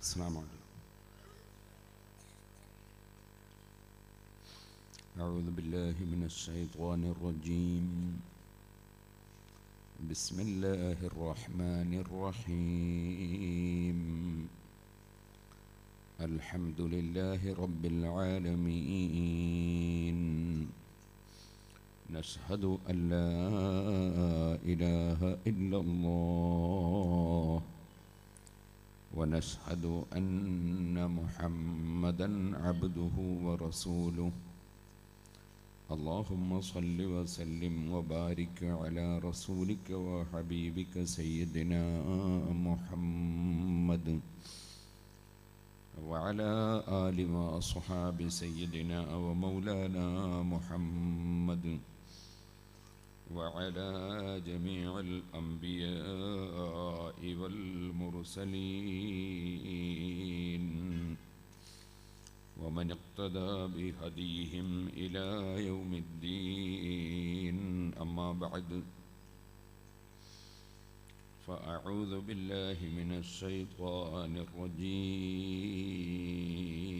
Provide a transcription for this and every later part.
السلام عليكم أعوذ بالله من الشيطان الرجيم بسم الله الرحمن الرحيم الحمد لله رب العالمين نشهد أن لا إله إلا الله ونشهد أن محمدا عبده ورسوله اللهم صل وسلم وبارك على رسولك وحبيبك سيدنا محمد وعلى آل وأصحاب سيدنا ومولانا محمد وعلى جميع الأنبياء والمرسلين ومن اقتدى بهديهم إلى يوم الدين أما بعد فأعوذ بالله من الشيطان الرجيم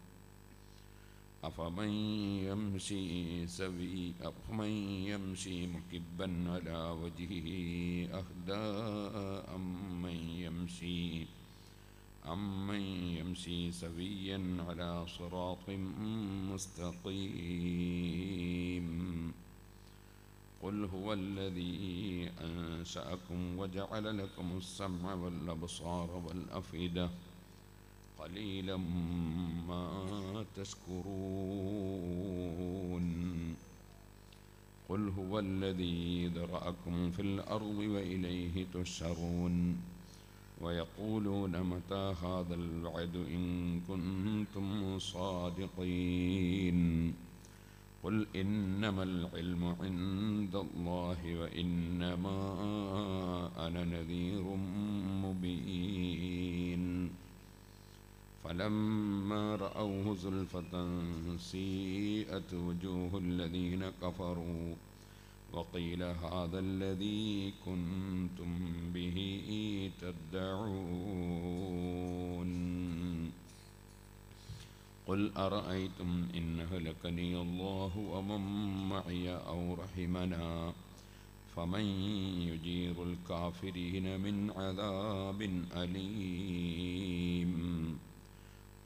أفمن يمشي سبي أفمن يمشي مكبا على وجهه أهدى أمن يمشي أمن يمشي سبيا على صراط مستقيم قل هو الذي أنشأكم وجعل لكم السمع والأبصار والأفئدة قليلا ما تشكرون قل هو الذي ذرأكم في الأرض وإليه تشرون ويقولون متى هذا الوعد إن كنتم صادقين قل إنما العلم عند الله وإنما أنا نذير مبين فلما رأوه زلفة سيئت وجوه الذين كفروا وقيل هذا الذي كنتم به تدعون قل أرأيتم إن هلكني الله ومن معي أو رحمنا فمن يجير الكافرين من عذاب أليم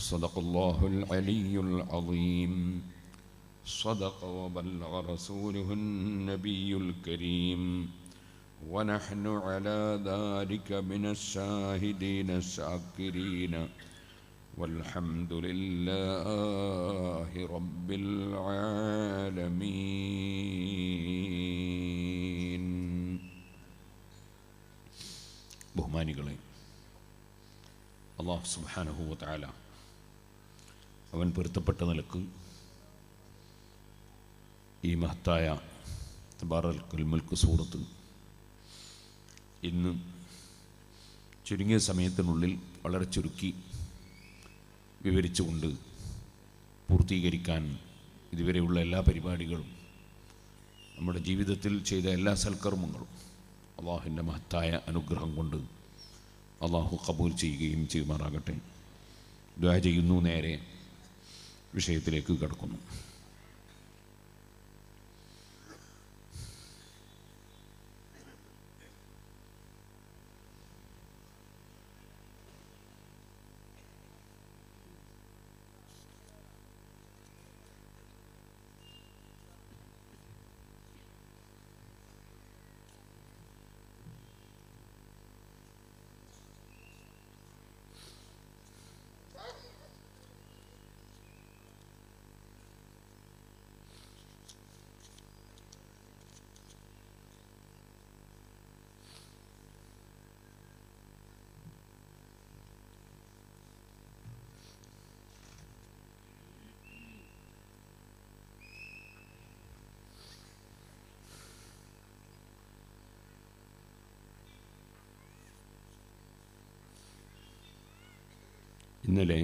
صدق الله العلي العظيم صدق وبلغ رسوله النبي الكريم ونحن على ذلك من الشاهدين الشاكرين والحمد لله رب العالمين ബഹുമാനികളെ الله سبحانه وتعالى അവൻ പൊരുത്തപ്പെട്ട നിലക്ക് ഈ മഹത്തായ തബാറൽ മുൽക്ക് സൂറത്ത് ഇന്ന് ചുരുങ്ങിയ സമയത്തിനുള്ളിൽ വളരെ ചുരുക്കി വിവരിച്ചുകൊണ്ട് പൂർത്തീകരിക്കാൻ ഇതുവരെയുള്ള എല്ലാ പരിപാടികളും നമ്മുടെ ജീവിതത്തിൽ ചെയ്ത എല്ലാ സൽക്കർമ്മങ്ങളും അള്ളാഹുവിൻ്റെ മഹത്തായ അനുഗ്രഹം കൊണ്ട് അള്ളാഹു കബൂൽ ചെയ്യുകയും ചെയ്യുമാറാകട്ടെ ദ്വാ ചെയ്യുന്നു നേരെ വിഷയത്തിലേക്ക് കടക്കുന്നു ഇന്നലെ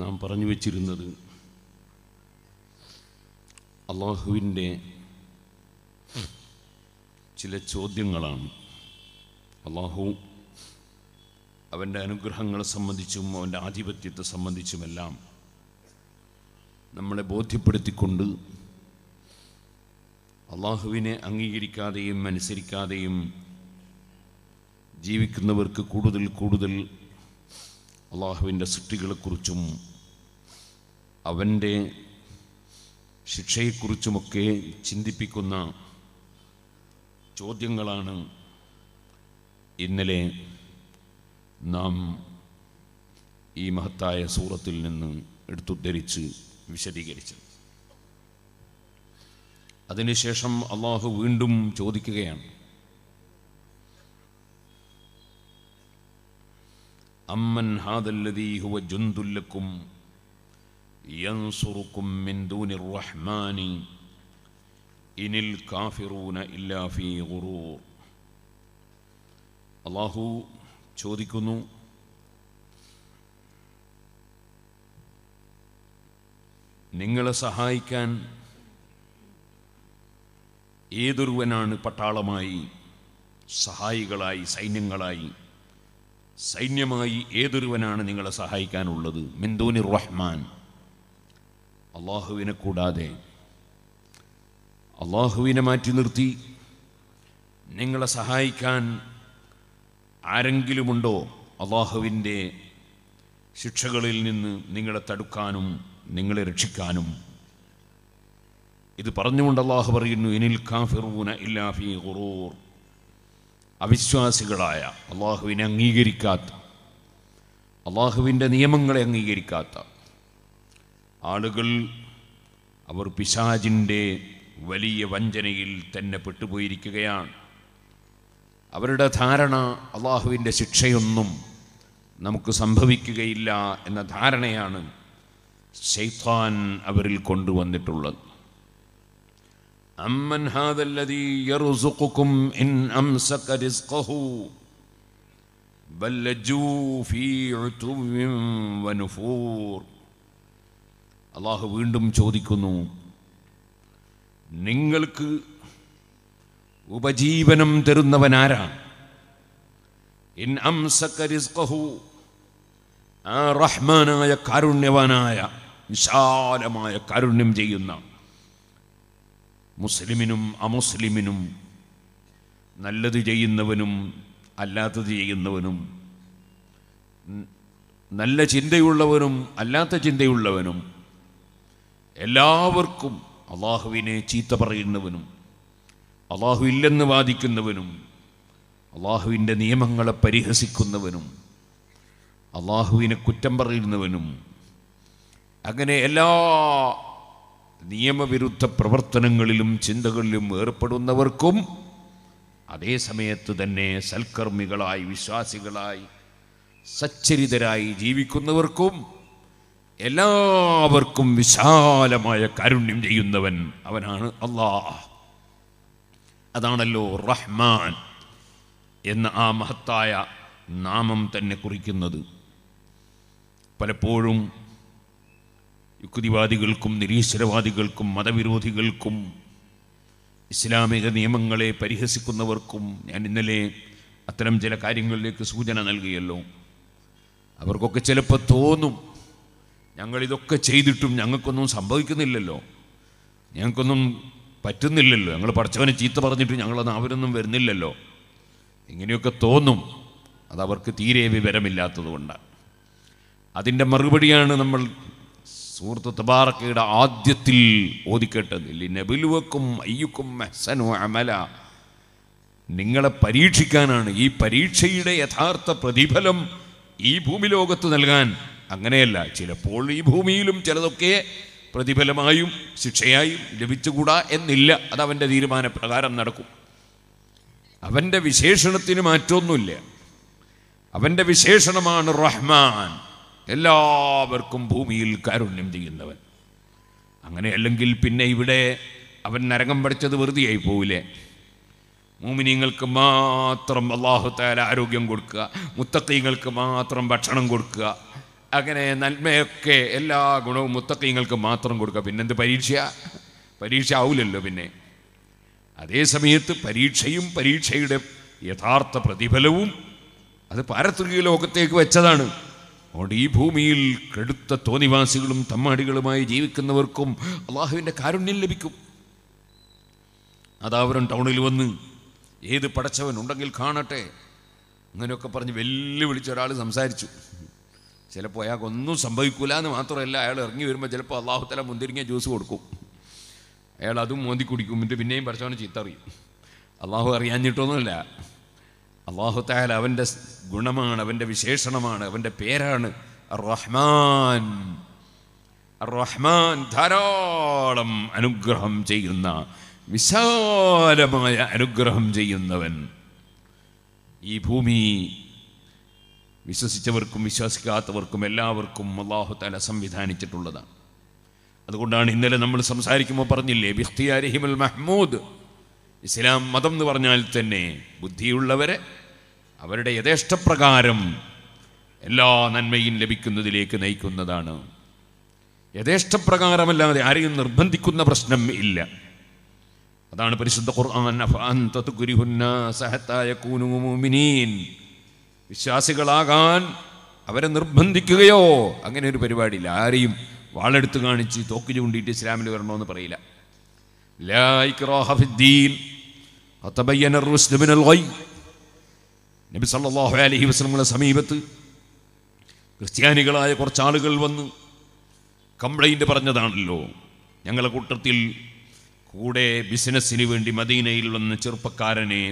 നാം പറഞ്ഞു വച്ചിരുന്നത് അള്ളാഹുവിൻ്റെ ചില ചോദ്യങ്ങളാണ് അള്ളാഹു അവൻ്റെ അനുഗ്രഹങ്ങളെ സംബന്ധിച്ചും അവൻ്റെ ആധിപത്യത്തെ സംബന്ധിച്ചുമെല്ലാം നമ്മളെ ബോധ്യപ്പെടുത്തിക്കൊണ്ട് അള്ളാഹുവിനെ അംഗീകരിക്കാതെയും അനുസരിക്കാതെയും ജീവിക്കുന്നവർക്ക് കൂടുതൽ കൂടുതൽ അള്ളാഹുവിൻ്റെ സൃഷ്ടികളെക്കുറിച്ചും അവൻ്റെ ശിക്ഷയെക്കുറിച്ചുമൊക്കെ ചിന്തിപ്പിക്കുന്ന ചോദ്യങ്ങളാണ് ഇന്നലെ നാം ഈ മഹത്തായ സൂറത്തിൽ നിന്ന് എടുത്തുദ്ധരിച്ച് വിശദീകരിച്ചത് അതിനുശേഷം അള്ളാഹു വീണ്ടും ചോദിക്കുകയാണ് അമ്മൻ ഹാദല്ലദീ ഹുവ ജുന്തുല്ലക്കും ينصركم من دون الرحمن إن الكافرون إلا في غرور അള്ളാഹു ചോദിക്കുന്നു നിങ്ങളെ സഹായിക്കാൻ ഏതൊരുവനാണ് പട്ടാളമായി സഹായികളായി സൈന്യങ്ങളായി സൈന്യമായി ഏതൊരുവനാണ് നിങ്ങളെ സഹായിക്കാനുള്ളത് മിന്ദൂനി റഹ്മാൻ അള്ളാഹുവിനെ കൂടാതെ അള്ളാഹുവിനെ മാറ്റി നിർത്തി നിങ്ങളെ സഹായിക്കാൻ ആരെങ്കിലുമുണ്ടോ അള്ളാഹുവിൻ്റെ ശിക്ഷകളിൽ നിന്ന് നിങ്ങളെ തടുക്കാനും നിങ്ങളെ രക്ഷിക്കാനും ഇത് പറഞ്ഞുകൊണ്ട് അള്ളാഹു പറയുന്നു ഇനിൽ കാഫിറൂന ഇല്ലാഫി ഖുറൂർ അവിശ്വാസികളായ അള്ളാഹുവിനെ അംഗീകരിക്കാത്ത അള്ളാഹുവിൻ്റെ നിയമങ്ങളെ അംഗീകരിക്കാത്ത ആളുകൾ അവർ പിശാജിൻ്റെ വലിയ വഞ്ചനയിൽ തന്നെ പെട്ടുപോയിരിക്കുകയാണ് അവരുടെ ധാരണ അള്ളാഹുവിൻ്റെ ശിക്ഷയൊന്നും നമുക്ക് സംഭവിക്കുകയില്ല എന്ന ധാരണയാണ് ഷെയ്ഫാൻ അവരിൽ കൊണ്ടുവന്നിട്ടുള്ളത് أمن هذا الذي يرزقكم إن أمسك رزقه بل لجوا في عتو ونفور الله ويندم چودكونو നിങ്ങൾക്ക് ഉപജീവനം തരുന്നവനാരാണ് ഇൻ അംസക റിസ്ഖഹു ആ റഹ്മാനായ കാരുണ്യവാനായ يا കാരുണ്യം ചെയ്യുന്നതാണ് മുസ്ലിമിനും അമുസ്ലിമിനും നല്ലത് ചെയ്യുന്നവനും അല്ലാത്തത് ചെയ്യുന്നവനും നല്ല ചിന്തയുള്ളവനും അല്ലാത്ത ചിന്തയുള്ളവനും എല്ലാവർക്കും അള്ളാഹുവിനെ ചീത്ത പറയുന്നവനും അള്ളാഹു ഇല്ലെന്ന് വാദിക്കുന്നവനും അള്ളാഹുവിൻ്റെ നിയമങ്ങളെ പരിഹസിക്കുന്നവനും അള്ളാഹുവിനെ കുറ്റം പറയുന്നവനും അങ്ങനെ എല്ലാ നിയമവിരുദ്ധ പ്രവർത്തനങ്ങളിലും ചിന്തകളിലും ഏർപ്പെടുന്നവർക്കും അതേ സമയത്ത് തന്നെ സൽക്കർമ്മികളായി വിശ്വാസികളായി സച്ചരിതരായി ജീവിക്കുന്നവർക്കും എല്ലാവർക്കും വിശാലമായ കാരുണ്യം ചെയ്യുന്നവൻ അവനാണ് അള്ളാഹ് അതാണല്ലോ റഹ്മാൻ എന്ന ആ മഹത്തായ നാമം തന്നെ കുറിക്കുന്നത് പലപ്പോഴും യുക്തിവാദികൾക്കും നിരീശ്വരവാദികൾക്കും മതവിരോധികൾക്കും ഇസ്ലാമിക നിയമങ്ങളെ പരിഹസിക്കുന്നവർക്കും ഞാൻ ഇന്നലെ അത്തരം ചില കാര്യങ്ങളിലേക്ക് സൂചന നൽകിയല്ലോ അവർക്കൊക്കെ ചിലപ്പോൾ തോന്നും ഞങ്ങളിതൊക്കെ ചെയ്തിട്ടും ഞങ്ങൾക്കൊന്നും സംഭവിക്കുന്നില്ലല്ലോ ഞങ്ങൾക്കൊന്നും പറ്റുന്നില്ലല്ലോ ഞങ്ങൾ പഠിച്ചവനെ ചീത്ത പറഞ്ഞിട്ട് ഞങ്ങളത് അവരൊന്നും വരുന്നില്ലല്ലോ ഇങ്ങനെയൊക്കെ തോന്നും അതവർക്ക് തീരെ വിവരമില്ലാത്തതുകൊണ്ടാണ് അതിൻ്റെ മറുപടിയാണ് നമ്മൾ സൂറത്ത് തബാറക്കയുടെ ആദ്യത്തിൽ ഓതിക്കേട്ടതില്ല നബിലുവക്കും അയ്യുക്കും മെഹ്സനോ അമല നിങ്ങളെ പരീക്ഷിക്കാനാണ് ഈ പരീക്ഷയുടെ യഥാർത്ഥ പ്രതിഫലം ഈ ഭൂമി ലോകത്ത് നൽകാൻ അങ്ങനെയല്ല ചിലപ്പോൾ ഈ ഭൂമിയിലും ചിലതൊക്കെ പ്രതിഫലമായും ശിക്ഷയായും ലഭിച്ചുകൂടാ എന്നില്ല അത് അവൻ്റെ തീരുമാനപ്രകാരം നടക്കും അവൻ്റെ വിശേഷണത്തിന് മാറ്റമൊന്നുമില്ല അവൻ്റെ വിശേഷണമാണ് റഹ്മാൻ എല്ലാവർക്കും ഭൂമിയിൽ കാരുണ്യം ചെയ്യുന്നവൻ അങ്ങനെ അല്ലെങ്കിൽ പിന്നെ ഇവിടെ അവൻ നരകം പഠിച്ചത് വെറുതെയായി പോവില്ലേ മൂമിനിങ്ങൾക്ക് മാത്രം അള്ളാഹുത്താല ആരോഗ്യം കൊടുക്കുക മുത്തക്കീങ്ങൾക്ക് മാത്രം ഭക്ഷണം കൊടുക്കുക അങ്ങനെ നന്മയൊക്കെ എല്ലാ ഗുണവും മുത്തക്കീങ്ങൾക്ക് മാത്രം കൊടുക്കുക പിന്നെന്ത് പരീക്ഷ പരീക്ഷ ആവില്ലല്ലോ പിന്നെ അതേ സമയത്ത് പരീക്ഷയും പരീക്ഷയുടെ യഥാർത്ഥ പ്രതിഫലവും അത് പാരത്രിക ലോകത്തേക്ക് വെച്ചതാണ് അതുകൊണ്ട് ഈ ഭൂമിയിൽ കെടുത്ത തോന്നിവാസികളും തമ്മാടികളുമായി ജീവിക്കുന്നവർക്കും അള്ളാഹുവിൻ്റെ കാരുണ്യം ലഭിക്കും അതാവരം ടൗണിൽ വന്ന് ഏത് പടച്ചവൻ ഉണ്ടെങ്കിൽ കാണട്ടെ അങ്ങനെയൊക്കെ പറഞ്ഞ് വെല്ലുവിളിച്ച ഒരാൾ സംസാരിച്ചു ചിലപ്പോൾ അയാൾക്കൊന്നും ഒന്നും എന്ന് മാത്രമല്ല അയാൾ ഇറങ്ങി വരുമ്പോൾ ചിലപ്പോൾ അള്ളാഹുത്തല മുന്തിരിങ്ങ ജ്യൂസ് കൊടുക്കും അയാൾ അതും മോന്തി കുടിക്കും എന്നിട്ട് പിന്നെയും പടച്ചവനെ ചീത്തറിയും അള്ളാഹു അറിയാഞ്ഞിട്ടൊന്നുമില്ല അള്ളാഹുത്തായാൽ അവൻ്റെ ഗുണമാണ് അവൻ്റെ വിശേഷണമാണ് അവൻ്റെ പേരാണ് റഹ്മാൻ റഹ്മാൻ ധാരാളം അനുഗ്രഹം ചെയ്യുന്ന വിശാലമായ അനുഗ്രഹം ചെയ്യുന്നവൻ ഈ ഭൂമി വിശ്വസിച്ചവർക്കും വിശ്വസിക്കാത്തവർക്കും എല്ലാവർക്കും അള്ളാഹുത്താല സംവിധാനിച്ചിട്ടുള്ളതാണ് അതുകൊണ്ടാണ് ഇന്നലെ നമ്മൾ സംസാരിക്കുമ്പോൾ പറഞ്ഞില്ലേ ബിഖ്തിയാരിഹിമൽ മഹ്മൂദ് ഇസ്ലാം മതം എന്ന് പറഞ്ഞാൽ തന്നെ ബുദ്ധിയുള്ളവരെ അവരുടെ യഥേഷ്ടപ്രകാരം എല്ലാ നന്മയും ലഭിക്കുന്നതിലേക്ക് നയിക്കുന്നതാണ് യഥേഷ്ടപ്രകാരമല്ലാതെ ആരെയും നിർബന്ധിക്കുന്ന പ്രശ്നം ഇല്ല അതാണ് പരിശുദ്ധ ഖുർആൻ വിശ്വാസികളാകാൻ അവരെ നിർബന്ധിക്കുകയോ അങ്ങനെ ഒരു പരിപാടിയില്ല ആരെയും വാളെടുത്ത് കാണിച്ച് തോക്ക് ചൂണ്ടിയിട്ട് ഇസ്ലാമിൽ വരണമെന്ന് പറയില്ല ലാ നബി സല്ലാഹു അലഹി വസ്ലങ്ങളുടെ സമീപത്ത് ക്രിസ്ത്യാനികളായ കുറച്ച് ആളുകൾ വന്ന് കംപ്ലൈൻറ്റ് പറഞ്ഞതാണല്ലോ ഞങ്ങളുടെ കൂട്ടത്തിൽ കൂടെ ബിസിനസ്സിന് വേണ്ടി മദീനയിൽ വന്ന ചെറുപ്പക്കാരനെ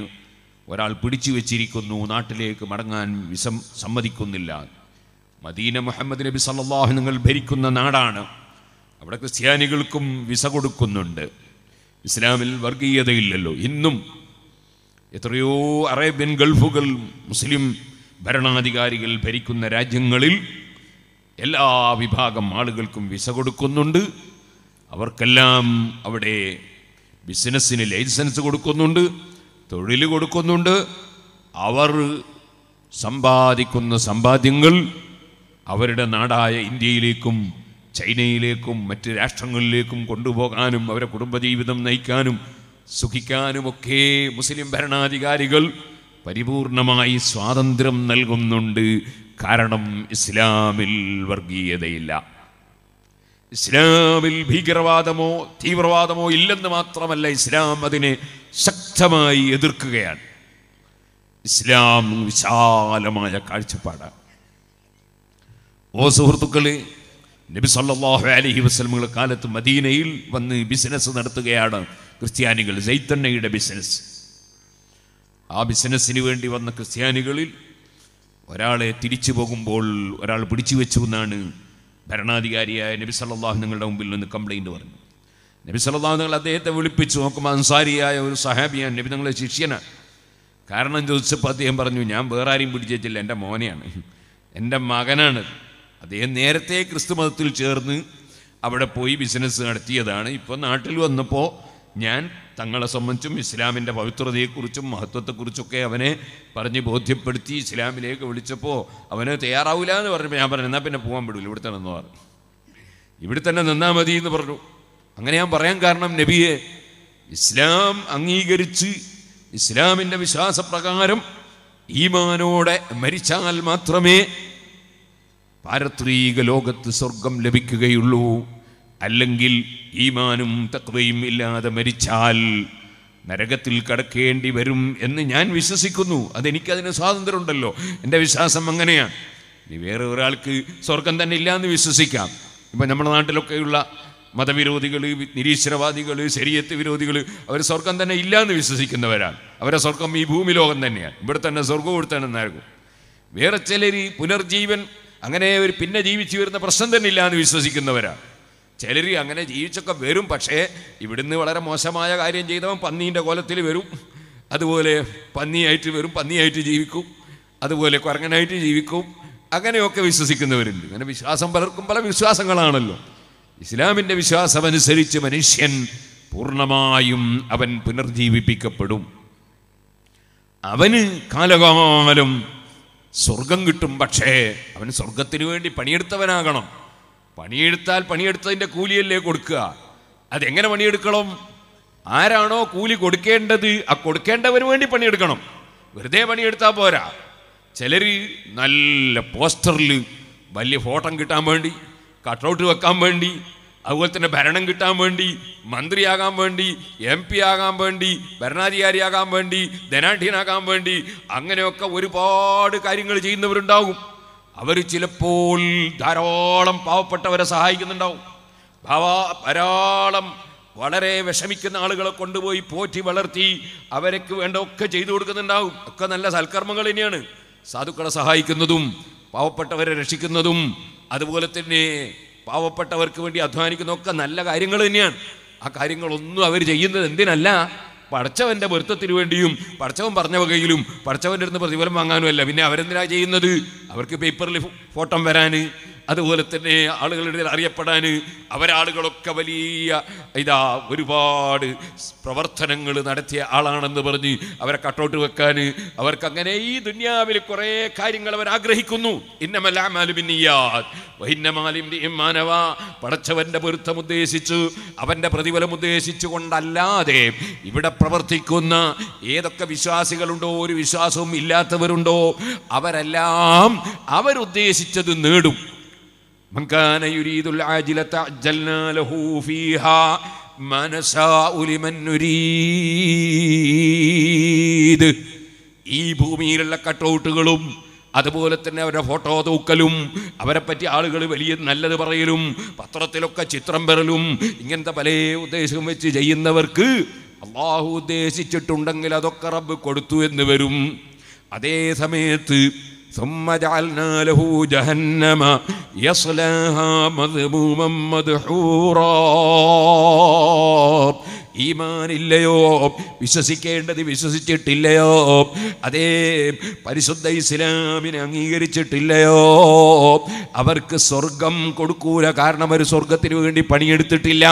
ഒരാൾ പിടിച്ചു വെച്ചിരിക്കുന്നു നാട്ടിലേക്ക് മടങ്ങാൻ വിസം സമ്മതിക്കുന്നില്ല മദീന മുഹമ്മദ് നബി സല്ലാഹു നിങ്ങൾ ഭരിക്കുന്ന നാടാണ് അവിടെ ക്രിസ്ത്യാനികൾക്കും വിസ കൊടുക്കുന്നുണ്ട് ഇസ്ലാമിൽ വർഗീയതയില്ലല്ലോ ഇന്നും എത്രയോ അറേബ്യൻ ഗൾഫുകൾ മുസ്ലിം ഭരണാധികാരികൾ ഭരിക്കുന്ന രാജ്യങ്ങളിൽ എല്ലാ വിഭാഗം ആളുകൾക്കും വിസ കൊടുക്കുന്നുണ്ട് അവർക്കെല്ലാം അവിടെ ബിസിനസ്സിന് ലൈസൻസ് കൊടുക്കുന്നുണ്ട് തൊഴിൽ കൊടുക്കുന്നുണ്ട് അവർ സമ്പാദിക്കുന്ന സമ്പാദ്യങ്ങൾ അവരുടെ നാടായ ഇന്ത്യയിലേക്കും ചൈനയിലേക്കും മറ്റ് രാഷ്ട്രങ്ങളിലേക്കും കൊണ്ടുപോകാനും അവരെ കുടുംബജീവിതം നയിക്കാനും സുഖിക്കാനുമൊക്കെ മുസ്ലിം ഭരണാധികാരികൾ പരിപൂർണമായി സ്വാതന്ത്ര്യം നൽകുന്നുണ്ട് കാരണം ഇസ്ലാമിൽ വർഗീയതയില്ല ഇസ്ലാമിൽ ഭീകരവാദമോ തീവ്രവാദമോ ഇല്ലെന്ന് മാത്രമല്ല ഇസ്ലാം അതിനെ ശക്തമായി എതിർക്കുകയാണ് ഇസ്ലാം വിശാലമായ കാഴ്ചപ്പാടാണ് ഓ സുഹൃത്തുക്കളെ നബി അലഹി വസ്ലമുകളുടെ കാലത്ത് മദീനയിൽ വന്ന് ബിസിനസ് നടത്തുകയാണ് ക്രിസ്ത്യാനികൾ ജയ്ത്തണ്ണയുടെ ബിസിനസ് ആ ബിസിനസ്സിന് വേണ്ടി വന്ന ക്രിസ്ത്യാനികളിൽ ഒരാളെ തിരിച്ചു പോകുമ്പോൾ ഒരാൾ പിടിച്ചു വെച്ചു എന്നാണ് ഭരണാധികാരിയായ നബി സല്ലാഹു നിങ്ങളുടെ മുമ്പിൽ നിന്ന് കംപ്ലൈൻറ്റ് പറഞ്ഞു നബി സല്ലാഹു നിങ്ങൾ അദ്ദേഹത്തെ വിളിപ്പിച്ചു നോക്കുമ്പോൾ അൻസാരിയായ ഒരു സഹാബിയാണ് നബി നിങ്ങളെ ശിഷ്യനാണ് കാരണം ചോദിച്ചപ്പോൾ അദ്ദേഹം പറഞ്ഞു ഞാൻ വേറെ ആരെയും വെച്ചില്ല എൻ്റെ മോനെയാണ് എൻ്റെ മകനാണ് അദ്ദേഹം നേരത്തെ ക്രിസ്തു മതത്തിൽ ചേർന്ന് അവിടെ പോയി ബിസിനസ് നടത്തിയതാണ് ഇപ്പോൾ നാട്ടിൽ വന്നപ്പോൾ ഞാൻ തങ്ങളെ സംബന്ധിച്ചും ഇസ്ലാമിൻ്റെ പവിത്രതയെക്കുറിച്ചും മഹത്വത്തെക്കുറിച്ചൊക്കെ അവനെ പറഞ്ഞ് ബോധ്യപ്പെടുത്തി ഇസ്ലാമിലേക്ക് വിളിച്ചപ്പോൾ അവന് തയ്യാറാവില്ല എന്ന് പറഞ്ഞപ്പോൾ ഞാൻ പറഞ്ഞു എന്നാൽ പിന്നെ പോകാൻ പറ്റില്ല ഇവിടെ തന്നെ നിന്ന് പറഞ്ഞു ഇവിടെ തന്നെ നിന്നാൽ മതി എന്ന് പറഞ്ഞു അങ്ങനെ ഞാൻ പറയാൻ കാരണം നബിയെ ഇസ്ലാം അംഗീകരിച്ച് ഇസ്ലാമിൻ്റെ വിശ്വാസപ്രകാരം ഈമാനോടെ മരിച്ചാൽ മാത്രമേ പാരത്രീക ലോകത്ത് സ്വർഗം ലഭിക്കുകയുള്ളൂ അല്ലെങ്കിൽ ഈമാനും തക്വയും ഇല്ലാതെ മരിച്ചാൽ നരകത്തിൽ കടക്കേണ്ടി വരും എന്ന് ഞാൻ വിശ്വസിക്കുന്നു അതെനിക്കതിന് സ്വാതന്ത്ര്യമുണ്ടല്ലോ എൻ്റെ വിശ്വാസം അങ്ങനെയാണ് ഇനി വേറെ ഒരാൾക്ക് സ്വർഗം തന്നെ എന്ന് വിശ്വസിക്കാം ഇപ്പം നമ്മുടെ നാട്ടിലൊക്കെയുള്ള മതവിരോധികൾ നിരീശ്വരവാദികൾ ശരീരത്ത് വിരോധികൾ അവർ സ്വർഗം തന്നെ എന്ന് വിശ്വസിക്കുന്നവരാണ് അവരെ സ്വർഗം ഈ ഭൂമി ലോകം തന്നെയാണ് ഇവിടെ തന്നെ സ്വർഗം ഇവിടെ തന്നെ നൽകും വേറെ ചിലർ പുനർജീവൻ അങ്ങനെ ഒരു പിന്നെ ജീവിച്ചു വരുന്ന പ്രശ്നം തന്നെ ഇല്ലയെന്ന് വിശ്വസിക്കുന്നവരാണ് ചിലർ അങ്ങനെ ജീവിച്ചൊക്കെ വരും പക്ഷേ ഇവിടുന്ന് വളരെ മോശമായ കാര്യം ചെയ്തവൻ പന്നീൻ്റെ കോലത്തിൽ വരും അതുപോലെ പന്നിയായിട്ട് വരും പന്നിയായിട്ട് ജീവിക്കും അതുപോലെ കുരങ്ങനായിട്ട് ജീവിക്കും അങ്ങനെയൊക്കെ വിശ്വസിക്കുന്നവരുണ്ട് അങ്ങനെ വിശ്വാസം പലർക്കും പല വിശ്വാസങ്ങളാണല്ലോ ഇസ്ലാമിൻ്റെ വിശ്വാസമനുസരിച്ച് മനുഷ്യൻ പൂർണ്ണമായും അവൻ പുനർജീവിപ്പിക്കപ്പെടും അവന് കാലകാലം സ്വർഗം കിട്ടും പക്ഷേ അവൻ സ്വർഗത്തിനു വേണ്ടി പണിയെടുത്തവനാകണം പണിയെടുത്താൽ പണിയെടുത്തതിൻ്റെ കൂലിയല്ലേ കൊടുക്കുക അതെങ്ങനെ പണിയെടുക്കണം ആരാണോ കൂലി കൊടുക്കേണ്ടത് ആ കൊടുക്കേണ്ടവന് വേണ്ടി പണിയെടുക്കണം വെറുതെ പണിയെടുത്താൽ പോരാ ചിലർ നല്ല പോസ്റ്ററിൽ വലിയ ഫോട്ടം കിട്ടാൻ വേണ്ടി കട്ടൗട്ട് വെക്കാൻ വേണ്ടി അതുപോലെ തന്നെ ഭരണം കിട്ടാൻ വേണ്ടി മന്ത്രിയാകാൻ വേണ്ടി എം പി ആകാൻ വേണ്ടി ഭരണാധികാരിയാകാൻ വേണ്ടി ധനാഠ്യനാകാൻ വേണ്ടി അങ്ങനെയൊക്കെ ഒരുപാട് കാര്യങ്ങൾ ചെയ്യുന്നവരുണ്ടാകും അവർ ചിലപ്പോൾ ധാരാളം പാവപ്പെട്ടവരെ സഹായിക്കുന്നുണ്ടാവും ഭാവാ ധാരാളം വളരെ വിഷമിക്കുന്ന ആളുകളെ കൊണ്ടുപോയി പോറ്റി വളർത്തി അവരൊക്കെ വേണ്ട ഒക്കെ ചെയ്തു കൊടുക്കുന്നുണ്ടാവും ഒക്കെ നല്ല സൽക്കർമ്മങ്ങൾ തന്നെയാണ് സാധുക്കളെ സഹായിക്കുന്നതും പാവപ്പെട്ടവരെ രക്ഷിക്കുന്നതും അതുപോലെ തന്നെ പാവപ്പെട്ടവർക്ക് വേണ്ടി ഒക്കെ നല്ല കാര്യങ്ങൾ തന്നെയാണ് ആ കാര്യങ്ങളൊന്നും അവർ ചെയ്യുന്നത് എന്തിനല്ല പഠിച്ചവന്റെ പൊരുത്തത്തിനു വേണ്ടിയും പടച്ചവൻ പറഞ്ഞ വകയിലും പടച്ചവൻ്റെ അടുത്ത് പ്രതിഫലം അല്ല പിന്നെ അവരെന്തിനാ ചെയ്യുന്നത് അവർക്ക് പേപ്പറിൽ ഫോട്ടം വരാന് അതുപോലെ തന്നെ ആളുകളുടെ അറിയപ്പെടാൻ അവരാളുകളൊക്കെ വലിയ ഇതാ ഒരുപാട് പ്രവർത്തനങ്ങൾ നടത്തിയ ആളാണെന്ന് പറഞ്ഞ് അവരെ കട്ടോട്ട് വെക്കാൻ അവർക്ക് അങ്ങനെ ഈ ദുന്യാവിൽ കുറേ കാര്യങ്ങൾ അവർ ആഗ്രഹിക്കുന്നു പടച്ചവന്റെ പൊരുത്തം ഉദ്ദേശിച്ചു അവന്റെ പ്രതിഫലം ഉദ്ദേശിച്ചു കൊണ്ടല്ലാതെ ഇവിടെ പ്രവർത്തിക്കുന്ന ഏതൊക്കെ വിശ്വാസികളുണ്ടോ ഒരു വിശ്വാസവും ഇല്ലാത്തവരുണ്ടോ അവരെല്ലാം അവരുദ്ദേശിച്ചത് നേടും ഈ ഭൂമിയിലുള്ള കട്ടൗട്ടുകളും അതുപോലെ തന്നെ അവരുടെ ഫോട്ടോ തൂക്കലും അവരെ പറ്റി ആളുകൾ വലിയ നല്ലത് പറയലും പത്രത്തിലൊക്കെ ചിത്രം പെറലും ഇങ്ങനത്തെ പല ഉദ്ദേശം വെച്ച് ചെയ്യുന്നവർക്ക് അള്ളാഹു ഉദ്ദേശിച്ചിട്ടുണ്ടെങ്കിൽ അതൊക്കെ റബ്ബ് കൊടുത്തു എന്ന് വരും അതേ സമയത്ത് ثم جعلنا له جهنم يصلاها مذموما مدحورا ഈമാനില്ലയോ വിശ്വസിക്കേണ്ടത് വിശ്വസിച്ചിട്ടില്ലയോ അതേ പരിശുദ്ധ ഇസ്ലാമിനെ അംഗീകരിച്ചിട്ടില്ലയോ അവർക്ക് സ്വർഗം കൊടുക്കൂല കാരണം അവർ സ്വർഗത്തിന് വേണ്ടി പണിയെടുത്തിട്ടില്ല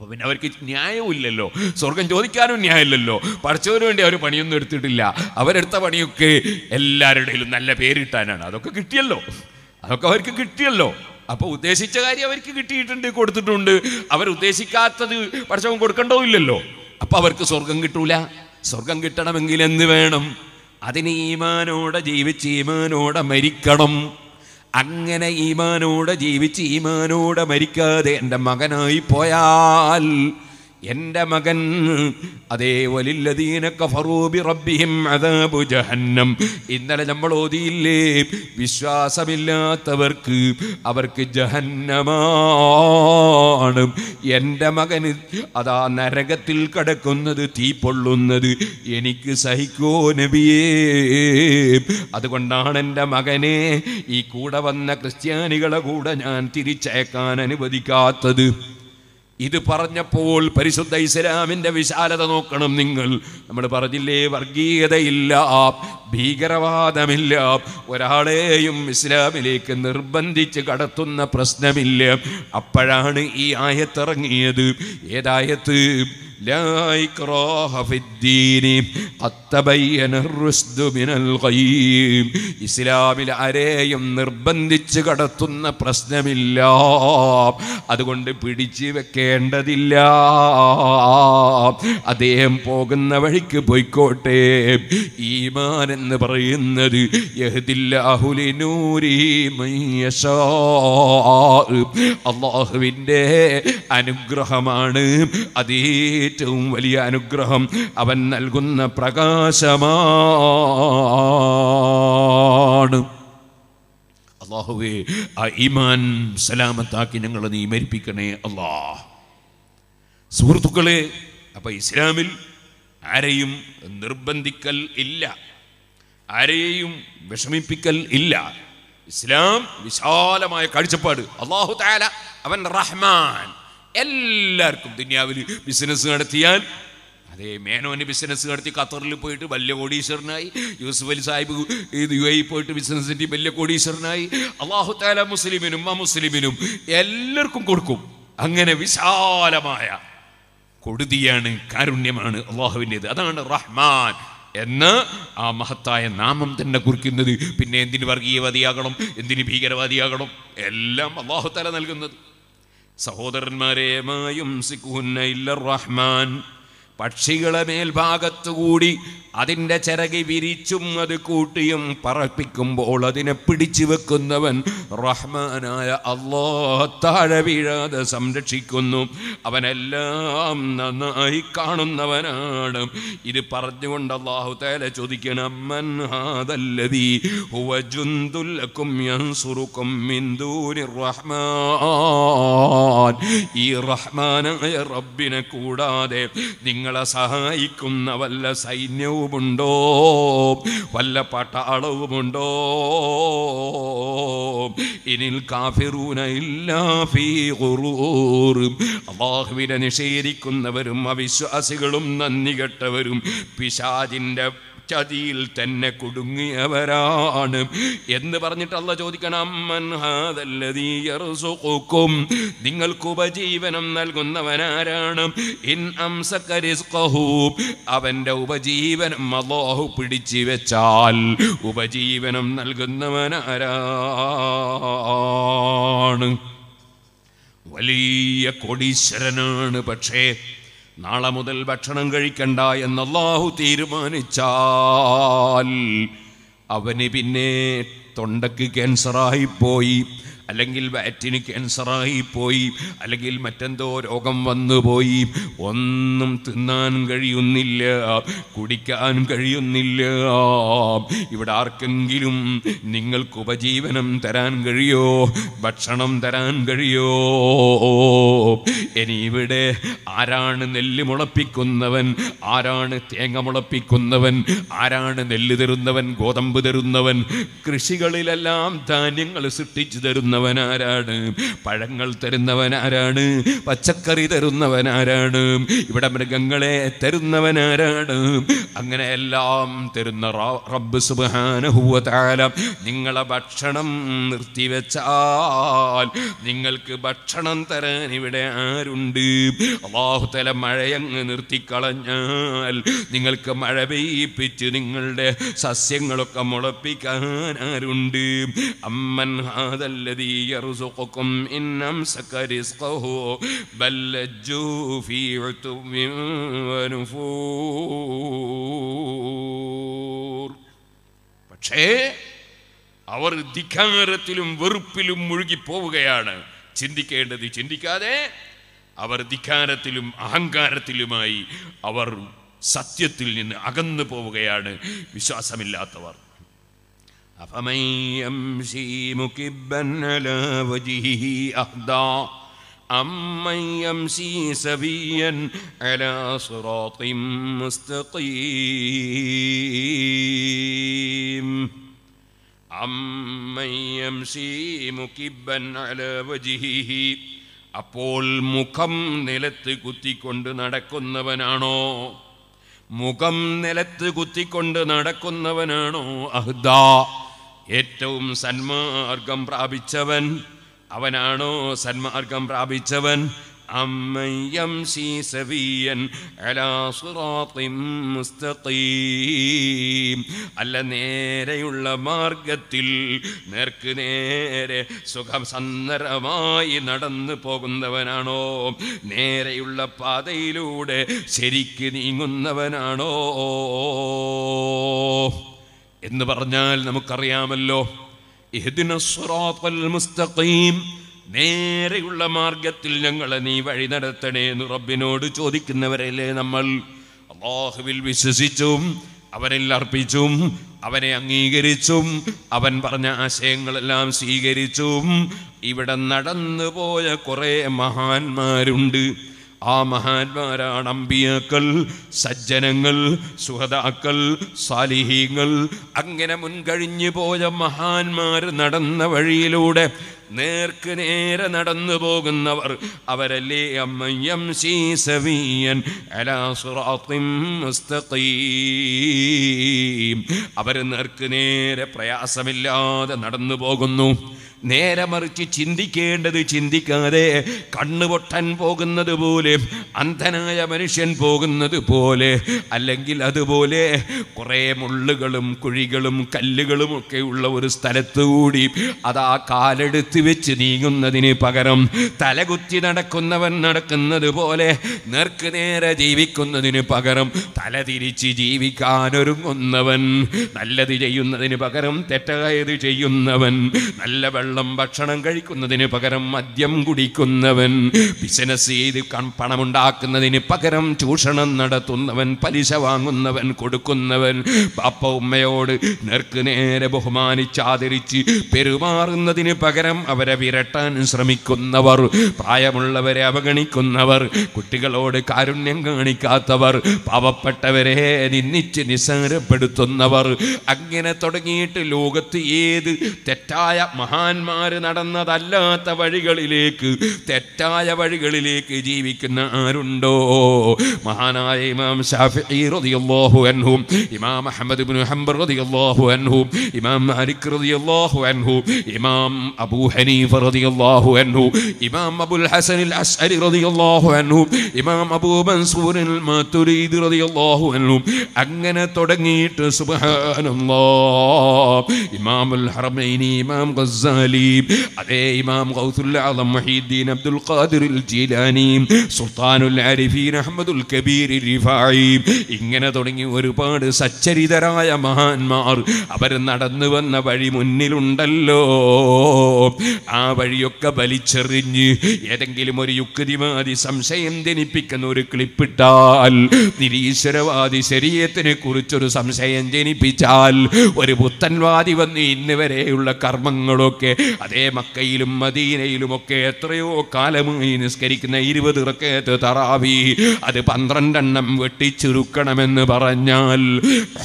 അപ്പൊ പിന്നെ അവർക്ക് ന്യായമില്ലല്ലോ സ്വർഗം ചോദിക്കാനും ന്യായമില്ലല്ലോ പഠിച്ചവന് വേണ്ടി അവർ പണിയൊന്നും എടുത്തിട്ടില്ല അവരെടുത്ത പണിയൊക്കെ എല്ലാവരുടെയിലും നല്ല പേരിട്ടാനാണ് അതൊക്കെ കിട്ടിയല്ലോ അതൊക്കെ അവർക്ക് കിട്ടിയല്ലോ അപ്പോൾ ഉദ്ദേശിച്ച കാര്യം അവർക്ക് കിട്ടിയിട്ടുണ്ട് കൊടുത്തിട്ടുണ്ട് അവർ ഉദ്ദേശിക്കാത്തത് പഠിച്ചവൻ കൊടുക്കണ്ടോ ഇല്ലല്ലോ അപ്പൊ അവർക്ക് സ്വർഗം കിട്ടൂല സ്വർഗം കിട്ടണമെങ്കിൽ എന്ത് വേണം അതിനീമാനോടെ ഈമാനോടെ ജീവിച്ച് ഈമാനോടെ മരിക്കണം അങ്ങനെ ഈമാനോടെ ജീവിച്ച് ഈമാനോടെ മരിക്കാതെ എൻ്റെ മകനായി പോയാൽ എൻ്റെ മകൻ അതേ വലില്ലതീനൊക്കെ ഫറൂബി റബ്ബിഹിം അതാബു ജഹന്നം ഇന്നലെ നമ്മൾ ഓതിയില്ലേ വിശ്വാസമില്ലാത്തവർക്ക് അവർക്ക് ജഹന്നമാണ് എൻ്റെ മകന് അതാ നരകത്തിൽ കടക്കുന്നത് തീ പൊള്ളുന്നത് എനിക്ക് സഹിക്കോ നബിയേ അതുകൊണ്ടാണ് എൻ്റെ മകനെ ഈ കൂടെ വന്ന ക്രിസ്ത്യാനികളെ കൂടെ ഞാൻ തിരിച്ചയക്കാൻ അനുവദിക്കാത്തത് ഇത് പറഞ്ഞപ്പോൾ പരിശുദ്ധ ഇസ്ലാമിൻ്റെ വിശാലത നോക്കണം നിങ്ങൾ നമ്മൾ പറഞ്ഞില്ലേ വർഗീയതയില്ല ഭീകരവാദമില്ല ഒരാളെയും ഇസ്ലാമിലേക്ക് നിർബന്ധിച്ച് കടത്തുന്ന പ്രശ്നമില്ല അപ്പോഴാണ് ഈ ആയത്തിറങ്ങിയത് ഏതായത്ത് ഇസ്ലാമിൽ ആരെയും നിർബന്ധിച്ച് കടത്തുന്ന പ്രശ്നമില്ല അതുകൊണ്ട് പിടിച്ചു വെക്കേണ്ടതില്ല അദ്ദേഹം പോകുന്ന വഴിക്ക് പോയിക്കോട്ടെ ഈമാൻ എന്ന് പറയുന്നത് അള്ളാഹുവിൻ്റെ അനുഗ്രഹമാണ് അതേ ഏറ്റവും വലിയ അനുഗ്രഹം അവൻ നൽകുന്ന പ്രകാശമാണ് അള്ളാഹുവേ ആ ഈമാൻ സലാമത്താക്കി ഞങ്ങൾ നീ മരിപ്പിക്കണേ അള്ളാ സുഹൃത്തുക്കളെ അപ്പൊ ഇസ്ലാമിൽ ആരെയും നിർബന്ധിക്കൽ ഇല്ല ആരെയും വിഷമിപ്പിക്കൽ ഇല്ല ഇസ്ലാം വിശാലമായ കാഴ്ചപ്പാട് അള്ളാഹു താല അവൻ റഹ്മാൻ എല്ലാവർക്കും ദുനിയാവിൽ ബിസിനസ് നടത്തിയാൽ അതേ മേനോന് ബിസിനസ് നടത്തി ഖത്തറിൽ പോയിട്ട് വലിയ കോടീശ്വരനായി യൂസുഫ് അലി സാഹിബ് ഇത് യു ഐ പോയിട്ട് ബിസിനസ്സിൻ്റെ വലിയ കോടീശ്വരനായി അള്ളാഹു താല മുസ്ലിമിനും ആ മുസ്ലിമിനും എല്ലാവർക്കും കൊടുക്കും അങ്ങനെ വിശാലമായ കൊടുതിയാണ് കാരുണ്യമാണ് അള്ളാഹുവിൻ്റെത് അതാണ് റഹ്മാൻ എന്ന് ആ മഹത്തായ നാമം തന്നെ കുറിക്കുന്നത് പിന്നെ എന്തിന് വർഗീയവാദിയാകണം എന്തിന് ഭീകരവാദിയാകണം എല്ലാം അള്ളാഹു തല നൽകുന്നത് സഹോദരന്മാരെ മായും സിഖുന്ന ഇല്ല റഹ്മാൻ പക്ഷികളെ മേൽഭാഗത്തുകൂടി അതിൻ്റെ ചിറകി വിരിച്ചും അത് കൂട്ടിയും പറപ്പിക്കുമ്പോൾ അതിനെ പിടിച്ചു വെക്കുന്നവൻ റഹ്മാനായ അള്ളോ താഴെ വീഴാതെ സംരക്ഷിക്കുന്നു അവനെല്ലാം നന്നായി കാണുന്നവനാണ് ഇത് പറഞ്ഞുകൊണ്ട് അള്ളാഹു തേല ചോദിക്കണം ഈ റഹ്മാനായ റബ്ബിനെ കൂടാതെ നിങ്ങൾ നിങ്ങളെ സഹായിക്കുന്ന വല്ല സൈന്യവുമുണ്ടോ വല്ല പട്ടാളവുമുണ്ടോ ഇനിൽ കാഫിറൂന അള്ളാഹുവിനെ നിഷേധിക്കുന്നവരും അവിശ്വാസികളും നന്ദി കെട്ടവരും പിശാദിൻ്റെ ചതിയിൽ തന്നെ കുടുങ്ങിയവരാണ് എന്ന് പറഞ്ഞിട്ട് ചോദിക്കണം നിങ്ങൾക്ക് ഉപജീവനം നൽകുന്നവനാരാണ് ഇൻ ഉപജീവനം അല്ലാഹു പിടിച്ചു വെച്ചാൽ ഉപജീവനം നൽകുന്നവനാരാണ് വലിയ കൊടീശ്വരനാണ് പക്ഷേ നാളെ മുതൽ ഭക്ഷണം കഴിക്കണ്ട എന്നല്ലാഹു തീരുമാനിച്ചാൽ അവന് പിന്നെ തൊണ്ടക്ക് ക്യാൻസറായിപ്പോയി അല്ലെങ്കിൽ വയറ്റിന് ക്യാൻസറായി പോയി അല്ലെങ്കിൽ മറ്റെന്തോ രോഗം വന്നു പോയി ഒന്നും തിന്നാൻ കഴിയുന്നില്ല കുടിക്കാൻ കഴിയുന്നില്ല ഇവിടെ ആർക്കെങ്കിലും നിങ്ങൾക്ക് ഉപജീവനം തരാൻ കഴിയോ ഭക്ഷണം തരാൻ കഴിയോ ഇനി ഇവിടെ ആരാണ് നെല്ല് മുളപ്പിക്കുന്നവൻ ആരാണ് തേങ്ങ മുളപ്പിക്കുന്നവൻ ആരാണ് നെല്ല് തരുന്നവൻ ഗോതമ്പ് തരുന്നവൻ കൃഷികളിലെല്ലാം ധാന്യങ്ങൾ സൃഷ്ടിച്ചു തരുന്നവൻ തരുന്നവനാരാണ് പഴങ്ങൾ തരുന്നവനാരാണ് പച്ചക്കറി തരുന്നവനാരാണ് ഇവിടെ മൃഗങ്ങളെ തരുന്നവനാരാണ് അങ്ങനെ എല്ലാം തരുന്ന റബ്ബ് സുബാനഹുവതാല നിങ്ങളെ ഭക്ഷണം നിർത്തിവെച്ചാൽ നിങ്ങൾക്ക് ഭക്ഷണം തരാൻ ഇവിടെ ആരുണ്ട് അള്ളാഹുതല മഴയങ്ങ് നിർത്തിക്കളഞ്ഞാൽ നിങ്ങൾക്ക് മഴ പെയ്യിപ്പിച്ച് നിങ്ങളുടെ സസ്യങ്ങളൊക്കെ മുളപ്പിക്കാൻ ആരുണ്ട് അമ്മൻ ഹാദല്ലതി يرزقكم إن أمسك رزقه بل لجوا في عتب ونفور പക്ഷേ അവർ ധിക്കാരത്തിലും വെറുപ്പിലും മുഴുകി പോവുകയാണ് ചിന്തിക്കേണ്ടത് ചിന്തിക്കാതെ അവർ ധിക്കാരത്തിലും അഹങ്കാരത്തിലുമായി അവർ സത്യത്തിൽ നിന്ന് അകന്നു പോവുകയാണ് വിശ്വാസമില്ലാത്തവർ أفمن يمشي مكبا على وجهه أهدى أمن يمشي سبيا على صراط مستقيم അമ്മൻ യംശി മുക്കിബൻ അല വജിഹിഹി അപ്പോൾ മുഖം നിലത്ത് കുത്തിക്കൊണ്ട് നടക്കുന്നവനാണോ മുഖം നിലത്ത് കുത്തിക്കൊണ്ട് നടക്കുന്നവനാണോ അഹ്ദാ ഏറ്റവും സന്മാർഗം പ്രാപിച്ചവൻ അവനാണോ സന്മാർഗം പ്രാപിച്ചവൻ അമ്മയ്യം ശീ അല്ല നേരെയുള്ള മാർഗത്തിൽ നേർക്ക് നേരെ സുഖസന്ദരമായി നടന്നു പോകുന്നവനാണോ നേരെയുള്ള പാതയിലൂടെ ശരിക്ക് നീങ്ങുന്നവനാണോ എന്ന് പറഞ്ഞാൽ നമുക്കറിയാമല്ലോ മുസ്തഖീം നേരെയുള്ള മാർഗത്തിൽ ഞങ്ങളെ നീ വഴി നടത്തണേ എന്ന് റബ്ബിനോട് ചോദിക്കുന്നവരല്ലേ നമ്മൾ അള്ളാഹുവിൽ വിശ്വസിച്ചും അവനിൽ അർപ്പിച്ചും അവനെ അംഗീകരിച്ചും അവൻ പറഞ്ഞ ആശയങ്ങളെല്ലാം സ്വീകരിച്ചും ഇവിടെ നടന്നു പോയ കുറേ മഹാന്മാരുണ്ട് ആ മഹാന്മാരാണ് അമ്പിയാക്കൾ സജ്ജനങ്ങൾ സുഹതാക്കൾ സാലിഹീങ്ങൾ അങ്ങനെ മുൻകഴിഞ്ഞു പോയ മഹാന്മാർ നടന്ന വഴിയിലൂടെ നേർക്ക് നേരെ നടന്നു പോകുന്നവർ അവരല്ലേ അമ്മയ്യം സീസവീയൻ അവർ നേർക്ക് നേരെ പ്രയാസമില്ലാതെ നടന്നു പോകുന്നു നേരെ മറിച്ച് ചിന്തിക്കേണ്ടത് ചിന്തിക്കാതെ കണ്ണുപൊട്ടൻ പോകുന്നത് പോലെ അന്ധനായ മനുഷ്യൻ പോകുന്നത് പോലെ അല്ലെങ്കിൽ അതുപോലെ കുറേ മുള്ളുകളും കുഴികളും കല്ലുകളും ഒക്കെ ഉള്ള ഒരു സ്ഥലത്ത് കൂടി അതാ കാലെടുത്ത് വെച്ച് നീങ്ങുന്നതിന് പകരം തലകുത്തി നടക്കുന്നവൻ നടക്കുന്നത് പോലെ നേർക്ക് നേരെ ജീവിക്കുന്നതിന് പകരം തല തിരിച്ച് ജീവിക്കാനൊരുങ്ങുന്നവൻ നല്ലത് ചെയ്യുന്നതിന് പകരം തെറ്റായത് ചെയ്യുന്നവൻ നല്ല വെള്ളം വെള്ളം ഭക്ഷണം കഴിക്കുന്നതിന് പകരം മദ്യം കുടിക്കുന്നവൻ ബിസിനസ് ചെയ്ത് പണമുണ്ടാക്കുന്നതിന് പകരം ചൂഷണം നടത്തുന്നവൻ പലിശ വാങ്ങുന്നവൻ കൊടുക്കുന്നവൻ ബാപ്പ ഉമ്മയോട് നേർക്ക് നേരെ ബഹുമാനിച്ചാദരിച്ച് പെരുമാറുന്നതിന് പകരം അവരെ വിരട്ടാൻ ശ്രമിക്കുന്നവർ പ്രായമുള്ളവരെ അവഗണിക്കുന്നവർ കുട്ടികളോട് കാരുണ്യം കാണിക്കാത്തവർ പാവപ്പെട്ടവരെ നിന്നിച്ച് നിസ്സാരപ്പെടുത്തുന്നവർ അങ്ങനെ തുടങ്ങിയിട്ട് ലോകത്ത് ഏത് തെറ്റായ മഹാൻ മഹാന്മാർ നടന്നതല്ലാത്ത വഴികളിലേക്ക് തെറ്റായ വഴികളിലേക്ക് ജീവിക്കുന്ന ആരുണ്ടോ മഹാനായ ഇമാം ഷാഫി അൻഹും ഇമാം അഹമ്മദ് ബിൻ ഹംബർ റതിയല്ലാഹു അൻഹും ഇമാം മാലിക് റതിയല്ലാഹു അൻഹു ഇമാം അബൂ ഹനീഫ റതിയല്ലാഹു അൻഹു ഇമാം അബുൽ ഹസൻ അൽ റളിയല്ലാഹു അൻഹു ഇമാം അബൂ മൻസൂർ അൽ മതുരീദി അൻഹു അങ്ങനെ തുടങ്ങിയിട്ട് സുബ്ഹാനല്ലാഹ് ഇമാമുൽ ഹറമൈനി ഇമാം ഗസ്സാലി അലീം അതേ ഇമാം ഗൗസുൽ ആലം മഹീദ്ദീൻ അബ്ദുൽ ഖാദിറുൽ ജീലാനി സുൽത്താനുൽ ആരിഫീൻ അഹമ്മദുൽ കബീർ റിഫായി ഇങ്ങനെ തുടങ്ങി ഒരുപാട് സച്ചരിതരായ മഹാന്മാർ അവർ നടന്നു വന്ന വഴി മുന്നിലുണ്ടല്ലോ ആ വഴിയൊക്കെ വലിച്ചെറിഞ്ഞ് ഏതെങ്കിലും ഒരു യുക്തിവാദി സംശയം ജനിപ്പിക്കുന്ന ഒരു ക്ലിപ്പിട്ടാൽ നിരീശ്വരവാദി ശരീരത്തിനെ കുറിച്ചൊരു സംശയം ജനിപ്പിച്ചാൽ ഒരു പുത്തൻവാദി വന്ന് ഇന്ന് വരെയുള്ള കർമ്മങ്ങളൊക്കെ അതേ മക്കയിലും മദീനയിലും ഒക്കെ എത്രയോ കാലമായി നിസ്കരിക്കുന്ന ഇരുപത് ഇറക്കേത്ത് തറാവി അത് പന്ത്രണ്ടെണ്ണം വെട്ടിച്ചുരുക്കണമെന്ന് പറഞ്ഞാൽ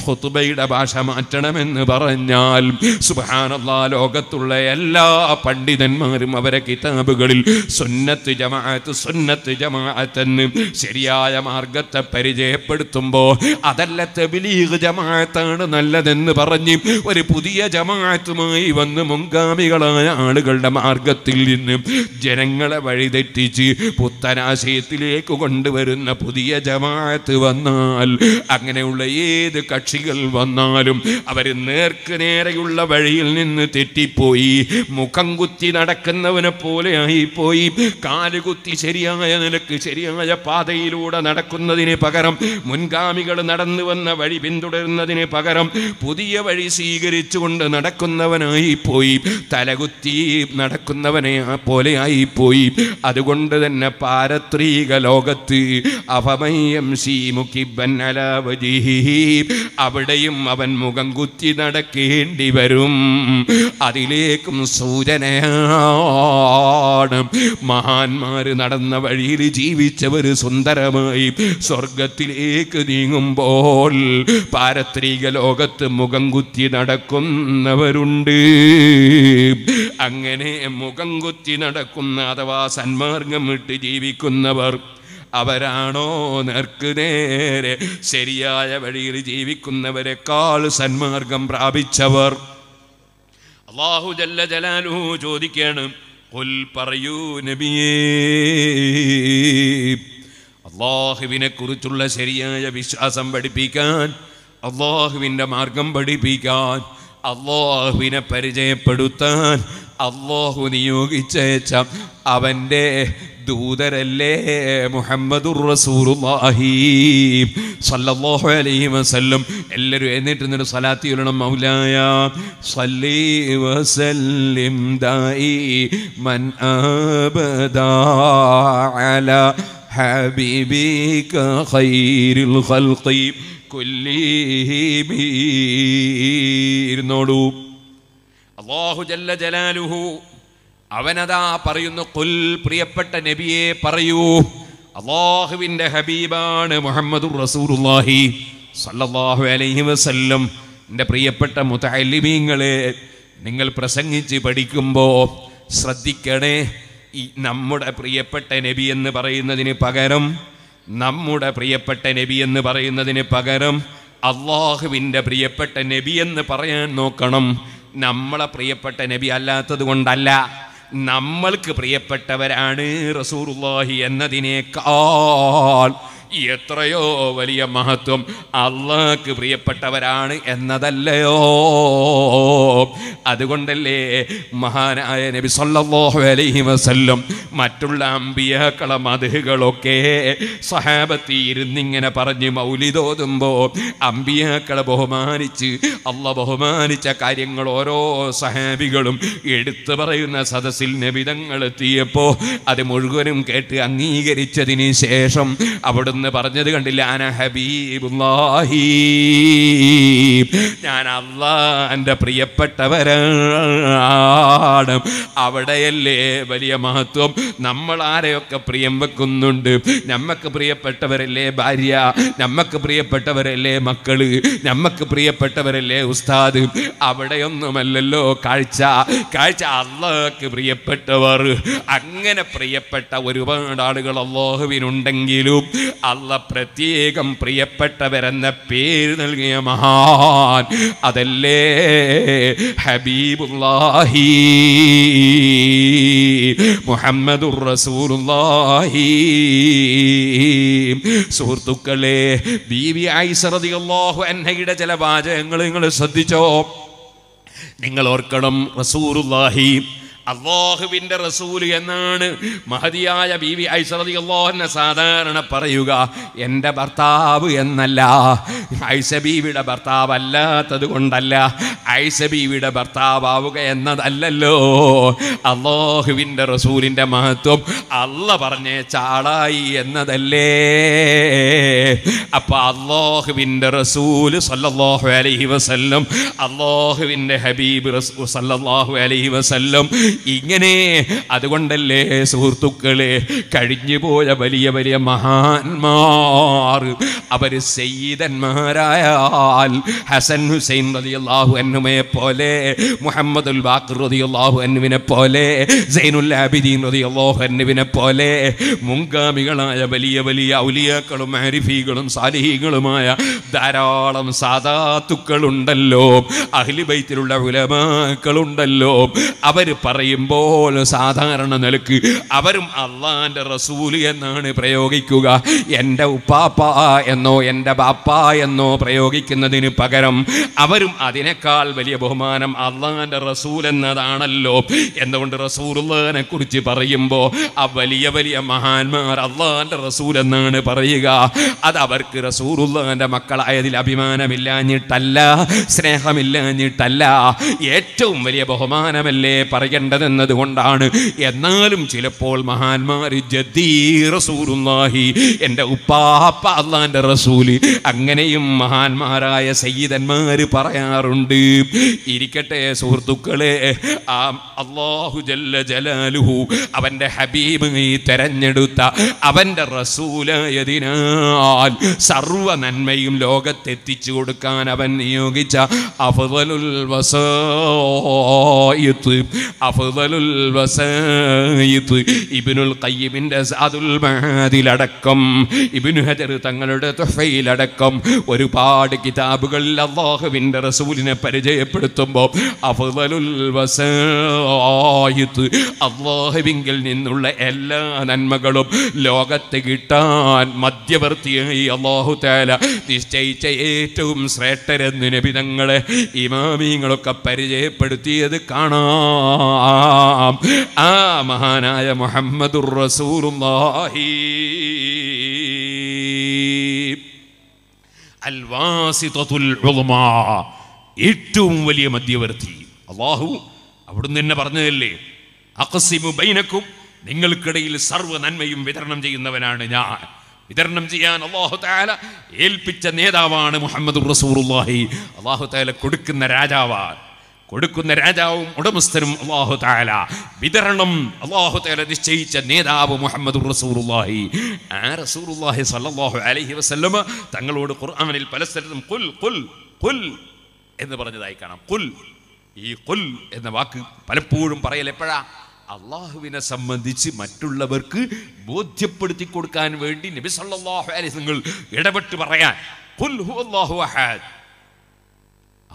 ഹുതുബയുടെ ഭാഷ മാറ്റണമെന്ന് പറഞ്ഞാൽ സുഹാനുള്ള ലോകത്തുള്ള എല്ലാ പണ്ഡിതന്മാരും അവരെ കിതാബുകളിൽ സുന്നത്ത് ജമാഅത്ത് സുന്നത്ത് ജമാഅത്തെന്ന് ശരിയായ മാർഗത്തെ പരിചയപ്പെടുത്തുമ്പോൾ അതല്ല തെബിലീഗ് ജമാഅത്താണ് നല്ലതെന്ന് പറഞ്ഞ് ഒരു പുതിയ ജമാഅത്തുമായി വന്ന് മുൻഗാമികൾ പാപികളായ ആളുകളുടെ മാർഗത്തിൽ നിന്ന് ജനങ്ങളെ വഴിതെറ്റിച്ച് പുത്തനാശയത്തിലേക്ക് കൊണ്ടുവരുന്ന പുതിയ ജമാഅത്ത് വന്നാൽ അങ്ങനെയുള്ള ഏത് കക്ഷികൾ വന്നാലും അവർ നേർക്കുനേരെയുള്ള നേരെയുള്ള വഴിയിൽ നിന്ന് തെറ്റിപ്പോയി മുഖം കുത്തി നടക്കുന്നവനെ പോലെ ആയിപ്പോയി കാലുകുത്തി ശരിയായ നിലക്ക് ശരിയായ പാതയിലൂടെ നടക്കുന്നതിന് പകരം മുൻഗാമികൾ നടന്നു വന്ന വഴി പിന്തുടരുന്നതിന് പകരം പുതിയ വഴി സ്വീകരിച്ചുകൊണ്ട് നടക്കുന്നവനായി പോയി തല തലകുത്തി നടക്കുന്നവനെ ആ പോലെയായി പോയി അതുകൊണ്ട് തന്നെ പാരത്രീക ലോകത്ത് അവമയം അവിടെയും അവൻ മുഖം കുത്തി നടക്കേണ്ടി വരും അതിലേക്കും സൂചനയാണ് മഹാന്മാർ നടന്ന വഴിയിൽ ജീവിച്ചവർ സുന്ദരമായി സ്വർഗത്തിലേക്ക് നീങ്ങുമ്പോൾ പാരത്രീക ലോകത്ത് മുഖം കുത്തി നടക്കുന്നവരുണ്ട് അങ്ങനെ മുഖം കുത്തി നടക്കുന്ന അഥവാ സന്മാർഗമിട്ട് ജീവിക്കുന്നവർ അവരാണോ നേർക്ക് നേരെ ശരിയായ വഴിയിൽ ജീവിക്കുന്നവരെക്കാൾ സന്മാർഗം പ്രാപിച്ചവർ അള്ളാഹു ജല്ല ജലാലു ചോദിക്കാണ് കൊൽ പറയൂ നബിയേ അള്ളാഹുവിനെ കുറിച്ചുള്ള ശരിയായ വിശ്വാസം പഠിപ്പിക്കാൻ അള്ളാഹുവിൻ്റെ മാർഗം പഠിപ്പിക്കാൻ അള്ളാഹുവിനെ പരിചയപ്പെടുത്താൻ അള്ളാഹു നിയോഗിച്ചേച്ച അവൻ്റെ ദൂതരല്ലേ മുഹമ്മദുർ റസൂലുള്ളാഹി സല്ലല്ലാഹു അലൈഹി വസല്ലം എല്ലാവരും എന്നിട്ട് എന്നിട്ട് സലാത്തി ചൊല്ലണം മൗലായ സല്ലി വസല്ലിം ദായി മൻ അബദാ അല ഹബീബിക ഖൈറുൽ ഖൽഖി ഇരുന്നോളൂ അള്ളാഹു ജല്ല ജലാലുഹു അവനതാ പറയുന്നു കൊൽ പ്രിയപ്പെട്ട നബിയെ പറയൂ അള്ളാഹുവിന്റെ ഹബീബാണ് മുഹമ്മദ് റസൂറുല്ലാഹി അലൈഹി വസല്ലം എൻ്റെ പ്രിയപ്പെട്ട മുതാലിമീങ്ങളെ നിങ്ങൾ പ്രസംഗിച്ച് പഠിക്കുമ്പോൾ ശ്രദ്ധിക്കണേ ഈ നമ്മുടെ പ്രിയപ്പെട്ട നബി എന്ന് പറയുന്നതിന് പകരം നമ്മുടെ പ്രിയപ്പെട്ട നബി എന്ന് പറയുന്നതിന് പകരം അള്ളാഹുവിൻ്റെ പ്രിയപ്പെട്ട നബി എന്ന് പറയാൻ നോക്കണം നമ്മളെ പ്രിയപ്പെട്ട നബി അല്ലാത്തത് കൊണ്ടല്ല നമ്മൾക്ക് പ്രിയപ്പെട്ടവരാണ് റസൂർ എന്നതിനേക്കാൾ എത്രയോ വലിയ മഹത്വം അള്ളാക്ക് പ്രിയപ്പെട്ടവരാണ് എന്നതല്ലയോ അതുകൊണ്ടല്ലേ മഹാനായ നബി സല്ലല്ലാഹു അലൈഹി വസല്ലം മറ്റുള്ള അമ്പിയാക്കളെ മധുകളൊക്കെ സഹാബത്തി ഇരുന്നിങ്ങനെ പറഞ്ഞ് മൗലിതോതുമ്പോൾ അമ്പിയാക്കളെ ബഹുമാനിച്ച് അള്ള ബഹുമാനിച്ച കാര്യങ്ങൾ ഓരോ സഹാബികളും എടുത്തു പറയുന്ന സദസ്സിൽ നബിതങ്ങൾ എത്തിയപ്പോൾ അത് മുഴുവനും കേട്ട് അംഗീകരിച്ചതിന് ശേഷം അവിടുന്ന് എന്ന് പറഞ്ഞത് കണ്ടില്ല അന ഹബീബുല്ലാഹി ഞാൻ അള്ളാൻ്റെ പ്രിയപ്പെട്ടവരാണ് അവിടെയല്ലേ വലിയ മഹത്വം നമ്മൾ ആരെയൊക്കെ പ്രിയം വെക്കുന്നുണ്ട് നമ്മക്ക് പ്രിയപ്പെട്ടവരല്ലേ ഭാര്യ നമ്മക്ക് പ്രിയപ്പെട്ടവരല്ലേ മക്കള് നമ്മക്ക് പ്രിയപ്പെട്ടവരല്ലേ ഉസ്താദ് അവിടെയൊന്നുമല്ലല്ലോ കാഴ്ച കാഴ്ച അള്ളക്ക് പ്രിയപ്പെട്ടവർ അങ്ങനെ പ്രിയപ്പെട്ട ഒരുപാട് ആളുകൾ അള്ളാഹുവിനുണ്ടെങ്കിലും അല്ല പ്രത്യേകം പ്രിയപ്പെട്ടവരെന്ന പേര് നൽകിയ മഹാൻ അതല്ലേ ഹബീബുല്ലാഹി മുഹമ്മദുർ റസൂലുല്ലാഹി സുഹൃത്തുക്കളെ ബി വി ഐസറതിയല്ലാഹു അൻഹയുടെ ചില വാചകങ്ങൾ നിങ്ങൾ ശ്രദ്ധിച്ചോ നിങ്ങൾ ഓർക്കണം റസൂറുല്ലാഹി അള്ളാഹുവിന്റെ റസൂൽ എന്നാണ് മഹതിയായ ബി വി ഐസറതി അള്ളാഹുവിനെ സാധാരണ പറയുക എൻ്റെ ഭർത്താവ് എന്നല്ല ഐസബീവിയുടെ ഭർത്താവ് അല്ലാത്തത് കൊണ്ടല്ല ഐസബീവിയുടെ ഭർത്താവുക എന്നതല്ലല്ലോ അള്ളാഹുവിൻ്റെ റസൂലിൻ്റെ മഹത്വം അള്ള പറഞ്ഞ ചാളായി എന്നതല്ലേ അപ്പോൾ അള്ളാഹുവിൻ്റെ റസൂല് സല്ലല്ലാഹു അലൈഹി വസല്ലം അള്ളാഹുവിൻ്റെ ഹബീബ് റസൂ സല്ലല്ലാഹു അലൈഹി വസല്ലം ഇങ്ങനെ അതുകൊണ്ടല്ലേ സുഹൃത്തുക്കളെ കഴിഞ്ഞു പോയ വലിയ വലിയ മഹാന്മാർ അവർ സെയ്തന്മാരായാൽ ഹസൻ ഹുസൈൻ റതിയല്ലാഹു അന്നുമയെ പോലെ മുഹമ്മദുൽ ബാക്കർ റതിയല്ലാഹു അന്നുവിനെ പോലെ സൈനുൽ ആബിദീൻ റതിയല്ലാഹു അന്നുവിനെ പോലെ മുൻഗാമികളായ വലിയ വലിയ ഔലിയാക്കളും ഹരിഫികളും സാലിഹികളുമായ ധാരാളം സാധാത്തുക്കളുണ്ടല്ലോ അഹ്ലിബൈത്തിലുള്ള ഉലമാക്കളുണ്ടല്ലോ അവർ പറയും പറയുമ്പോൾ സാധാരണ നിലക്ക് അവരും അള്ളാൻ്റെ റസൂല് എന്നാണ് പ്രയോഗിക്കുക എൻ്റെ ഉപ്പാപ്പ എന്നോ എൻ്റെ ബാപ്പ എന്നോ പ്രയോഗിക്കുന്നതിന് പകരം അവരും അതിനേക്കാൾ വലിയ ബഹുമാനം അള്ളാൻ്റെ റസൂൽ എന്നതാണല്ലോ എന്തുകൊണ്ട് റസൂലിനെ കുറിച്ച് പറയുമ്പോൾ ആ വലിയ വലിയ മഹാന്മാർ അള്ളാൻ്റെ റസൂൽ എന്നാണ് പറയുക അത് അവർക്ക് റസൂലുള്ളതിൻ്റെ മക്കളായതിൽ അഭിമാനമില്ലാഞ്ഞിട്ടല്ല സ്നേഹമില്ലാഞ്ഞിട്ടല്ല ഏറ്റവും വലിയ ബഹുമാനമല്ലേ പറയേണ്ടത് ചെയ്യേണ്ടതെന്നതുകൊണ്ടാണ് എന്നാലും ചിലപ്പോൾ മഹാന്മാർ എൻ്റെ ഉപ്പാപ്പ അള്ളാൻ്റെ റസൂല് അങ്ങനെയും മഹാന്മാരായ സയ്യിദന്മാർ പറയാറുണ്ട് ഇരിക്കട്ടെ സുഹൃത്തുക്കളെ ആ അള്ളാഹു ജല്ല ജലാലുഹു അവൻ്റെ ഹബീബ് തെരഞ്ഞെടുത്ത അവൻ്റെ റസൂലായതിനാൽ സർവ നന്മയും ലോകത്തെത്തിച്ചു കൊടുക്കാൻ അവൻ നിയോഗിച്ച അഫുദലുൽ വസായത്ത് അഫു അഫ്ദലുൽ വസൈദ് ഇബ്നുൽ ഇബ്നു ഹജർ തങ്ങളുടെ തുഫയിലടക്കം ഒരുപാട് കിതാബുകളിൽ അള്ളാഹുവിൻ്റെ റസൂലിനെ പരിചയപ്പെടുത്തുമ്പോൾ അള്ളാഹുവിങ്കിൽ നിന്നുള്ള എല്ലാ നന്മകളും ലോകത്ത് കിട്ടാൻ മധ്യവർത്തിയായി അള്ളാഹു തേല നിശ്ചയിച്ച ഏറ്റവും ശ്രേഷ്ഠരെന്ന് നബിതങ്ങളെ ഇമാമിങ്ങളൊക്കെ പരിചയപ്പെടുത്തിയത് കാണാം ആ മഹാനായ മുഹമ്മദുർ റസൂലുള്ളാഹി ഏറ്റവും വലിയ മധ്യവർത്തി അള്ളാഹു അവിടുന്ന് തന്നെ പറഞ്ഞതല്ലേ അക്കസിമു ബൈനക്കും നിങ്ങൾക്കിടയിൽ സർവ്വ നന്മയും വിതരണം ചെയ്യുന്നവനാണ് ഞാൻ വിതരണം ചെയ്യാൻ അള്ളാഹു താല ഏൽപ്പിച്ച നേതാവാണ് മുഹമ്മദ് അള്ളാഹി അള്ളാഹു താല കൊടുക്കുന്ന രാജാവാണ് കൊടുക്കുന്ന രാജാവും ഉടമസ്ഥരും അള്ളാഹു താല വിതരണം അള്ളാഹു താല നിശ്ചയിച്ച നേതാവ് മുഹമ്മദ് റസൂറുല്ലാഹി ആ റസൂറുല്ലാഹി സല്ലാഹു അലഹി വസ്ല്ലമ തങ്ങളോട് ഖുർആാനിൽ പല സ്ഥലത്തും കുൽ കുൽ കുൽ എന്ന് പറഞ്ഞതായി കാണാം കുൽ ഈ കുൽ എന്ന വാക്ക് പലപ്പോഴും പറയൽ എപ്പോഴാ അള്ളാഹുവിനെ സംബന്ധിച്ച് മറ്റുള്ളവർക്ക് ബോധ്യപ്പെടുത്തി കൊടുക്കാൻ വേണ്ടി നബി സല്ലാഹു അലൈഹി നിങ്ങൾ ഇടപെട്ട് പറയാൻ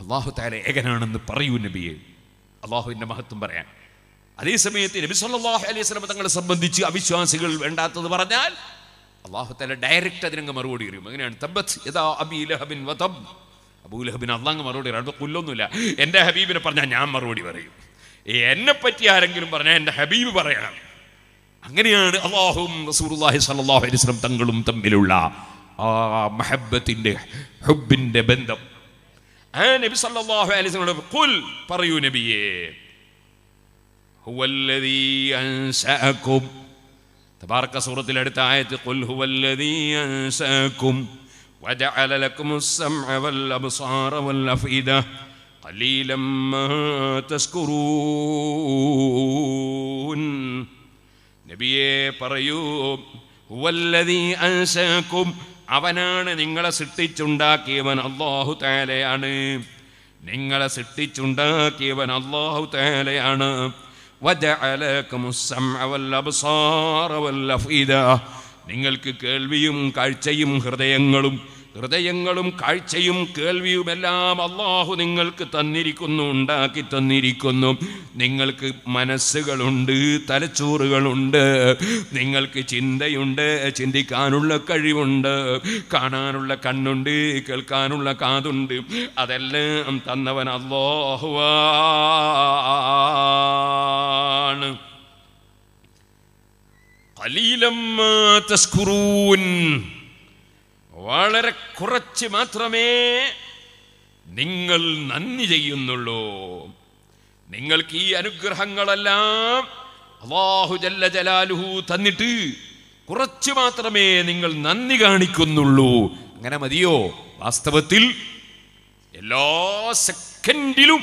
അള്ളാഹു താര ഏകനാണെന്ന് പറയൂ നബിയെ അള്ളാഹുവിൻ്റെ മഹത്വം പറയാൻ സമയത്ത് നബി സല്ലാഹു അലൈഹി സ്വലം തങ്ങളെ സംബന്ധിച്ച് അവിശ്വാസികൾ വേണ്ടാത്തത് പറഞ്ഞാൽ അള്ളാഹു താല ഡയറക്റ്റ് അതിനങ്ങ് മറുപടി പറയും എങ്ങനെയാണ് തബത്ത് യഥാ അബി ലഹബിൻ വതബ് അബൂലഹബിന് അള്ളാങ്ങ് മറുപടി പറയാം കൊല്ലൊന്നുമില്ല എൻ്റെ ഹബീബിനെ പറഞ്ഞാൽ ഞാൻ മറുപടി പറയും എന്നെ പറ്റി ആരെങ്കിലും പറഞ്ഞാൽ എൻ്റെ ഹബീബ് പറയാം അങ്ങനെയാണ് അള്ളാഹും റസൂർല്ലാഹി സല്ലാഹു അലൈഹി സ്വലം തങ്ങളും തമ്മിലുള്ള ആ മഹബത്തിൻ്റെ ഹുബിൻ്റെ ബന്ധം النبي صلى الله عليه وسلم قل بريو نبي هو الذي أنساكم تبارك سورة الأرتعات قل هو الذي أنساكم وجعل لكم السمع والأبصار والأفئدة قليلا ما تذكرون نبي بريو هو الذي أنساكم അവനാണ് നിങ്ങളെ സൃഷ്ടിച്ചുണ്ടാക്കിയവൻ അള്ളാഹു തേലയാണ് നിങ്ങളെ സൃഷ്ടിച്ചുണ്ടാക്കിയവൻ അള്ളാഹു തേലയാണ് നിങ്ങൾക്ക് കേൾവിയും കാഴ്ചയും ഹൃദയങ്ങളും ഹൃദയങ്ങളും കാഴ്ചയും കേൾവിയുമെല്ലാം അള്ളാഹു നിങ്ങൾക്ക് തന്നിരിക്കുന്നു ഉണ്ടാക്കി തന്നിരിക്കുന്നു നിങ്ങൾക്ക് മനസ്സുകളുണ്ട് തലച്ചോറുകളുണ്ട് നിങ്ങൾക്ക് ചിന്തയുണ്ട് ചിന്തിക്കാനുള്ള കഴിവുണ്ട് കാണാനുള്ള കണ്ണുണ്ട് കേൾക്കാനുള്ള കാതുണ്ട് അതെല്ലാം തന്നവൻ അള്ളാഹുവാണ് കലീലം തസ്കുറൂൻ വളരെ കുറച്ച് മാത്രമേ നിങ്ങൾ നന്ദി ചെയ്യുന്നുള്ളൂ നിങ്ങൾക്ക് ഈ അനുഗ്രഹങ്ങളെല്ലാം അള്ളാഹു ജല്ല ജലാലുഹു തന്നിട്ട് കുറച്ച് മാത്രമേ നിങ്ങൾ നന്ദി കാണിക്കുന്നുള്ളൂ അങ്ങനെ മതിയോ വാസ്തവത്തിൽ എല്ലാ സെക്കൻഡിലും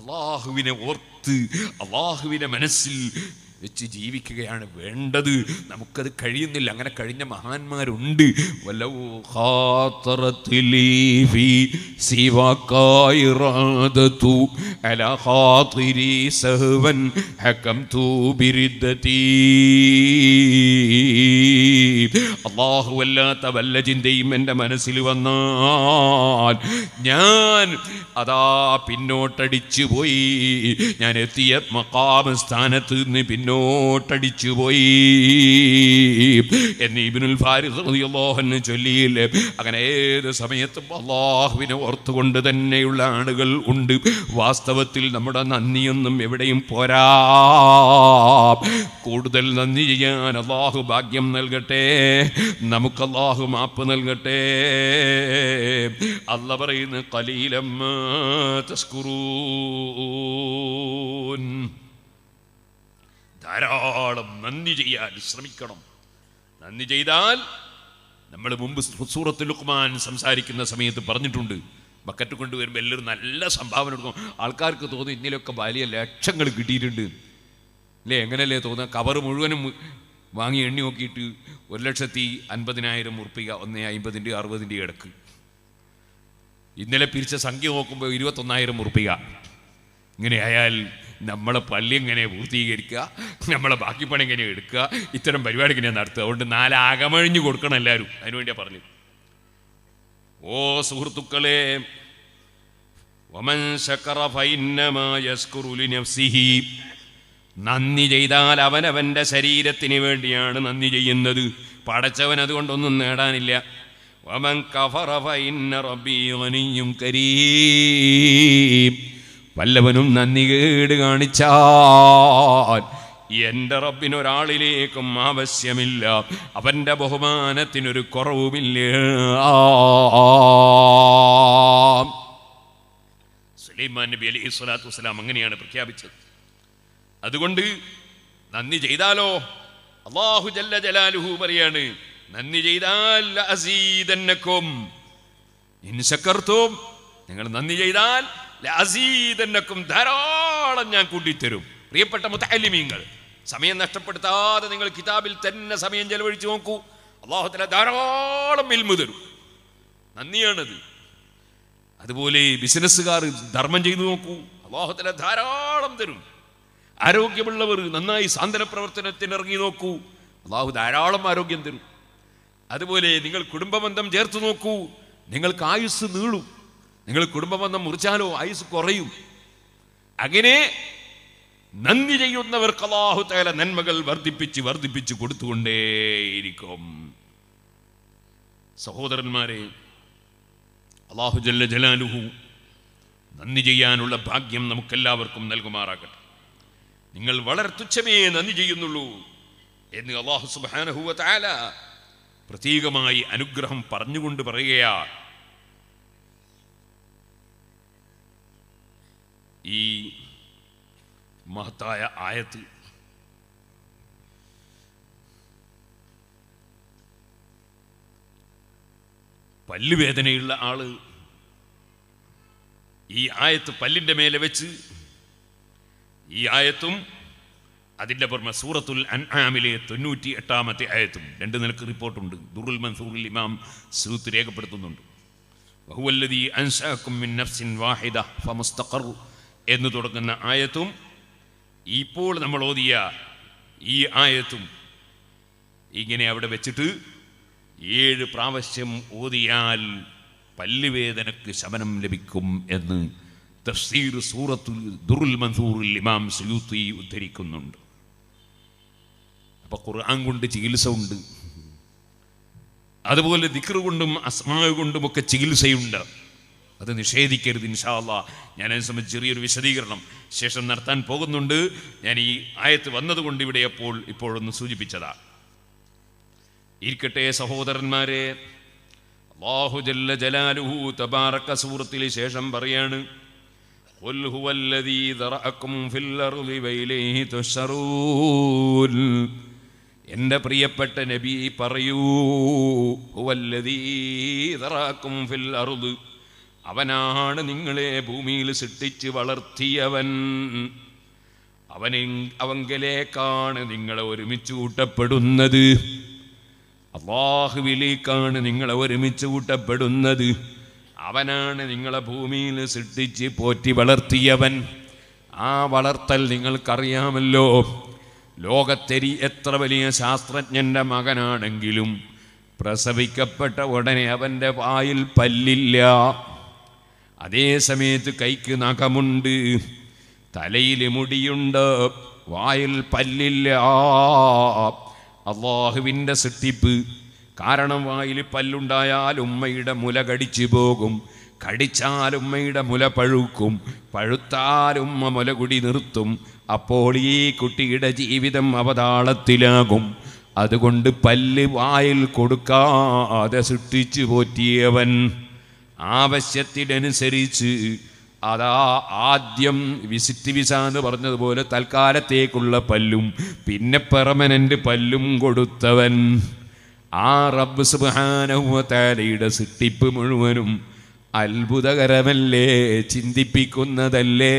അള്ളാഹുവിനെ ഓർത്ത് അള്ളാഹുവിനെ മനസ്സിൽ വെച്ച് ജീവിക്കുകയാണ് വേണ്ടത് നമുക്കത് കഴിയുന്നില്ല അങ്ങനെ കഴിഞ്ഞ മഹാന്മാരുണ്ട് അള്ളാഹുവല്ലാത്ത വല്ല ചിന്തയും എൻ്റെ മനസ്സിൽ വന്നാൽ ഞാൻ അതാ പിന്നോട്ടടിച്ചു പോയി ഞാൻ എത്തിയ മക്കാമ സ്ഥാനത്ത് നിന്ന് പിന്നോട്ട് മുന്നോട്ടടിച്ചു പോയി എന്നീ ഫാരിദ്ലോഹന് ചൊല്ലിയില്ലേ അങ്ങനെ ഏത് സമയത്തും അള്ളാഹുവിനെ ഓർത്തുകൊണ്ട് തന്നെയുള്ള ആളുകൾ ഉണ്ട് വാസ്തവത്തിൽ നമ്മുടെ നന്ദിയൊന്നും എവിടെയും പോരാ കൂടുതൽ നന്ദി ചെയ്യാൻ അള്ളാഹു ഭാഗ്യം നൽകട്ടെ നമുക്ക് അള്ളാഹു മാപ്പ് നൽകട്ടെ അല്ല പറയുന്ന കലീലം തസ്കുറൂ ധാരാളം നന്ദി ചെയ്യാൻ ശ്രമിക്കണം നന്ദി ചെയ്താൽ നമ്മൾ മുമ്പ് സൂറത്ത് ലുക്മാൻ സംസാരിക്കുന്ന സമയത്ത് പറഞ്ഞിട്ടുണ്ട് ബക്കറ്റ് കൊണ്ടുവരുമ്പോൾ എല്ലാവരും നല്ല സംഭാവന കൊടുക്കും ആൾക്കാർക്ക് തോന്നും ഇന്നലെയൊക്കെ വലിയ ലക്ഷങ്ങൾ കിട്ടിയിട്ടുണ്ട് അല്ലേ എങ്ങനെയല്ലേ തോന്നുക കവർ മുഴുവനും വാങ്ങി എണ്ണി നോക്കിയിട്ട് ഒരു ലക്ഷത്തി അൻപതിനായിരം ഉറുപ്പിക ഒന്ന് അമ്പതിൻ്റെ അറുപതിൻ്റെ ഇടക്ക് ഇന്നലെ പിരിച്ച സംഖ്യ നോക്കുമ്പോൾ ഇരുപത്തൊന്നായിരം ഉറുപ്പിക ഇങ്ങനെ നമ്മളെ പള്ളി എങ്ങനെ പൂർത്തീകരിക്കുക നമ്മളെ ബാക്കി പണി എങ്ങനെ എടുക്കുക ഇത്തരം പരിപാടി എങ്ങനെയാണ് നടത്തുക അതുകൊണ്ട് നാലാകമഴിഞ്ഞു കൊടുക്കണം എല്ലാവരും അതിനുവേണ്ടിയാ പറഞ്ഞു ഓ സുഹൃത്തുക്കളെ നന്ദി ചെയ്താൽ അവനവൻ്റെ ശരീരത്തിന് വേണ്ടിയാണ് നന്ദി ചെയ്യുന്നത് പടച്ചവൻ അതുകൊണ്ടൊന്നും നേടാനില്ല വമൻ കഫറ ഫൈന്ന റബ്ബി കരീം വല്ലവനും നന്ദി കേട് കാണിച്ചാൽ എൻ്റെ റബ്ബിനൊരാളിലേക്കും ആവശ്യമില്ല അവന്റെ ബഹുമാനത്തിനൊരു കുറവുമില്ല സുലൈമാൻ നബി അലി സ്വലാത്തു വസ്സലാം അങ്ങനെയാണ് പ്രഖ്യാപിച്ചത് അതുകൊണ്ട് നന്ദി ചെയ്താലോ അള്ളാഹു ജല്ല ജലാലുഹു പറയാണ് നന്ദി ചെയ്താൽ നിങ്ങൾ നന്ദി ചെയ്താൽ അസീതന്നക്കും ധാരാളം ഞാൻ കൂട്ടിത്തരും പ്രിയപ്പെട്ട മുത്തലിമീങ്ങൾ സമയം നഷ്ടപ്പെടുത്താതെ നിങ്ങൾ കിതാബിൽ തന്നെ സമയം ചെലവഴിച്ചു നോക്കൂ അള്ളാഹുത്തല ധാരാളം മിൽമു തരും നന്ദിയാണത് അതുപോലെ ബിസിനസ്സുകാർ ധർമ്മം ചെയ്തു നോക്കൂ അള്ളാഹുത്തല ധാരാളം തരും ആരോഗ്യമുള്ളവർ നന്നായി സാന്ത്വന പ്രവർത്തനത്തിന് ഇറങ്ങി നോക്കൂ അള്ളാഹു ധാരാളം ആരോഗ്യം തരും അതുപോലെ നിങ്ങൾ കുടുംബബന്ധം ചേർത്ത് നോക്കൂ നിങ്ങൾക്ക് ആയുസ് നീളും നിങ്ങൾ കുടുംബബന്ധം മുറിച്ചാലോ ആയുസ് കുറയും അങ്ങനെ നന്ദി ചെയ്യുന്നവർക്ക് അള്ളാഹു തേല നന്മകൾ വർദ്ധിപ്പിച്ച് വർദ്ധിപ്പിച്ച് കൊടുത്തുകൊണ്ടേയിരിക്കും സഹോദരന്മാരെ അള്ളാഹു ജല്ല ജലാലുഹു നന്ദി ചെയ്യാനുള്ള ഭാഗ്യം നമുക്കെല്ലാവർക്കും നൽകുമാറാകട്ടെ നിങ്ങൾ വളരെ തുച്ഛമേ നന്ദി ചെയ്യുന്നുള്ളൂ എന്ന് അള്ളാഹു സുബാനഹുല പ്രത്യേകമായി അനുഗ്രഹം പറഞ്ഞുകൊണ്ട് പറയുകയാണ് ഈ മഹത്തായ ആയത്ത് പല്ലുവേദനയുള്ള ആള് ഈ ആയത്ത് പല്ലിൻ്റെ മേലെ വെച്ച് ഈ ആയത്തും അതിൻ്റെ പുറമെ സൂറത്തുൽ അൻആമിലെ തൊണ്ണൂറ്റി എട്ടാമത്തെ ആയത്തും രണ്ട് നിലക്ക് റിപ്പോർട്ടുണ്ട് ദുറുൽ മൻസൂറിൽ ഇമാം സൂത്ത് രേഖപ്പെടുത്തുന്നുണ്ട് ബഹുവല്ലതി മിൻ നഫ്സിൻ വാഹിദ ഫമസ്തഖറു എന്ന് തുടങ്ങുന്ന ആയത്തും ഇപ്പോൾ നമ്മൾ ഓതിയ ഈ ആയത്തും ഇങ്ങനെ അവിടെ വെച്ചിട്ട് ഏഴ് പ്രാവശ്യം ഓതിയാൽ പല്ലുവേദനക്ക് ശമനം ലഭിക്കും എന്ന് തഫ്സീർ സൂറത്തുൽ ദുറുൽ മൻസൂറിൽ ഇമാം സുയൂത്തി ഉദ്ധരിക്കുന്നുണ്ട് അപ്പോൾ ഖുർആൻ കൊണ്ട് ചികിത്സ ഉണ്ട് അതുപോലെ ദിക്റ് കൊണ്ടും അസ്മാ കൊണ്ടുമൊക്കെ ചികിത്സയുണ്ട് അത് നിഷേധിക്കരുത് ഇൻഷാല്ല ഞാൻ അതിനെ സംബന്ധിച്ച് ചെറിയൊരു വിശദീകരണം ശേഷം നടത്താൻ പോകുന്നുണ്ട് ഞാൻ ഈ ആയത്ത് വന്നതുകൊണ്ട് ഇവിടെ അപ്പോൾ ഇപ്പോഴൊന്ന് സൂചിപ്പിച്ചതാ ഇരിക്കട്ടെ സഹോദരന്മാരെ അള്ളാഹു ജല്ല ജലാലുഹു തബാറക്ക സൂറത്തിൽ ശേഷം പറയാണ് എന്റെ എൻ്റെ പ്രിയപ്പെട്ട നബി പറയൂ ഹുവല്ലദീ ദറാക്കും ഫിൽ അർദ് അവനാണ് നിങ്ങളെ ഭൂമിയിൽ സൃഷ്ടിച്ച് വളർത്തിയവൻ അവനെ അവങ്കലേക്കാണ് നിങ്ങളെ ഒരുമിച്ച് കൂട്ടപ്പെടുന്നത് അള്ളാഹുവിലേക്കാണ് നിങ്ങളെ ഒരുമിച്ച് കൂട്ടപ്പെടുന്നത് അവനാണ് നിങ്ങളെ ഭൂമിയിൽ സൃഷ്ടിച്ച് പോറ്റി വളർത്തിയവൻ ആ വളർത്തൽ നിങ്ങൾക്കറിയാമല്ലോ ലോകത്തെരി എത്ര വലിയ ശാസ്ത്രജ്ഞൻ്റെ മകനാണെങ്കിലും പ്രസവിക്കപ്പെട്ട ഉടനെ അവൻ്റെ വായിൽ പല്ലില്ല അതേ സമയത്ത് കൈക്ക് നഖമുണ്ട് തലയിൽ മുടിയുണ്ട് വായിൽ പല്ലില്ല അള്ളാഹുവിൻ്റെ സൃഷ്ടിപ്പ് കാരണം വായിൽ പല്ലുണ്ടായാൽ ഉമ്മയുടെ മുല കടിച്ചു പോകും കടിച്ചാൽ ഉമ്മയുടെ മുല പഴുക്കും പഴുത്താൽ ഉമ്മ മുല കുടി നിർത്തും അപ്പോൾ ഈ കുട്ടിയുടെ ജീവിതം അവതാളത്തിലാകും അതുകൊണ്ട് പല്ല് വായിൽ കൊടുക്കാതെ സൃഷ്ടിച്ചു പോറ്റിയവൻ ആവശ്യത്തിനനുസരിച്ച് അതാ ആദ്യം വിസിറ്റ് വിസ എന്ന് പറഞ്ഞതുപോലെ തൽക്കാലത്തേക്കുള്ള പല്ലും പിന്നെ പെർമനൻ്റ് പല്ലും കൊടുത്തവൻ ആ റബ്ബ് സുബാനയുടെ സിട്ടിപ്പ് മുഴുവനും അത്ഭുതകരമല്ലേ ചിന്തിപ്പിക്കുന്നതല്ലേ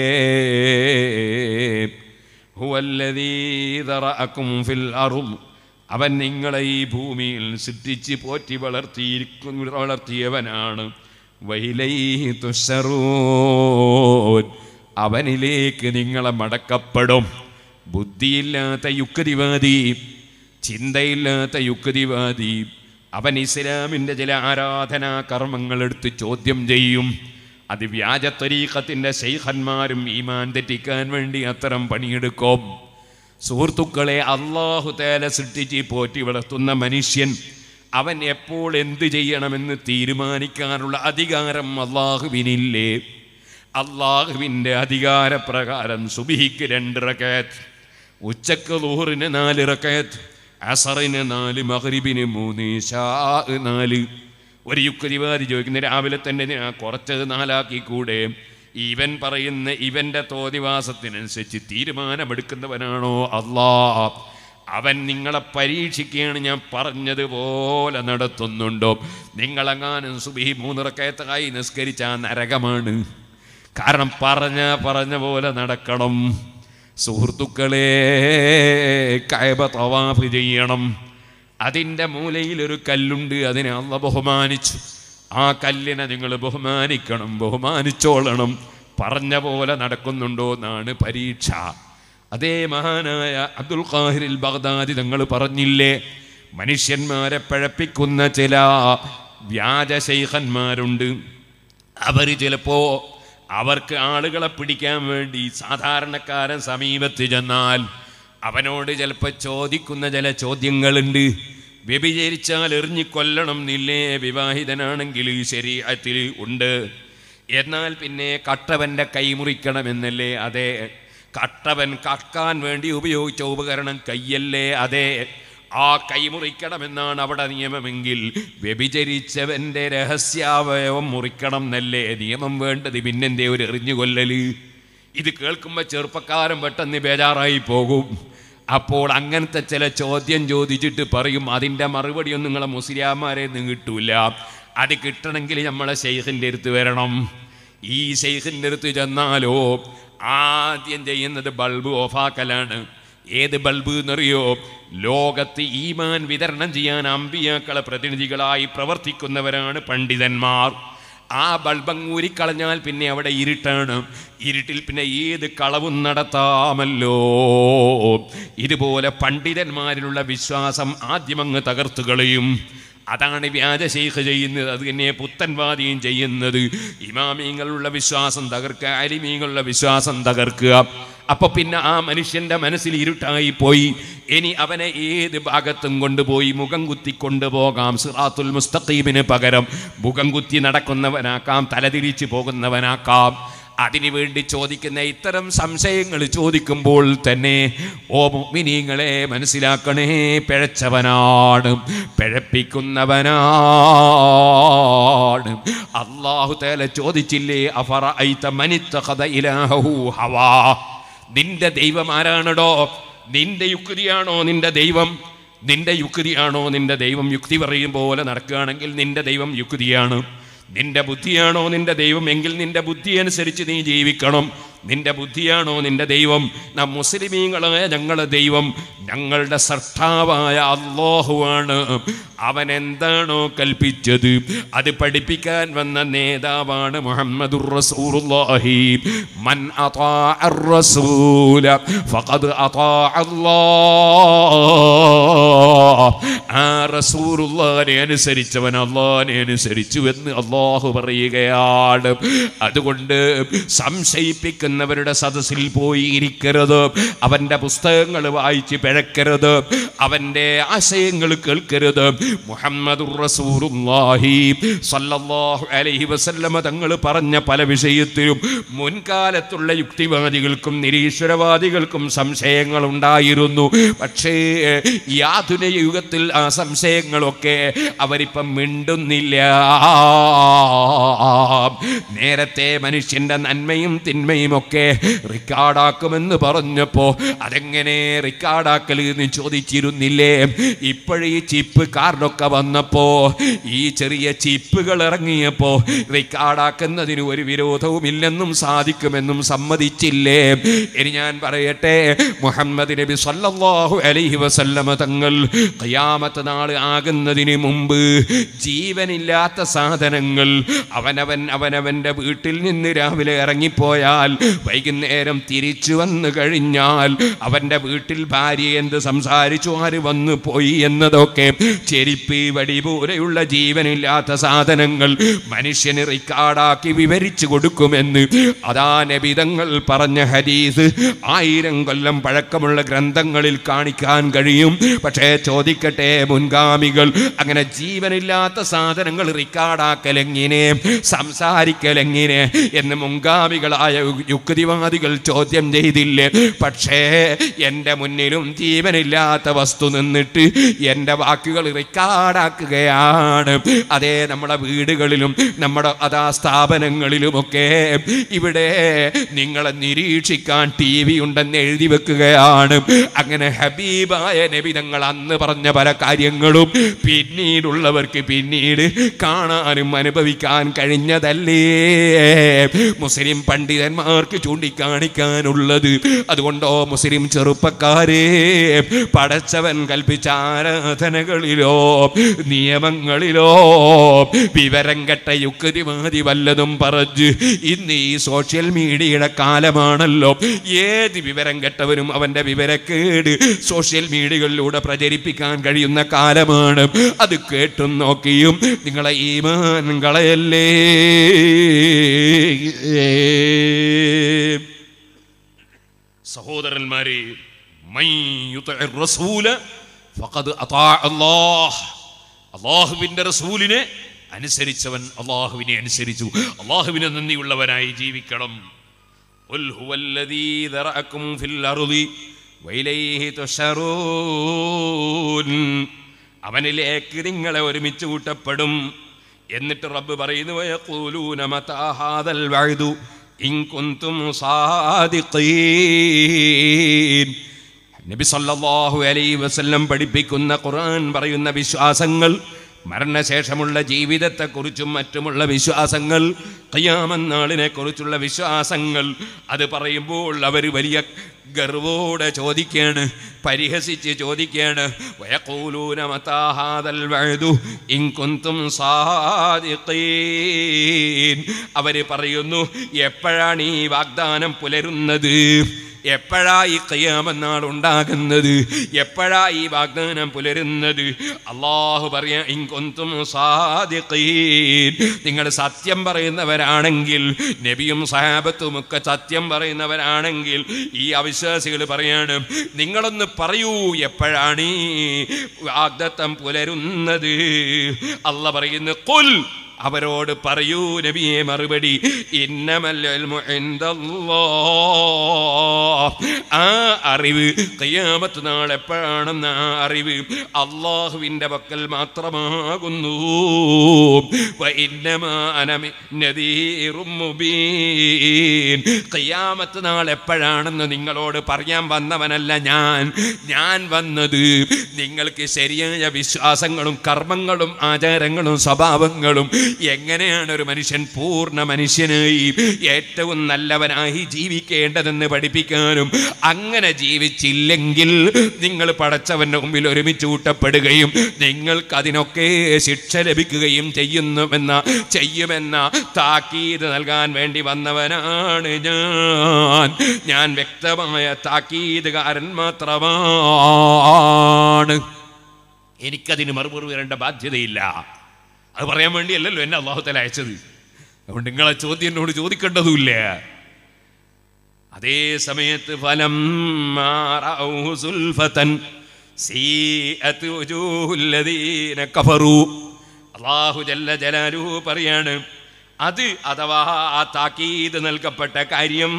ഫിൽ അവൻ നിങ്ങളെ ഈ ഭൂമിയിൽ സിദ്ധിച്ച് പോറ്റി വളർത്തിയിരിക്കുന്നു വളർത്തിയവനാണ് അവനിലേക്ക് നിങ്ങളെ മടക്കപ്പെടും ബുദ്ധിയില്ലാത്ത യുക്തിവാദി ചിന്തയില്ലാത്ത യുക്തിവാദി അവൻ ഇസ്ലാമിൻ്റെ ചില ആരാധനാ കർമ്മങ്ങൾ എടുത്ത് ചോദ്യം ചെയ്യും അത് വ്യാജ ശൈഖന്മാരും ഈമാൻ തെറ്റിക്കാൻ വേണ്ടി അത്തരം പണിയെടുക്കും സുഹൃത്തുക്കളെ അള്ളാഹു തേല സൃഷ്ടിച്ച് പോറ്റി വളർത്തുന്ന മനുഷ്യൻ അവൻ എപ്പോൾ എന്ത് ചെയ്യണമെന്ന് തീരുമാനിക്കാനുള്ള അധികാരം അള്ളാഹുവിനില്ലേ അള്ളാഹുവിൻ്റെ അധികാരപ്രകാരം സുബിഹിക്ക് രണ്ട് റക്കയത്ത് ഉച്ചക്ക് ലോഹറിന് നാല് റക്കയത്ത് അസറിന് നാല് മഹരിബിന് മൂന്ന് ഷാ നാല് ഒരു യുക്തിവാദി ചോദിക്കുന്ന രാവിലെ തന്നെ കുറച്ചത് നാലാക്കി കൂടെ ഇവൻ പറയുന്ന ഇവൻ്റെ തോതിവാസത്തിനനുസരിച്ച് തീരുമാനമെടുക്കുന്നവനാണോ അള്ളാഹ് അവൻ നിങ്ങളെ പരീക്ഷിക്കുകയാണ് ഞാൻ പറഞ്ഞതുപോലെ നടത്തുന്നുണ്ടോ നിങ്ങളെങ്ങാനും സുബി മൂന്നിറക്കയത്തായി നിസ്കരിച്ച നരകമാണ് കാരണം പറഞ്ഞ പറഞ്ഞ പോലെ നടക്കണം സുഹൃത്തുക്കളെ കയബ തവാഫ് ചെയ്യണം അതിൻ്റെ മൂലയിലൊരു കല്ലുണ്ട് അതിനെ അന്ന് ബഹുമാനിച്ചു ആ കല്ലിനെ നിങ്ങൾ ബഹുമാനിക്കണം ബഹുമാനിച്ചോളണം പറഞ്ഞ പോലെ നടക്കുന്നുണ്ടോ എന്നാണ് പരീക്ഷ അതേ മഹാനായ അബ്ദുൽ ഖാഹിറിൽ ബഗ്ദാദി തങ്ങൾ പറഞ്ഞില്ലേ മനുഷ്യന്മാരെ പഴപ്പിക്കുന്ന ചില വ്യാജ ശൈഖന്മാരുണ്ട് അവർ ചിലപ്പോൾ അവർക്ക് ആളുകളെ പിടിക്കാൻ വേണ്ടി സാധാരണക്കാരൻ സമീപത്ത് ചെന്നാൽ അവനോട് ചിലപ്പോൾ ചോദിക്കുന്ന ചില ചോദ്യങ്ങളുണ്ട് വ്യഭിചരിച്ചാൽ എറിഞ്ഞു കൊല്ലണം എന്നില്ലേ വിവാഹിതനാണെങ്കിൽ ശരീരത്തിൽ ഉണ്ട് എന്നാൽ പിന്നെ കട്ടവൻ്റെ കൈമുറിക്കണമെന്നല്ലേ അതേ കട്ടവൻ കക്കാൻ വേണ്ടി ഉപയോഗിച്ച ഉപകരണം കയ്യല്ലേ അതെ ആ കൈമുറിക്കണമെന്നാണ് അവിടെ നിയമമെങ്കിൽ വ്യഭിചരിച്ചവൻ്റെ രഹസ്യാവയവം മുറിക്കണം എന്നല്ലേ നിയമം വേണ്ടത് പിന്നെന്തേ ഒരു എറിഞ്ഞുകൊല്ലല് ഇത് കേൾക്കുമ്പോൾ ചെറുപ്പക്കാരൻ പെട്ടെന്ന് ബേജാറായി പോകും അപ്പോൾ അങ്ങനത്തെ ചില ചോദ്യം ചോദിച്ചിട്ട് പറയും അതിൻ്റെ മറുപടിയൊന്നും നിങ്ങളെ മുസ്ലിയാമാരെ നിന്ന് കിട്ടൂല അത് കിട്ടണമെങ്കിൽ നമ്മളെ ശൈഖിൻ്റെ അടുത്ത് വരണം ഈ ശൈഖിൻ്റെ അടുത്ത് ചെന്നാലോ ആദ്യം ചെയ്യുന്നത് ബൾബ് ഓഫാക്കലാണ് ഏത് ബൾബ് എന്നറിയോ ലോകത്ത് ഈമാൻ വിതരണം ചെയ്യാൻ അമ്പിയാക്കളെ പ്രതിനിധികളായി പ്രവർത്തിക്കുന്നവരാണ് പണ്ഡിതന്മാർ ആ ബൾബങ് ഊരിക്കളഞ്ഞാൽ പിന്നെ അവിടെ ഇരുട്ടാണ് ഇരുട്ടിൽ പിന്നെ ഏത് കളവും നടത്താമല്ലോ ഇതുപോലെ പണ്ഡിതന്മാരിലുള്ള വിശ്വാസം ആദ്യമങ്ങ് തകർത്തുകളയും അതാണ് വ്യാജ ശൈഖ് ചെയ്യുന്നത് അത് തന്നെ പുത്തൻവാദിയും ചെയ്യുന്നത് ഇമാമീങ്ങളുള്ള വിശ്വാസം തകർക്കുക അരിമീങ്ങളുള്ള വിശ്വാസം തകർക്കുക അപ്പൊ പിന്നെ ആ മനുഷ്യന്റെ മനസ്സിൽ ഇരുട്ടായി പോയി ഇനി അവനെ ഏത് ഭാഗത്തും കൊണ്ടുപോയി മുഖം കുത്തി കൊണ്ടുപോകാം സിറാത്തുൽ മുസ്തഖീമിന് പകരം മുഖം കുത്തി നടക്കുന്നവനാക്കാം തലതിരിച്ച് പോകുന്നവനാക്കാം അതിനുവേണ്ടി ചോദിക്കുന്ന ഇത്തരം സംശയങ്ങൾ ചോദിക്കുമ്പോൾ തന്നെ ഓ മിനിങ്ങളെ മനസ്സിലാക്കണേ പിഴച്ചവനാണ് പിഴപ്പിക്കുന്നവനാണ് അള്ളാഹു തേല ചോദിച്ചില്ലേ അഫറ ഐത്ത മനിത്ത കഥ ഇലാഹു ഹവാ നിന്റെ ദൈവം ആരാണടോ നിന്റെ യുക്തിയാണോ നിന്റെ ദൈവം നിന്റെ യുക്തിയാണോ നിന്റെ ദൈവം യുക്തി പറയും പോലെ നടക്കുകയാണെങ്കിൽ നിന്റെ ദൈവം യുക്തിയാണ് നിന്റെ ബുദ്ധിയാണോ നിന്റെ ദൈവം എങ്കിൽ നിന്റെ ബുദ്ധി അനുസരിച്ച് നീ ജീവിക്കണം നിന്റെ ബുദ്ധിയാണോ നിന്റെ ദൈവം നാം മുസ്ലിമീങ്ങളായ ഞങ്ങളുടെ ദൈവം ഞങ്ങളുടെ സർട്ടാവായ അള്ളാഹുവാണ് അവൻ എന്താണോ കൽപ്പിച്ചത് അത് പഠിപ്പിക്കാൻ വന്ന നേതാവാണ് മുഹമ്മദ് റസൂലുള്ളാഹി മൻ അതാ അർ-റസൂല ഫഖദ് അതാ അനുസരിച്ചവൻ അള്ളാഹിനെ അനുസരിച്ചു എന്ന് അള്ളാഹു പറയുകയാണ് അതുകൊണ്ട് സംശയിപ്പിക്കുന്ന ഇരിക്കുന്നവരുടെ സദസ്സിൽ പോയി ഇരിക്കരുത് അവൻ്റെ പുസ്തകങ്ങൾ വായിച്ച് പിഴക്കരുത് അവൻ്റെ ആശയങ്ങൾ കേൾക്കരുത് മുഹമ്മദ് അലൈഹി വസല്ലമ തങ്ങൾ പറഞ്ഞ പല വിഷയത്തിലും മുൻകാലത്തുള്ള യുക്തിവാദികൾക്കും നിരീശ്വരവാദികൾക്കും സംശയങ്ങൾ ഉണ്ടായിരുന്നു പക്ഷേ ഈ ആധുനിക യുഗത്തിൽ ആ സംശയങ്ങളൊക്കെ അവരിപ്പം മിണ്ടുന്നില്ല നേരത്തെ മനുഷ്യന്റെ നന്മയും തിന്മയും ഒക്കെ റിക്കാർഡാക്കുമെന്ന് പറഞ്ഞപ്പോ അതെങ്ങനെ റിക്കാർഡാക്കൽ എന്ന് ചോദിച്ചിരുന്നില്ലേ ഇപ്പോഴീ ചിപ്പ് കാർഡൊക്കെ വന്നപ്പോൾ ഈ ചെറിയ ചിപ്പുകൾ ഇറങ്ങിയപ്പോൾ റിക്കാർഡാക്കുന്നതിന് ഒരു വിരോധവും ഇല്ലെന്നും സാധിക്കുമെന്നും സമ്മതിച്ചില്ലേ ഇനി ഞാൻ പറയട്ടെ മുഹമ്മദ് നബി സല്ലല്ലാഹു അലൈഹി വസല്ലമ തങ്ങൾ ഖിയാമത്ത് നാൾ ആകുന്നതിന് മുമ്പ് ജീവനില്ലാത്ത സാധനങ്ങൾ അവനവൻ അവനവൻ്റെ വീട്ടിൽ നിന്ന് രാവിലെ ഇറങ്ങിപ്പോയാൽ വൈകുന്നേരം തിരിച്ചു വന്നു കഴിഞ്ഞാൽ അവൻ്റെ വീട്ടിൽ ഭാര്യ എന്ത് സംസാരിച്ചു ആര് വന്നു പോയി എന്നതൊക്കെ ചെരിപ്പി വടി പോലെയുള്ള ജീവനില്ലാത്ത സാധനങ്ങൾ മനുഷ്യന് റിക്കാർഡാക്കി വിവരിച്ചു കൊടുക്കുമെന്ന് അതാ നബിതങ്ങൾ പറഞ്ഞ ഹരീസ് ആയിരം കൊല്ലം പഴക്കമുള്ള ഗ്രന്ഥങ്ങളിൽ കാണിക്കാൻ കഴിയും പക്ഷേ ചോദിക്കട്ടെ മുൻഗാമികൾ അങ്ങനെ ജീവനില്ലാത്ത സാധനങ്ങൾ റിക്കാർഡാക്കലെങ്ങിനെ സംസാരിക്കലെങ്ങിനെ എന്ന് മുൻഗാമികളായ യുക്തിവാദികൾ ചോദ്യം ചെയ്തില്ലേ പക്ഷേ എൻ്റെ മുന്നിലും ജീവനില്ലാത്ത വസ്തു നിന്നിട്ട് എൻ്റെ വാക്കുകൾ റെക്കാർഡാക്കുകയാണ് അതേ നമ്മുടെ വീടുകളിലും നമ്മുടെ അതാ സ്ഥാപനങ്ങളിലുമൊക്കെ ഇവിടെ നിങ്ങളെ നിരീക്ഷിക്കാൻ ടി വി ഉണ്ടെന്ന് എഴുതി വെക്കുകയാണ് അങ്ങനെ ഹബീബായ നബി തങ്ങൾ അന്ന് പറഞ്ഞ പല കാര്യങ്ങളും പിന്നീടുള്ളവർക്ക് പിന്നീട് കാണാനും അനുഭവിക്കാൻ കഴിഞ്ഞതല്ലേ മുസ്ലിം പണ്ഡിതന്മാർ അവർക്ക് ചൂണ്ടിക്കാണിക്കാനുള്ളത് അതുകൊണ്ടോ മുസ്ലിം ചെറുപ്പക്കാരെ പടച്ചവൻ കൽപ്പിച്ച ആരാധനകളിലോ നിയമങ്ങളിലോ വിവരം കെട്ട യുക്തിമാതി വല്ലതും പറഞ്ഞ് ഇന്ന് ഈ സോഷ്യൽ മീഡിയയുടെ കാലമാണല്ലോ ഏത് വിവരം കെട്ടവരും അവൻ്റെ വിവരക്കേട് സോഷ്യൽ മീഡിയകളിലൂടെ പ്രചരിപ്പിക്കാൻ കഴിയുന്ന കാലമാണ് അത് കേട്ടും നോക്കിയും നിങ്ങളെ ഈമാൻ കളയല്ലേ സഹോദരന്മാരെ അള്ളാഹുവിന്റെ റസൂലിനെ അനുസരിച്ചവൻ അള്ളാഹുവിനെ അനുസരിച്ചു അള്ളാഹുവിനെ നന്ദിയുള്ളവനായി ജീവിക്കണം അവനിലേക്ക് നിങ്ങളെ ഒരുമിച്ച് കൂട്ടപ്പെടും എന്നിട്ട് റബ്ബ് പറയുന്നു നബി സല്ലല്ലാഹു അലൈഹി വസല്ലം പഠിപ്പിക്കുന്ന ഖുർആൻ പറയുന്ന വിശ്വാസങ്ങൾ മരണശേഷമുള്ള ജീവിതത്തെക്കുറിച്ചും മറ്റുമുള്ള വിശ്വാസങ്ങൾ കയ്യാമന്നാളിനെ കുറിച്ചുള്ള വിശ്വാസങ്ങൾ അത് പറയുമ്പോൾ അവർ വലിയ ഗർവോടെ ചോദിക്കുകയാണ് പരിഹസിച്ച് ചോദിക്കാണ് അവർ പറയുന്നു എപ്പോഴാണ് ഈ വാഗ്ദാനം പുലരുന്നത് എപ്പോഴാ ഈ കയ്യാമെന്നാൾ ഉണ്ടാകുന്നത് എപ്പോഴാ ഈ വാഗ്ദാനം പുലരുന്നത് അള്ളാഹു പറയാ ഇങ്കൊന്തും നിങ്ങൾ സത്യം പറയുന്നവരാണെങ്കിൽ നബിയും സഹാബത്തും ഒക്കെ സത്യം പറയുന്നവരാണെങ്കിൽ ഈ അവിശ്വാസികൾ പറയാണ് നിങ്ങളൊന്ന് പറയൂ എപ്പോഴാണ് ഈ വാഗ്ദത്തം പുലരുന്നത് അല്ല പറയുന്നു അവരോട് പറയൂ നബിയെ മറുപടി ആ അറിവ് കയ്യാമത്ത് നാൾ എപ്പോഴാണെന്ന ആ അറിവ് അള്ളാഹുവിൻ്റെ പക്കൽ മാത്രമാകുന്നു കയ്യാമത്ത് നാൾ എപ്പോഴാണെന്ന് നിങ്ങളോട് പറയാൻ വന്നവനല്ല ഞാൻ ഞാൻ വന്നത് നിങ്ങൾക്ക് ശരിയായ വിശ്വാസങ്ങളും കർമ്മങ്ങളും ആചാരങ്ങളും സ്വഭാവങ്ങളും എങ്ങനെയാണ് ഒരു മനുഷ്യൻ പൂർണ്ണ മനുഷ്യനായി ഏറ്റവും നല്ലവനായി ജീവിക്കേണ്ടതെന്ന് പഠിപ്പിക്കാനും അങ്ങനെ ജീവിച്ചില്ലെങ്കിൽ നിങ്ങൾ പടച്ചവൻ്റെ മുമ്പിൽ ഒരുമിച്ച് കൂട്ടപ്പെടുകയും നിങ്ങൾക്കതിനൊക്കെ ശിക്ഷ ലഭിക്കുകയും ചെയ്യുന്നുവെന്ന ചെയ്യുമെന്ന താക്കീത് നൽകാൻ വേണ്ടി വന്നവനാണ് ഞാൻ ഞാൻ വ്യക്തമായ താക്കീതുകാരൻ മാത്രമാണ് എനിക്കതിന് മറുപടി വരേണ്ട ബാധ്യതയില്ല അത് പറയാൻ വേണ്ടിയല്ലല്ലോ എന്നെ അള്ളാഹുത്തല അയച്ചത് അതുകൊണ്ട് നിങ്ങളെ ചോദ്യം എന്നോട് ചോദിക്കേണ്ടതുമില്ല അതേ സമയത്ത് ഫലം ജല്ല ജലാലു പറയാണ് അത് അഥവാ ആ താക്കീത് നൽകപ്പെട്ട കാര്യം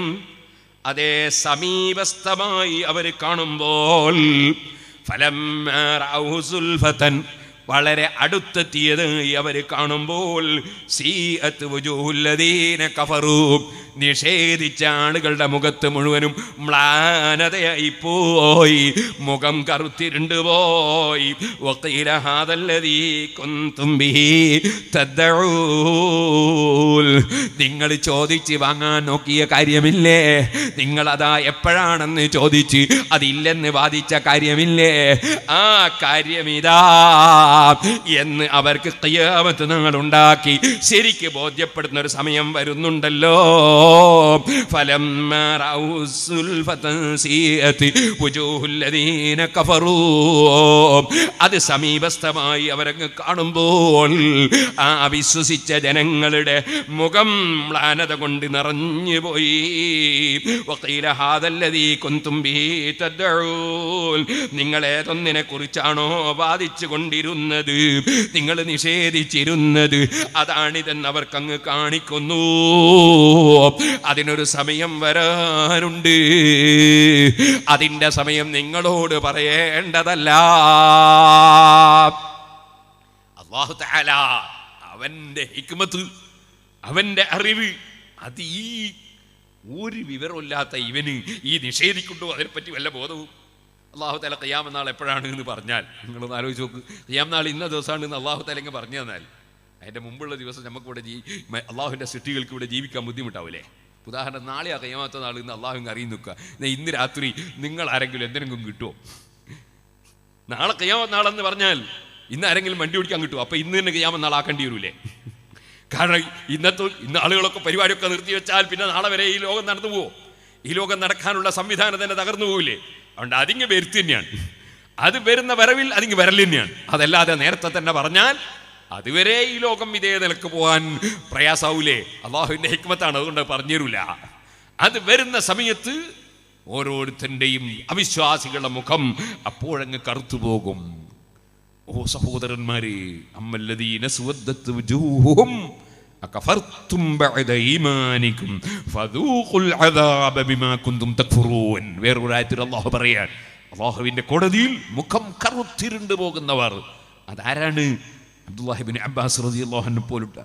അതേ സമീപസ്ഥമായി അവർ കാണുമ്പോൾ ഫലം വളരെ അടുത്തെത്തിയത് അവർ കാണുമ്പോൾ കഫറൂ നിഷേധിച്ച ആളുകളുടെ മുഖത്ത് മുഴുവനും മ്ലാനതയായി പോയി മുഖം കറുത്തിരുണ്ട് പോയി നിങ്ങൾ ചോദിച്ച് വാങ്ങാൻ നോക്കിയ കാര്യമില്ലേ നിങ്ങൾ അതാ എപ്പോഴാണെന്ന് ചോദിച്ച് അതില്ലെന്ന് വാദിച്ച കാര്യമില്ലേ ആ കാര്യമിതാ എന്ന് അവർക്ക് കയ്യാമത്ത് നിങ്ങൾ ഉണ്ടാക്കി ശരിക്ക് ബോധ്യപ്പെടുന്ന ഒരു സമയം വരുന്നുണ്ടല്ലോ ഫലം അത് സമീപസ്ഥമായി അവരങ്ങ് കാണുമ്പോൾ ആ വിശ്വസിച്ച ജനങ്ങളുടെ മുഖം മ്ലാനത കൊണ്ട് നിറഞ്ഞു പോയി നിങ്ങൾ നിങ്ങളേതൊന്നിനെ കുറിച്ചാണോ വാദിച്ചു കൊണ്ടിരുന്നത് നിഷേധിച്ചിരുന്നത് നിങ്ങൾ നിഷേധിച്ചിരുന്നത് അതാണിതെന്ന് അവർക്കങ്ങ് കാണിക്കുന്നു അതിനൊരു സമയം വരാനുണ്ട് അതിൻ്റെ സമയം നിങ്ങളോട് പറയേണ്ടതല്ല അള്ളാഹു അവൻ്റെ ഹിക്മത്ത് അവൻ്റെ അറിവ് അത് ഈ ഒരു വിവരമില്ലാത്ത ഇവന് ഈ നിഷേധിക്കുണ്ടോ അതിനെപ്പറ്റി വല്ല ബോധവും അള്ളാഹു തല കയ്യാമ നാൾ എപ്പോഴാണ് എന്ന് പറഞ്ഞാൽ നിങ്ങളൊന്ന് ആലോചിച്ച് നോക്ക് കയ്യാമ നാൾ ഇന്ന ദിവസമാണ് എന്ന് അള്ളാഹു തല ഇങ്ങ് പറഞ്ഞു തന്നാൽ അതിൻ്റെ മുമ്പുള്ള ദിവസം നമുക്കിവിടെ ജീ അള്ളാഹുവിൻ്റെ സിട്ടികൾക്ക് ഇവിടെ ജീവിക്കാൻ ബുദ്ധിമുട്ടാവില്ലേ ഉദാഹരണം നാളെ ആ കയ്യാമത്തെ നാൾ ഇന്ന് അള്ളാഹു അറിയും നിൽക്കുക ഇന്ന് രാത്രി നിങ്ങൾ ആരെങ്കിലും എന്തെങ്കിലും കിട്ടുമോ നാളെ കയ്യാമത്ത നാളെന്ന് പറഞ്ഞാൽ ഇന്ന് ആരെങ്കിലും വണ്ടി ഓടിക്കാൻ കിട്ടുമോ അപ്പോൾ ഇന്ന് തന്നെ നാൾ ആക്കേണ്ടി വരൂലേ കാരണം ഇന്നത്തെ ഇന്ന് ആളുകളൊക്കെ പരിപാടിയൊക്കെ നിർത്തി വെച്ചാൽ പിന്നെ നാളെ വരെ ഈ ലോകം നടന്നു പോവോ ഈ ലോകം നടക്കാനുള്ള സംവിധാനം തന്നെ തകർന്നു പോവില്ലേ അതുകൊണ്ട് അതിങ്ങ് വരുത്തി തന്നെയാണ് അത് വരുന്ന വരവിൽ അതിങ്ങ് വരൽ തന്നെയാണ് അതല്ലാതെ നേരത്തെ തന്നെ പറഞ്ഞാൽ അതുവരെ ഈ ലോകം ഇതേ നിലക്ക് പോകാൻ പ്രയാസാവൂലേ അള്ളാഹുവിൻ്റെ ഹിക്മത്താണ് അതുകൊണ്ട് പറഞ്ഞുതരൂല അത് വരുന്ന സമയത്ത് ഓരോരുത്തരുടെയും അവിശ്വാസികളുടെ മുഖം അപ്പോഴങ്ങ് കറുത്തു പോകും ഓ സഹോദരന്മാരെ അമ്മല്ലതീന സുവദ്ദത്ത് ജൂഹും അള്ളാഹുവിന്റെ കോടതിയിൽ മുഖം കറുത്തിരുണ്ട് പോകുന്നവർ അതാരാണ് അബ്ദുല്ലാഹിബിൻ അബ്ബാസ് റതി അള്ളാഹുനെ പോലുള്ള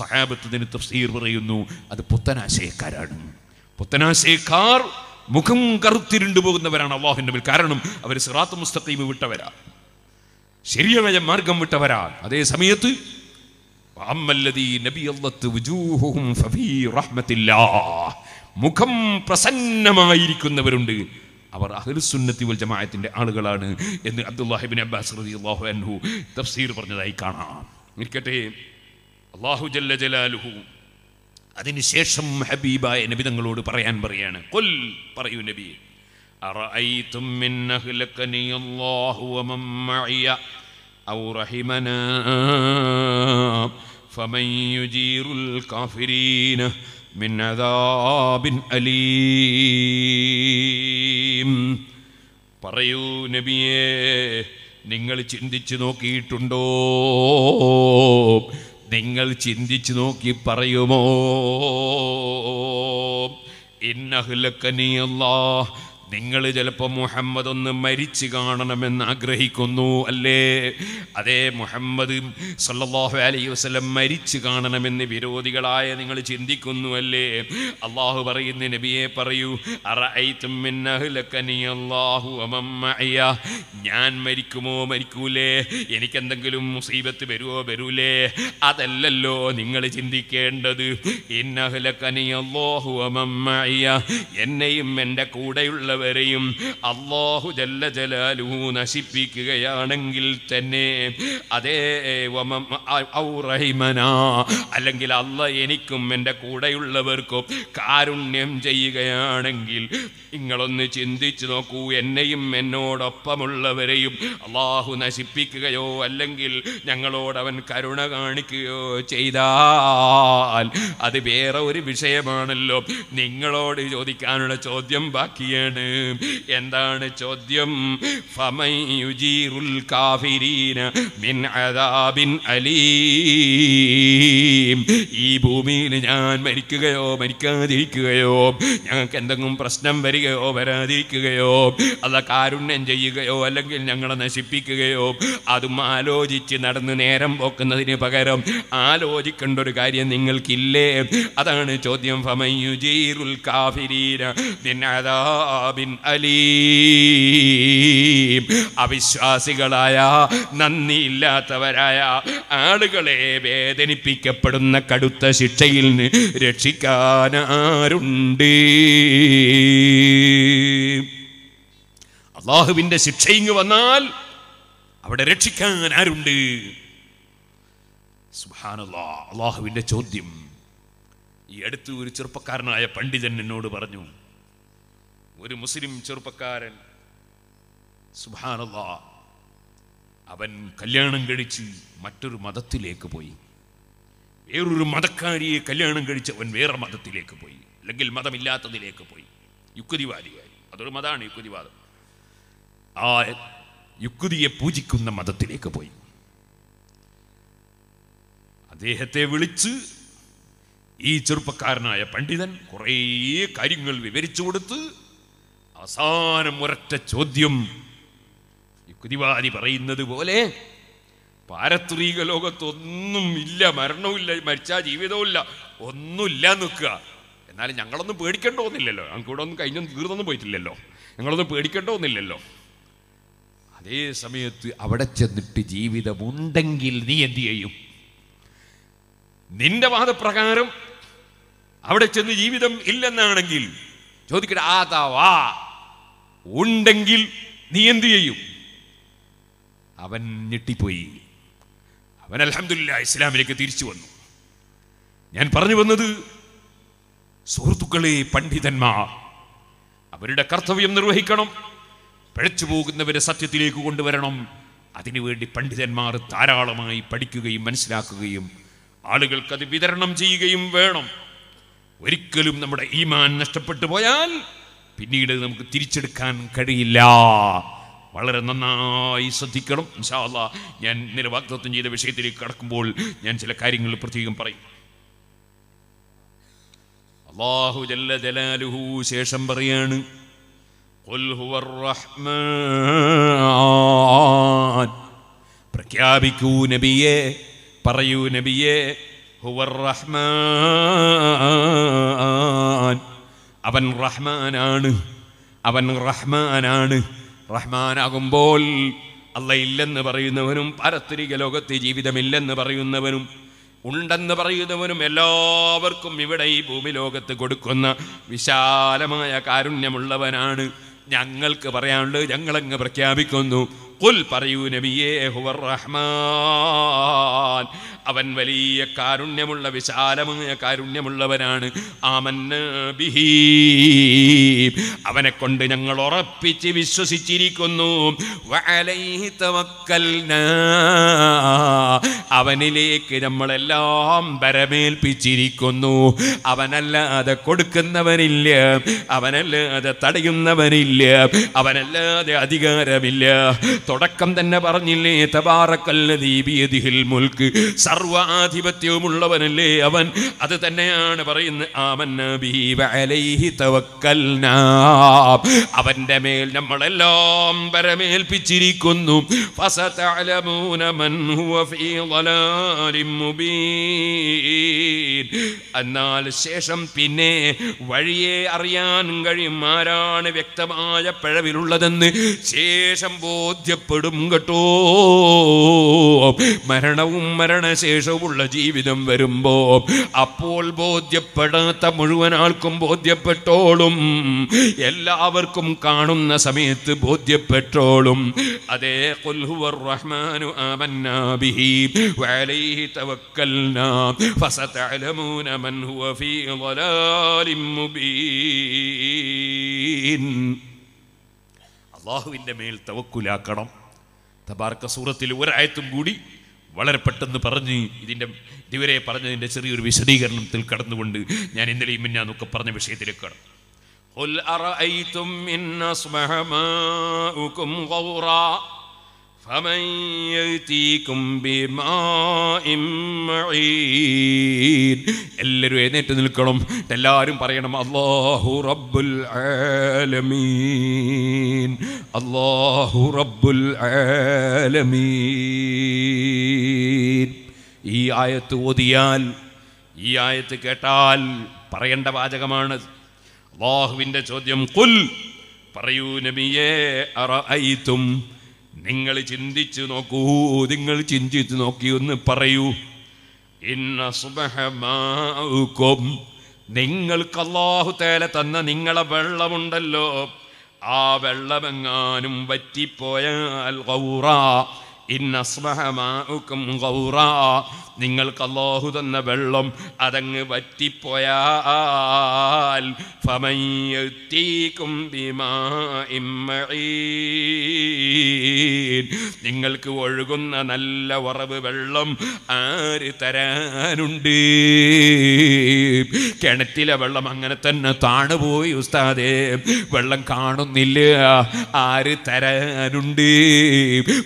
സഹാബത്തിന് തഫ്സീർ പറയുന്നു അത് പുത്തനാശയക്കാരാണ് പുത്തനാശയക്കാർ മുഖം കറുത്തിരുണ്ട് പോകുന്നവരാണ് അള്ളാഹുവിൻ്റെ മേൽ കാരണം അവർ സിറാത്ത് മുസ്തഖീം വിട്ടവരാ ശരിയായ മാർഗം വിട്ടവരാ അതേ സമയത്ത് മുഖം പ്രസന്നമായിരിക്കുന്നവരുണ്ട് അവർ അഹ്ലുസുന്നത്തി വൽ ജമാഅത്തിന്റെ ആളുകളാണ് എന്ന് അബ്ദുല്ലാഹിബിൻ അബ്ബാസ് റളിയല്ലാഹു അൻഹു തഫ്സീർ പറഞ്ഞതായി കാണാം ഇരിക്കട്ടെ അള്ളാഹു ജല്ല ജലാലുഹു അതിനുശേഷം ഹബീബായ നബി തങ്ങളോട് പറയാൻ പറയാണ് കൊൽ പറയൂ നബി أرأيتم من أهلكني الله ومن معي أو فمن يجير الكافرين من عذاب أليم പറയൂ നബിയേ നിങ്ങൾ ചിന്തിച്ചു നോക്കിയിട്ടുണ്ടോ നിങ്ങൾ ചിന്തിച്ചു നോക്കി പറയുമോ ഇന്നഹുലക്കനിയല്ലാ നിങ്ങൾ ചിലപ്പോൾ മുഹമ്മദ് ഒന്ന് മരിച്ചു കാണണമെന്ന് ആഗ്രഹിക്കുന്നു അല്ലേ അതേ മുഹമ്മദ് സല്ലാഹു അലൈഹി വസ്ലം മരിച്ചു കാണണമെന്ന് വിരോധികളായ നിങ്ങൾ ചിന്തിക്കുന്നു അല്ലേ അള്ളാഹു പറയുന്ന നബിയെ പറയൂ ഞാൻ മരിക്കുമോ മരിക്കൂലേ എനിക്കെന്തെങ്കിലും മുസീബത്ത് വരുമോ വരൂലേ അതല്ലല്ലോ നിങ്ങൾ ചിന്തിക്കേണ്ടത് എന്നെയും എൻ്റെ കൂടെയുള്ളവർ വരെയും അള്ളാഹു ജല്ല ജലാലുഹു നശിപ്പിക്കുകയാണെങ്കിൽ തന്നെ അതേ റഹിമന അല്ലെങ്കിൽ അല്ല എനിക്കും എൻ്റെ കൂടെയുള്ളവർക്കും കാരുണ്യം ചെയ്യുകയാണെങ്കിൽ നിങ്ങളൊന്ന് ചിന്തിച്ചു നോക്കൂ എന്നെയും എന്നോടൊപ്പമുള്ളവരെയും അള്ളാഹു നശിപ്പിക്കുകയോ അല്ലെങ്കിൽ ഞങ്ങളോട് അവൻ കരുണ കാണിക്കുകയോ ചെയ്താൽ അത് വേറെ ഒരു വിഷയമാണല്ലോ നിങ്ങളോട് ചോദിക്കാനുള്ള ചോദ്യം ബാക്കിയാണ് എന്താണ് ചോദ്യം ഫമയുജീറുൽ കാഫിരീന മിൻ അദാബിൻ അലീം ഈ ഭൂമിയിൽ ഞാൻ മരിക്കുകയോ മരിക്കാതിരിക്കുകയോ ഞങ്ങൾക്ക് എന്തെങ്കിലും പ്രശ്നം വരികയോ വരാതിരിക്കുകയോ അത് കാരുണ്യം ചെയ്യുകയോ അല്ലെങ്കിൽ ഞങ്ങളെ നശിപ്പിക്കുകയോ അതും ആലോചിച്ച് നടന്ന് നേരം പോക്കുന്നതിന് പകരം ആലോചിക്കേണ്ട ഒരു കാര്യം നിങ്ങൾക്കില്ലേ അതാണ് ചോദ്യം ഫമയുജീറുൽ കാഫിരീന മിൻ അദാബിൻ അലീം അവിശ്വാസികളായ നന്ദിയില്ലാത്തവരായ ആളുകളെ വേദനിപ്പിക്കപ്പെടുന്ന കടുത്ത ശിക്ഷയിൽ നിന്ന് രക്ഷിക്കാൻ ആരുണ്ട് ശിക്ഷ ഇങ്ങ് വന്നാൽ അവിടെ രക്ഷിക്കാൻ ആരുണ്ട് സുഹാനല്ലാ ചോദ്യം ഈ അടുത്ത് ഒരു ചെറുപ്പക്കാരനായ പണ്ഡിതൻ എന്നോട് പറഞ്ഞു ഒരു മുസ്ലിം ചെറുപ്പക്കാരൻ സുഹാനല്ല അവൻ കല്യാണം കഴിച്ച് മറ്റൊരു മതത്തിലേക്ക് പോയി വേറൊരു മതക്കാരിയെ കല്യാണം കഴിച്ച് അവൻ വേറെ മതത്തിലേക്ക് പോയി അല്ലെങ്കിൽ മതമില്ലാത്തതിലേക്ക് പോയി യുക്തിവാദിയായി അതൊരു മതമാണ് യുക്തിവാദം ആ യുക്തിയെ പൂജിക്കുന്ന മതത്തിലേക്ക് പോയി അദ്ദേഹത്തെ വിളിച്ച് ഈ ചെറുപ്പക്കാരനായ പണ്ഡിതൻ കുറേ കാര്യങ്ങൾ വിവരിച്ചു കൊടുത്ത് അവസാനം ഒരൊറ്റ ചോദ്യം യുക്തിവാദി പറയുന്നത് പോലെ പാരത്രീക ലോകത്തൊന്നും ഇല്ല മരണവുമില്ല മരിച്ചാൽ ജീവിതവുമില്ല ഒന്നുമില്ല നിൽക്കുക എന്നാലും ഞങ്ങളൊന്നും പേടിക്കേണ്ട ഒന്നില്ലല്ലോ ഞങ്ങൾക്ക് ഇവിടെ ഒന്നും കഴിഞ്ഞൊന്നും തീർന്നൊന്നും പോയിട്ടില്ലല്ലോ ഞങ്ങളൊന്നും പേടിക്കേണ്ട ഒന്നില്ലല്ലോ അതേ സമയത്ത് അവിടെ ചെന്നിട്ട് ജീവിതമുണ്ടെങ്കിൽ നീ എന്ത് ചെയ്യും നിന്റെ വാദപ്രകാരം അവിടെ ചെന്ന് ജീവിതം ഇല്ലെന്നാണെങ്കിൽ ചോദിക്കട്ടെ ആ താ വാ ഉണ്ടെങ്കിൽ നീ എന്തു ചെയ്യും അവൻ ഞെട്ടിപ്പോയി അവൻ അലഹമില്ല ഇസ്ലാമിലേക്ക് തിരിച്ചു വന്നു ഞാൻ പറഞ്ഞു വന്നത് സുഹൃത്തുക്കളെ പണ്ഡിതന്മാർ അവരുടെ കർത്തവ്യം നിർവഹിക്കണം പിഴച്ചു പോകുന്നവരെ സത്യത്തിലേക്ക് കൊണ്ടുവരണം അതിനുവേണ്ടി പണ്ഡിതന്മാർ ധാരാളമായി പഠിക്കുകയും മനസ്സിലാക്കുകയും ആളുകൾക്കത് വിതരണം ചെയ്യുകയും വേണം ഒരിക്കലും നമ്മുടെ ഈമാൻ നഷ്ടപ്പെട്ടു പോയാൽ പിന്നീട് നമുക്ക് തിരിച്ചെടുക്കാൻ കഴിയില്ല വളരെ നന്നായി ശ്രദ്ധിക്കണം ഇൻഷാല്ല ഞാൻ ഇന്നലെ വാഗ്ദത്വം ചെയ്ത വിഷയത്തിലേക്ക് കടക്കുമ്പോൾ ഞാൻ ചില കാര്യങ്ങൾ പ്രത്യേകം പറയും അള്ളാഹു ജല്ല ജലാലുഹു ശേഷം പറയാണ് പ്രഖ്യാപിക്കൂ നബിയെ പറയൂ നബിയെ ഹുവർ റഹ്മാൻ അവൻ റഹ്മാനാണ് അവൻ റഹ്മാനാണ് റഹ്മാനാകുമ്പോൾ അല്ലയില്ലെന്ന് പറയുന്നവനും പാരത്രിക ലോകത്തെ ജീവിതമില്ലെന്ന് പറയുന്നവനും ഉണ്ടെന്ന് പറയുന്നവനും എല്ലാവർക്കും ഇവിടെ ഈ ഭൂമി ലോകത്ത് കൊടുക്കുന്ന വിശാലമായ കാരുണ്യമുള്ളവനാണ് ഞങ്ങൾക്ക് പറയാനുള്ളത് ഞങ്ങളങ്ങ് പ്രഖ്യാപിക്കുന്നു പറയൂ നബിയേ റഹ്മാൻ അവൻ വലിയ കാരുണ്യമുള്ള വിശാലമായ കാരുണ്യമുള്ളവനാണ് ആമന്ന ബിഹി അവനെ കൊണ്ട് ഞങ്ങൾ ഉറപ്പിച്ച് വിശ്വസിച്ചിരിക്കുന്നു അവനിലേക്ക് നമ്മളെല്ലാം വരമേൽപ്പിച്ചിരിക്കുന്നു അവനല്ലാതെ കൊടുക്കുന്നവനില്ല അവനല്ലാതെ തടയുന്നവനില്ല അവനല്ലാതെ അധികാരമില്ല തുടക്കം തന്നെ പറഞ്ഞില്ലേ തബാറക്കല്ലീബിയതിഹിൽ മുൽക്ക് സർവ അവൻ അത് തന്നെയാണ് പറയുന്നത് അവന്റെ മേൽ നമ്മളെല്ലാം പരമേൽപ്പിച്ചിരിക്കുന്നു എന്നാൽ ശേഷം പിന്നെ വഴിയെ അറിയാൻ കഴിയും ആരാണ് വ്യക്തമായ പിഴവിലുള്ളതെന്ന് ശേഷം ബോധ്യം ചെയ്യപ്പെടും കേട്ടോ മരണവും മരണശേഷവുമുള്ള ജീവിതം വരുമ്പോ അപ്പോൾ ബോധ്യപ്പെടാത്ത മുഴുവൻ ആൾക്കും ബോധ്യപ്പെട്ടോളും എല്ലാവർക്കും കാണുന്ന സമയത്ത് ബോധ്യപ്പെട്ടോളും അതേ കൊൽഹുവർ റഹ്മാനു ആമന്നാബിഹി വഅലൈഹി തവക്കൽനാ ഫസതഅലമൂന മൻ ഹുവ ഫീ ضلال മുബീൻ അള്ളാഹുവിൻ്റെ മേൽ തവക്കുലാക്കണം തബാർക്ക സൂറത്തിൽ ഒരായത്തും കൂടി വളരെ പെട്ടെന്ന് പറഞ്ഞ് ഇതിൻ്റെ ഇതുവരെ പറഞ്ഞതിൻ്റെ ചെറിയൊരു വിശദീകരണത്തിൽ കടന്നുകൊണ്ട് ഞാൻ ഇന്നലെയും മിന്നാന്നൊക്കെ പറഞ്ഞ വിഷയത്തിലേക്ക് കടന്നു قل أرأيتم إن أصبح ماؤكم فمن يأتيكم بماء معين എല്ലാവരും എഴുന്നേറ്റ് നിൽക്കണം എല്ലാവരും പറയണം അള്ളാഹു റബ്ബുൽ ആലമീൻ അള്ളാഹു റബ്ബുൽ ആലമീൻ ഈ ആയത്ത് ഓതിയാൽ ഈ ആയത്ത് കേട്ടാൽ പറയേണ്ട വാചകമാണ് അല്ലാഹുവിൻ്റെ ചോദ്യം കുൽ പറയൂ നബിയേ അറ നിങ്ങൾ ചിന്തിച്ചു നോക്കൂ നിങ്ങൾ ചിന്തിച്ചു നോക്കി ഒന്ന് പറയൂ ഇന്ന സുബഹമാക്കും നിങ്ങൾക്ക് അള്ളാഹു തേല തന്ന നിങ്ങളെ വെള്ളമുണ്ടല്ലോ ആ വെള്ളമെങ്ങാനും വറ്റിപ്പോയാൽ നിങ്ങൾക്ക് അല്ലാഹു തന്ന വെള്ളം അതങ്ങ് വറ്റിപ്പോയാൽ നിങ്ങൾക്ക് ഒഴുകുന്ന നല്ല ഉറവ് വെള്ളം ആര് തരാനുണ്ട് കിണറ്റിലെ വെള്ളം അങ്ങനെ തന്നെ താണുപോയി ഉസ്താദേ വെള്ളം കാണുന്നില്ല ആര് തരാനുണ്ട്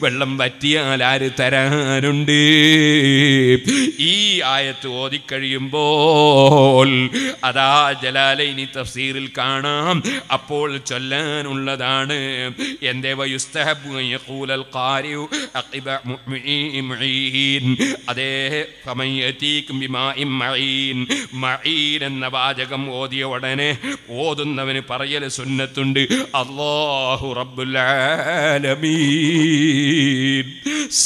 വെള്ളം വറ്റി നടത്തിയാൽ ആര് തരാനുണ്ട് ഈ ആയത്ത് ഓതിക്കഴിയുമ്പോൾ അതാ ജലാലൈനി തഫ്സീറിൽ കാണാം അപ്പോൾ ചൊല്ലാനുള്ളതാണ് എന്റെ എന്ന വാചകം ഓതിയ ഉടനെ ഓതുന്നവന് പറയൽ സുന്നത്തുണ്ട് അള്ളാഹു റബ്ബുലാലമീൻ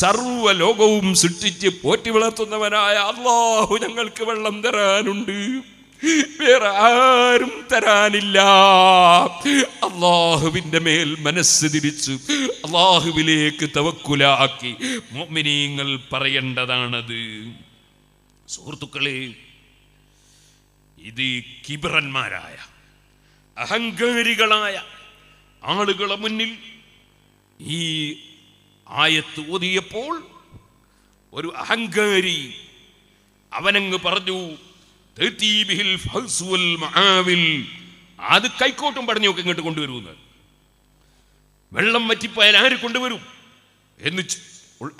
സർവ്വ ലോകവും സൃഷ്ടിച്ച് പോറ്റി വളർത്തുന്നവനായ അള്ളാഹു ഞങ്ങൾക്ക് വെള്ളം തരാനുണ്ട് വേറെ ആരും തരാനില്ല അള്ളാഹുവിൻ്റെ മേൽ മനസ്സ് തിരിച്ചു അള്ളാഹുവിലേക്ക് തവക്കുലാക്കി മോമിനിയങ്ങൾ പറയേണ്ടതാണത് സുഹൃത്തുക്കളെ ഇത് കിബിറന്മാരായ അഹങ്കാരികളായ ആളുകളെ മുന്നിൽ ഈ ആയത്ത് ഓതിയപ്പോൾ ഒരു അഹങ്കാരി അവനങ്ങ് പറഞ്ഞു അത് കൈക്കോട്ടും പടഞ്ഞൊക്കെ ഇങ്ങോട്ട് കൊണ്ടുവരുമെന്ന് വെള്ളം വറ്റിപ്പോയാൽ ആര് കൊണ്ടുവരും എന്ന്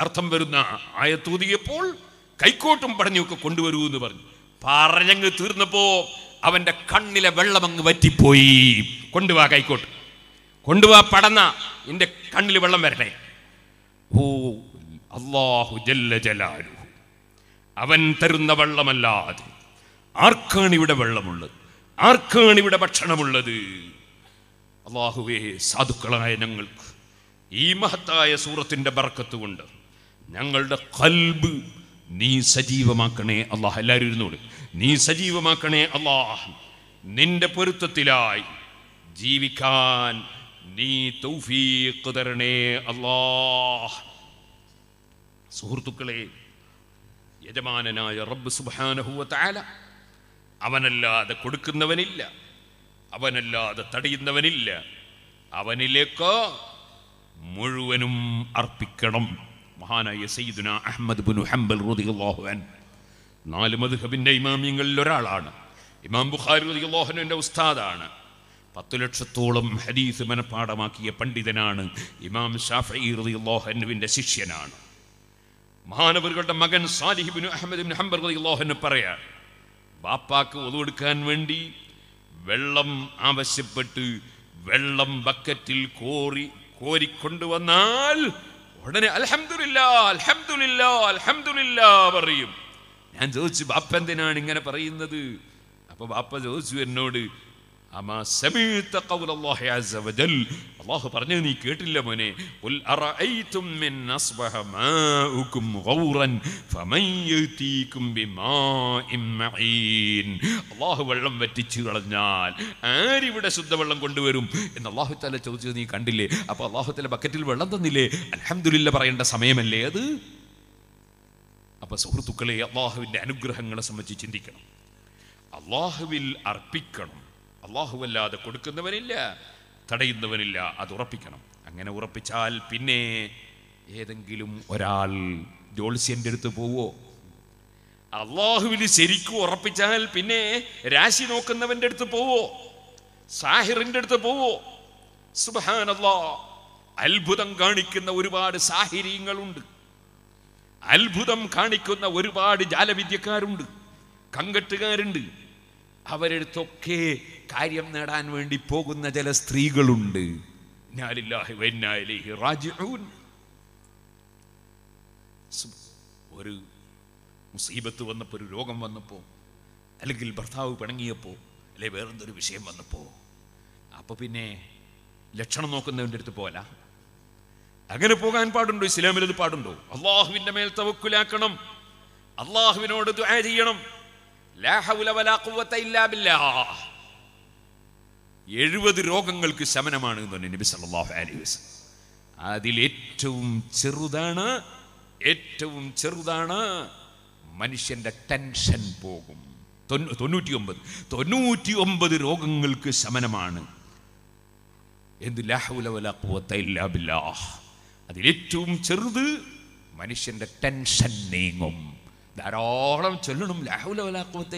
അർത്ഥം വരുന്ന ആയത്തൂതിയപ്പോൾ കൈക്കോട്ടും പടഞ്ഞൊക്കെ കൊണ്ടുവരൂ എന്ന് പറഞ്ഞു പറഞ്ഞങ്ങ് തീർന്നപ്പോ അവന്റെ കണ്ണിലെ വെള്ളം അങ്ങ് വറ്റിപ്പോയി കൊണ്ടുവാ കൈക്കോട്ട് കൊണ്ടുവാ പടന്ന എൻ്റെ കണ്ണിൽ വെള്ളം വരട്ടെ അള്ളാഹു ജല്ല ജലാലു അവൻ തരുന്ന വെള്ളമല്ലാതെ ആർക്കാണ് ഇവിടെ വെള്ളമുള്ളത് ആർക്കാണ് ഇവിടെ ഭക്ഷണമുള്ളത് അള്ളാഹുവേ സാധുക്കളായ ഞങ്ങൾക്ക് ഈ മഹത്തായ സൂറത്തിൻ്റെ കൊണ്ട് ഞങ്ങളുടെ കൽബ് നീ സജീവമാക്കണേ അള്ളാഹ് എല്ലാവരും ഇരുന്നോട് നീ സജീവമാക്കണേ അള്ളാഹ് നിന്റെ പൊരുത്തത്തിലായി ജീവിക്കാൻ നീ തൗഫീഖ് തരണേ അല്ലാഹ് സുഹൃത്തുക്കളെ യജമാനനായ റബ്ബ് സുബാനഹുവ താല അവനല്ലാതെ കൊടുക്കുന്നവനില്ല അവനല്ലാതെ തടയുന്നവനില്ല അവനിലേക്ക് മുഴുവനും അർപ്പിക്കണം മഹാനായ സയ്യിദുന അഹമ്മദ് ബുൻ ഹംബൽ റുദിഹുൻ നാല് മധുഹബിൻ്റെ ഇമാമിയങ്ങളിൽ ഒരാളാണ് ഇമാം ബുഖാരി റുദിഹുഹനുവിൻ്റെ ഉസ്താദാണ് പത്തു ലക്ഷത്തോളം ഹദീസ് മനഃപ്പാടമാക്കിയ പണ്ഡിതനാണ് ഇമാം ഷാഫിന്റെ ശിഷ്യനാണ് മഹാനവറുകളുടെ മകൻ സാലിഹിബിൻ അഹമ്മദ് ഹംബർ അള്ളാഹന് ബാപ്പാക്ക് ഒതുവെടുക്കാൻ വേണ്ടി വെള്ളം ആവശ്യപ്പെട്ട് വെള്ളം ബക്കറ്റിൽ കോറി കോരിക്കൊണ്ടുവന്നാൽ ഉടനെ അലഹമില്ല അലഹമില്ല അലഹമില്ല പറയും ഞാൻ ചോദിച്ചു ബാപ്പ എന്തിനാണ് ഇങ്ങനെ പറയുന്നത് അപ്പോൾ ബാപ്പ ചോദിച്ചു എന്നോട് അള്ളാഹു പറഞ്ഞു നീ കേട്ടില്ല മോനെ അള്ളാഹു വെള്ളം വറ്റിച്ചു കളഞ്ഞാൽ ആരിവിടെ ശുദ്ധവെള്ളം കൊണ്ടുവരും എന്ന് അള്ളാഹു താല ചോദിച്ചത് നീ കണ്ടില്ലേ അപ്പൊ അള്ളാഹു താല ബക്കറ്റിൽ വെള്ളം തന്നില്ലേ അലഹമില്ല പറയേണ്ട സമയമല്ലേ അത് അപ്പൊ സുഹൃത്തുക്കളെ അള്ളാഹുവിൻ്റെ അനുഗ്രഹങ്ങളെ സംബന്ധിച്ച് ചിന്തിക്കണം അള്ളാഹുവിൽ അർപ്പിക്കണം അള്ളാഹുവല്ലാതെ കൊടുക്കുന്നവനില്ല തടയുന്നവനില്ല അത് ഉറപ്പിക്കണം അങ്ങനെ ഉറപ്പിച്ചാൽ പിന്നെ ഏതെങ്കിലും ഒരാൾ ജോത്സ്യൻ്റെ അടുത്ത് പോവോ അള്ളാഹുവിന് ശരിക്കും ഉറപ്പിച്ചാൽ പിന്നെ രാശി നോക്കുന്നവൻ്റെ അടുത്ത് പോവോ സാഹിറിൻ്റെ അടുത്ത് പോവോ സുബാനല്ലോ അത്ഭുതം കാണിക്കുന്ന ഒരുപാട് സാഹിര്യങ്ങളുണ്ട് അത്ഭുതം കാണിക്കുന്ന ഒരുപാട് ജാലവിദ്യക്കാരുണ്ട് കങ്കട്ടുകാരുണ്ട് അവരെടുത്തൊക്കെ കാര്യം നേടാൻ വേണ്ടി പോകുന്ന ചില സ്ത്രീകളുണ്ട് ഒരു മുസീബത്ത് വന്നപ്പോൾ ഒരു രോഗം വന്നപ്പോൾ അല്ലെങ്കിൽ ഭർത്താവ് പിണങ്ങിയപ്പോൾ അല്ലെങ്കിൽ വേറെന്തൊരു വിഷയം വന്നപ്പോൾ അപ്പോൾ പിന്നെ ലക്ഷണം നോക്കുന്നവൻ്റെ അടുത്ത് പോല അങ്ങനെ പോകാൻ പാടുണ്ടോ ഇസ്ലാമിൽ പാടുണ്ടോ അള്ളാഹുവിൻ്റെ മേൽ തവക്കുലാക്കണം അള്ളാഹുവിനോട് ദുആ ചെയ്യണം എഴുപത് രോഗങ്ങൾക്ക് ശമനമാണ് നബി സല്ലാഹു അലൈഹി അതിൽ ഏറ്റവും ചെറുതാണ് ഏറ്റവും ചെറുതാണ് മനുഷ്യന്റെ ടെൻഷൻ പോകും തൊണ്ണൂറ്റി ഒമ്പത് തൊണ്ണൂറ്റി ഒമ്പത് രോഗങ്ങൾക്ക് ശമനമാണ് എന്ത് അതിലേറ്റവും ചെറുത് മനുഷ്യന്റെ ടെൻഷൻ നീങ്ങും ധാരാളം ചൊല്ലണം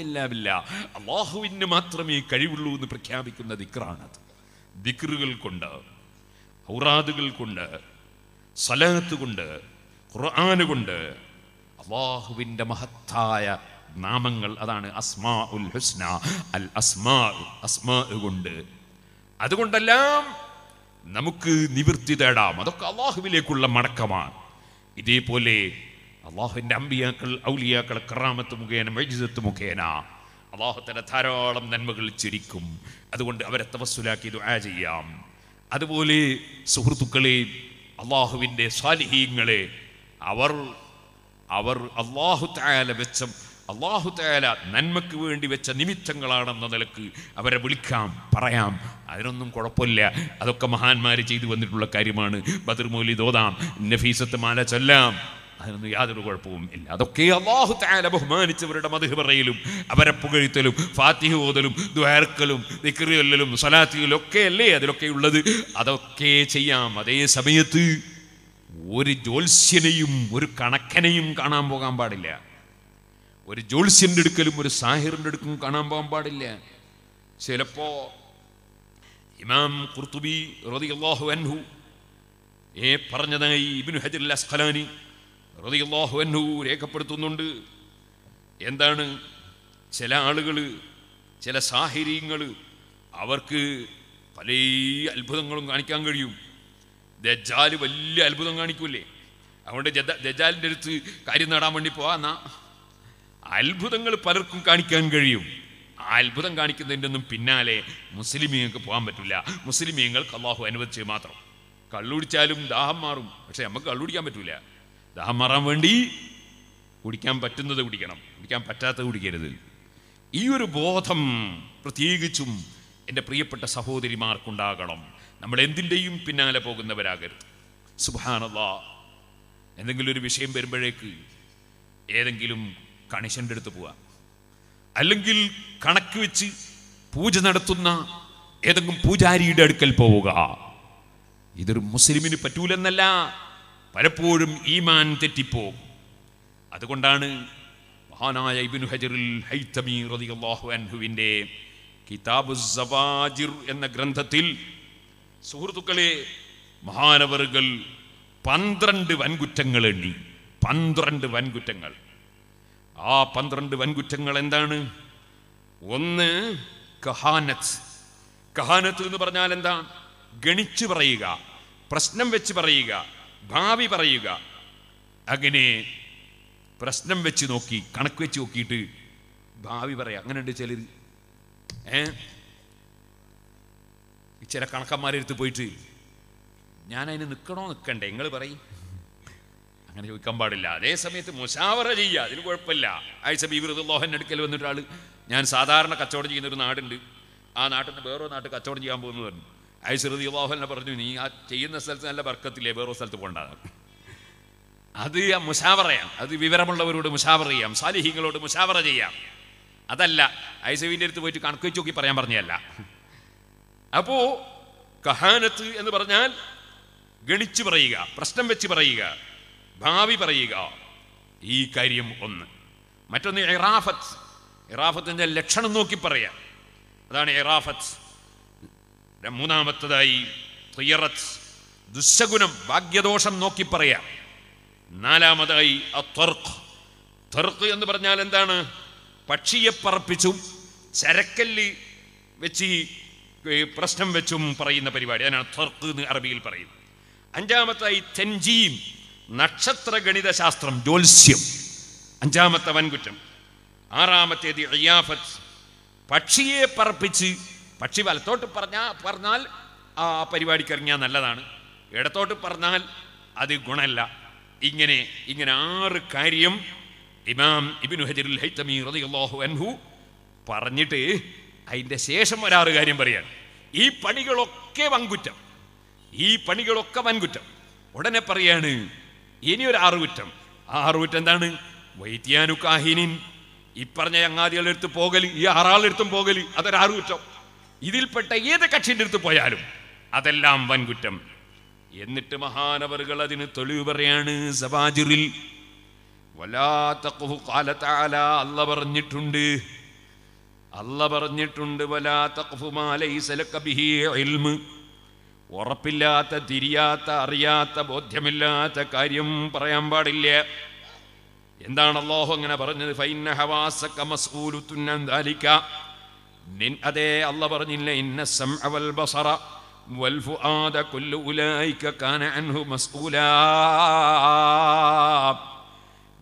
ഇല്ലാവില്ല അള്ളാഹുവിന് മാത്രമേ കഴിവുള്ളൂ എന്ന് പ്രഖ്യാപിക്കുന്ന ദിക്റാണത് ദിക്റുകൾ കൊണ്ട് ഔറാദുകൾ കൊണ്ട് സലഹത്ത് കൊണ്ട് ഖുർആാന് കൊണ്ട് അള്ളാഹുവിൻ്റെ മഹത്തായ നാമങ്ങൾ അതാണ് അസ്മാ ഉൽ ഹുസ്ന അൽ അസ്മാ അസ്മാ കൊണ്ട് അതുകൊണ്ടെല്ലാം നമുക്ക് നിവൃത്തി തേടാം അതൊക്കെ അള്ളാഹുവിലേക്കുള്ള മടക്കമാണ് ഇതേപോലെ അള്ളാഹുവിൻ്റെ അമ്പിയാക്കൾ ഔലിയാക്കൾ കറാമത്ത് മുഖേന മെഴുജത്ത് മുഖേന അള്ളാഹുത്തൻ്റെ ധാരാളം നന്മകൾ ചിരിക്കും അതുകൊണ്ട് അവരെ തവസ്സുലാക്കി ദുആ ചെയ്യാം അതുപോലെ സുഹൃത്തുക്കളെ അള്ളാഹുവിൻ്റെ സ്വാലിഹീങ്ങളെ അവർ അവർ അള്ളാഹു തായാല വെച്ച അള്ളാഹു തായാല നന്മയ്ക്ക് വേണ്ടി വെച്ച നിമിത്തങ്ങളാണെന്ന നിലക്ക് അവരെ വിളിക്കാം പറയാം അതിനൊന്നും കുഴപ്പമില്ല അതൊക്കെ മഹാന്മാർ ചെയ്തു വന്നിട്ടുള്ള കാര്യമാണ് ബദർ മൗലി തോതാം നഫീസത്ത് മാല ചൊല്ലാം അതിനൊന്നും യാതൊരു കുഴപ്പവും ഇല്ല അതൊക്കെ അള്ളാഹു താല ബഹുമാനിച്ചവരുടെ മധു പറയലും അവരെ പുകഴ്ത്തലും ഫാത്തിഹ് ഓതലും ദ്വാർക്കലും നിക്രിയൊല്ലലും സലാത്തിയലും ഒക്കെ അല്ലേ ഉള്ളത് അതൊക്കെ ചെയ്യാം അതേ സമയത്ത് ഒരു ജ്യോത്സ്യനെയും ഒരു കണക്കനെയും കാണാൻ പോകാൻ പാടില്ല ഒരു ജ്യോത്സ്യൻ്റെ അടുക്കലും ഒരു സാഹിറിൻ്റെ അടുക്കും കാണാൻ പോകാൻ പാടില്ല ചിലപ്പോ ഇമാം കുർത്തുബി റോദി അള്ളാഹു അൻഹു ഏ പറഞ്ഞതായി ഇബിൻ ഹജർ അസ്ഖലാനി രേഖപ്പെടുത്തുന്നുണ്ട് എന്താണ് ചില ആളുകൾ ചില സാഹചര്യങ്ങൾ അവർക്ക് പല അത്ഭുതങ്ങളും കാണിക്കാൻ കഴിയും ദജാൽ വലിയ അത്ഭുതം കാണിക്കൂലേ അതുകൊണ്ട് ദജാലിൻ്റെ അടുത്ത് കാര്യം നേടാൻ വേണ്ടി പോവാന്നാ അത്ഭുതങ്ങൾ പലർക്കും കാണിക്കാൻ കഴിയും ആ അത്ഭുതം കാണിക്കുന്നതിൻ്റെ ഒന്നും പിന്നാലെ മുസ്ലിമീങ്ങൾക്ക് പോകാൻ പറ്റില്ല മുസ്ലിമീങ്ങൾക്ക് കള്ളാഹു അനുവദിച്ച് മാത്രം കള്ളുടിച്ചാലും ദാഹം മാറും പക്ഷെ നമുക്ക് കള്ളുടിക്കാൻ പറ്റില്ല ദാഹം മാറാൻ വേണ്ടി കുടിക്കാൻ പറ്റുന്നത് കുടിക്കണം കുടിക്കാൻ പറ്റാത്തത് കുടിക്കരുത് ഈ ഒരു ബോധം പ്രത്യേകിച്ചും എൻ്റെ പ്രിയപ്പെട്ട സഹോദരിമാർക്കുണ്ടാകണം നമ്മൾ എന്തിൻ്റെയും പിന്നാലെ പോകുന്നവരാകരുത് സുബാനല്ല എന്തെങ്കിലും ഒരു വിഷയം വരുമ്പോഴേക്ക് ഏതെങ്കിലും കണിഷൻ്റെ അടുത്ത് പോവാം അല്ലെങ്കിൽ കണക്ക് വെച്ച് പൂജ നടത്തുന്ന ഏതെങ്കിലും പൂജാരിയുടെ അടുക്കൽ പോവുക ഇതൊരു മുസ്ലിമിന് പറ്റൂലെന്നല്ല പലപ്പോഴും ഈമാൻ തെറ്റിപ്പോകും അതുകൊണ്ടാണ് മഹാനായ ഇബിനു ഹജറിൽ ഹൈത്തമി റതിയല്ലാഹു അൻഹുവിൻ്റെ കിതാബ് സവാജിർ എന്ന ഗ്രന്ഥത്തിൽ സുഹൃത്തുക്കളെ മഹാനവറുകൾ പന്ത്രണ്ട് വൻകുറ്റങ്ങൾ എണ്ണി പന്ത്രണ്ട് വൻകുറ്റങ്ങൾ ആ പന്ത്രണ്ട് വൻകുറ്റങ്ങൾ എന്താണ് ഒന്ന് കഹാനത്ത് കഹാനത്ത് എന്ന് പറഞ്ഞാൽ എന്താ ഗണിച്ചു പറയുക പ്രശ്നം വെച്ച് പറയുക ഭാവി പറയുക അങ്ങനെ പ്രശ്നം വെച്ച് നോക്കി കണക്ക് വെച്ച് നോക്കിയിട്ട് ഭാവി പറയാം അങ്ങനെയുണ്ട് ചിലർ ഏ ചില കണക്കന്മാരെടുത്ത് പോയിട്ട് ഞാൻ അതിന് നിൽക്കണോ നിൽക്കണ്ടേ നിങ്ങൾ പറയും അങ്ങനെ ചോദിക്കാൻ പാടില്ല അതേ സമയത്ത് മുഷാവറ ചെയ്യുക അതിന് കുഴപ്പമില്ല ആഴ്ച ബീവൃദുല്ലോഹൻ്റെ അടുക്കൽ വന്നിട്ട് ആൾ ഞാൻ സാധാരണ കച്ചവടം ചെയ്യുന്ന ഒരു നാടുണ്ട് ആ നാട്ടിൽ നിന്ന് വേറൊരു നാട്ടിൽ കച്ചവടം ചെയ്യാൻ പോകുന്നു പറഞ്ഞു ഐശ്വരതി അള്ളാഹുലിനെ പറഞ്ഞു നീ ആ ചെയ്യുന്ന സ്ഥലത്ത് നല്ല വർക്കത്തില്ലേ വേറൊരു സ്ഥലത്ത് പോകേണ്ടതാണ് അത് ആ മുഷാവറയാണ് അത് വിവരമുള്ളവരോട് മുഷാവറ ചെയ്യാം സാലിഹ്യങ്ങളോട് മുഷാവറ ചെയ്യാം അതല്ല ഐസവിൻ്റെ അടുത്ത് പോയിട്ട് കണക്ക് വെച്ച് നോക്കി പറയാൻ പറഞ്ഞതല്ല അപ്പോൾ കഹാനത്ത് എന്ന് പറഞ്ഞാൽ ഗണിച്ചു പറയുക പ്രശ്നം വെച്ച് പറയുക ഭാവി പറയുക ഈ കാര്യം ഒന്ന് മറ്റൊന്ന് എറാഫത്ത് ഇറാഫത്തിന്റെ ലക്ഷണം നോക്കി പറയാം അതാണ് എറാഫത്ത് മൂന്നാമത്തതായി തുയറത്ത് ദുസ്സഗുണം ഭാഗ്യദോഷം നോക്കി പറയാം നാലാമതായി അത്വർക്ക് തെർക്ക് എന്ന് പറഞ്ഞാൽ എന്താണ് പക്ഷിയെ പറപ്പിച്ചും ചരക്കല്ല് വെച്ച് പ്രശ്നം വെച്ചും പറയുന്ന പരിപാടി അതിനാണ് തെർക്ക് എന്ന് അറബിയിൽ പറയുന്നത് അഞ്ചാമത്തായി തെൻജീം നക്ഷത്ര ഗണിത ശാസ്ത്രം ജ്യോത്സ്യം അഞ്ചാമത്തെ വൻകുറ്റം ആറാമത്തേത് അയ്യാഫത്ത് പക്ഷിയെ പറപ്പിച്ച് പക്ഷി വലത്തോട്ട് പറഞ്ഞാൽ പറഞ്ഞാൽ ആ പരിപാടിക്ക് ഇറങ്ങിയാൽ നല്ലതാണ് ഇടത്തോട്ട് പറഞ്ഞാൽ അത് ഗുണമല്ല ഇങ്ങനെ ഇങ്ങനെ ആറ് കാര്യം ഇമാം ഇബിനു ഹജറുൽ ഹൈത്തമി അൻഹു പറഞ്ഞിട്ട് അതിൻ്റെ ശേഷം ഒരാറ് കാര്യം പറയാണ് ഈ പണികളൊക്കെ വൻകുറ്റം ഈ പണികളൊക്കെ വൻകുറ്റം ഉടനെ പറയാണ് ഇനി ഒരു ആറ് കുറ്റം ആ ആറ് കുറ്റം എന്താണ് വൈദ്യാനു ഇപ്പറഞ്ഞ ഈ പറഞ്ഞ അങ്ങാദികളെടുത്ത് പോകൽ ഈ ആറാളെടുത്തും പോകൽ അതൊരാറു കുറ്റം ഇതിൽപ്പെട്ട ഏത് കക്ഷിൻ്റെ അടുത്ത് പോയാലും അതെല്ലാം വൻകുറ്റം എന്നിട്ട് മഹാനവറുകൾ അതിന് തെളിവ് പറയാണ് സബാജിറിൽ അല്ല പറഞ്ഞിട്ടുണ്ട് അല്ല പറഞ്ഞിട്ടുണ്ട് ഉറപ്പില്ലാത്ത തിരിയാത്ത അറിയാത്ത ബോധ്യമില്ലാത്ത കാര്യം പറയാൻ പാടില്ല എന്താണ് അള്ളാഹു അങ്ങനെ പറഞ്ഞത് ഫൈന ഹവാസ അതേ അല്ല പറഞ്ഞില്ല ഇന്ന ബസറ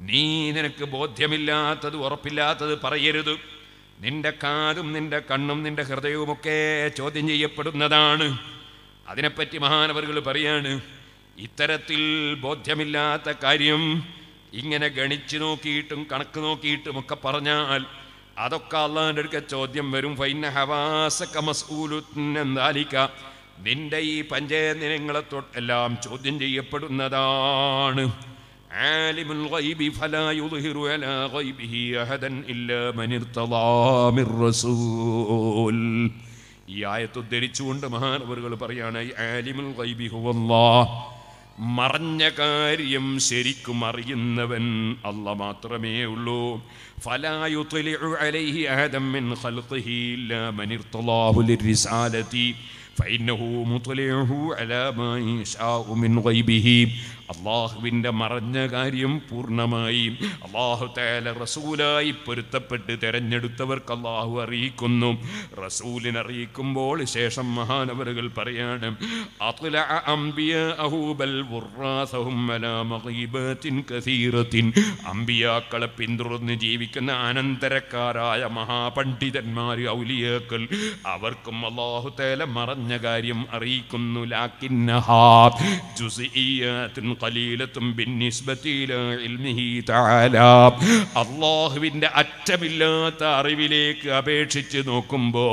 നീ നിനക്ക് ബോധ്യമില്ലാത്തത് ഉറപ്പില്ലാത്തത് പറയരുത് നിന്റെ കാതും നിന്റെ കണ്ണും നിന്റെ ഹൃദയവുമൊക്കെ ചോദ്യം ചെയ്യപ്പെടുന്നതാണ് അതിനെപ്പറ്റി മഹാനവറുകൾ പറയാണ് ഇത്തരത്തിൽ ബോധ്യമില്ലാത്ത കാര്യം ഇങ്ങനെ ഗണിച്ചു നോക്കിയിട്ടും കണക്ക് നോക്കിയിട്ടും ഒക്കെ പറഞ്ഞാൽ അതൊക്കെ അള്ളാഹിൻ്റെ അടുക്ക ചോദ്യം വരും ഫൈന ഹവാസ കമസൂലുന്നാലിക്ക നിന്റെ ഈ പഞ്ചേന്ദ്രങ്ങളെ എല്ലാം ചോദ്യം ചെയ്യപ്പെടുന്നതാണ് ആലിമുൽ ഗൈബി ഫലാ യുദ്ഹിറു അലാ ഗൈബിഹി അഹദൻ ഇല്ലാ മൻ മിർ റസൂൽ ഈ ആയത്ത് ഉദ്ധരിച്ചുകൊണ്ട് മഹാനവറുകൾ പറയാണ് ആലിമുൽ ഗൈബി ഹുവല്ലാഹ് മറഞ്ഞ കാര്യം ശരിക്കും അറിയുന്നവൻ അല്ല മാത്രമേ ഉള്ളൂ ഫലായുത്തലിഉ അലൈഹി അഹദം മിൻ ഖൽഖിഹി ഇല്ലാ മൻ ഇർതലാഹു ലിർസാലതി فإنه مطلعه على ما يشاء من غيبه അള്ളാഹുവിൻ്റെ മറഞ്ഞ കാര്യം പൂർണ്ണമായി അള്ളാഹു തേല റസൂലായി പൊരുത്തപ്പെട്ട് തിരഞ്ഞെടുത്തവർക്ക് അള്ളാഹു അറിയിക്കുന്നു റസൂലിനെ അറിയിക്കുമ്പോൾ ശേഷം മഹാനവറുകൾ പറയാണ് അമ്പിയാക്കളെ പിന്തുടർന്ന് ജീവിക്കുന്ന അനന്തരക്കാരായ മഹാപണ്ഡിതന്മാർ ഔലിയാക്കൾ അവർക്കും അള്ളാഹു തേല മറഞ്ഞ കാര്യം അറിയിക്കുന്നു قليلة بالنسبة إلى علمه تعالى അള്ളാഹുവിൻ്റെ അറ്റമില്ലാത്ത അറിവിലേക്ക് അപേക്ഷിച്ച് നോക്കുമ്പോൾ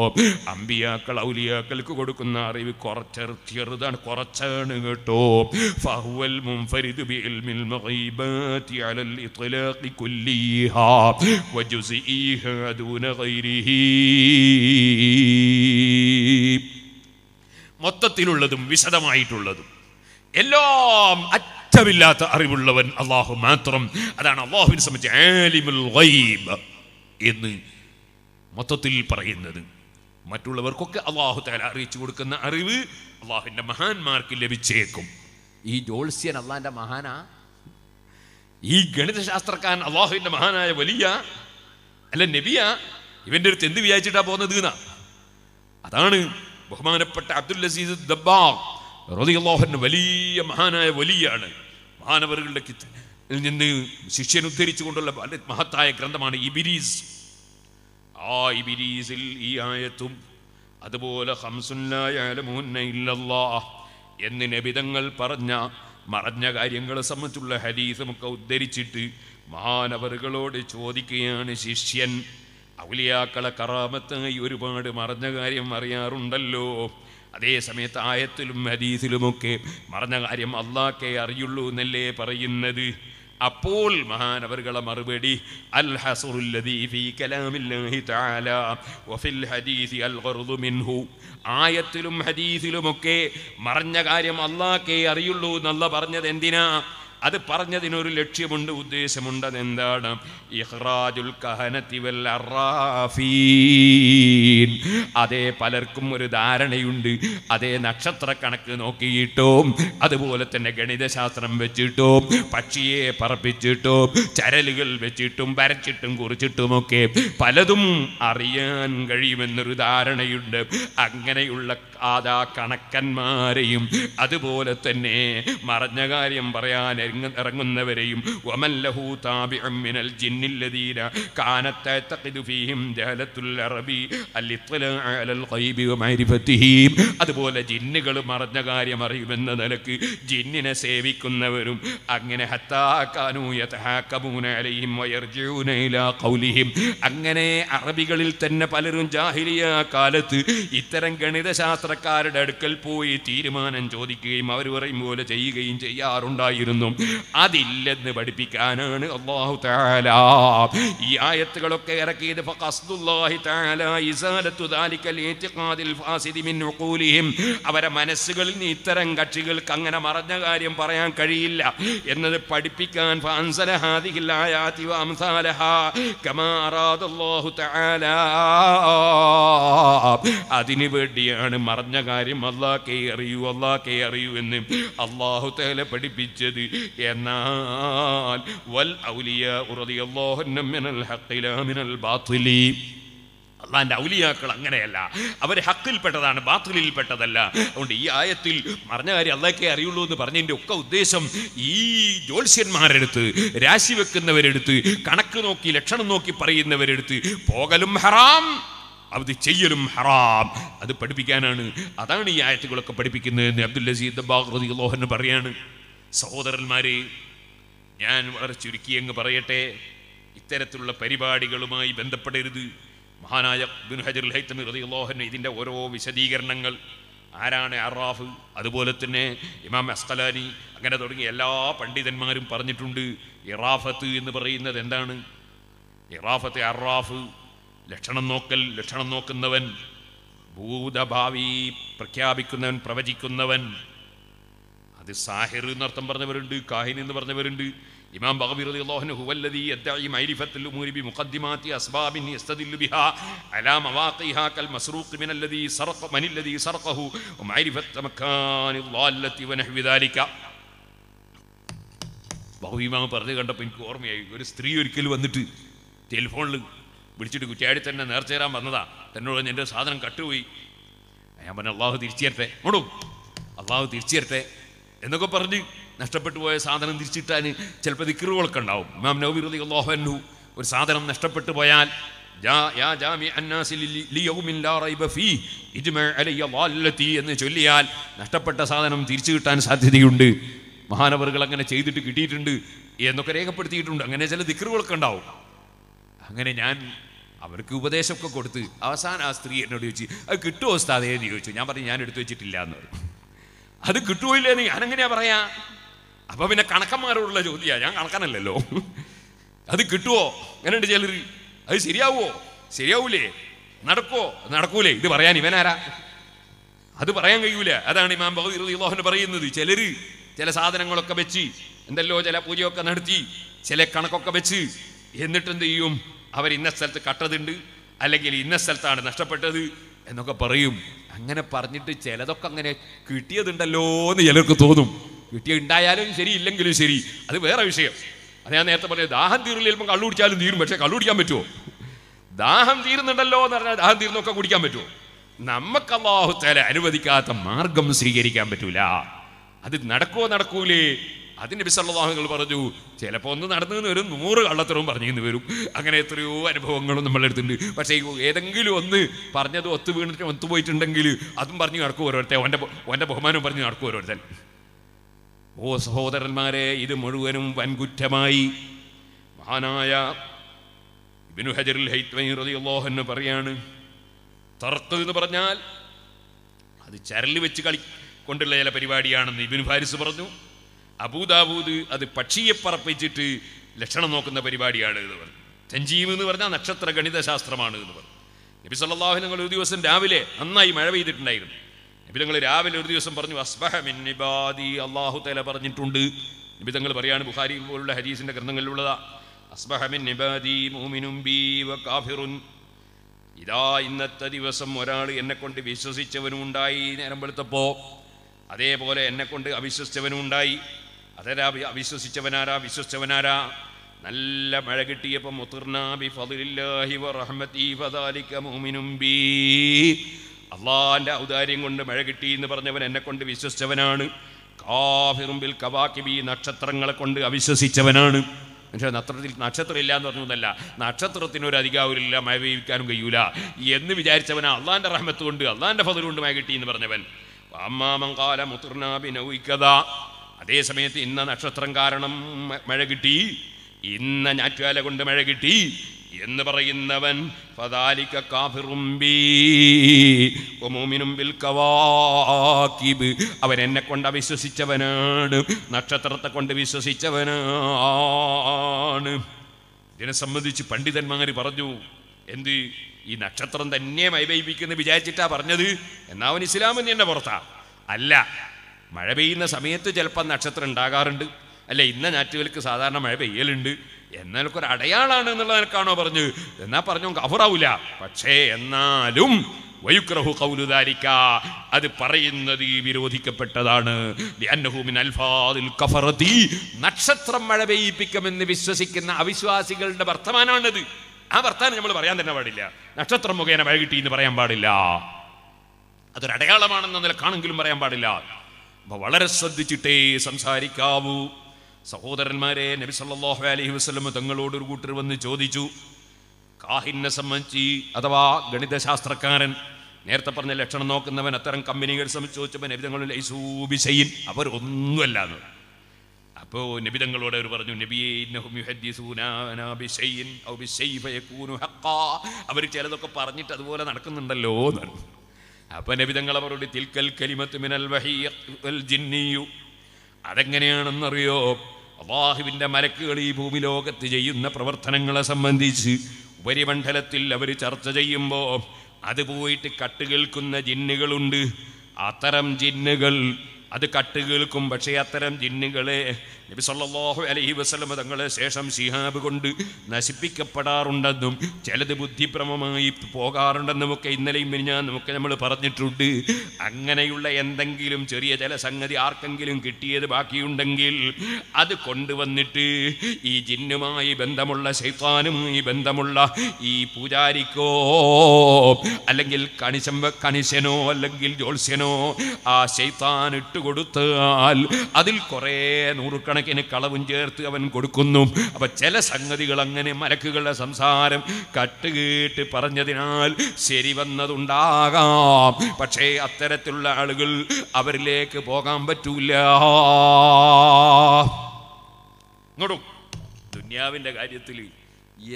അമ്പിയാക്കൾ ഔലിയാക്കൾക്ക് കൊടുക്കുന്ന അറിവ് കുറച്ച് ചെറുതാണ് കുറച്ചാണ് കേട്ടോ ഫഹുവൽ മുൻഫരിദ് ബിഇൽമിൽ മഗൈബാതി അലൽ ഇത്ലാഖി കുല്ലിഹാ വജുസിഇഹാ ദൂന ഗൈരിഹി മൊത്തത്തിലുള്ളതും വിശദമായിട്ടുള്ളതും എല്ലാം അറ്റമില്ലാത്ത അറിവുള്ളവൻ അള്ളാഹു മാത്രം അതാണ് അള്ളാഹുവിനെ സംബന്ധിച്ച് ആലിമുൽ ഗൈബ് എന്ന് മൊത്തത്തിൽ പറയുന്നത് മറ്റുള്ളവർക്കൊക്കെ അള്ളാഹു തല അറിയിച്ചു കൊടുക്കുന്ന അറിവ് അള്ളാഹുവിൻ്റെ മഹാന്മാർക്ക് ലഭിച്ചേക്കും ഈ ജോൾസ്യൻ അള്ളാഹിൻ്റെ മഹാനാ ഈ ഗണിതശാസ്ത്രക്കാരൻ അള്ളാഹുവിൻ്റെ മഹാനായ വലിയ അല്ല നബിയ ഇവൻ്റെ അടുത്ത് എന്ത് വിചാരിച്ചിട്ടാണ് പോകുന്നത് എന്നാ അതാണ് ബഹുമാനപ്പെട്ട അബ്ദുൽ അസീസ് ദബ്ബാഖ് റതിയല്ലാഹുവിൻ്റെ വലിയ മഹാനായ വലിയാണ് മഹാനവറുകളുടെ നിന്ന് ശിഷ്യൻ ഉദ്ധരിച്ചുകൊണ്ടുള്ള മഹത്തായ ഗ്രന്ഥമാണ് ഇബിരീസ് ആ ഇബിരീസിൽ ഈ ആയത്തും അതുപോലെ എന്ന് നബിതങ്ങൾ പറഞ്ഞ മറഞ്ഞ കാര്യങ്ങളെ സംബന്ധിച്ചുള്ള ഹരീസുമൊക്കെ ഉദ്ധരിച്ചിട്ട് മഹാനവറുകളോട് ചോദിക്കുകയാണ് ശിഷ്യൻ ഔലിയാക്കളെ കറാമത്തായി ഒരുപാട് മറഞ്ഞ കാര്യം അറിയാറുണ്ടല്ലോ അതേ സമയത്ത് ആയത്തിലും ഹരീസിലുമൊക്കെ മറഞ്ഞ കാര്യം അള്ളാഹ്ക്കേ അറിയുള്ളൂ എന്നല്ലേ പറയുന്നത് അപ്പോൾ മഹാനവറുകളെ മറുപടി അൽ മിൻഹു ആയത്തിലും ഹദീസിലുമൊക്കെ മറഞ്ഞ കാര്യം അള്ളാഹ്ക്കേ അറിയുള്ളൂ എന്നല്ല പറഞ്ഞത് എന്തിനാ അത് പറഞ്ഞതിനൊരു ലക്ഷ്യമുണ്ട് ഉദ്ദേശമുണ്ട് അതെന്താണ് ഇഹ്റാജുൽ കഹനത്തി വൽ അറാഫീൻ അതേ പലർക്കും ഒരു ധാരണയുണ്ട് അതേ നക്ഷത്ര കണക്ക് നോക്കിയിട്ടോ അതുപോലെ തന്നെ ഗണിതശാസ്ത്രം വെച്ചിട്ടോ പക്ഷിയെ പറപ്പിച്ചിട്ടോ ചരലുകൾ വെച്ചിട്ടും വരച്ചിട്ടും കുറിച്ചിട്ടുമൊക്കെ പലതും അറിയാൻ കഴിയുമെന്നൊരു ധാരണയുണ്ട് അങ്ങനെയുള്ള ആദാ കണക്കന്മാരെയും അതുപോലെ തന്നെ മറഞ്ഞ കാര്യം പറയാൻ ഇറങ്ങുന്നവരെയും ഒമല്ലഹു താബിഅമ്മിനൽ ജിന്നില്ലതീര കാനത്തീഹിം ജഹലത്തുല്ലറബി അല്ലിത്തലും അതുപോലെ ജിന്നുകൾ മറഞ്ഞ കാര്യം അറിയുമെന്ന നിലക്ക് ജിന്നിനെ സേവിക്കുന്നവരും അങ്ങനെ അങ്ങനെ അറബികളിൽ തന്നെ പലരും ജാഹിലിയ കാലത്ത് ഇത്തരം ഗണിതശാസ്ത്ര ശാസ്ത്രക്കാരുടെ അടുക്കൽ പോയി തീരുമാനം ചോദിക്കുകയും അവർ പറയും പോലെ ചെയ്യുകയും ചെയ്യാറുണ്ടായിരുന്നു അതില്ലെന്ന് പഠിപ്പിക്കാനാണ് അള്ളാഹു താല ഈ ആയത്തുകളൊക്കെ ഇറക്കിയത് അവരെ മനസ്സുകളിൽ നിന്ന് ഇത്തരം കക്ഷികൾക്ക് അങ്ങനെ മറഞ്ഞ കാര്യം പറയാൻ കഴിയില്ല എന്നത് പഠിപ്പിക്കാൻ അതിനു വേണ്ടിയാണ് പറഞ്ഞ കാര്യം കെ അറിയൂ കെ അറിയൂ എന്ന് അള്ളാഹു തേല പഠിപ്പിച്ചത് എന്നാൽ വൽ ഔലിയാക്കൾ അങ്ങനെയല്ല അവർ ഹക്കിൽപ്പെട്ടതാണ് ബാത്തിലിൽപ്പെട്ടതല്ല അതുകൊണ്ട് ഈ ആയത്തിൽ പറഞ്ഞ കാര്യം അള്ളാഹ്ക്കേ അറിയുള്ളൂ എന്ന് പറഞ്ഞതിൻ്റെ ഒക്കെ ഉദ്ദേശം ഈ ജ്യോത്സ്യന്മാരെടുത്ത് രാശി വെക്കുന്നവരെടുത്ത് കണക്ക് നോക്കി ലക്ഷണം നോക്കി പറയുന്നവരെടുത്ത് പോകലും ഹറാം അത് ചെയ്യലും ഹറാം അത് പഠിപ്പിക്കാനാണ് അതാണ് ഈ ആയത്തുകളൊക്കെ പഠിപ്പിക്കുന്നതെന്ന് അബ്ദുൽ അസീദ് ബാഹ്റദിഹന് പറയാണ് സഹോദരന്മാരെ ഞാൻ വളരെ ചുരുക്കി അങ്ങ് പറയട്ടെ ഇത്തരത്തിലുള്ള പരിപാടികളുമായി ബന്ധപ്പെടരുത് മഹാനായ ബിൻ ഹജർ ഹൈത്തമി റതിയുള്ളോഹന് ഇതിൻ്റെ ഓരോ വിശദീകരണങ്ങൾ ആരാണ് അറാഫ് അതുപോലെ തന്നെ ഇമാം അസ്തലാനി അങ്ങനെ തുടങ്ങിയ എല്ലാ പണ്ഡിതന്മാരും പറഞ്ഞിട്ടുണ്ട് ഇറാഫത്ത് എന്ന് പറയുന്നത് എന്താണ് ഇറാഫത്ത് അറാഫ് ലക്ഷണം നോക്കൽ ലക്ഷണം നോക്കുന്നവൻ ഭൂതഭാവി പ്രഖ്യാപിക്കുന്നവൻ പ്രവചിക്കുന്നവൻ അത് സാഹിർ എന്നർത്ഥം പറഞ്ഞവരുണ്ട് കാഹിൻ എന്ന് പറഞ്ഞവരുണ്ട് ഇമാം ബഹബീർ അള്ളാഹുന മുഖദ്ദിമാതി അസ്ബാബിൻ ബിഹാ കൽ മസ്റൂഖ് മക്കാനി പറഞ്ഞു കണ്ടപ്പോൾ എനിക്ക് ഓർമ്മയായി ഒരു സ്ത്രീ ഒരിക്കൽ വന്നിട്ട് ടെലിഫോണിൽ വിളിച്ചിട്ട് കുറ്റിയാടി തന്നെ നേർച്ചേരാൻ വന്നതാ തന്നോട് എൻ്റെ സാധനം കട്ടുപോയി ഞാൻ പറഞ്ഞു അള്ളാഹു തിരിച്ചേരട്ടെ തരട്ടെ മോടും അള്ളാഹു തിരിച്ചേരട്ടെ എന്നൊക്കെ പറഞ്ഞ് നഷ്ടപ്പെട്ടു പോയ സാധനം തിരിച്ചിട്ടാൻ ചിലപ്പോൾ ദിക്കറുകളൊക്കെ ഉണ്ടാവും മാം നൗബിറുദി അള്ളാഹു അന്നു ഒരു സാധനം നഷ്ടപ്പെട്ടു പോയാൽ എന്ന് ചൊല്ലിയാൽ നഷ്ടപ്പെട്ട സാധനം തിരിച്ചു കിട്ടാൻ സാധ്യതയുണ്ട് മഹാനവറുകൾ അങ്ങനെ ചെയ്തിട്ട് കിട്ടിയിട്ടുണ്ട് എന്നൊക്കെ രേഖപ്പെടുത്തിയിട്ടുണ്ട് അങ്ങനെ ചില ദിക്കറുകളൊക്കെ ഉണ്ടാവും അങ്ങനെ ഞാൻ അവർക്ക് ഉപദേശമൊക്കെ കൊടുത്ത് അവസാനം ആ സ്ത്രീ എന്നോട് ചോദിച്ചു അത് കിട്ടുമോ സ്ഥാതേ എന്ന് ചോദിച്ചു ഞാൻ പറഞ്ഞു ഞാൻ എടുത്തു വെച്ചിട്ടില്ല എന്ന് പറഞ്ഞു അത് എന്ന് ഞാൻ എങ്ങനെയാ പറയാ അപ്പൊ പിന്നെ കണക്കന്മാരോടുള്ള ചോദ്യമാണ് ഞാൻ കണക്കനല്ലല്ലോ അത് കിട്ടുമോ അങ്ങനെയുണ്ട് ചിലർ അത് ശരിയാവുമോ ശരിയാവൂലേ നടക്കോ നടക്കൂലേ ഇത് പറയാൻ ഇവനാരാ അത് പറയാൻ കഴിയൂല അതാണ് ഇമാം ബഹദീർഹൻ പറയുന്നത് ചിലര് ചില സാധനങ്ങളൊക്കെ വെച്ച് എന്തല്ലോ ചില പൂജയൊക്കെ നടത്തി ചില കണക്കൊക്കെ വെച്ച് എന്ത് ചെയ്യും അവർ ഇന്ന സ്ഥലത്ത് കട്ടതുണ്ട് അല്ലെങ്കിൽ ഇന്ന സ്ഥലത്താണ് നഷ്ടപ്പെട്ടത് എന്നൊക്കെ പറയും അങ്ങനെ പറഞ്ഞിട്ട് ചിലതൊക്കെ അങ്ങനെ കിട്ടിയതുണ്ടല്ലോ എന്ന് ചിലർക്ക് തോന്നും കിട്ടിയ ഉണ്ടായാലും ശരി ഇല്ലെങ്കിലും ശരി അത് വേറെ വിഷയം അത് ഞാൻ നേരത്തെ പറഞ്ഞത് ദാഹം തീർന്നില്ല ചിലപ്പോൾ കള്ളു കുടിച്ചാലും തീരും പക്ഷെ കള്ളു കുടിക്കാൻ പറ്റുമോ ദാഹം തീരുന്നുണ്ടല്ലോ എന്ന് പറഞ്ഞാൽ ദാഹം തീർന്നൊക്കെ കുടിക്കാൻ പറ്റുമോ നമുക്ക് അള്ളാഹുത്താല അനുവദിക്കാത്ത മാർഗം സ്വീകരിക്കാൻ പറ്റൂല അത് നടക്കുമോ നടക്കൂലേ അതിന് ബിസല്ലാഹുകൾ പറഞ്ഞു ചിലപ്പോൾ ഒന്ന് നടന്നതെന്ന് വരും നൂറ് കള്ളത്തരവും പറഞ്ഞിരുന്നു വരും അങ്ങനെ എത്രയോ അനുഭവങ്ങളും നമ്മളെ അടുത്തുണ്ട് പക്ഷേ ഏതെങ്കിലും ഒന്ന് പറഞ്ഞത് ഒത്തു വീണിട്ട് ഒത്തു പോയിട്ടുണ്ടെങ്കിൽ അതും പറഞ്ഞു നടക്കും ഓരോരുത്തർ ഓൻ്റെ ഓൻ്റെ ബഹുമാനവും പറഞ്ഞു നടക്കും ഓരോരുത്തൻ ഓ സഹോദരന്മാരെ ഇത് മുഴുവനും വൻകുറ്റമായി മഹാനായ ഇബിനു ഹജറുൽ ഹൈത്വൈ റതിയുള്ളോഹെന്ന് പറയാണ് തർക്ക് എന്ന് പറഞ്ഞാൽ അത് ചരൽ വെച്ച് കളി കൊണ്ടുള്ള ചില പരിപാടിയാണെന്ന് ഇബിൻ ഫാരിസ് പറഞ്ഞു അബൂദാബൂദ് അത് പക്ഷിയെ പറപ്പിച്ചിട്ട് ലക്ഷണം നോക്കുന്ന പരിപാടിയാണ് എന്ന് പറഞ്ഞു സഞ്ജീവ് എന്ന് പറഞ്ഞാൽ നക്ഷത്ര ഗണിതശാസ്ത്രമാണ് എന്ന് പറഞ്ഞു നബി സല്ലാഹു നിങ്ങൾ ഒരു ദിവസം രാവിലെ നന്നായി മഴ പെയ്തിട്ടുണ്ടായിരുന്നു നബി തങ്ങൾ രാവിലെ ഒരു ദിവസം പറഞ്ഞു അസ്ബഹമിന്നിബാദി അള്ളാഹു തല പറഞ്ഞിട്ടുണ്ട് നബി തങ്ങൾ പറയാണ് ബുഹാരി പോലുള്ള ഹരീസിന്റെ ഗ്രന്ഥങ്ങളിലുള്ളതാ അസ്ബഹമിന്നിബാദി ബീ ഇതാ ഇന്നത്തെ ദിവസം ഒരാൾ എന്നെക്കൊണ്ട് വിശ്വസിച്ചവനും ഉണ്ടായി നേരം വെളുത്തപ്പോ അതേപോലെ എന്നെക്കൊണ്ട് അവിശ്വസിച്ചവനും ഉണ്ടായി അതരാ അവിശ്വസിച്ചവനാരാ വിശ്വസിച്ചവനാരാ നല്ല മഴ കിട്ടിയപ്പോൾ മുതിർനാബി ഫതിലില്ലാഹി വറഹ്മതി ബി ഔദാര്യം കൊണ്ട് മഴ കിട്ടി എന്ന് പറഞ്ഞവൻ എന്നെ കൊണ്ട് വിശ്വസിച്ചവനാണ് കാഫിറുമ്പിൽ കവാക്കിബി നക്ഷത്രങ്ങളെ കൊണ്ട് അവിശ്വസിച്ചവനാണ് പക്ഷേ നക്ഷത്രത്തിൽ നക്ഷത്രമില്ല എന്ന് പറഞ്ഞതല്ല നക്ഷത്രത്തിനൊരു അധികാരമില്ല മഴ പെയ്യിക്കാനും കഴിയൂല എന്ന് വിചാരിച്ചവനാ അള്ളാന്റെ റഹ്മത്ത് കൊണ്ട് അള്ളാന്റെ ഫതിൽ കൊണ്ട് മഴ കിട്ടി എന്ന് പറഞ്ഞവൻ അമ്മാമങ്കാല മുതിർനാബി നൗക്കഥ അതേ സമയത്ത് ഇന്ന നക്ഷത്രം കാരണം മഴ കിട്ടി ഇന്ന ഞാറ്റുകാല കൊണ്ട് മഴ കിട്ടി എന്ന് പറയുന്നവൻ ഫദാലിക അവൻ എന്നെ കൊണ്ട് അവിശ്വസിച്ചവനാണ് നക്ഷത്രത്തെ കൊണ്ട് വിശ്വസിച്ചവനാണ് ഇതിനെ സംബന്ധിച്ച് പണ്ഡിതന്മാർ പറഞ്ഞു എന്ത് ഈ നക്ഷത്രം തന്നെ മൈവൈപിക്കുന്ന വിചാരിച്ചിട്ടാ പറഞ്ഞത് എന്നാവൻ ഇസ്ലാമെന്ന് എന്നെ പുറത്താ അല്ല മഴ പെയ്യുന്ന സമയത്ത് ചിലപ്പോൾ നക്ഷത്രം ഉണ്ടാകാറുണ്ട് അല്ല ഇന്ന ഞാറ്റുകൾക്ക് സാധാരണ മഴ പെയ്യലുണ്ട് എന്നാലൊക്കെ ഒരു അടയാളാണ് എന്നുള്ള നിനക്കാണോ പറഞ്ഞു എന്നാ പറഞ്ഞു കഫറാവൂല പക്ഷേ എന്നാലും വയുക്രഹു കൗലുദാരിക്ക അത് പറയുന്നത് വിരോധിക്കപ്പെട്ടതാണ് നക്ഷത്രം മഴ പെയ്യിപ്പിക്കുമെന്ന് വിശ്വസിക്കുന്ന അവിശ്വാസികളുടെ വർത്തമാനമാണത് ആ വർത്താനം നമ്മൾ പറയാൻ തന്നെ പാടില്ല നക്ഷത്രം മുഖേന മഴ കിട്ടി എന്ന് പറയാൻ പാടില്ല അതൊരടയാളമാണെന്ന നിലക്കാണെങ്കിലും പറയാൻ പാടില്ല അപ്പോൾ വളരെ ശ്രദ്ധിച്ചിട്ടേ സംസാരിക്കാവൂ സഹോദരന്മാരെ നബി സല്ലാഹു അലഹി വസ്ലം തങ്ങളോടൊരു കൂട്ടർ വന്ന് ചോദിച്ചു കാഹിനെ സംബന്ധിച്ച് അഥവാ ഗണിതശാസ്ത്രക്കാരൻ നേരത്തെ പറഞ്ഞ ലക്ഷണം നോക്കുന്നവൻ അത്തരം കമ്പനികൾ സംബന്ധിച്ച് ചോദിച്ചപ്പോൾ നബിതങ്ങൾ ലൈസൂബിസൈൻ അവർ ഒന്നുമല്ല എന്ന് അപ്പോൾ നബിതങ്ങളോട് അവർ പറഞ്ഞു നബിയെ അവർ ചിലതൊക്കെ പറഞ്ഞിട്ട് അതുപോലെ നടക്കുന്നുണ്ടല്ലോ പറഞ്ഞു അപ്പൊ നബിതങ്ങൾ അവരോട് തിൽക്കൽ കലിമത്ത് മിനൽ ജിന്നിയു അതെങ്ങനെയാണെന്നറിയോ അള്ളാഹുവിൻ്റെ മലക്കുകൾ ഈ ഭൂമി ലോകത്ത് ചെയ്യുന്ന പ്രവർത്തനങ്ങളെ സംബന്ധിച്ച് ഉപരിമണ്ഡലത്തിൽ അവർ ചർച്ച ചെയ്യുമ്പോൾ അത് പോയിട്ട് കട്ട് കേൾക്കുന്ന ജിന്നുകളുണ്ട് അത്തരം ജിന്നുകൾ അത് കട്ട് കേൾക്കും പക്ഷേ അത്തരം ജിന്നുകളെ നബി സല്ലാഹു അലഹി വസ്ലമ തങ്ങളെ ശേഷം ശിഹാബ് കൊണ്ട് നശിപ്പിക്കപ്പെടാറുണ്ടെന്നും ചിലത് ബുദ്ധിപ്രമമായി പോകാറുണ്ടെന്നും ഒക്കെ ഇന്നലെയും ഞാൻ നമുക്ക് നമ്മൾ പറഞ്ഞിട്ടുണ്ട് അങ്ങനെയുള്ള എന്തെങ്കിലും ചെറിയ ചില സംഗതി ആർക്കെങ്കിലും കിട്ടിയത് ബാക്കിയുണ്ടെങ്കിൽ അത് കൊണ്ടുവന്നിട്ട് ഈ ജിന്നുമായി ബന്ധമുള്ള ശൈത്താനുമായി ബന്ധമുള്ള ഈ പൂജാരിക്കോ അല്ലെങ്കിൽ കണിശം കണിശനോ അല്ലെങ്കിൽ ജോത്സ്യനോ ആ ശൈത്താൻ ഇട്ടുകൊടുത്താൽ അതിൽ കുറേ നൂറുക്കണ നൂറുകണക്കിന് കളവും ചേർത്ത് അവൻ കൊടുക്കുന്നു അപ്പം ചില സംഗതികൾ അങ്ങനെ മലക്കുകളുടെ സംസാരം കട്ടുകേട്ട് പറഞ്ഞതിനാൽ ശരി വന്നതുണ്ടാകാം പക്ഷേ അത്തരത്തിലുള്ള ആളുകൾ അവരിലേക്ക് പോകാൻ പറ്റൂല നോടും ദുന്യാവിൻ്റെ കാര്യത്തിൽ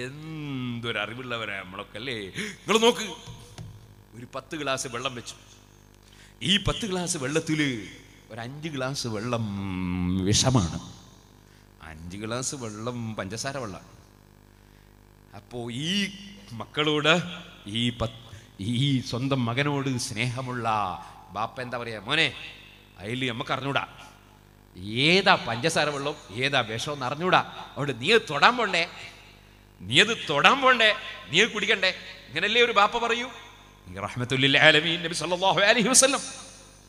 എന്തൊരറിവുള്ളവരാ നമ്മളൊക്കെ അല്ലേ നിങ്ങൾ നോക്ക് ഒരു പത്ത് ഗ്ലാസ് വെള്ളം വെച്ചു ഈ പത്ത് ഗ്ലാസ് വെള്ളത്തിൽ ഒരു അഞ്ച് ഗ്ലാസ് വെള്ളം വിഷമാണ് അഞ്ച് ഗ്ലാസ് വെള്ളം പഞ്ചസാര വെള്ളമാണ് അപ്പോൾ ഈ മക്കളോട് ഈ പത്ത് ഈ സ്വന്തം മകനോട് സ്നേഹമുള്ള ബാപ്പ എന്താ പറയുക മോനെ അതിൽ നമുക്ക് അറിഞ്ഞൂടാ ഏതാ പഞ്ചസാര വെള്ളം ഏതാ വിഷം എന്ന് അറിഞ്ഞൂടാ അവിടെ നീ അത് തൊടാൻ പോണ്ടേ നീ അത് തൊടാൻ പോണ്ടേ നീ അത് കുടിക്കണ്ടേ ഇങ്ങനല്ലേ ഒരു ബാപ്പ പറയൂ റഹ്മത്തുല്ലാ അലമീൻ നബി സല്ലല്ലാഹു അലൈഹി വസല്ലം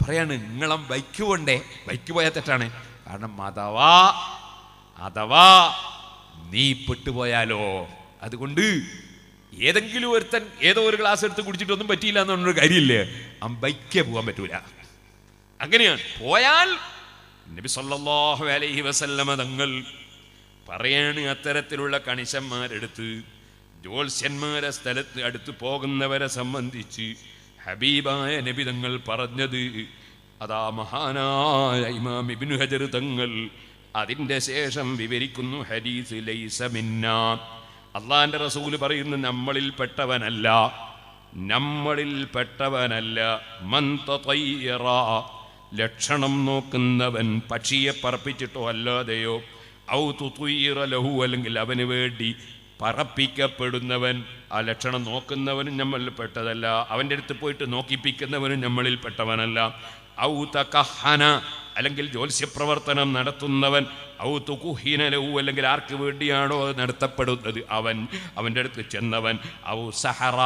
പറയാണ് നിങ്ങളും ബൈക്ക് പോണ്ടേ ബൈക്ക് പോയാൽ തെറ്റാണ് കാരണം അഥവാ അഥവാ നീ പെട്ടുപോയാലോ അതുകൊണ്ട് ഏതെങ്കിലും ഒരുത്തൻ ഏതോ ഒരു ഗ്ലാസ് എടുത്ത് കുടിച്ചിട്ടൊന്നും പറ്റിയില്ല എന്നുള്ളൊരു കാര്യമില്ലേ ആ ബൈക്കേ പോകാൻ പറ്റൂല അങ്ങനെയാണ് പോയാൽ നബി സല്ലാഹു അലൈഹി വസല്ലമ തങ്ങൾ പറയാണ് അത്തരത്തിലുള്ള കണിശന്മാരെടുത്ത് ജ്യോത്സ്യന്മാരെ സ്ഥലത്ത് അടുത്ത് പോകുന്നവരെ സംബന്ധിച്ച് ഹബീബായ നബി തങ്ങൾ പറഞ്ഞത് അതാ മഹാനായ ഇമാം ഇബിനു ഹജർ തങ്ങൾ അതിൻ്റെ ശേഷം വിവരിക്കുന്നു ഹരീസ് ലൈസ മിന്ന അള്ളാഹിൻ്റെ റസൂൽ പറയുന്നു നമ്മളിൽ പെട്ടവനല്ല നമ്മളിൽ പെട്ടവനല്ല മന്തയ്യറ ലക്ഷണം നോക്കുന്നവൻ പക്ഷിയെ പറപ്പിച്ചിട്ടോ അല്ലാതെയോ ഔ തുയറ ലഹു അല്ലെങ്കിൽ അവന് വേണ്ടി പറപ്പിക്കപ്പെടുന്നവൻ ആ ലക്ഷണം നോക്കുന്നവനും നമ്മളിൽ പെട്ടതല്ല അവൻ്റെ അടുത്ത് പോയിട്ട് നോക്കിപ്പിക്കുന്നവനും നമ്മളിൽ പെട്ടവനല്ല ഔ തകഹന അല്ലെങ്കിൽ ജ്യോത്സ്യപ്രവർത്തനം നടത്തുന്നവൻ ഔ അല്ലെങ്കിൽ ആർക്ക് വേണ്ടിയാണോ നടത്തപ്പെടുന്നത് അവൻ അവൻ്റെ അടുത്ത് ചെന്നവൻ ഔ സഹറ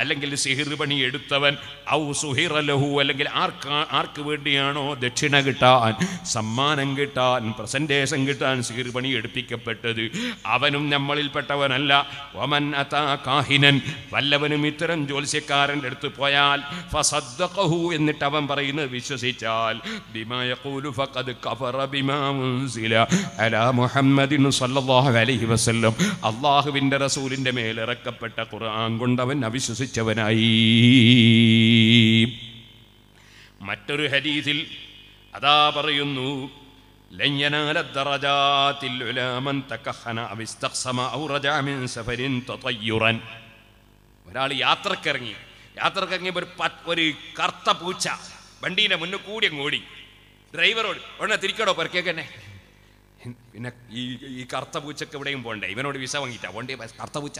അല്ലെങ്കിൽ സിഹിർ പണി എടുത്തവൻ ഔ സുഹിറലഹു അല്ലെങ്കിൽ ആർക്ക് ആർക്ക് വേണ്ടിയാണോ ദക്ഷിണ കിട്ടാൻ സമ്മാനം കിട്ടാൻ പ്രസൻറ്റേഷൻ കിട്ടാൻ സിഹിർ പണി എടുപ്പിക്കപ്പെട്ടത് അവനും നമ്മളിൽപ്പെട്ടവനല്ല ഒമൻ അതാ കാഹിനൻ വല്ലവനും ഇത്തരം ജ്യോത്സ്യക്കാരൻ്റെ അടുത്ത് പോയാൽ ഫസദ്ദഖഹു എന്നിട്ട് അവൻ പറയുന്നത് വിശ്വസിച്ചാൽ ബിമാ യഖൂലു ഫഖദ് കഫറ ബിമാ ഉൻസില അലാ മുഹമ്മദിൻ സല്ലാഹു അലഹി വസ്ലം അള്ളാഹുവിൻ്റെ റസൂലിൻ്റെ മേലിറക്കപ്പെട്ട ഖുർആൻ കൊണ്ടവൻ അവിശ്വസിച്ചവനായി മറ്റൊരു ഹരീതിൽ അതാ പറയുന്നു ഒരാൾ യാത്രക്കിറങ്ങി യാത്രക്കിറങ്ങിയപ്പോൾ ഒരു ഒരു കറുത്ത പൂച്ച വണ്ടീൻ്റെ മുന്നിൽ കൂടി അങ്ങോടി ഡ്രൈവറോട് ഉടനെ തിരിക്കണോ പെരക്കേക്കന്നെ പിന്നെ ഈ ഈ കറുത്ത പൂച്ചക്ക് എവിടെയും പോണ്ടേ ഇവനോട് വിസ വാങ്ങിച്ചാ പോണ്ടേ കറുത്ത പൂച്ച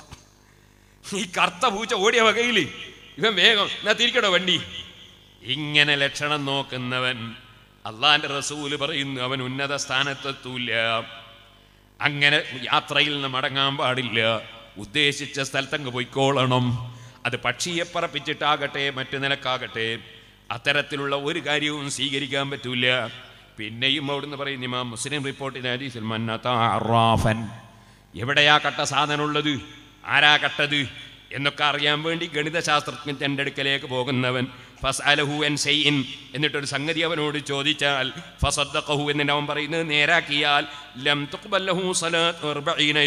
ഈ കറുത്ത പൂച്ച ഓടിയ വകയിൽ ഇവൻ വേഗം എന്നാ തിരിക്കണോ വണ്ടി ഇങ്ങനെ ലക്ഷണം നോക്കുന്നവൻ അള്ളാന്റെ റസൂല് പറയുന്നു അവൻ ഉന്നത സ്ഥാനത്തെത്തൂല്ല അങ്ങനെ യാത്രയിൽ നിന്ന് മടങ്ങാൻ പാടില്ല ഉദ്ദേശിച്ച സ്ഥലത്തങ്ങ് പോയിക്കോളണം അത് പക്ഷിയെ പറപ്പിച്ചിട്ടാകട്ടെ മറ്റു നിലക്കാകട്ടെ അത്തരത്തിലുള്ള ഒരു കാര്യവും സ്വീകരിക്കാൻ പറ്റൂല പിന്നെയും അവിടുന്ന് പറയുന്നു ഇമാം മുസ്ലിം റിപ്പോർട്ടിന് ഹരീസിൽ മന്നത്ത അറാഫൻ എവിടെയാ കട്ട സാധനമുള്ളത് ആരാ കട്ടത് എന്നൊക്കെ അറിയാൻ വേണ്ടി തൻ്റെ അടുക്കലേക്ക് പോകുന്നവൻ ഫസ് അലഹു എൻ സെയ്ൻ എന്നിട്ടൊരു സംഗതി അവനോട് ചോദിച്ചാൽ ഫസദ്ദഖഹു എന്നിട്ട് അവൻ പറയുന്നത് നേരാക്കിയാൽ ലം തുഖ്ബല്ലഹു സലാത്ത് അർബഈന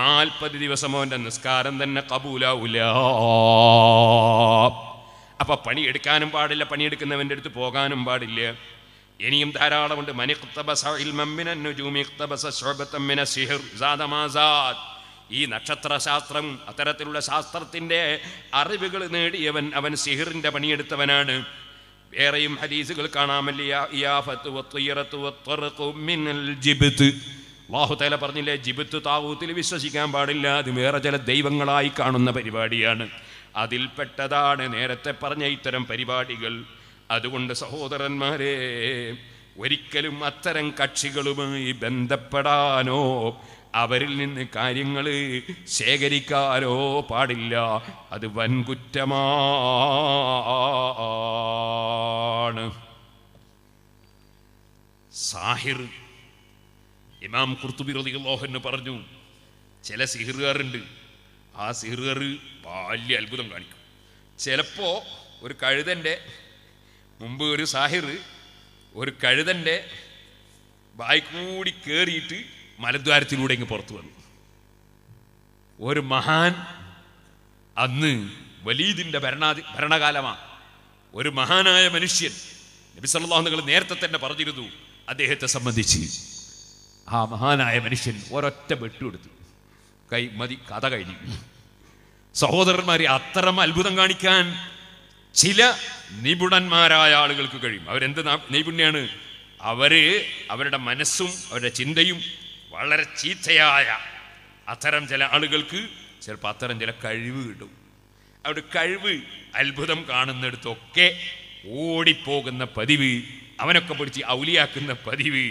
40 ദിവസം അവൻ്റെ നിസ്കാരം തന്നെ കബൂലാവൂല അപ്പോൾ പണിയെടുക്കാനും പാടില്ല പണിയെടുക്കുന്നവൻ്റെ അടുത്ത് പോകാനും പാടില്ല ഇനിയും ധാരാളമുണ്ട് ഈ നക്ഷത്രശാസ്ത്രം അത്തരത്തിലുള്ള ശാസ്ത്രത്തിൻ്റെ അറിവുകൾ നേടിയവൻ അവൻ സിഹിറിൻ്റെ പണിയെടുത്തവനാണ് വേറെയും ഹദീസുകൾ കാണാമല്ലേഹുതല പറഞ്ഞില്ലേ ജിബിത്ത് താവൂത്തിൽ വിശ്വസിക്കാൻ പാടില്ല അത് വേറെ ചില ദൈവങ്ങളായി കാണുന്ന പരിപാടിയാണ് അതിൽപ്പെട്ടതാണ് നേരത്തെ പറഞ്ഞ ഇത്തരം പരിപാടികൾ അതുകൊണ്ട് സഹോദരന്മാരെ ഒരിക്കലും അത്തരം കക്ഷികളുമായി ബന്ധപ്പെടാനോ അവരിൽ നിന്ന് കാര്യങ്ങൾ ശേഖരിക്കാനോ പാടില്ല അത് വൻകുറ്റമാണ് സാഹിർ ഇമാം കുർത്തുബി റതിഹുലോഹന് പറഞ്ഞു ചില സിഹിറുകാരുണ്ട് ആ സിഹിറുകാർ വലിയ അത്ഭുതം കാണിക്കും ചിലപ്പോൾ ഒരു കഴുതൻ്റെ മുമ്പ് ഒരു സാഹിർ ഒരു കഴുതൻ്റെ ബായ്ക്കൂടി കയറിയിട്ട് മലദ്വാരത്തിലൂടെ ഇങ്ങ് പുറത്തു വന്നു ഒരു മഹാൻ അന്ന് വലീദിൻ്റെ ഭരണാധി ഭരണകാലമാണ് ഒരു മഹാനായ മനുഷ്യൻ നബി സല്ലാഹുകൾ നേരത്തെ തന്നെ പറഞ്ഞിരുന്നു അദ്ദേഹത്തെ സംബന്ധിച്ച് ആ മഹാനായ മനുഷ്യൻ ഒരൊറ്റ വെട്ടുകൊടുത്തു കൈ മതി കഥ കഴിഞ്ഞു സഹോദരന്മാരെ അത്തരം അത്ഭുതം കാണിക്കാൻ ചില നിപുണന്മാരായ ആളുകൾക്ക് കഴിയും അവരെന്ത് നൈപുണ്യാണ് അവര് അവരുടെ മനസ്സും അവരുടെ ചിന്തയും വളരെ ചീത്തയായ അത്തരം ചില ആളുകൾക്ക് ചിലപ്പോൾ അത്തരം ചില കഴിവ് കിട്ടും അവരുടെ കഴിവ് അത്ഭുതം കാണുന്നിടത്തൊക്കെ ഓടിപ്പോകുന്ന പതിവ് അവനൊക്കെ പിടിച്ച് ഔലിയാക്കുന്ന പതിവ്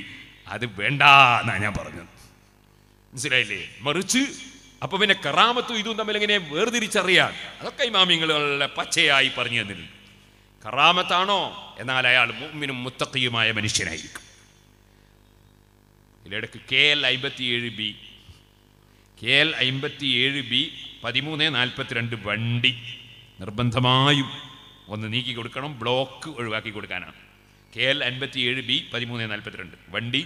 അത് വേണ്ട എന്നാണ് ഞാൻ പറഞ്ഞത് മനസ്സിലായില്ലേ മറിച്ച് അപ്പൊ പിന്നെ കറാമത്തും ഇതും തമ്മിൽ ഇങ്ങനെ വേർതിരിച്ചറിയാൻ അതൊക്കെ ഇമാമിങ്ങൾ പച്ചയായി പറഞ്ഞു തന്നിരുന്നു കറാമത്താണോ എന്നാൽ അയാൾ മുമ്മിനും മുത്തക്കയുമായ മനുഷ്യനായിരിക്കും ഇതിലിടക്ക് കെ എൽ ഏഴ് ബി കെ എൽ ഏഴ് ബി പതിമൂന്ന് നാൽപ്പത്തിരണ്ട് വണ്ടി നിർബന്ധമായും ഒന്ന് നീക്കി കൊടുക്കണം ബ്ലോക്ക് ഒഴിവാക്കി കൊടുക്കാനാണ് കെ എൽ ഏഴ് ബി പതിമൂന്ന് നാൽപ്പത്തിരണ്ട് വണ്ടി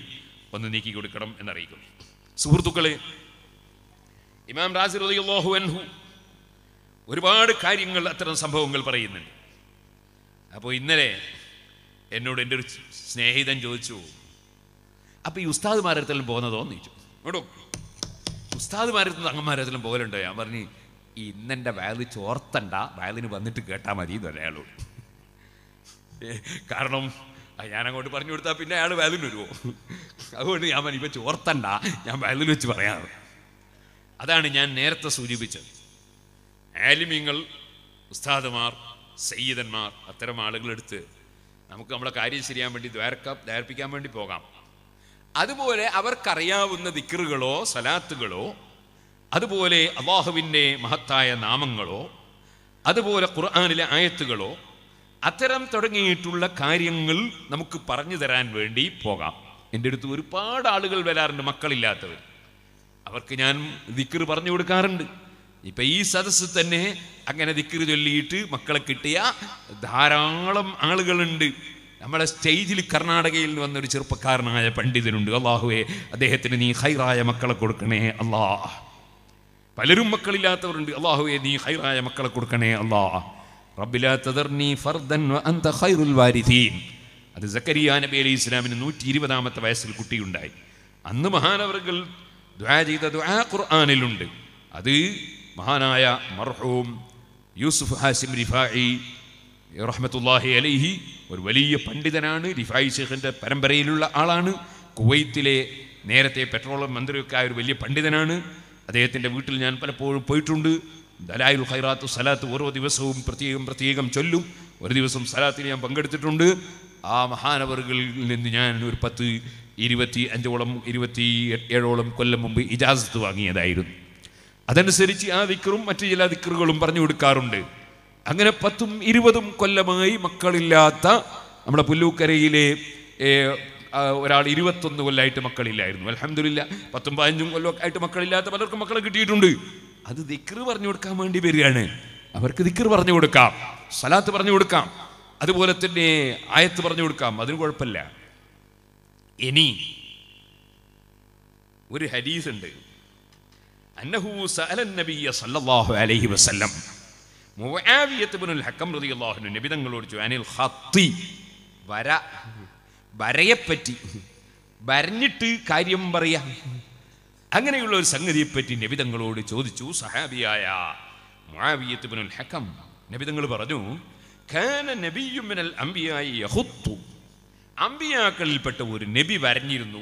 ഒന്ന് നീക്കി കൊടുക്കണം എന്നറിയിക്കും സുഹൃത്തുക്കൾ ഇമാം റാസി റലിയുള്ളാഹു അൻഹു ഒരുപാട് കാര്യങ്ങൾ അത്തരം സംഭവങ്ങൾ പറയുന്നുണ്ട് അപ്പോൾ ഇന്നലെ എന്നോട് എൻ്റെ ഒരു സ്നേഹിതൻ ചോദിച്ചു അപ്പോൾ ഈ ഉസ്താദ്മാരത്തിലും പോകുന്നതോന്ന് ചോദിച്ചു കേട്ടോ ഉസ്താദ്മാരത്തിൽ തങ്ങന്മാരത്തിലും പോകലുണ്ടോ ഞാൻ പറഞ്ഞു ഇന്നെൻ്റെ വയല് ചോർത്തണ്ട വയലിന് വന്നിട്ട് കേട്ടാൽ മതി എന്ന് അയാളോട് കാരണം ഞാനങ്ങോട്ട് പറഞ്ഞു കൊടുത്താൽ പിന്നെ അയാൾ വയലിന് വരുമോ അതുകൊണ്ട് ഞാൻ പറഞ്ഞു ഇപ്പം ചോർത്തണ്ട ഞാൻ വയലിന് വെച്ച് പറയാറ് അതാണ് ഞാൻ നേരത്തെ സൂചിപ്പിച്ചത് ആലിമ്യങ്ങൾ ഉസ്താദുമാർ സയ്യിദന്മാർ അത്തരം ആളുകളെടുത്ത് നമുക്ക് നമ്മളെ കാര്യം ചെയ്യാൻ വേണ്ടി ദ്വാരക്ക ദ്വാരപ്പിക്കാൻ വേണ്ടി പോകാം അതുപോലെ അവർക്കറിയാവുന്ന ദിക്കറുകളോ സലാത്തുകളോ അതുപോലെ അള്ളാഹുവിൻ്റെ മഹത്തായ നാമങ്ങളോ അതുപോലെ ഖുർആാനിലെ ആയത്തുകളോ അത്തരം തുടങ്ങിയിട്ടുള്ള കാര്യങ്ങൾ നമുക്ക് പറഞ്ഞു തരാൻ വേണ്ടി പോകാം എൻ്റെ അടുത്ത് ഒരുപാട് ആളുകൾ വരാറുണ്ട് മക്കളില്ലാത്തവർ അവർക്ക് ഞാൻ ദിക്കർ പറഞ്ഞു കൊടുക്കാറുണ്ട് ഇപ്പൊ ഈ സദസ്സ് തന്നെ അങ്ങനെ ദിക്കർ ചൊല്ലിയിട്ട് മക്കളെ കിട്ടിയ ധാരാളം ആളുകളുണ്ട് നമ്മളെ സ്റ്റേജിൽ കർണാടകയിൽ നിന്ന് വന്നൊരു ചെറുപ്പക്കാരനായ പണ്ഡിതനുണ്ട് അള്ളാഹുവേ അദ്ദേഹത്തിന് നീ ഹൈറായ മക്കളെ കൊടുക്കണേ അല്ലാ പലരും മക്കളില്ലാത്തവരുണ്ട് അള്ളാഹുവേ നീ ഹൈറായ മക്കളെ കൊടുക്കണേ അല്ലാ റബ്ബിലാ ഫർദൻ വ അൻത ഖൈറുൽ അത് സക്കരിയ നബി അലൈഹി ഇസ്ലാമിന് നൂറ്റി ഇരുപതാമത്തെ വയസ്സിൽ കുട്ടിയുണ്ടായി അന്ന് മഹാനവർകൾ ദുആ ചെയ്ത ദുആ ഖുർആാനിലുണ്ട് അത് മഹാനായ മർഹൂം യൂസുഫ് ഹാസിം റിഫായി റഹ്മത്തുല്ലാഹി അലൈഹി ഒരു വലിയ പണ്ഡിതനാണ് റിഫായി ഷെയ്ഖിൻ്റെ പരമ്പരയിലുള്ള ആളാണ് കുവൈത്തിലെ നേരത്തെ പെട്രോളിയം മന്ത്രിയൊക്കെ ആയ ഒരു വലിയ പണ്ഡിതനാണ് അദ്ദേഹത്തിൻ്റെ വീട്ടിൽ ഞാൻ പലപ്പോഴും പോയിട്ടുണ്ട് ദലായുൽ ഖൈറാത്തു സലാത്ത് ഓരോ ദിവസവും പ്രത്യേകം പ്രത്യേകം ചൊല്ലും ഒരു ദിവസം സലാത്തിൽ ഞാൻ പങ്കെടുത്തിട്ടുണ്ട് ആ മഹാനവറുകളിൽ നിന്ന് ഞാൻ ഒരു പത്ത് ഇരുപത്തി അഞ്ചോളം ഇരുപത്തി ഏഴോളം കൊല്ലം മുമ്പ് ഇജാസത്ത് വാങ്ങിയതായിരുന്നു അതനുസരിച്ച് ആ ദിക്കറും മറ്റു ചില ദിക്കറുകളും പറഞ്ഞു കൊടുക്കാറുണ്ട് അങ്ങനെ പത്തും ഇരുപതും കൊല്ലമായി മക്കളില്ലാത്ത നമ്മുടെ പുല്ലൂക്കരയിലെ ഒരാൾ ഇരുപത്തൊന്ന് കൊല്ലമായിട്ട് മക്കളില്ലായിരുന്നു അലഹമില്ല പത്തും പതിനഞ്ചും കൊല്ലമൊക്കെ ആയിട്ട് മക്കളില്ലാത്ത പലർക്കും മക്കളെ കിട്ടിയിട്ടുണ്ട് അത് ദിക്കർ പറഞ്ഞു കൊടുക്കാൻ വേണ്ടി വരികയാണ് അവർക്ക് ദിക്കർ പറഞ്ഞു കൊടുക്കാം സലാത്ത് പറഞ്ഞു കൊടുക്കാം അതുപോലെ തന്നെ ആയത്ത് പറഞ്ഞു കൊടുക്കാം അതിന് കുഴപ്പമില്ല ഇനി ഒരു ഹദീസ് ഉണ്ട് അന്നഹു നബിയ സല്ലല്ലാഹു അലൈഹി വസല്ലം മുആവിയത്ത് ഇബ്നുൽ റളിയല്ലാഹു അൻഹു നബി തങ്ങളോട് ചോദിച്ചു ഖത്തി കാര്യം പറയാം അങ്ങനെയുള്ള ഒരു സംഗതിയെ പറ്റി നബിതങ്ങളോട് ചോദിച്ചു സഹാബിയായ മുആവിയത്ത് ഇബ്നുൽ നബിതങ്ങൾ പറഞ്ഞു മിനൽ അമ്പിയാക്കളിൽപ്പെട്ട ഒരു നബി വരഞ്ഞിരുന്നു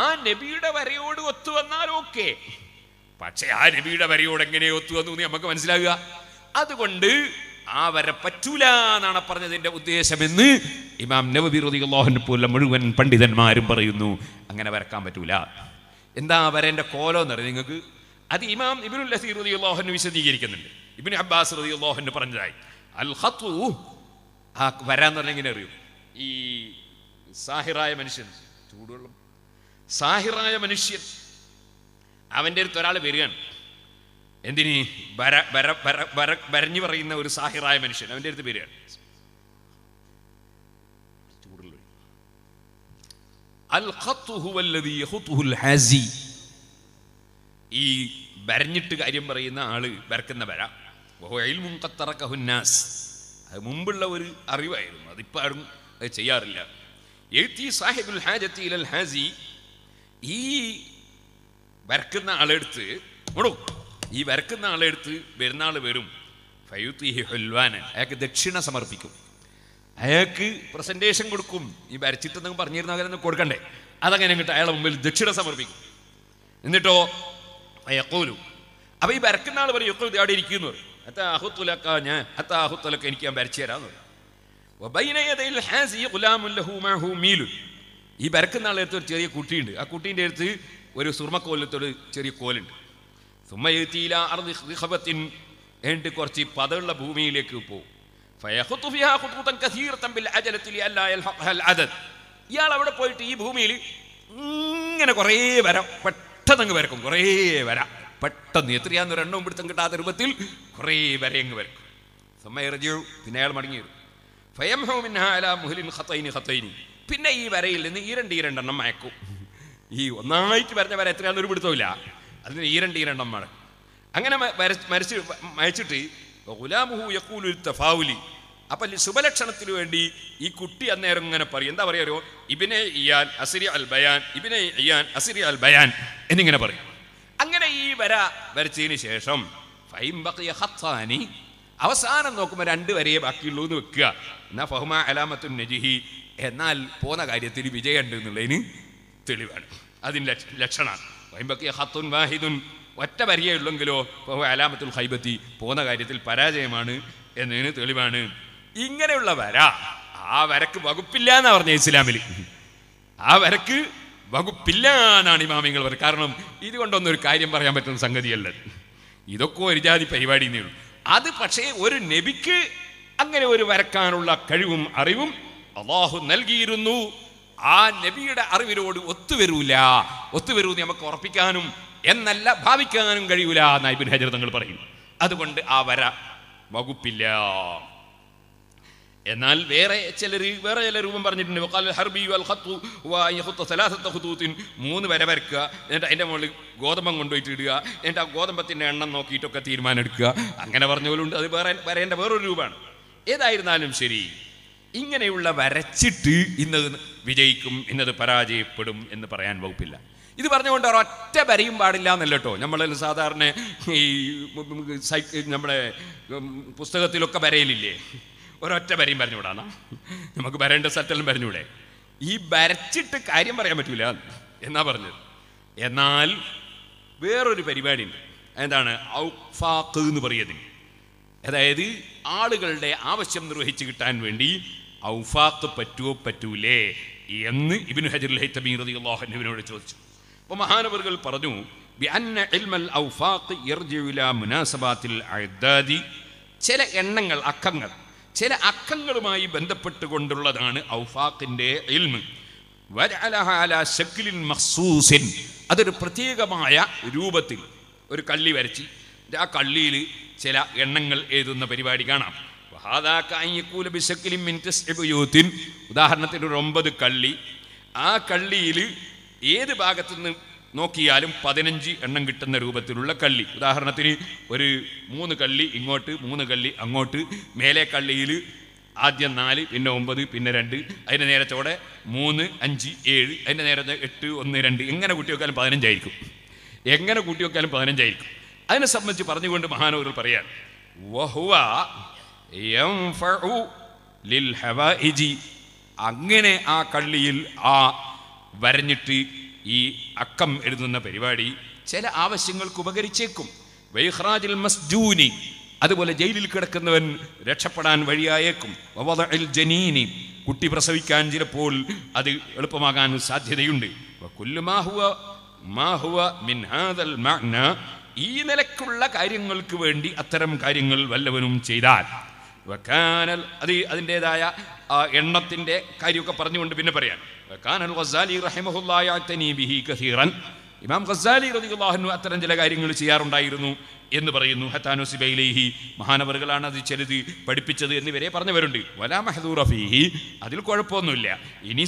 ആ നബിയുടെ വരയോട് ഒത്തു വന്നാൽ ഓക്കെ പക്ഷെ ആ നബിയുടെ വരയോട് എങ്ങനെ ഒത്തു വന്നു നമുക്ക് മനസ്സിലാകുക അതുകൊണ്ട് ആ വര പറ്റൂല എന്നാണ് പറഞ്ഞതിന്റെ ഉദ്ദേശമെന്ന് ഇമാം നവബിറുദിഹുവിനെ പോലെ മുഴുവൻ പണ്ഡിതന്മാരും പറയുന്നു അങ്ങനെ വരക്കാൻ പറ്റൂല എന്താ വരേൻ്റെ കോലം എന്നറിയാം നിങ്ങൾക്ക് അത് ഇമാം ഇബിനുൽ അസീർ റതി അള്ളാഹുന് വിശദീകരിക്കുന്നുണ്ട് ഇബിൻ അബ്ബാസ് റതി അള്ളാഹുന് പറഞ്ഞതായി അൽ ഹത്തു ആ വരാൻ പറഞ്ഞാൽ എങ്ങനെ അറിയും ഈ സാഹിറായ മനുഷ്യൻ ചൂടുവെള്ളം സാഹിറായ മനുഷ്യൻ അവൻ്റെ അടുത്ത് ഒരാൾ വരികയാണ് എന്തിനി വര വര വര വര വരഞ്ഞു പറയുന്ന ഒരു സാഹിറായ മനുഷ്യൻ അവൻ്റെ അടുത്ത് വരികയാണ് ചൂടുള്ള അൽ ഹത്തു ഹുവല്ലദി ഹാസി ഈ വരഞ്ഞിട്ട് കാര്യം പറയുന്ന ആള് വരക്കുന്ന വര കത്തറക്കഹുന്നാസ് അത് മുമ്പുള്ള ഒരു അറിവായിരുന്നു അതിപ്പോൾ ആരും അത് ചെയ്യാറില്ല എഴുത്തി സാഹിബുൽ ഹാജത്തി ഇലൽ ഹാസി ഈ വരക്കുന്ന ആളെടുത്ത് മുടോ ഈ വരക്കുന്ന ആളെടുത്ത് വരുന്ന ആൾ വരും ഫയുത്തി ഹുൽവാൻ അയാൾക്ക് ദക്ഷിണ സമർപ്പിക്കും അയാൾക്ക് പ്രസൻറ്റേഷൻ കൊടുക്കും ഈ വരച്ചിട്ടെന്നൊക്കെ പറഞ്ഞിരുന്ന അങ്ങനെ കൊടുക്കണ്ടേ അതങ്ങനെ കിട്ടും അയാളെ മുമ്പിൽ ദക്ഷിണ സമർപ്പിക്കും എന്നിട്ടോ അയക്കോലു അപ്പോൾ ഈ വരക്കുന്ന ആൾ പറയും യുക്കോലു അവിടെ ഇരിക്കുന്നു പറയും ഞാൻ എനിക്ക് ഞാൻ വരച്ചു തരാമെന്ന് ഈ വരക്കുന്ന ആളെടുത്ത് ഒരു ചെറിയ കുട്ടിയുണ്ട് ആ കുട്ടീൻ്റെ അടുത്ത് ഒരു സുർമക്കോലത്തോട് ചെറിയ കോലുണ്ട് സുമ്മയെത്തിയില എന്നിട്ട് കുറച്ച് പതുള്ള ഭൂമിയിലേക്ക് പോകും ഇയാൾ അവിടെ പോയിട്ട് ഈ ഭൂമിയിൽ ഇങ്ങനെ കുറേ വരം പെട്ടെന്ന് പെട്ടെന്ന് വരക്കും കുറേ വര പെട്ടെന്ന് എത്രയാന്ന് ഒരു എണ്ണവും പിടുത്തം കിട്ടാത്ത രൂപത്തിൽ കുറേ അങ്ങ് വരക്കും സമ്മയറിജു പിന്നെ അയാൾ മടങ്ങി വരും പിന്നെ ഈ വരയിൽ നിന്ന് ഈ ഈ രണ്ടെണ്ണം മയക്കും ഈ ഒന്നായിട്ട് വരഞ്ഞ വര എത്രയാണെന്ന് ഒരു പിടുത്തമില്ല അതിന് ഈരണ്ട് ഈരണ്ടെണ്ണം മടക്കും അങ്ങനെ മരച്ച് മയച്ചിട്ട് ഗുലാമുഹു യക്കൂലു തഫാവുലി അപ്പൊ ശുഭലക്ഷണത്തിന് വേണ്ടി ഈ കുട്ടി അന്നേരം ഇങ്ങനെ പറയും എന്താ പറയാ ഇബിനെ ഇയാൻ അസിരി അൽ ബയാൻ ഇബിനെ ഇയാൻ അസിരി അൽ ബയാൻ എന്നിങ്ങനെ പറയും അങ്ങനെ ഈ വര വരച്ചതിന് ശേഷം അവസാനം നോക്കുമ്പോൾ രണ്ട് വരയെ ബാക്കിയുള്ളൂ എന്ന് വെക്കുക എന്നാ ഫഹുമ അലാമത്തു നജിഹി എന്നാൽ പോന്ന കാര്യത്തിൽ വിജയമുണ്ട് എന്നുള്ളതിന് തെളിവാണ് അതിന് ലക്ഷണമാണ് വൈമ്പക്കിയ ഹത്തുൻ വാഹിദുൻ ഒറ്റ ഫഹു അലാമത്തുൽ ഹൈബത്തി പോന്ന കാര്യത്തിൽ പരാജയമാണ് എന്നതിന് തെളിവാണ് ഇങ്ങനെയുള്ള വര ആ വരക്ക് വകുപ്പില്ല എന്നാ പറഞ്ഞ ഇസ്ലാമിൽ ആ വരക്ക് വകുപ്പില്ല എന്നാണ് ഇമാമിങ്ങൾ പറയുന്നത് കാരണം ഇതുകൊണ്ടൊന്നും ഒരു കാര്യം പറയാൻ പറ്റുന്ന സംഗതിയല്ല ഇതൊക്കെ ഒരു ജാതി പരിപാടി ഉള്ളൂ അത് പക്ഷേ ഒരു നബിക്ക് അങ്ങനെ ഒരു വരക്കാനുള്ള കഴിവും അറിവും അള്ളാഹു നൽകിയിരുന്നു ആ നബിയുടെ അറിവിനോട് ഒത്തുവരൂല ഒത്തുവരൂ നമുക്ക് ഉറപ്പിക്കാനും എന്നല്ല ഭാവിക്കാനും കഴിയൂല നൈബിൻ ഹജർ തങ്ങൾ പറയും അതുകൊണ്ട് ആ വര വകുപ്പില്ല എന്നാൽ വേറെ ചിലർ വേറെ ചില രൂപം പറഞ്ഞിട്ടുണ്ട് മൂന്ന് വര വരക്കുക എന്നിട്ട് അതിൻ്റെ മുകളിൽ ഗോതമ്പം കൊണ്ടുപോയിട്ട് ഇടുക എന്നിട്ട് ആ ഗോതമ്പത്തിൻ്റെ എണ്ണം നോക്കിയിട്ടൊക്കെ തീരുമാനമെടുക്കുക എടുക്കുക അങ്ങനെ പറഞ്ഞ അത് വേറെ വരേണ്ട വേറൊരു രൂപമാണ് ഏതായിരുന്നാലും ശരി ഇങ്ങനെയുള്ള വരച്ചിട്ട് ഇന്നത് വിജയിക്കും ഇന്നത് പരാജയപ്പെടും എന്ന് പറയാൻ വകുപ്പില്ല ഇത് പറഞ്ഞുകൊണ്ട് ഒരൊറ്റ വരയും പാടില്ല എന്നല്ല കേട്ടോ നമ്മൾ സാധാരണ ഈ സൈക്കിൾ നമ്മുടെ പുസ്തകത്തിലൊക്കെ വരയിലില്ലേ ഒരൊറ്റ പറഞ്ഞു പറഞ്ഞുകൂടാന്നാ നമുക്ക് വരേണ്ട സ്ഥലത്തെല്ലാം പറഞ്ഞൂടെ ഈ വരച്ചിട്ട് കാര്യം പറയാൻ പറ്റൂല എന്നാ പറഞ്ഞത് എന്നാൽ വേറൊരു ഉണ്ട് എന്താണ് ഔഫാഖ് എന്ന് പറയുന്നത് അതായത് ആളുകളുടെ ആവശ്യം നിർവഹിച്ചു കിട്ടാൻ വേണ്ടി ഔഫാഖ് പറ്റുമോ പറ്റൂലേ എന്ന് ഇബിൻ ഹജർ ചോദിച്ചു അപ്പോൾ മഹാനവറുകൾ പറഞ്ഞു ചില എണ്ണങ്ങൾ അക്കങ്ങൾ ചില അക്കങ്ങളുമായി ബന്ധപ്പെട്ടുകൊണ്ടുള്ളതാണ് ഔഫാഖിൻ്റെ ഇൽമ് മഹ്സൂസിൻ അതൊരു പ്രത്യേകമായ രൂപത്തിൽ ഒരു കള്ളി വരച്ച് ആ കള്ളിയിൽ ചില എണ്ണങ്ങൾ എഴുതുന്ന പരിപാടി കാണാം ഉദാഹരണത്തിന് ഒരു ഒമ്പത് കള്ളി ആ കള്ളിയിൽ ഏത് ഭാഗത്തു നിന്ന് നോക്കിയാലും പതിനഞ്ച് എണ്ണം കിട്ടുന്ന രൂപത്തിലുള്ള കള്ളി ഉദാഹരണത്തിന് ഒരു മൂന്ന് കള്ളി ഇങ്ങോട്ട് മൂന്ന് കള്ളി അങ്ങോട്ട് മേലെ കള്ളിയിൽ ആദ്യം നാല് പിന്നെ ഒമ്പത് പിന്നെ രണ്ട് അതിൻ്റെ നേരത്തോടെ മൂന്ന് അഞ്ച് ഏഴ് അതിൻ്റെ നേരത്തെ എട്ട് ഒന്ന് രണ്ട് എങ്ങനെ കൂട്ടി വെക്കാലും പതിനഞ്ചായിരിക്കും എങ്ങനെ കൂട്ടി വെക്കാലും പതിനഞ്ചായിരിക്കും അതിനെ സംബന്ധിച്ച് പറഞ്ഞുകൊണ്ട് മഹാനവർ പറയാൻ വഹുവ അങ്ങനെ ആ കള്ളിയിൽ ആ വരഞ്ഞിട്ട് ഈ അക്കം എഴുതുന്ന പരിപാടി ചില ആവശ്യങ്ങൾക്ക് ഉപകരിച്ചേക്കും വൈഹ്റാജിൽ മസ്ജൂനി അതുപോലെ ജയിലിൽ കിടക്കുന്നവൻ രക്ഷപ്പെടാൻ വഴിയായേക്കും ജനീനി കുട്ടി പ്രസവിക്കാൻ ചിലപ്പോൾ അത് എളുപ്പമാകാൻ സാധ്യതയുണ്ട് ഈ നിലക്കുള്ള കാര്യങ്ങൾക്ക് വേണ്ടി അത്തരം കാര്യങ്ങൾ വല്ലവനും ചെയ്താൽ വെക്കാനൽ അത് അതിൻ്റെതായ എണ്ണത്തിൻ്റെ കാര്യമൊക്കെ പറഞ്ഞുകൊണ്ട് പിന്നെ പറയാം وكان الغزالي رحمه الله يعتني به كثيرا ഇമാം ഖസാലി റതിയുള്ളാഹുനു അത്തരം ചില കാര്യങ്ങൾ ചെയ്യാറുണ്ടായിരുന്നു എന്ന് പറയുന്നു ഹത്താനു സിബൈലേഹി മഹാനവറുകളാണ് അത് ചെലുതി പഠിപ്പിച്ചത് എന്നിവരെ പറഞ്ഞവരുണ്ട് വലാ മെഹദൂറഫീഹി അതിൽ കുഴപ്പമൊന്നുമില്ല ഇനി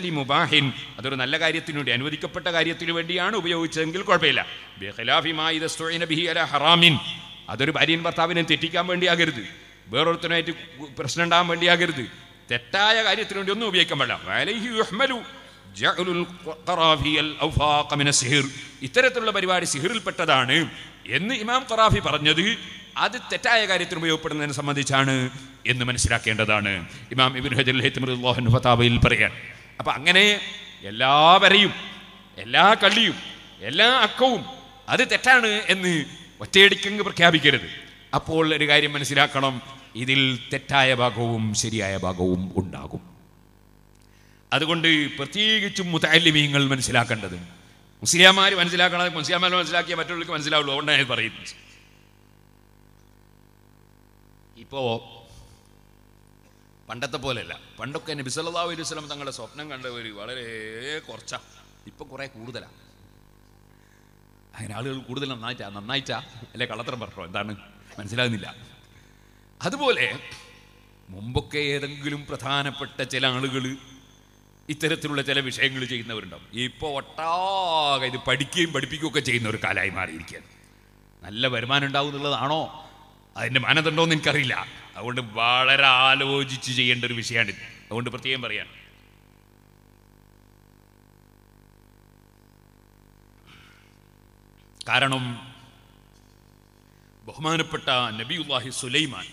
അലി മുബാഹിൻ അതൊരു നല്ല കാര്യത്തിന് വേണ്ടി അനുവദിക്കപ്പെട്ട കാര്യത്തിനു വേണ്ടിയാണ് ഉപയോഗിച്ചതെങ്കിൽ കുഴപ്പമില്ല ബിഹി അല ഹറാമിൻ അതൊരു ഭാര്യൻ ഭർത്താവിനെ തെറ്റിക്കാൻ വേണ്ടിയാകരുത് വേറൊരുത്തനായിട്ട് പ്രശ്നം ഉണ്ടാകാൻ വേണ്ടിയാകരുത് തെറ്റായ കാര്യത്തിന് വേണ്ടി ഒന്നും ഉപയോഗിക്കാൻ പാടില്ല ഇത്തരത്തിലുള്ള പരിപാടി സിഹിറിൽപ്പെട്ടതാണ് എന്ന് ഇമാം ഖറാഫി പറഞ്ഞത് അത് തെറ്റായ കാര്യത്തിൽ ഉപയോഗപ്പെടുന്നതിനെ സംബന്ധിച്ചാണ് എന്ന് മനസ്സിലാക്കേണ്ടതാണ് ഇമാം ഇബിൻ ഹജൽ ഹെത്മറുല്ലാഹു പറയാൻ അപ്പൊ അങ്ങനെ എല്ലാ വരയും എല്ലാ കള്ളിയും എല്ലാ അക്കവും അത് തെറ്റാണ് എന്ന് ഒറ്റയടിക്കങ്ങ് പ്രഖ്യാപിക്കരുത് അപ്പോൾ ഒരു കാര്യം മനസ്സിലാക്കണം ഇതിൽ തെറ്റായ ഭാഗവും ശരിയായ ഭാഗവും ഉണ്ടാകും അതുകൊണ്ട് പ്രത്യേകിച്ചും മുതാലിമീങ്ങൾ മനസ്സിലാക്കേണ്ടത് മുസ്ലിയാമാർ മനസ്സിലാക്കണത് മുസ്ലിയാമാർ മനസ്സിലാക്കിയ മറ്റുള്ളവർക്ക് മനസ്സിലാവുള്ളൂ അതുകൊണ്ടാണ് ഞാൻ പറയുന്നത് ഇപ്പോ പണ്ടത്തെ പോലെയല്ല പണ്ടൊക്കെ നബി സല്ലല്ലാഹു അലൈഹി വസല്ലം തങ്ങളുടെ സ്വപ്നം കണ്ടവർ വളരെ കുറച്ചാ ഇപ്പൊ കുറേ കൂടുതലാണ് അങ്ങനെ ആളുകൾ കൂടുതൽ നന്നായിട്ടാ നന്നായിട്ടാ അല്ലെ കള്ളത്തരം പറഞ്ഞോ എന്താണ് മനസ്സിലാകുന്നില്ല അതുപോലെ മുമ്പൊക്കെ ഏതെങ്കിലും പ്രധാനപ്പെട്ട ചില ആളുകൾ ഇത്തരത്തിലുള്ള ചില വിഷയങ്ങൾ ചെയ്യുന്നവരുണ്ടാവും ഇപ്പോൾ ഒട്ടാകെ ഇത് പഠിക്കുകയും പഠിപ്പിക്കുകയൊക്കെ ചെയ്യുന്ന ഒരു കാലമായി മാറിയിരിക്കുകയാണ് നല്ല വരുമാനം ഉണ്ടാവും എന്നുള്ളതാണോ അതിൻ്റെ മാനദണ്ഡമെന്ന് എനിക്കറിയില്ല അതുകൊണ്ട് വളരെ ആലോചിച്ച് ചെയ്യേണ്ട ഒരു വിഷയമാണ് അതുകൊണ്ട് പ്രത്യേകം പറയാം കാരണം ബഹുമാനപ്പെട്ട നബിയുല്ലാഹി സുലൈമാൻ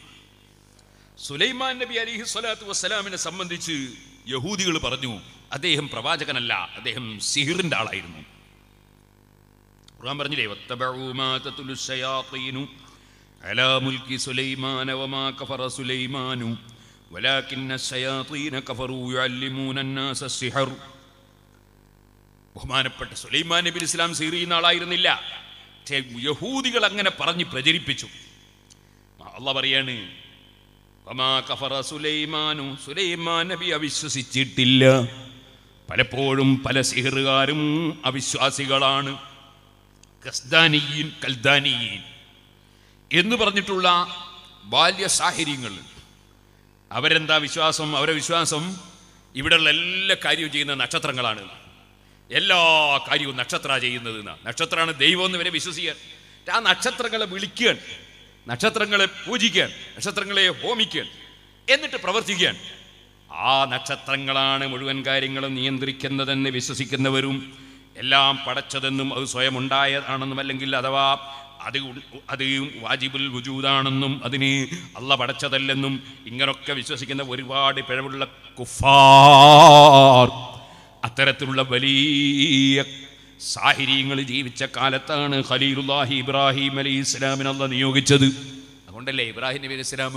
സുലൈമാൻ നബി അലിഹി സ്വലാത്തു വസ്സലാമിനെ സംബന്ധിച്ച് യഹൂദികൾ പറഞ്ഞു അദ്ദേഹം പ്രവാചകനല്ല അദ്ദേഹം സിഹിറിന്റെ ആളായിരുന്നു ഖുർആൻ അലാ സുലൈമാന വമാ കഫറ വലാകിന്ന കഫറു ബഹുമാനപ്പെട്ട സുലൈമാൻ നബി ഇസ്ലാം സിഹിറിയുന്ന ആളായിരുന്നില്ല യഹൂദികൾ അങ്ങനെ പറഞ്ഞ് പ്രചരിപ്പിച്ചു അള്ള പറയാണ് സുലൈമാനു സുലൈമാൻ നബി അവിശ്വസിച്ചിട്ടില്ല പലപ്പോഴും പല സിഹറുകാരും അവിശ്വാസികളാണ് കസ്ദാനിയീൻ കൽദാനിയീൻ എന്ന് പറഞ്ഞിട്ടുള്ള ബാല്യ സാഹചര്യങ്ങൾ അവരെന്താ വിശ്വാസം അവരെ വിശ്വാസം ഇവിടെയുള്ള എല്ലാ കാര്യവും ചെയ്യുന്ന നക്ഷത്രങ്ങളാണ് എല്ലാ കാര്യവും നക്ഷത്ര ചെയ്യുന്നത് നക്ഷത്രമാണ് ദൈവം എന്ന് വരെ വിശ്വസിക്കുക ആ നക്ഷത്രങ്ങളെ വിളിക്കുകയാണ് നക്ഷത്രങ്ങളെ പൂജിക്കാൻ നക്ഷത്രങ്ങളെ ഹോമിക്കാൻ എന്നിട്ട് പ്രവർത്തിക്കാൻ ആ നക്ഷത്രങ്ങളാണ് മുഴുവൻ കാര്യങ്ങളും നിയന്ത്രിക്കുന്നതെന്ന് വിശ്വസിക്കുന്നവരും എല്ലാം പടച്ചതെന്നും അത് സ്വയം ഉണ്ടായതാണെന്നും അല്ലെങ്കിൽ അഥവാ അത് അത് വാജിബുൽ വുജൂദാണെന്നും അതിന് അല്ല പടച്ചതല്ലെന്നും ഇങ്ങനൊക്കെ വിശ്വസിക്കുന്ന ഒരുപാട് പിഴവുള്ള കുഫാർ അത്തരത്തിലുള്ള വലിയ സാഹിര്യങ്ങൾ ജീവിച്ച കാലത്താണ് ഖലീലുല്ലാഹി ഇബ്രാഹിം അലി ഇസ്ലാമിനല്ല നിയോഗിച്ചത് അതുകൊണ്ടല്ലേ ഇബ്രാഹിം നബി അലി ഇസ്ലാം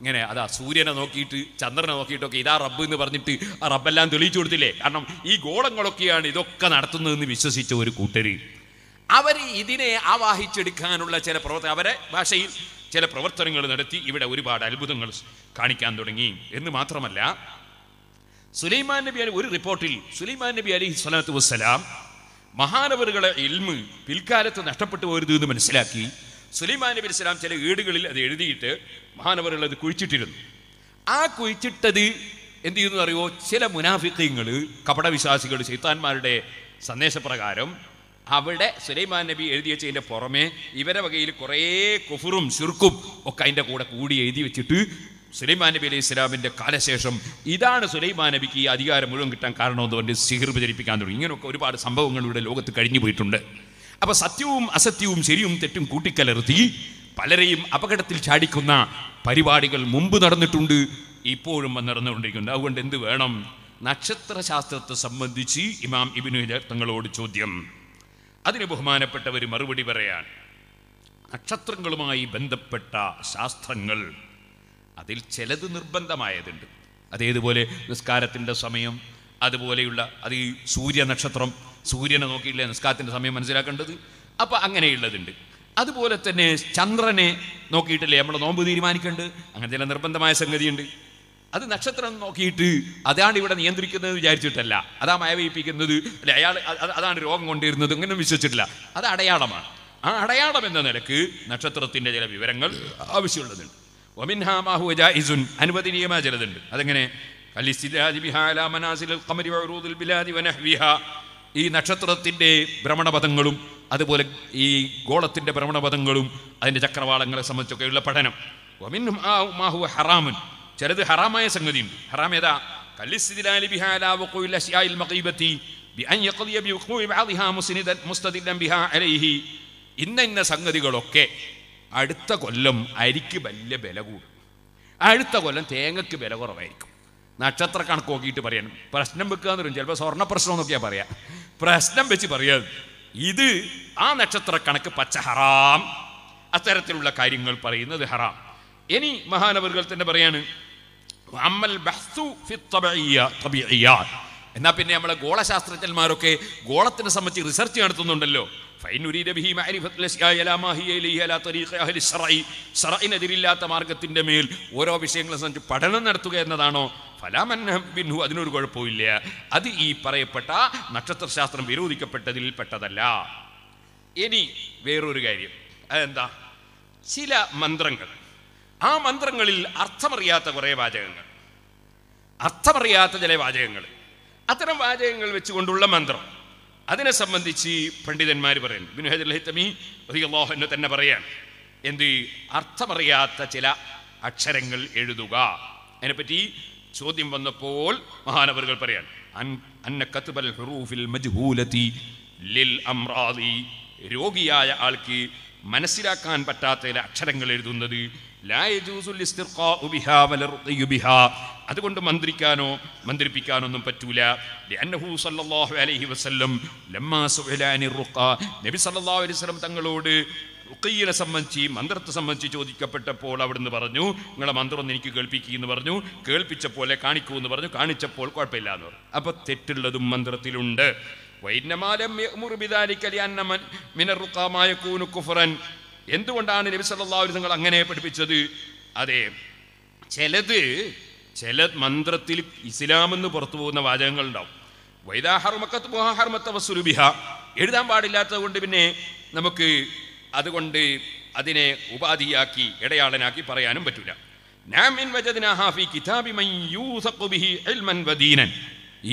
ഇങ്ങനെ അതാ സൂര്യനെ നോക്കിയിട്ട് ചന്ദ്രനെ നോക്കിയിട്ടൊക്കെ ഇതാ റബ്ബ് എന്ന് പറഞ്ഞിട്ട് ആ റബ്ബെല്ലാം തെളിയിച്ചു കൊടുത്തില്ലേ കാരണം ഈ ഗോളങ്ങളൊക്കെയാണ് ഇതൊക്കെ നടത്തുന്നതെന്ന് വിശ്വസിച്ച ഒരു കൂട്ടര് അവർ ഇതിനെ ആവാഹിച്ചെടുക്കാനുള്ള ചില പ്രവർത്തനം അവരെ ഭാഷയിൽ ചില പ്രവർത്തനങ്ങൾ നടത്തി ഇവിടെ ഒരുപാട് അത്ഭുതങ്ങൾ കാണിക്കാൻ തുടങ്ങി എന്ന് മാത്രമല്ല സുലൈമാൻ നബി അലി ഒരു റിപ്പോർട്ടിൽ സുലൈമാൻ നബി അലി സ്വലാത്തു വസ്സലാം മഹാനവറുകളെ ഇൽമ് പിൽക്കാലത്ത് നഷ്ടപ്പെട്ടു പോരുത് എന്ന് മനസ്സിലാക്കി സുലൈമാൻ നബി ഇസ്ലാം ചില വീടുകളിൽ അത് എഴുതിയിട്ട് മഹാനവറുകൾ അത് കുഴിച്ചിട്ടിരുന്നു ആ കുഴിച്ചിട്ടത് എന്ത് ചെയ്യുന്നു അറിയോ ചില മുനാഫിക്കങ്ങൾ കപടവിശ്വാസികൾ ചൈത്താന്മാരുടെ സന്ദേശപ്രകാരം അവിടെ സുലൈമാൻ നബി എഴുതി വെച്ചതിൻ്റെ പുറമെ ഇവരെ വകയിൽ കുറേ കുഫുറും ഷുർക്കും ഒക്കെ അതിൻ്റെ കൂടെ കൂടി എഴുതി വെച്ചിട്ട് സുലൈമാൻ നബി അലൈഹി സ്വലാമിൻ്റെ കാലശേഷം ഇതാണ് സുലൈമാൻ നബിക്ക് ഈ അധികാരം മുഴുവൻ കിട്ടാൻ കാരണമെന്ന് പറഞ്ഞ് സിഹിർ പ്രചരിപ്പിക്കാൻ തുടങ്ങി ഇങ്ങനെയൊക്കെ ഒരുപാട് സംഭവങ്ങൾ ഇവിടെ ലോകത്ത് കഴിഞ്ഞു പോയിട്ടുണ്ട് അപ്പോൾ സത്യവും അസത്യവും ശരിയും തെറ്റും കൂട്ടിക്കലർത്തി പലരെയും അപകടത്തിൽ ചാടിക്കുന്ന പരിപാടികൾ മുമ്പ് നടന്നിട്ടുണ്ട് ഇപ്പോഴും നടന്നുകൊണ്ടിരിക്കുന്നുണ്ട് അതുകൊണ്ട് എന്ത് വേണം നക്ഷത്ര ശാസ്ത്രത്തെ സംബന്ധിച്ച് ഇമാം ഇബിനു തങ്ങളോട് ചോദ്യം അതിന് ബഹുമാനപ്പെട്ടവർ മറുപടി പറയാൻ നക്ഷത്രങ്ങളുമായി ബന്ധപ്പെട്ട ശാസ്ത്രങ്ങൾ അതിൽ ചിലത് നിർബന്ധമായതുണ്ട് അതേതുപോലെ നിസ്കാരത്തിൻ്റെ സമയം അതുപോലെയുള്ള അത് ഈ സൂര്യ നക്ഷത്രം സൂര്യനെ നോക്കിയില്ല നിസ്കാരത്തിൻ്റെ സമയം മനസ്സിലാക്കേണ്ടത് അപ്പോൾ അങ്ങനെയുള്ളതുണ്ട് അതുപോലെ തന്നെ ചന്ദ്രനെ നോക്കിയിട്ടില്ലേ നമ്മൾ നോമ്പ് തീരുമാനിക്കേണ്ടത് അങ്ങനെ ചില നിർബന്ധമായ സംഗതിയുണ്ട് അത് നക്ഷത്രം നോക്കിയിട്ട് അതാണ് ഇവിടെ നിയന്ത്രിക്കുന്നത് വിചാരിച്ചിട്ടല്ല അതാ മയവയിപ്പിക്കുന്നത് അല്ലെ അയാൾ അതാണ് രോഗം കൊണ്ടിരുന്നത് ഇങ്ങനെ വിശ്വസിച്ചിട്ടില്ല അത് അടയാളമാണ് ആ അടയാളം എന്ന നിലക്ക് നക്ഷത്രത്തിൻ്റെ ചില വിവരങ്ങൾ ആവശ്യമുള്ളതുണ്ട് അനുവദനീയമായ ചിലതുണ്ട് അതെങ്ങനെ ഈ നക്ഷത്രത്തിൻ്റെ ഭ്രമണപഥങ്ങളും അതുപോലെ ഈ ഗോളത്തിൻ്റെ ഭ്രമണപഥങ്ങളും അതിൻ്റെ ചക്രവാളങ്ങളെ സംബന്ധിച്ചൊക്കെയുള്ള പഠനം ഒമിനും ഹറാമൻ ചിലത് ഹറാമായ സംഗതിയുണ്ട് ഹറാം ഏതാ ഇന്ന ഇന്ന സംഗതികളൊക്കെ അടുത്ത കൊല്ലം അരിക്ക് വലിയ വില കൂടും അടുത്ത കൊല്ലം തേങ്ങക്ക് വില കുറവായിരിക്കും നക്ഷത്ര കണക്ക് നോക്കിയിട്ട് പറയണം പ്രശ്നം വെക്കുക എന്ന് പറയും ചിലപ്പോൾ സ്വർണ്ണ പ്രശ്നം നോക്കിയാൽ പറയാം പ്രശ്നം വെച്ച് പറയാം ഇത് ആ നക്ഷത്ര കണക്ക് പച്ച ഹറാം അത്തരത്തിലുള്ള കാര്യങ്ങൾ പറയുന്നത് ഹറാം ഇനി മഹാനവറുകൾ തന്നെ പറയാണ് അമ്മൽ ബഹ്സു എന്നാൽ പിന്നെ നമ്മളെ ഗോളശാസ്ത്രജ്ഞന്മാരൊക്കെ ഗോളത്തിനെ സംബന്ധിച്ച് റിസർച്ച് നടത്തുന്നുണ്ടല്ലോ ഷറയിനെതിരില്ലാത്ത മാർഗത്തിന്റെ മേൽ ഓരോ വിഷയങ്ങളെ സംബന്ധിച്ച് പഠനം നടത്തുക എന്നതാണോ ഫലാമന്നു അതിനൊരു കുഴപ്പമില്ല അത് ഈ പറയപ്പെട്ട നക്ഷത്രശാസ്ത്രം വിരോധിക്കപ്പെട്ടതിൽ പെട്ടതല്ല ഇനി വേറൊരു കാര്യം അതെന്താ ചില മന്ത്രങ്ങൾ ആ മന്ത്രങ്ങളിൽ അർത്ഥമറിയാത്ത കുറേ വാചകങ്ങൾ അർത്ഥമറിയാത്ത ചില വാചകങ്ങൾ അത്തരം വാചകങ്ങൾ വെച്ചുകൊണ്ടുള്ള മന്ത്രം അതിനെ സംബന്ധിച്ച് പണ്ഡിതന്മാർ പറയുന്നു ബിനു ഹജർ തന്നെ പറയാൻ എന്ത് അർത്ഥമറിയാത്ത ചില അക്ഷരങ്ങൾ എഴുതുക അതിനെപ്പറ്റി ചോദ്യം വന്നപ്പോൾ മഹാനവറുകൾ പറയാൻ രോഗിയായ ആൾക്ക് മനസ്സിലാക്കാൻ പറ്റാത്ത അക്ഷരങ്ങൾ എഴുതുന്നത് അതുകൊണ്ട് മന്ത്രിക്കാനോ മന്ത്രിപ്പിക്കാനൊന്നും പറ്റൂല അലൈഹി വസ്ലം നബി സല്ലല്ലാഹു അലൈഹി വസല്ലം തങ്ങളോട് റുക്കയ്യനെ സംബന്ധിച്ച് മന്ത്രത്തെ സംബന്ധിച്ച് ചോദിക്കപ്പെട്ടപ്പോൾ അവിടുന്ന് പറഞ്ഞു നിങ്ങളെ മന്ത്രം ഒന്ന് എനിക്ക് കേൾപ്പിക്കുക എന്ന് പറഞ്ഞു കേൾപ്പിച്ചപ്പോൾ കാണിക്കൂ എന്ന് പറഞ്ഞു കാണിച്ചപ്പോൾ കുഴപ്പമില്ല എന്ന് പറഞ്ഞു അപ്പോൾ തെറ്റുള്ളതും മന്ത്രത്തിലുണ്ട് വൈന്നമാലം മിനറുക്കാമായ കൂനു കുഫറൻ എന്തുകൊണ്ടാണ് നബി അലൈഹി നിങ്ങൾ അങ്ങനെ പഠിപ്പിച്ചത് അതെ ചിലത് ചില മന്ത്രത്തിൽ എന്ന് പുറത്തു പോകുന്ന വാചകങ്ങൾ ഉണ്ടാവും വൈദാഹർമക്കത്ത് വസുരുബിഹ എഴുതാൻ പാടില്ലാത്തത് കൊണ്ട് പിന്നെ നമുക്ക് അതുകൊണ്ട് അതിനെ ഉപാധിയാക്കി ഇടയാളനാക്കി പറയാനും പറ്റില്ല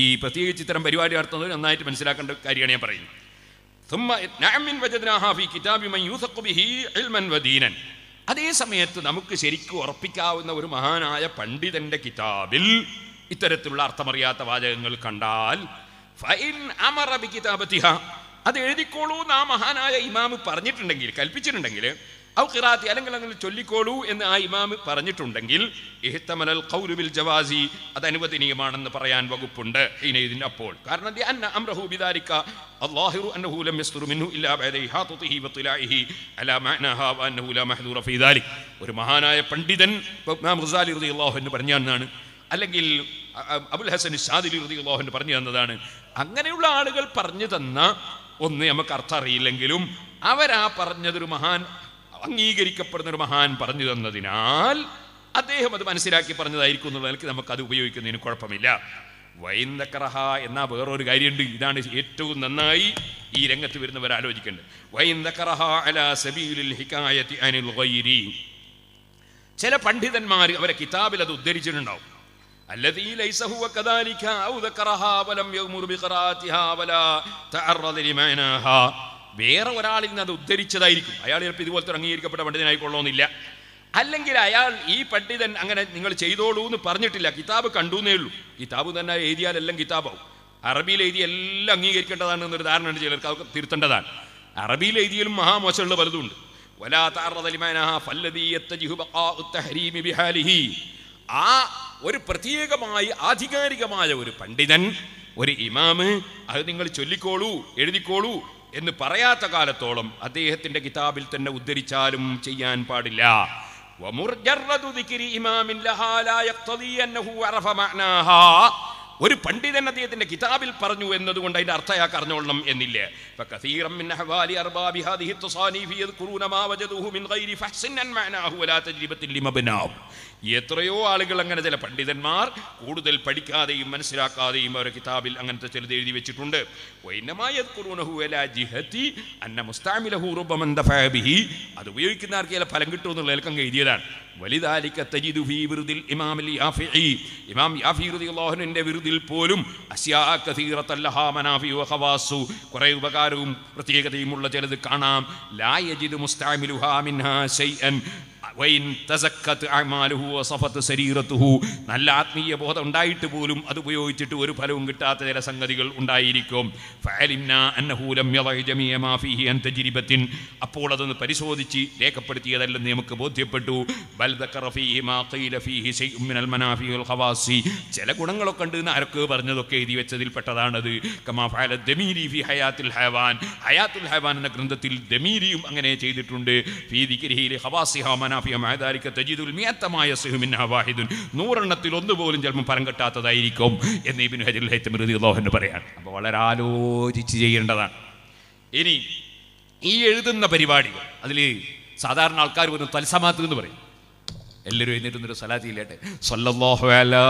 ഈ പ്രത്യേകിച്ച് ഇത്തരം പരിപാടി നടത്തുന്നത് നന്നായിട്ട് മനസ്സിലാക്കേണ്ട കാര്യമാണ് ഞാൻ പറയുന്നത് അതേ സമയത്ത് നമുക്ക് ശരിക്കും ഉറപ്പിക്കാവുന്ന ഒരു മഹാനായ പണ്ഡിതന്റെ കിതാബിൽ ഇത്തരത്തിലുള്ള അർത്ഥമറിയാത്ത വാചകങ്ങൾ കണ്ടാൽ അത് എഴുതിക്കോളൂ ആ മഹാനായ ഇമാമ് പറഞ്ഞിട്ടുണ്ടെങ്കിൽ കൽപ്പിച്ചിട്ടുണ്ടെങ്കിൽ ഔ ഖിറാത്തി അല്ലെങ്കിൽ അങ്ങനെ ചൊല്ലിക്കോളൂ എന്ന് ആ ഇമാം പറഞ്ഞിട്ടുണ്ടെങ്കിൽ ഇഹ്തമലൽ കൗലുബിൽ ജവാസി അത് അനുവദനീയമാണെന്ന് പറയാൻ വകുപ്പുണ്ട് ഇതിന് അപ്പോൾ കാരണം അന്ന അംറഹു ബിദാരിക്ക അല്ലാഹിറു അന്നഹു ലം യസ്തുറു മിൻഹു ഇല്ലാ ബൈദൈ ഹാതുതിഹി വതിലാഇഹി അലാ മഅനഹ വ ലാ മഹ്ദൂറ ഫീ ദാലി ഒരു മഹാനായ പണ്ഡിതൻ ഇമാം ഗസാലി റളിയല്ലാഹു അൻഹു പറഞ്ഞാണ് അല്ലെങ്കിൽ അബുൽ ഹസൻ ഷാദിലി റളിയല്ലാഹു അൻഹു പറഞ്ഞു തന്നതാണ് അങ്ങനെയുള്ള ആളുകൾ പറഞ്ഞു തന്ന ഒന്ന് നമുക്ക് അർത്ഥം അറിയില്ലെങ്കിലും അവരാ പറഞ്ഞതൊരു മഹാൻ അംഗീകരിക്കപ്പെടുന്ന ഒരു മഹാൻ പറഞ്ഞു തന്നതിനാൽ അദ്ദേഹം അത് മനസ്സിലാക്കി പറഞ്ഞതായിരിക്കും എന്നുള്ള നിലയ്ക്ക് നമുക്ക് അത് ഉപയോഗിക്കുന്നതിന് കുഴപ്പമില്ല വൈന്തക്കറഹ എന്നാ വേറൊരു കാര്യമുണ്ട് ഇതാണ് ഏറ്റവും നന്നായി ഈ രംഗത്ത് വരുന്നവർ ആലോചിക്കേണ്ടത് വൈന്തക്കറഹ അല സബീലിൽ ഹിക്കായത്തി അനിൽ ഗൈരി ചില പണ്ഡിതന്മാർ അവരെ കിതാബിൽ അത് ഉദ്ധരിച്ചിട്ടുണ്ടാവും വേറെ ഒരാളിൽ നിന്ന് അത് ഉദ്ധരിച്ചതായിരിക്കും അയാൾ ചിലപ്പോൾ ഇതുപോലത്തെ അംഗീകരിക്കപ്പെട്ട പണ്ഡിതനായിക്കൊള്ളണമെന്നില്ല അല്ലെങ്കിൽ അയാൾ ഈ പണ്ഡിതൻ അങ്ങനെ നിങ്ങൾ ചെയ്തോളൂ എന്ന് പറഞ്ഞിട്ടില്ല കിതാബ് കണ്ടു എന്നേ ഉള്ളൂ കിതാബ് തന്നെ എഴുതിയാൽ എല്ലാം കിതാബാവും അറബിയിൽ എഴുതി എല്ലാം അംഗീകരിക്കേണ്ടതാണ് എന്നൊരു ധാരണയുണ്ട് ചിലർക്ക് അതൊക്കെ തിരുത്തേണ്ടതാണ് അറബിയിൽ എഴുതിയാലും മഹാമോശമുള്ള പലതുണ്ട് ആ ഒരു പ്രത്യേകമായി ആധികാരികമായ ഒരു പണ്ഡിതൻ ഒരു ഇമാമ് അത് നിങ്ങൾ ചൊല്ലിക്കോളൂ എഴുതിക്കോളൂ എന്ന് പറയാത്ത കാലത്തോളം അദ്ദേഹത്തിൻ്റെ കിതാബിൽ തന്നെ ഉദ്ധരിച്ചാലും ചെയ്യാൻ പാടില്ല ഒരു പണ്ഡിതൻ അദ്ദേഹത്തിന്റെ കിതാബിൽ പറഞ്ഞു എന്നതുകൊണ്ട് അതിന്റെ അർത്ഥയാ അറിഞ്ഞോളണം എന്നില്ലേ എത്രയോ ആളുകൾ അങ്ങനെ ചില പണ്ഡിതന്മാർ കൂടുതൽ പഠിക്കാതെയും മനസ്സിലാക്കാതെയും അവരുടെ കിതാബിൽ അങ്ങനത്തെ ചിലത് എഴുതി വെച്ചിട്ടുണ്ട് അത് ഉപയോഗിക്കുന്ന ആർക്ക് ചില ഫലം കിട്ടും എന്നുള്ള ഇലക്കം എഴുതിയതാണ് വലിതാലിക്ക തജിദു ഫി വിറുദിൽ ഇമാം അലി യാഫിഇ ഇമാം യാഫി റളിയല്ലാഹുവിൻ്റെ വിറുദിൽ പോലും അസ്യാ കസീറത്തല്ലഹാ മനാഫി വ കുറേ ഉപകാരവും പ്രത്യേകതയുമുള്ള ചിലത് കാണാം ലാ യജിദു മുസ്താമിലുഹാ മിൻഹാ ശൈഅൻ വൈൻ തസക്കത്ത് അമാലുഹു വസഫത്ത് ശരീരത്തുഹു നല്ല ആത്മീയ ബോധം ഉണ്ടായിട്ട് പോലും അത് ഉപയോഗിച്ചിട്ട് ഒരു ഫലവും കിട്ടാത്ത ചില സംഗതികൾ ഉണ്ടായിരിക്കും അപ്പോൾ അതൊന്ന് പരിശോധിച്ച് രേഖപ്പെടുത്തിയതല്ലെന്ന് നമുക്ക് ബോധ്യപ്പെട്ടു ചില ഗുണങ്ങളൊക്കെ ഉണ്ട് എന്ന് ആരൊക്കെ പറഞ്ഞതൊക്കെ എഴുതി വെച്ചതിൽ പെട്ടതാണത് ഹയാത്തുൽ ഹവാൻ എന്ന ഗ്രന്ഥത്തിൽ ദമീരിയും അങ്ങനെ ചെയ്തിട്ടുണ്ട് ഹവാസിഹ മനാഫി നൂറെണ്ണത്തിൽ ഒന്ന് പോലും ചിലപ്പം പരം കെട്ടാത്തതായിരിക്കും എന്ന് ഇബിൻ ഹജുൽ ഹൈത്തം ഋതി ലോഹന് പറയാണ് അപ്പോൾ വളരെ ആലോചിച്ച് ചെയ്യേണ്ടതാണ് ഇനി ഈ എഴുതുന്ന പരിപാടികൾ അതിൽ സാധാരണ ആൾക്കാർ വന്ന് തൽസമാത്ത് എന്ന് പറയും എല്ലാവരും എഴുന്നേറ്റ് സലാത്തി ഇല്ലാട്ടെ സല്ലല്ലാഹു അലാ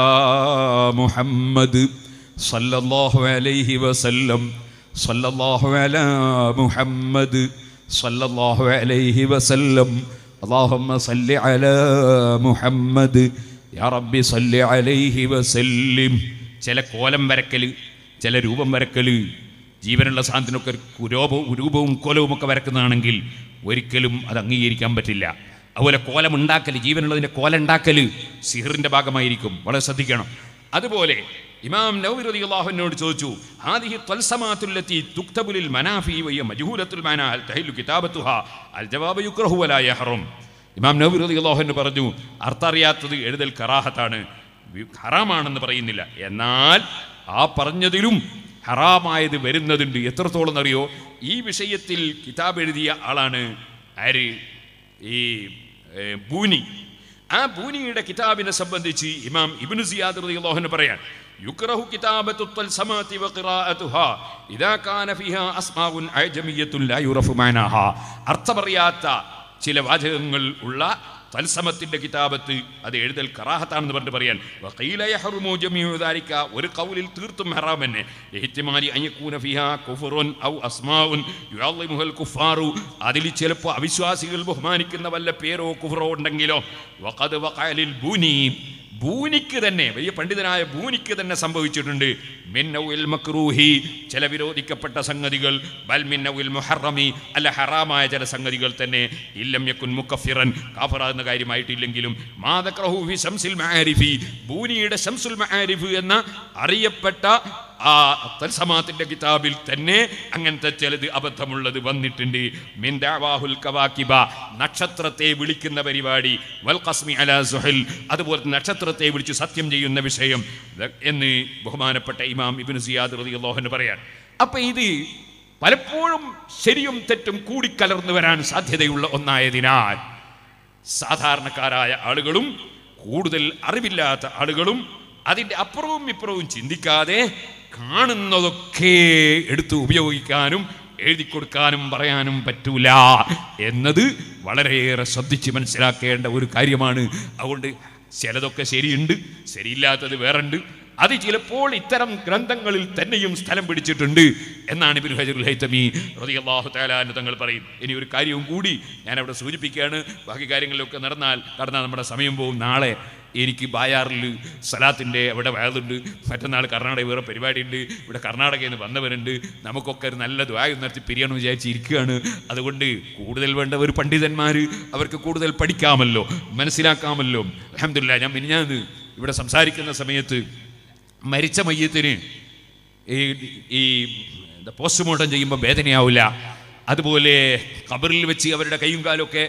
മുഹമ്മദ് സല്ലല്ലാഹു അലൈഹി വസല്ലം സല്ലല്ലാഹു അലാ മുഹമ്മദ് സല്ലല്ലാഹു അലൈഹി വസല്ലം اللهم صل على മുഹമ്മദ് യാ റബ്ബി സല്ലി അലൈഹി വസല്ലിം ചില കോലം വരക്കൽ ചില രൂപം വരക്കൽ ജീവനുള്ള സാധനത്തിനൊക്കെ രൂപവും രൂപവും കോലവും ഒക്കെ വരക്കുന്നതാണെങ്കിൽ ഒരിക്കലും അത് അംഗീകരിക്കാൻ പറ്റില്ല അതുപോലെ കോലം ഉണ്ടാക്കൽ ജീവനുള്ളതിൻ്റെ കോലം ഉണ്ടാക്കൽ സിഹറിൻ്റെ ഭാഗമായിരിക്കും വളരെ ശ്രദ്ധിക്കണം അതുപോലെ ഇമാം റതി അള്ളാഹുവിനോട് ചോദിച്ചു ഹാദിഹി തൽസമാത്തുല്ലത്തി തുക്തബുലിൽ മനാഫി വയ്യ മജുഹൂലത്തുൽ മനാ തഹില്ലു തഹിലു കിതാബത്തുഹ അൽ ജവാബ് വലാ യഹ്റം ഇമാം റതി അള്ളാഹുവിന് പറഞ്ഞു അർത്ഥറിയാത്തത് എഴുതൽ കറാഹത്താണ് ഹറാമാണെന്ന് പറയുന്നില്ല എന്നാൽ ആ പറഞ്ഞതിലും ഹറാമായത് വരുന്നതുണ്ട് എത്രത്തോളം എന്നറിയോ ഈ വിഷയത്തിൽ കിതാബ് എഴുതിയ ആളാണ് ആര് ഈ ഭൂനി ആ ഭൂനിയുടെ കിതാബിനെ സംബന്ധിച്ച് ഇമാം ഇബിനു സിയാദ് റളിയല്ലാഹു അൻഹു പറയാൻ يكره كتابة الطلسمة وقراءتها إذا كان فيها أسماء أعجمية لا يعرف معناها അർത്ഥമറിയാത്ത ചില വാചകങ്ങൾ ഉള്ള തത്സമത്തിൻ്റെ കിതാബത്ത് അത് എഴുതൽ കറാഹത്താണെന്ന് പറഞ്ഞ് പറയാൻ വക്കീലയഹറുമോജമിയുദാരിക്ക ഒരു കൗലിൽ തീർത്തും ഹറാം തന്നെ ലഹിത്യമാരി അയ്യക്കൂന ഫിഹ കുഫറുൻ ഔ അസ്മാവുൻ യുഅല്ലിമുഹൽ കുഫാറു അതിൽ ചിലപ്പോൾ അവിശ്വാസികൾ ബഹുമാനിക്കുന്ന വല്ല പേരോ കുഫറോ ഉണ്ടെങ്കിലോ വഖദ് വഖഅലിൽ ബുനി ഭൂനിക്ക് തന്നെ വലിയ പണ്ഡിതനായ ഭൂനിക്ക് തന്നെ സംഭവിച്ചിട്ടുണ്ട് മിന്നവുൽ മക്രൂഹി ചില വിരോധിക്കപ്പെട്ട സംഗതികൾ മുഹറമി അല്ല ഹറാമായ ചില സംഗതികൾ തന്നെ ഇല്ലം കാഫറാകുന്ന കാര്യമായിട്ടില്ലെങ്കിലും ഭൂനിയുടെ ശംസുൽ മഹാരിഫ് എന്ന അറിയപ്പെട്ട ആ സമാത്തിന്റെ കിതാബിൽ തന്നെ അങ്ങനത്തെ ചിലത് അബദ്ധമുള്ളത് വന്നിട്ടുണ്ട് മിന്ദാവാഹുൽ കവാക്കിബ നക്ഷത്രത്തെ വിളിക്കുന്ന പരിപാടി വൽ കസ്മി അല സുഹൽ അതുപോലെ നക്ഷത്രത്തെ വിളിച്ച് സത്യം ചെയ്യുന്ന വിഷയം എന്ന് ബഹുമാനപ്പെട്ട ഇമാം ഇബിൻ സിയാദ് റതി അള്ളാഹുന് പറയാൻ അപ്പൊ ഇത് പലപ്പോഴും ശരിയും തെറ്റും കൂടിക്കലർന്നു വരാൻ സാധ്യതയുള്ള ഒന്നായതിനാൽ സാധാരണക്കാരായ ആളുകളും കൂടുതൽ അറിവില്ലാത്ത ആളുകളും അതിൻ്റെ അപ്പുറവും ഇപ്പുറവും ചിന്തിക്കാതെ കാണുന്നതൊക്കെ എടുത്ത് ഉപയോഗിക്കാനും എഴുതി കൊടുക്കാനും പറയാനും പറ്റൂല എന്നത് വളരെയേറെ ശ്രദ്ധിച്ച് മനസ്സിലാക്കേണ്ട ഒരു കാര്യമാണ് അതുകൊണ്ട് ചിലതൊക്കെ ശരിയുണ്ട് ശരിയില്ലാത്തത് വേറുണ്ട് അത് ചിലപ്പോൾ ഇത്തരം ഗ്രന്ഥങ്ങളിൽ തന്നെയും സ്ഥലം പിടിച്ചിട്ടുണ്ട് എന്നാണ് ഇബിൻ ഹജറുൽ ഹൈത്തമി റതിയല്ലാഹു താലാന്ന് തങ്ങൾ പറയും ഇനി ഒരു കാര്യവും കൂടി ഞാനവിടെ സൂചിപ്പിക്കുകയാണ് ബാക്കി കാര്യങ്ങളിലൊക്കെ നടന്നാൽ കടന്നാൽ നമ്മുടെ സമയം പോകും നാളെ എനിക്ക് ബായാറിൽ സലാത്തിൻ്റെ അവിടെ വയതുണ്ട് മറ്റന്നാൾ കർണാടക വേറെ പരിപാടിയുണ്ട് ഇവിടെ കർണാടകയിൽ നിന്ന് വന്നവരുണ്ട് നമുക്കൊക്കെ ഒരു നല്ല ദ്വായം നടത്തി പിരിയണം വിചാരിച്ചിരിക്കുകയാണ് അതുകൊണ്ട് കൂടുതൽ വേണ്ടവർ പണ്ഡിതന്മാർ അവർക്ക് കൂടുതൽ പഠിക്കാമല്ലോ മനസ്സിലാക്കാമല്ലോ അഹമ്മദില്ല ഞാൻ മിനിഞ്ഞാന്ന് ഇവിടെ സംസാരിക്കുന്ന സമയത്ത് മരിച്ച മയ്യത്തിന് ഈ ഈ പോസ്റ്റ്മോർട്ടം ചെയ്യുമ്പോൾ വേദനയാവില്ല അതുപോലെ കബറിൽ വെച്ച് അവരുടെ കൈയും കാലൊക്കെ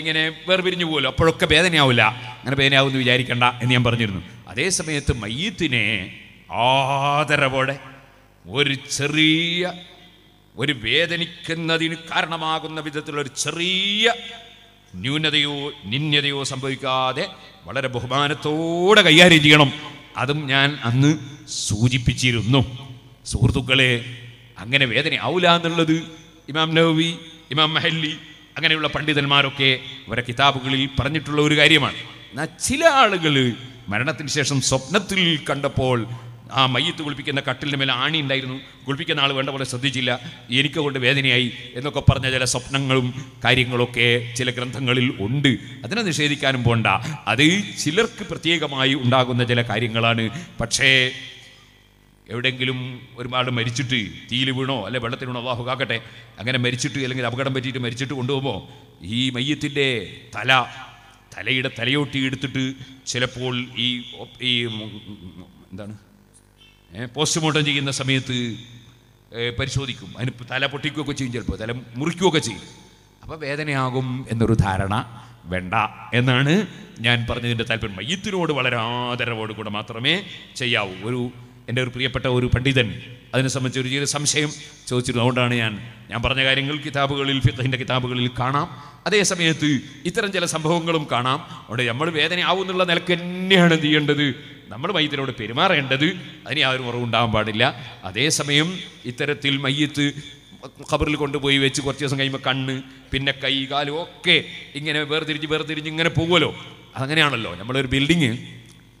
ഇങ്ങനെ വേർപിരിഞ്ഞു പോകുമല്ലോ അപ്പോഴൊക്കെ വേദനയാവില്ല അങ്ങനെ വേദനയാവുമെന്ന് വിചാരിക്കണ്ട എന്ന് ഞാൻ പറഞ്ഞിരുന്നു അതേ സമയത്ത് മയ്യത്തിനെ ആദരവോടെ ഒരു ചെറിയ ഒരു വേദനിക്കുന്നതിന് കാരണമാകുന്ന വിധത്തിലുള്ള ഒരു ചെറിയ ന്യൂനതയോ നിന്യതയോ സംഭവിക്കാതെ വളരെ ബഹുമാനത്തോടെ കൈകാര്യം ചെയ്യണം അതും ഞാൻ അന്ന് സൂചിപ്പിച്ചിരുന്നു സുഹൃത്തുക്കളെ അങ്ങനെ വേദനയാവില്ല എന്നുള്ളത് ഇമാം നവവി ഇമാം മഹല്ലി അങ്ങനെയുള്ള പണ്ഡിതന്മാരൊക്കെ അവരെ കിതാബുകളിൽ പറഞ്ഞിട്ടുള്ള ഒരു കാര്യമാണ് എന്നാൽ ചില ആളുകൾ മരണത്തിന് ശേഷം സ്വപ്നത്തിൽ കണ്ടപ്പോൾ ആ മയ്യത്ത് കുളിപ്പിക്കുന്ന കട്ടിലിന് മേലെ ആണി ഉണ്ടായിരുന്നു കുളിപ്പിക്കുന്ന ആൾ വേണ്ട പോലെ ശ്രദ്ധിച്ചില്ല എനിക്ക് കൊണ്ട് വേദനയായി എന്നൊക്കെ പറഞ്ഞ ചില സ്വപ്നങ്ങളും കാര്യങ്ങളൊക്കെ ചില ഗ്രന്ഥങ്ങളിൽ ഉണ്ട് അതിനെ നിഷേധിക്കാനും പോണ്ട അത് ചിലർക്ക് പ്രത്യേകമായി ഉണ്ടാകുന്ന ചില കാര്യങ്ങളാണ് പക്ഷേ എവിടെയെങ്കിലും ഒരുപാട് മരിച്ചിട്ട് തീയിൽ വീണോ അല്ലെ വെള്ളത്തിൽ വീണോ അള്ളാഹു കാക്കട്ടെ അങ്ങനെ മരിച്ചിട്ട് അല്ലെങ്കിൽ അപകടം പറ്റിയിട്ട് മരിച്ചിട്ട് കൊണ്ടുപോകുമ്പോൾ ഈ മയ്യത്തിൻ്റെ തല തലയുടെ തലയോട്ടി എടുത്തിട്ട് ചിലപ്പോൾ ഈ ഈ എന്താണ് പോസ്റ്റ്മോർട്ടം ചെയ്യുന്ന സമയത്ത് പരിശോധിക്കും അതിന് തല പൊട്ടിക്കുകയൊക്കെ ചെയ്യും ചിലപ്പോൾ തല മുറിക്കുകയൊക്കെ ചെയ്യും അപ്പോൾ വേദനയാകും എന്നൊരു ധാരണ വേണ്ട എന്നാണ് ഞാൻ പറഞ്ഞതിൻ്റെ താല്പര്യം മയ്യത്തിനോട് വളരെ ആദരവോട് കൂടെ മാത്രമേ ചെയ്യാവൂ ഒരു എൻ്റെ ഒരു പ്രിയപ്പെട്ട ഒരു പണ്ഡിതൻ അതിനെ സംബന്ധിച്ച് ഒരു ചെറിയ സംശയം ചോദിച്ചിരുന്നു അതുകൊണ്ടാണ് ഞാൻ ഞാൻ പറഞ്ഞ കാര്യങ്ങൾ കിതാബുകളിൽ ഫിഖിൻ്റെ കിതാബുകളിൽ കാണാം അതേ സമയത്ത് ഇത്തരം ചില സംഭവങ്ങളും കാണാം അവിടെ നമ്മൾ വേദനയാവുന്നുള്ള നിലക്ക് തന്നെയാണ് ചെയ്യേണ്ടത് നമ്മൾ മയ്യത്തിനോട് പെരുമാറേണ്ടത് അതിന് യാതൊരു കുറവുണ്ടാകാൻ പാടില്ല അതേസമയം ഇത്തരത്തിൽ മയ്യത്ത് ഖബറിൽ കൊണ്ടുപോയി വെച്ച് കുറച്ച് ദിവസം കഴിയുമ്പോൾ കണ്ണ് പിന്നെ കൈ കാലും ഒക്കെ ഇങ്ങനെ വേർതിരിഞ്ഞ് വേർതിരിഞ്ഞ് ഇങ്ങനെ പോകുമല്ലോ അതങ്ങനെയാണല്ലോ നമ്മളൊരു ബിൽഡിങ്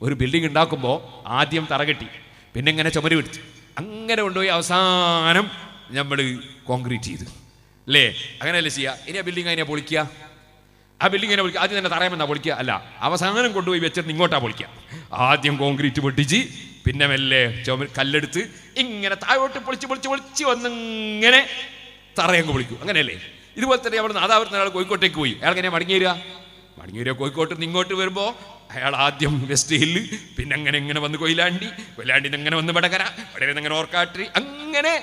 ഒരു ബിൽഡിംഗ് ഉണ്ടാക്കുമ്പോൾ ആദ്യം തറകെട്ടി പിന്നെ ഇങ്ങനെ ചുമര് പിടിച്ചു അങ്ങനെ കൊണ്ടുപോയി അവസാനം നമ്മൾ കോൺക്രീറ്റ് ചെയ്തു അല്ലേ അങ്ങനെയല്ലേ ചെയ്യുക ഇനി ആ ബിൽഡിംഗ് അതിനെ പൊളിക്കുക ആ ബിൽഡിംഗ് ഇങ്ങനെ പൊളിക്കുക ആദ്യം തന്നെ തറയാമെന്നാ പൊളിക്കുക അല്ല അവസാനം കൊണ്ടുപോയി വെച്ചിട്ട് ഇങ്ങോട്ടാ പൊളിക്കുക ആദ്യം കോൺക്രീറ്റ് പൊട്ടിച്ച് പിന്നെ മെല്ലെ ചുമ കല്ലെടുത്ത് ഇങ്ങനെ താഴോട്ട് പൊളിച്ച് പൊളിച്ച് പൊളിച്ച് വന്നിങ്ങനെ തറയങ്ങ് പൊളിക്കും അങ്ങനെയല്ലേ ഇതുപോലെ തന്നെ അവിടെ നാദാപുരത്തിന് ഒരാൾ കോഴിക്കോട്ടേക്ക് പോയി അയാൾക്ക് എന്നെ മടങ്ങി വരിക മണിയൂരെ കോഴിക്കോട്ട് നിന്ന് ഇങ്ങോട്ട് വരുമ്പോൾ അയാൾ ആദ്യം വെസ്റ്റ് ഹില്ല് പിന്നെ അങ്ങനെ ഇങ്ങനെ വന്ന് കൊയിലാണ്ടി കൊയിലാണ്ടി അങ്ങനെ വന്ന് വടകര വടകര അങ്ങനെ ഓർക്കാട്ടി അങ്ങനെ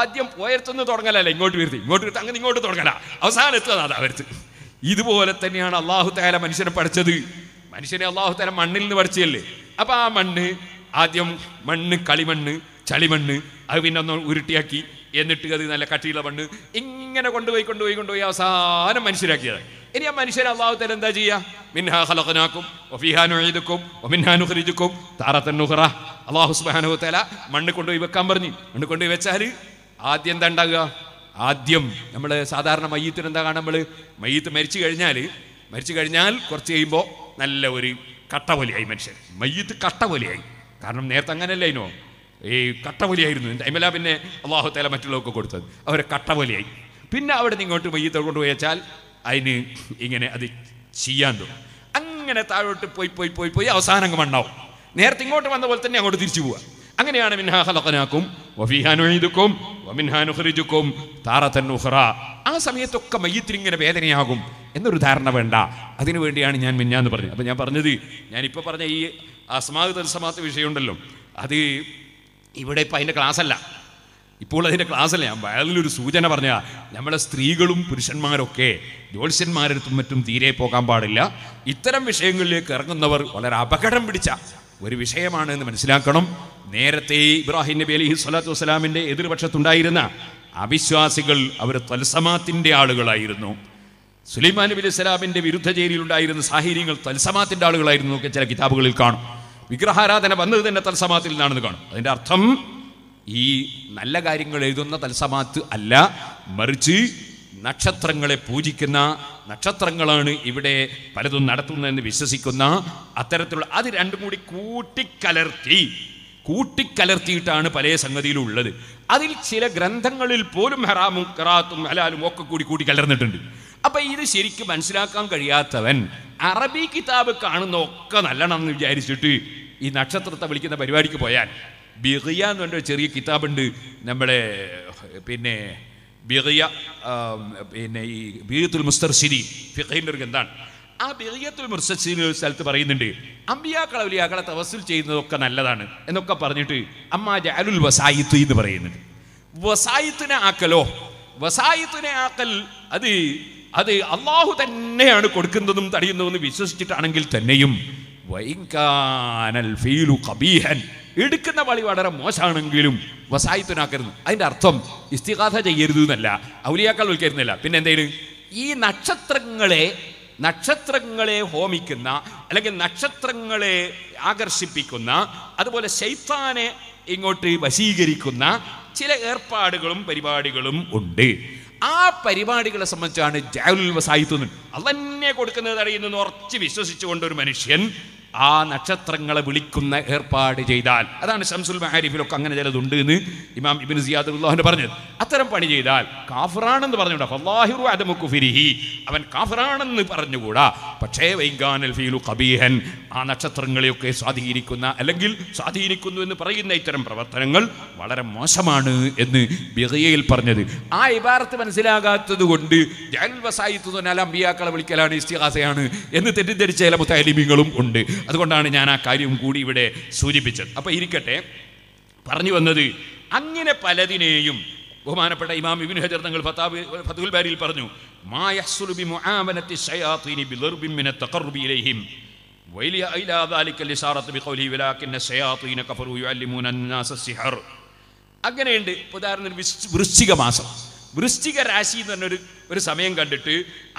ആദ്യം പോയടുത്തുനിന്ന് തുടങ്ങലല്ല ഇങ്ങോട്ട് വരുത്തി ഇങ്ങോട്ട് വരുത്തി അങ്ങനെ ഇങ്ങോട്ട് തുടങ്ങല അവസാനം എത്തുന്നത് അതാ വരുത്ത് ഇതുപോലെ തന്നെയാണ് അള്ളാഹു താല മനുഷ്യനെ പഠിച്ചത് മനുഷ്യനെ അള്ളാഹു താല മണ്ണിൽ നിന്ന് പഠിച്ചല്ലേ അപ്പം ആ മണ്ണ് ആദ്യം മണ്ണ് കളിമണ്ണ് ചളിമണ്ണ് അത് പിന്നെ ഒന്ന് ഉരുട്ടിയാക്കി എന്നിട്ട് അത് നല്ല കട്ടിയുള്ള മണ്ണ് ഇങ്ങനെ കൊണ്ടുപോയി കൊണ്ടുപോയി കൊണ്ടുപോയി അവസാനം മനുഷ്യരാക്കിയതാണ് ഇനി ആ മനുഷ്യൻ അള്ളാഹു തല എന്താ ചെയ്യുക മിൻഹാ ഖലഖനാക്കും വഫീഹാ നുഈദുക്കും വമിൻഹാ താറത്തൻ നുഹ്റ അള്ളാഹു സുബ്ഹാനഹു മണ്ണ് കൊണ്ടുപോയി വെക്കാൻ പറഞ്ഞു മണ്ണ് കൊണ്ടുപോയി വെച്ചാൽ ആദ്യം എന്താ ഉണ്ടാകുക ആദ്യം നമ്മൾ സാധാരണ മയ്യത്തിന് എന്താ കാണാൻ നമ്മൾ മയ്യത്ത് മരിച്ചു കഴിഞ്ഞാൽ മരിച്ചു കഴിഞ്ഞാൽ കുറച്ച് കഴിയുമ്പോൾ നല്ല ഒരു കട്ട പോലെയായി മനുഷ്യൻ മയ്യത്ത് കട്ട പോലെയായി കാരണം നേരത്തെ അങ്ങനെയല്ല അതിനോ ഈ കട്ട പോലെയായിരുന്നു അമല പിന്നെ അള്ളാഹു തല മറ്റുള്ളവർക്ക് കൊടുത്തത് അവരെ കട്ട പോലെയായി പിന്നെ അവിടെ നിന്ന് ഇങ്ങോട്ട് മയ്യത്തെ കൊണ്ടുപോയി വെച്ചാൽ അതിന് ഇങ്ങനെ അത് ചെയ്യാൻ തോന്നും അങ്ങനെ താഴോട്ട് പോയി പോയി പോയി പോയി അവസാനം അങ്ങ് മണ്ണാവും നേരത്തെ ഇങ്ങോട്ട് വന്ന പോലെ തന്നെ അങ്ങോട്ട് തിരിച്ചു പോവുക അങ്ങനെയാണ് മിൻഹാ ആ സമയത്തൊക്കെ മയ്യത്തിനിങ്ങനെ വേദനയാകും എന്നൊരു ധാരണ വേണ്ട അതിനു വേണ്ടിയാണ് ഞാൻ മിന്നാന്ന് പറഞ്ഞത് അപ്പം ഞാൻ പറഞ്ഞത് ഞാനിപ്പോൾ പറഞ്ഞ ഈ അസ്മാത് തൽസമാത്ത വിഷയമുണ്ടല്ലോ അത് ഇവിടെ ഇപ്പം അതിൻ്റെ അല്ല ഇപ്പോൾ അതിൻ്റെ ക്ലാസ്സല്ല ഞാൻ വയലിലൊരു സൂചന പറഞ്ഞാൽ നമ്മളെ സ്ത്രീകളും പുരുഷന്മാരൊക്കെ ജ്യോത്സ്യന്മാരെടുത്തും മറ്റും തീരെ പോകാൻ പാടില്ല ഇത്തരം വിഷയങ്ങളിലേക്ക് ഇറങ്ങുന്നവർ വളരെ അപകടം പിടിച്ച ഒരു വിഷയമാണ് എന്ന് മനസ്സിലാക്കണം നേരത്തെ ഇബ്രാഹിം നബി അലഹി സ്വലാത്തു വസ്സലാമിൻ്റെ എതിർപക്ഷത്തുണ്ടായിരുന്ന അവിശ്വാസികൾ അവർ തൽസമാത്തിൻ്റെ ആളുകളായിരുന്നു സുലൈമാൻ നബി അലൈഹിസ്ലാമിൻ്റെ വിരുദ്ധ ചേരിയിലുണ്ടായിരുന്ന സാഹചര്യങ്ങൾ തൽസമാത്തിൻ്റെ ആളുകളായിരുന്നു ഒക്കെ ചില കിതാബുകളിൽ കാണും വിഗ്രഹാരാധന വന്നത് തന്നെ തൽസമാത്തിൽ നിന്നാണെന്ന് കാണും അതിൻ്റെ അർത്ഥം ഈ നല്ല കാര്യങ്ങൾ എഴുതുന്ന തൽസമാത്ത് അല്ല മറിച്ച് നക്ഷത്രങ്ങളെ പൂജിക്കുന്ന നക്ഷത്രങ്ങളാണ് ഇവിടെ പലതും നടത്തുന്നതെന്ന് വിശ്വസിക്കുന്ന അത്തരത്തിലുള്ള അത് രണ്ടും കൂടി കൂട്ടിക്കലർത്തി കൂട്ടിക്കലർത്തിയിട്ടാണ് പല സംഗതിയിലും ഉള്ളത് അതിൽ ചില ഗ്രന്ഥങ്ങളിൽ പോലും ഹെറാമും കറാത്തും ഹലാലും ഒക്കെ കൂടി കൂടി കലർന്നിട്ടുണ്ട് അപ്പം ഇത് ശരിക്കും മനസ്സിലാക്കാൻ കഴിയാത്തവൻ അറബി കിതാബ് കാണുന്ന ഒക്കെ എന്ന് വിചാരിച്ചിട്ട് ഈ നക്ഷത്രത്തെ വിളിക്കുന്ന പരിപാടിക്ക് പോയാൽ ബിറിയ എന്ന് പറഞ്ഞ ചെറിയ കിതാബുണ്ട് നമ്മളെ പിന്നെ ബിറിയ പിന്നെ ഈ ബിറിയത്തുൽ മുസ്തർസിരി ഫിഖൈൻ്റെ ഒരു ഗ്രന്ഥാണ് ആ ബിറിയത്തുൽ മുസ്തർസിരി ഒരു സ്ഥലത്ത് പറയുന്നുണ്ട് അമ്പിയാക്കളെ വലിയാക്കളെ തവസിൽ ചെയ്യുന്നതൊക്കെ നല്ലതാണ് എന്നൊക്കെ പറഞ്ഞിട്ട് അമ്മ ജാലുൽ വസായിത്ത് എന്ന് പറയുന്നുണ്ട് വസായിത്തിനെ ആക്കലോ വസായിത്തിനെ ആക്കൽ അത് അത് അള്ളാഹു തന്നെയാണ് കൊടുക്കുന്നതും തടയുന്നതെന്ന് വിശ്വസിച്ചിട്ടാണെങ്കിൽ തന്നെയും വൈകാനൽ ഫീലു കബീഹൻ എടുക്കുന്ന വളി വളരെ മോശമാണെങ്കിലും വസായിത്തനാക്കരുത് അതിൻ്റെ അർത്ഥം ഇസ്തികാഥ ചെയ്യരുത് എന്നല്ല ഔലിയാക്കൾ വിൽക്കരുന്നില്ല പിന്നെ എന്തേലും ഈ നക്ഷത്രങ്ങളെ നക്ഷത്രങ്ങളെ ഹോമിക്കുന്ന അല്ലെങ്കിൽ നക്ഷത്രങ്ങളെ ആകർഷിപ്പിക്കുന്ന അതുപോലെ ശൈത്താനെ ഇങ്ങോട്ട് വശീകരിക്കുന്ന ചില ഏർപ്പാടുകളും പരിപാടികളും ഉണ്ട് ആ പരിപാടികളെ സംബന്ധിച്ചാണ് ജാലുൽ വസായിത്തുന്നു അതെന്നെ കൊടുക്കുന്നത് അറിയുന്നു ഉറച്ച് വിശ്വസിച്ചുകൊണ്ട് ഒരു മനുഷ്യൻ ആ നക്ഷത്രങ്ങളെ വിളിക്കുന്ന ഏർപ്പാട് ചെയ്താൽ അതാണ് ഷംസുൽ മഹാരിഫിലൊക്കെ അങ്ങനെ ചിലതുണ്ട് എന്ന് ഇമാം ഇബിൻ സിയാദുല്ലാഹുവിൻ്റെ പറഞ്ഞത് അത്തരം പണി ചെയ്താൽ കാഫറാണെന്ന് പറഞ്ഞുകൂടാ അവൻ കാഫറാണെന്ന് പറഞ്ഞുകൂടാ പക്ഷേ വൈകാനൽ ഫീലു കബീഹൻ ആ നക്ഷത്രങ്ങളെയൊക്കെ സ്വാധീനിക്കുന്ന അല്ലെങ്കിൽ സ്വാധീനിക്കുന്നു എന്ന് പറയുന്ന ഇത്തരം പ്രവർത്തനങ്ങൾ വളരെ മോശമാണ് എന്ന് ബിഹയിൽ പറഞ്ഞത് ആ ഇബാറത്ത് മനസ്സിലാകാത്തത് കൊണ്ട് അമ്പിയാക്കളെ വിളിക്കലാണ് ഇസ്തിഹാസയാണ് എന്ന് തെറ്റിദ്ധരിച്ച ചില മുത്താലിമികളും ഉണ്ട് അതുകൊണ്ടാണ് ഞാൻ ആ കാര്യം കൂടി ഇവിടെ സൂചിപ്പിച്ചത് അപ്പോൾ ഇരിക്കട്ടെ പറഞ്ഞു വന്നത് അങ്ങനെ പലതിനെയും ബഹുമാനപ്പെട്ട ഇമാം ഇബിൻ ഹജർ തങ്ങൾ ഫത്താബ് ഫതുൽ ബാരിയിൽ പറഞ്ഞു മുആമനത്തി ശയാത്തീനി ബിലർബിൻ മിന തഖർബി ഇലൈഹിം وإلى إلى ذلك ബി بقوله ولكن الشياطين كفروا يعلمون الناس السحر അങ്ങനെയുണ്ട് ഉദാഹരണം വൃശ്ചിക മാസം വൃശ്ചിക രാശി എന്ന് പറഞ്ഞൊരു ഒരു സമയം കണ്ടിട്ട്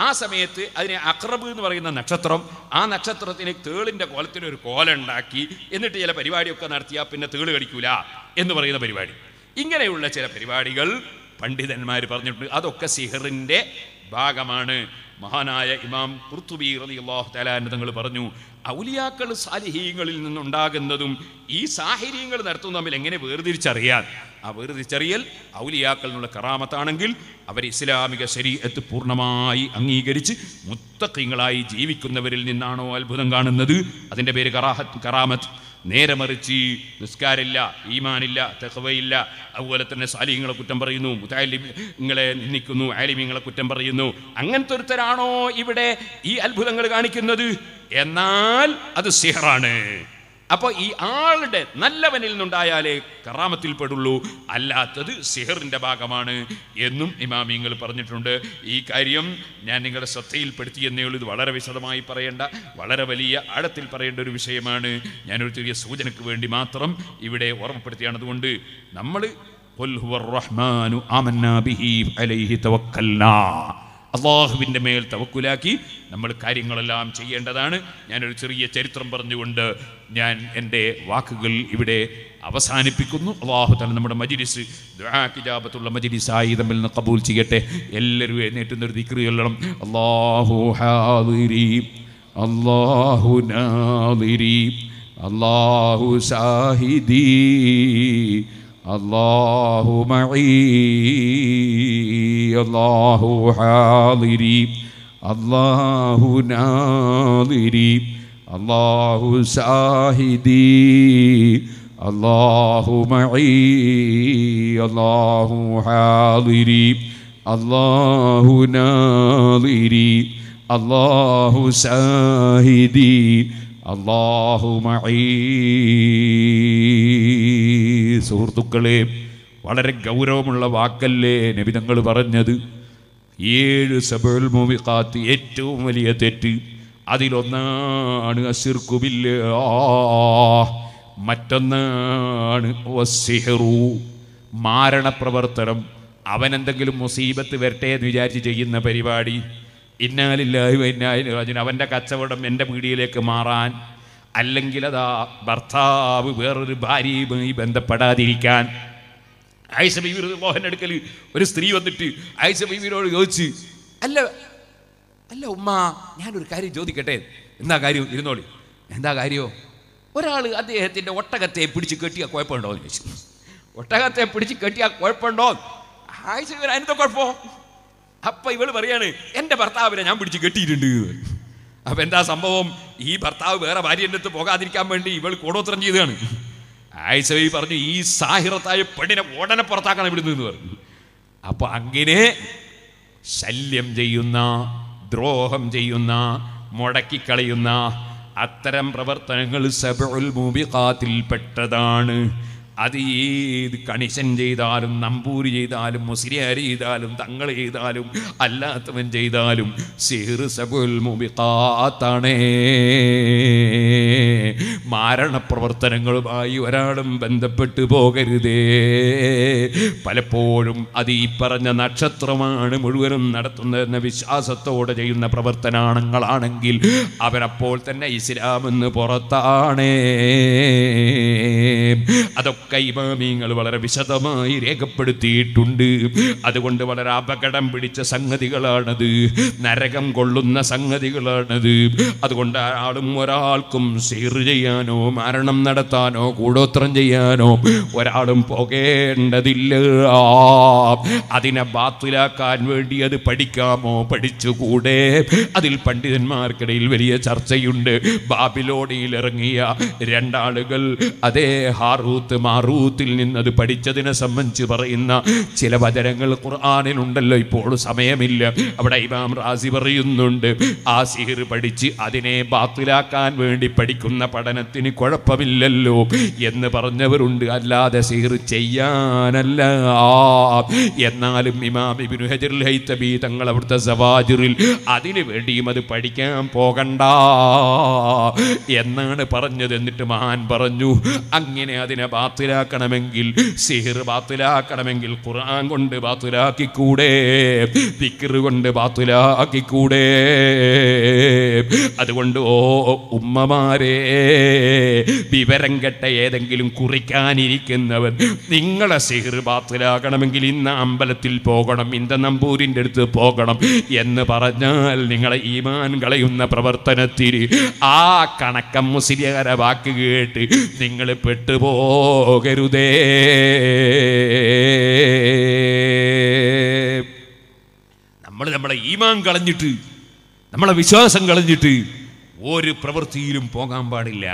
ആ സമയത്ത് അതിനെ അക്രബ് എന്ന് പറയുന്ന നക്ഷത്രം ആ നക്ഷത്രത്തിന് തേളിൻ്റെ കോലത്തിന് ഒരു കോലുണ്ടാക്കി എന്നിട്ട് ചില പരിപാടിയൊക്കെ നടത്തിയാൽ പിന്നെ തേള് കടിക്കൂല എന്ന് പറയുന്ന പരിപാടി ഇങ്ങനെയുള്ള ചില പരിപാടികൾ പണ്ഡിതന്മാർ പറഞ്ഞിട്ടുണ്ട് അതൊക്കെ സിഹറിൻ്റെ ഭാഗമാണ് മഹാനായ ഇമാം കുർത്തുബി റലി അള്ളാഹു തലാൻ തങ്ങൾ പറഞ്ഞു ഔലിയാക്കൾ സാലിഹീങ്ങളിൽ നിന്നുണ്ടാകുന്നതും ഈ സാഹചര്യങ്ങൾ നടത്തുന്ന തമ്മിൽ എങ്ങനെ വേർതിരിച്ചറിയാൻ ആ വേർതിരിച്ചറിയൽ ഔലിയാക്കൾ എന്നുള്ള കറാമത്താണെങ്കിൽ അവർ ഇസ്ലാമിക ശരീരത്ത് പൂർണ്ണമായി അംഗീകരിച്ച് മുത്തക്കിങ്ങളായി ജീവിക്കുന്നവരിൽ നിന്നാണോ അത്ഭുതം കാണുന്നത് അതിൻ്റെ പേര് കറാഹത്ത് കറാമത്ത് നേരെ മറിച്ച് നിസ്കാരമില്ല ഈമാനില്ല തെഹവയില്ല അതുപോലെ തന്നെ സാലിഹ്യങ്ങളെ കുറ്റം പറയുന്നു മുത്താലിങ്ങളെ നിന്ദിക്കുന്നു ആലിമ്യങ്ങളെ കുറ്റം പറയുന്നു അങ്ങനത്തെ ഒരുത്തരാണോ ഇവിടെ ഈ അത്ഭുതങ്ങൾ കാണിക്കുന്നത് എന്നാൽ അത് സിഹറാണ് അപ്പോൾ ഈ ആളുടെ നല്ലവനിൽ നിന്നുണ്ടായാലേ പെടുള്ളൂ അല്ലാത്തത് സിഹറിൻ്റെ ഭാഗമാണ് എന്നും ഇമാമിങ്ങൾ പറഞ്ഞിട്ടുണ്ട് ഈ കാര്യം ഞാൻ നിങ്ങളുടെ ശ്രദ്ധയിൽപ്പെടുത്തി എന്നേ ഇത് വളരെ വിശദമായി പറയേണ്ട വളരെ വലിയ ആഴത്തിൽ പറയേണ്ട ഒരു വിഷയമാണ് ഞാനൊരു ചെറിയ സൂചനയ്ക്ക് വേണ്ടി മാത്രം ഇവിടെ ഓർമ്മപ്പെടുത്തിയാണ് അതുകൊണ്ട് നമ്മൾ റഹ്മാനു ആമന്നാ ബിഹി അലൈഹി തവക്കല്ലാ അള്ളാഹുവിൻ്റെ മേൽ തവക്കുലാക്കി നമ്മൾ കാര്യങ്ങളെല്ലാം ചെയ്യേണ്ടതാണ് ഞാനൊരു ചെറിയ ചരിത്രം പറഞ്ഞുകൊണ്ട് ഞാൻ എൻ്റെ വാക്കുകൾ ഇവിടെ അവസാനിപ്പിക്കുന്നു അള്ളാഹു തന്നെ നമ്മുടെ മജിലിസ് ദ്വാഖിജാബത്തുള്ള ആയി തമ്മിൽ നിന്ന് കബൂൽ ചെയ്യട്ടെ എല്ലാവരും ഒരു ദിക്രി കൊല്ലണം അള്ളാഹു ഹാദിരി അള്ളാഹു നാദിരി അള്ളാഹു സാഹിദീ الله معي الله حاضري الله ناظري الله ساهدي الله معي الله حاضري الله ناظري الله ساهدي الله معي സുഹൃത്തുക്കളെ വളരെ ഗൗരവമുള്ള വാക്കല്ലേ നബിതങ്ങൾ പറഞ്ഞത് ഏഴ് സബൽ കാത്ത് ഏറ്റവും വലിയ തെറ്റ് അതിലൊന്നാണ് അസിർക്കുബില്ല മറ്റൊന്നാണ് മാരണപ്രവർത്തനം അവനെന്തെങ്കിലും മുസീബത്ത് വരട്ടെ എന്ന് വിചാരിച്ച് ചെയ്യുന്ന പരിപാടി ഇന്നാലില്ലായ്മ ഇന്നായി അവൻ്റെ കച്ചവടം എൻ്റെ പീടിയിലേക്ക് മാറാൻ അല്ലെങ്കിൽ അതാ ഭർത്താവ് വേറൊരു ഭാര്യയുമായി ബന്ധപ്പെടാതിരിക്കാൻ ആയിഷ ബീവി മോഹൻ അടുക്കൽ ഒരു സ്ത്രീ വന്നിട്ട് ആയിഷ ബീവിനോട് ചോദിച്ച് അല്ല അല്ല ഉമ്മ ഞാനൊരു കാര്യം ചോദിക്കട്ടെ എന്താ കാര്യം ഇരുന്നോളി എന്താ കാര്യമോ ഒരാൾ അദ്ദേഹത്തിൻ്റെ ഒട്ടകത്തെ പിടിച്ച് കെട്ടിയാൽ കുഴപ്പമുണ്ടോ എന്ന് ചോദിച്ചു ഒട്ടകത്തെ പിടിച്ച് കെട്ടിയാൽ കുഴപ്പമുണ്ടോ ആയിഷ അതിനെന്താ കുഴപ്പമോ അപ്പം ഇവൾ പറയാണ് എൻ്റെ ഭർത്താവിനെ ഞാൻ പിടിച്ച് കെട്ടിയിട്ടുണ്ട് അപ്പൊ എന്താ സംഭവം ഈ ഭർത്താവ് വേറെ ഭാര്യൻ്റെ അടുത്ത് പോകാതിരിക്കാൻ വേണ്ടി ഇവൾ കൂടോത്രം ചെയ്തതാണ് ആയിസവി പറഞ്ഞു ഈ സാഹിറത്തായ പെണ്ണിനെ ഉടനെ പുറത്താക്കണം ഇവിടുന്ന് എന്ന് പറഞ്ഞു അപ്പോൾ അങ്ങനെ ശല്യം ചെയ്യുന്ന ദ്രോഹം ചെയ്യുന്ന മുടക്കിക്കളയുന്ന അത്തരം പ്രവർത്തനങ്ങൾ സബുൽ മൂബിഖാത്തിൽ പെട്ടതാണ് അത് ഏത് കണിശൻ ചെയ്താലും നമ്പൂരി ചെയ്താലും മുസ്ലിയാരി ചെയ്താലും തങ്ങൾ ചെയ്താലും അല്ലാത്തവൻ ചെയ്താലും സിഹിർ സബുൽ മുബിഖാത്താണേ മാരണപ്രവർത്തനങ്ങളുമായി ഒരാളും ബന്ധപ്പെട്ടു പോകരുതേ പലപ്പോഴും അത് ഈ പറഞ്ഞ നക്ഷത്രമാണ് മുഴുവനും നടത്തുന്നതെന്ന വിശ്വാസത്തോടെ ചെയ്യുന്ന പ്രവർത്തനാണങ്ങളാണെങ്കിൽ അവരപ്പോൾ തന്നെ ഇസ്ലാമെന്ന് പുറത്താണേ അതൊക്കെ ഒക്കെ വളരെ വിശദമായി രേഖപ്പെടുത്തിയിട്ടുണ്ട് അതുകൊണ്ട് വളരെ അപകടം പിടിച്ച സംഗതികളാണത് നരകം കൊള്ളുന്ന സംഗതികളാണത് അതുകൊണ്ട് ആളും ഒരാൾക്കും സീർ ചെയ്യാനോ മരണം നടത്താനോ കൂടോത്രം ചെയ്യാനോ ഒരാളും പോകേണ്ടതില്ല അതിനെ ബാത്തിലാക്കാൻ വേണ്ടി അത് പഠിക്കാമോ പഠിച്ചുകൂടെ അതിൽ പണ്ഡിതന്മാർക്കിടയിൽ വലിയ ചർച്ചയുണ്ട് ബാബിലോണിയിൽ ഇറങ്ങിയ രണ്ടാളുകൾ അതേ ഹാറൂത്ത് മാ ഹാറൂത്തിൽ നിന്ന് അത് പഠിച്ചതിനെ സംബന്ധിച്ച് പറയുന്ന ചില വചനങ്ങൾ ഖുർആാനിലുണ്ടല്ലോ ഇപ്പോൾ സമയമില്ല അവിടെ ഇമാം റാസി പറയുന്നുണ്ട് ആ സിഹിർ പഠിച്ച് അതിനെ ബാത്തിലാക്കാൻ വേണ്ടി പഠിക്കുന്ന പഠനത്തിന് കുഴപ്പമില്ലല്ലോ എന്ന് പറഞ്ഞവരുണ്ട് അല്ലാതെ സിഹിർ ചെയ്യാനല്ല എന്നാലും ഇമാം ഇബിനു ഹജർ ഹൈത്തബി തങ്ങൾ അവിടുത്തെ സവാജുറിൽ അതിനു വേണ്ടിയും അത് പഠിക്കാൻ പോകണ്ട എന്നാണ് പറഞ്ഞത് എന്നിട്ട് മഹാൻ പറഞ്ഞു അങ്ങനെ അതിനെ ബാത്തിൽ ബാത്തിലാക്കണമെങ്കിൽ സിഹിർ ബാത്തിലാക്കണമെങ്കിൽ ഖുർആൻ കൊണ്ട് ബാത്തിലാക്കിക്കൂടെ ദിക്ർ കൊണ്ട് ബാത്തിലാക്കിക്കൂടെ അതുകൊണ്ട് ഓ ഉമ്മമാരെ വിവരം കെട്ട ഏതെങ്കിലും കുറിക്കാനിരിക്കുന്നവൻ നിങ്ങളെ സിഹിർ ബാത്തിലാക്കണമെങ്കിൽ ഇന്ന് അമ്പലത്തിൽ പോകണം ഇന്ന നമ്പൂരിൻ്റെ അടുത്ത് പോകണം എന്ന് പറഞ്ഞാൽ നിങ്ങളെ ഈമാൻ കളയുന്ന പ്രവർത്തനത്തിൽ ആ കണക്കം മുസ്ലിയകര വാക്ക് കേട്ട് നിങ്ങൾ പെട്ടുപോകും പോകരുതേ നമ്മൾ നമ്മളെ ഈമാൻ കളഞ്ഞിട്ട് നമ്മളെ വിശ്വാസം കളഞ്ഞിട്ട് ഒരു പ്രവൃത്തിയിലും പോകാൻ പാടില്ല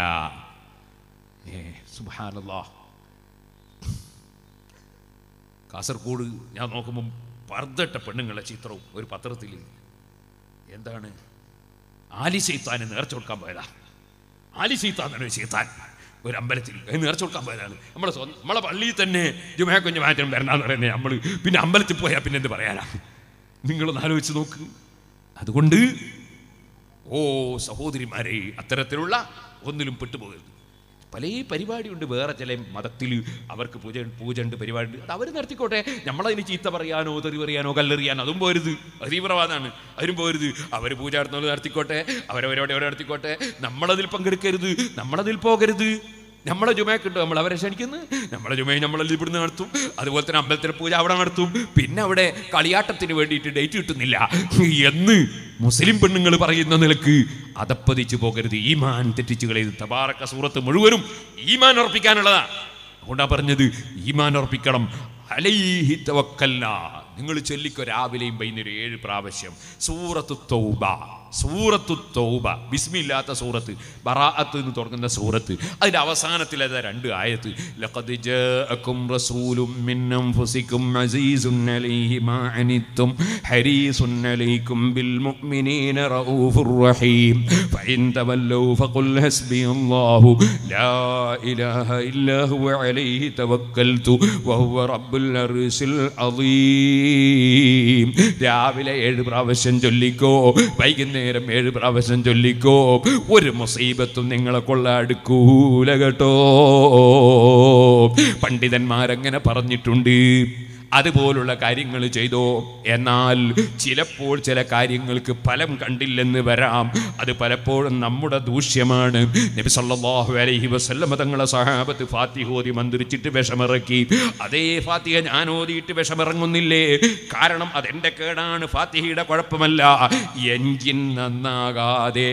കാസർഗോഡ് ഞാൻ നോക്കുമ്പോൾ പർദ്ദട്ട പെണ്ണുങ്ങളുടെ ചിത്രവും ഒരു പത്രത്തിൽ എന്താണ് ആലി സൈത്താനെ നേർച്ച കൊടുക്കാൻ പോയതാ ആലി സൈത്താൻ തന്നെ സൈത്താൻ ഒരു അമ്പലത്തിൽ നേർച്ച കൊടുക്കാൻ പോയതാണ് നമ്മളെ സ്വന്തം നമ്മളെ പള്ളിയിൽ തന്നെ കുഞ്ഞു മാറ്റം വരണമെന്ന് പറയുന്നത് നമ്മൾ പിന്നെ അമ്പലത്തിൽ പോയാൽ പിന്നെ എന്ത് പറയാനാ നിങ്ങളൊന്ന് ആലോചിച്ച് നോക്ക് അതുകൊണ്ട് ഓ സഹോദരിമാരെ അത്തരത്തിലുള്ള ഒന്നിലും പെട്ടുപോകരുത് പല പരിപാടിയുണ്ട് വേറെ ചില മതത്തിൽ അവർക്ക് പൂജ പരിപാടി ഉണ്ട് അത് അവർ നടത്തിക്കോട്ടെ നമ്മളതിന് ചീത്ത പറയാനോ തെറി പറയാനോ കല്ലെറിയാനോ അതും പോരുത് അതീവ്രവാദമാണ് അതും പോരുത് അവർ പൂജ നടത്തുന്നത് നടത്തിക്കോട്ടെ അവരവരോടെ അവിടെ നടത്തിക്കോട്ടെ നമ്മളതിൽ പങ്കെടുക്കരുത് നമ്മളതിൽ പോകരുത് നമ്മളെ ജുമയ്ക്കുണ്ട് നമ്മൾ അവരെ ക്ഷണിക്കുന്നു നമ്മളെ ചുമയും നമ്മളെ ഇവിടുന്ന് നടത്തും അതുപോലെ തന്നെ അമ്പലത്തിലെ പൂജ അവിടെ നടത്തും പിന്നെ അവിടെ കളിയാട്ടത്തിന് വേണ്ടിയിട്ട് ഡേറ്റ് കിട്ടുന്നില്ല എന്ന് മുസ്ലിം പെണ്ണുങ്ങൾ പറയുന്ന നിലക്ക് അതപ്പതിച്ചു പോകരുത് ഈമാൻ തെറ്റിച്ചു കളയത് തബാറക്ക സൂറത്ത് മുഴുവനും ഈമാൻ ഉറപ്പിക്കാനുള്ളതാ അതുകൊണ്ടാ പറഞ്ഞത് ഈമാൻ അർപ്പിക്കണം അലൈഹി തവക്കല്ല നിങ്ങൾ ചൊല്ലിക്കോ രാവിലെയും വൈകുന്നേരം ഏഴ് പ്രാവശ്യം സൂറത്ത് തൗബ സൂറത്തു തൗബ ബിസ്മില്ലാത്ത സൂറത്ത് ബറാഅത്ത് എന്ന് തുടങ്ങുന്ന സൂറത്ത് അതിൻ്റെ അവസാനത്തിലെ രണ്ട് ആയത്ത് ലഖദ് ജാഅകും റസൂലും മിൻ അൻഫുസിക്കും അസീസുൻ അലൈഹി മാ അനിത്തും ഹരീസുൻ അലൈക്കും ബിൽ മുഅ്മിനീന റഊഫുർ റഹീം ഫഇൻ തവല്ലൂ ഫഖുൽ ഹസ്ബിയല്ലാഹു ലാ ഇലാഹ ഇല്ലാ ഹുവ അലൈഹി തവക്കൽതു വഹുവ റബ്ബുൽ അർശിൽ അദീം രാവിലെ ഏഴ് പ്രാവശ്യം ചൊല്ലിക്കോ വൈകുന്നേരം നേരം ഏഴ് പ്രാവശ്യം ചൊല്ലിക്കോ ഒരു മുസീബത്തും നിങ്ങളെ കൊള്ളാടുക്കൂല കേട്ടോ പണ്ഡിതന്മാരങ്ങനെ പറഞ്ഞിട്ടുണ്ട് അതുപോലുള്ള കാര്യങ്ങൾ ചെയ്തോ എന്നാൽ ചിലപ്പോൾ ചില കാര്യങ്ങൾക്ക് ഫലം കണ്ടില്ലെന്ന് വരാം അത് പലപ്പോഴും നമ്മുടെ ദൂഷ്യമാണ് നബി സല്ലാഹു അലൈഹി വസല്ലം തങ്ങളെ സഹാബത്ത് ഫാത്തിഹോതി മന്ത്രിച്ചിട്ട് വിഷമിറക്കി അതേ ഫാത്തിഹ ഞാൻ ഓതിയിട്ട് വിഷമിറങ്ങുന്നില്ലേ കാരണം അതെന്റെ കേടാണ് ഫാത്തിഹയുടെ കുഴപ്പമല്ല എൻജിൻ നന്നാകാതെ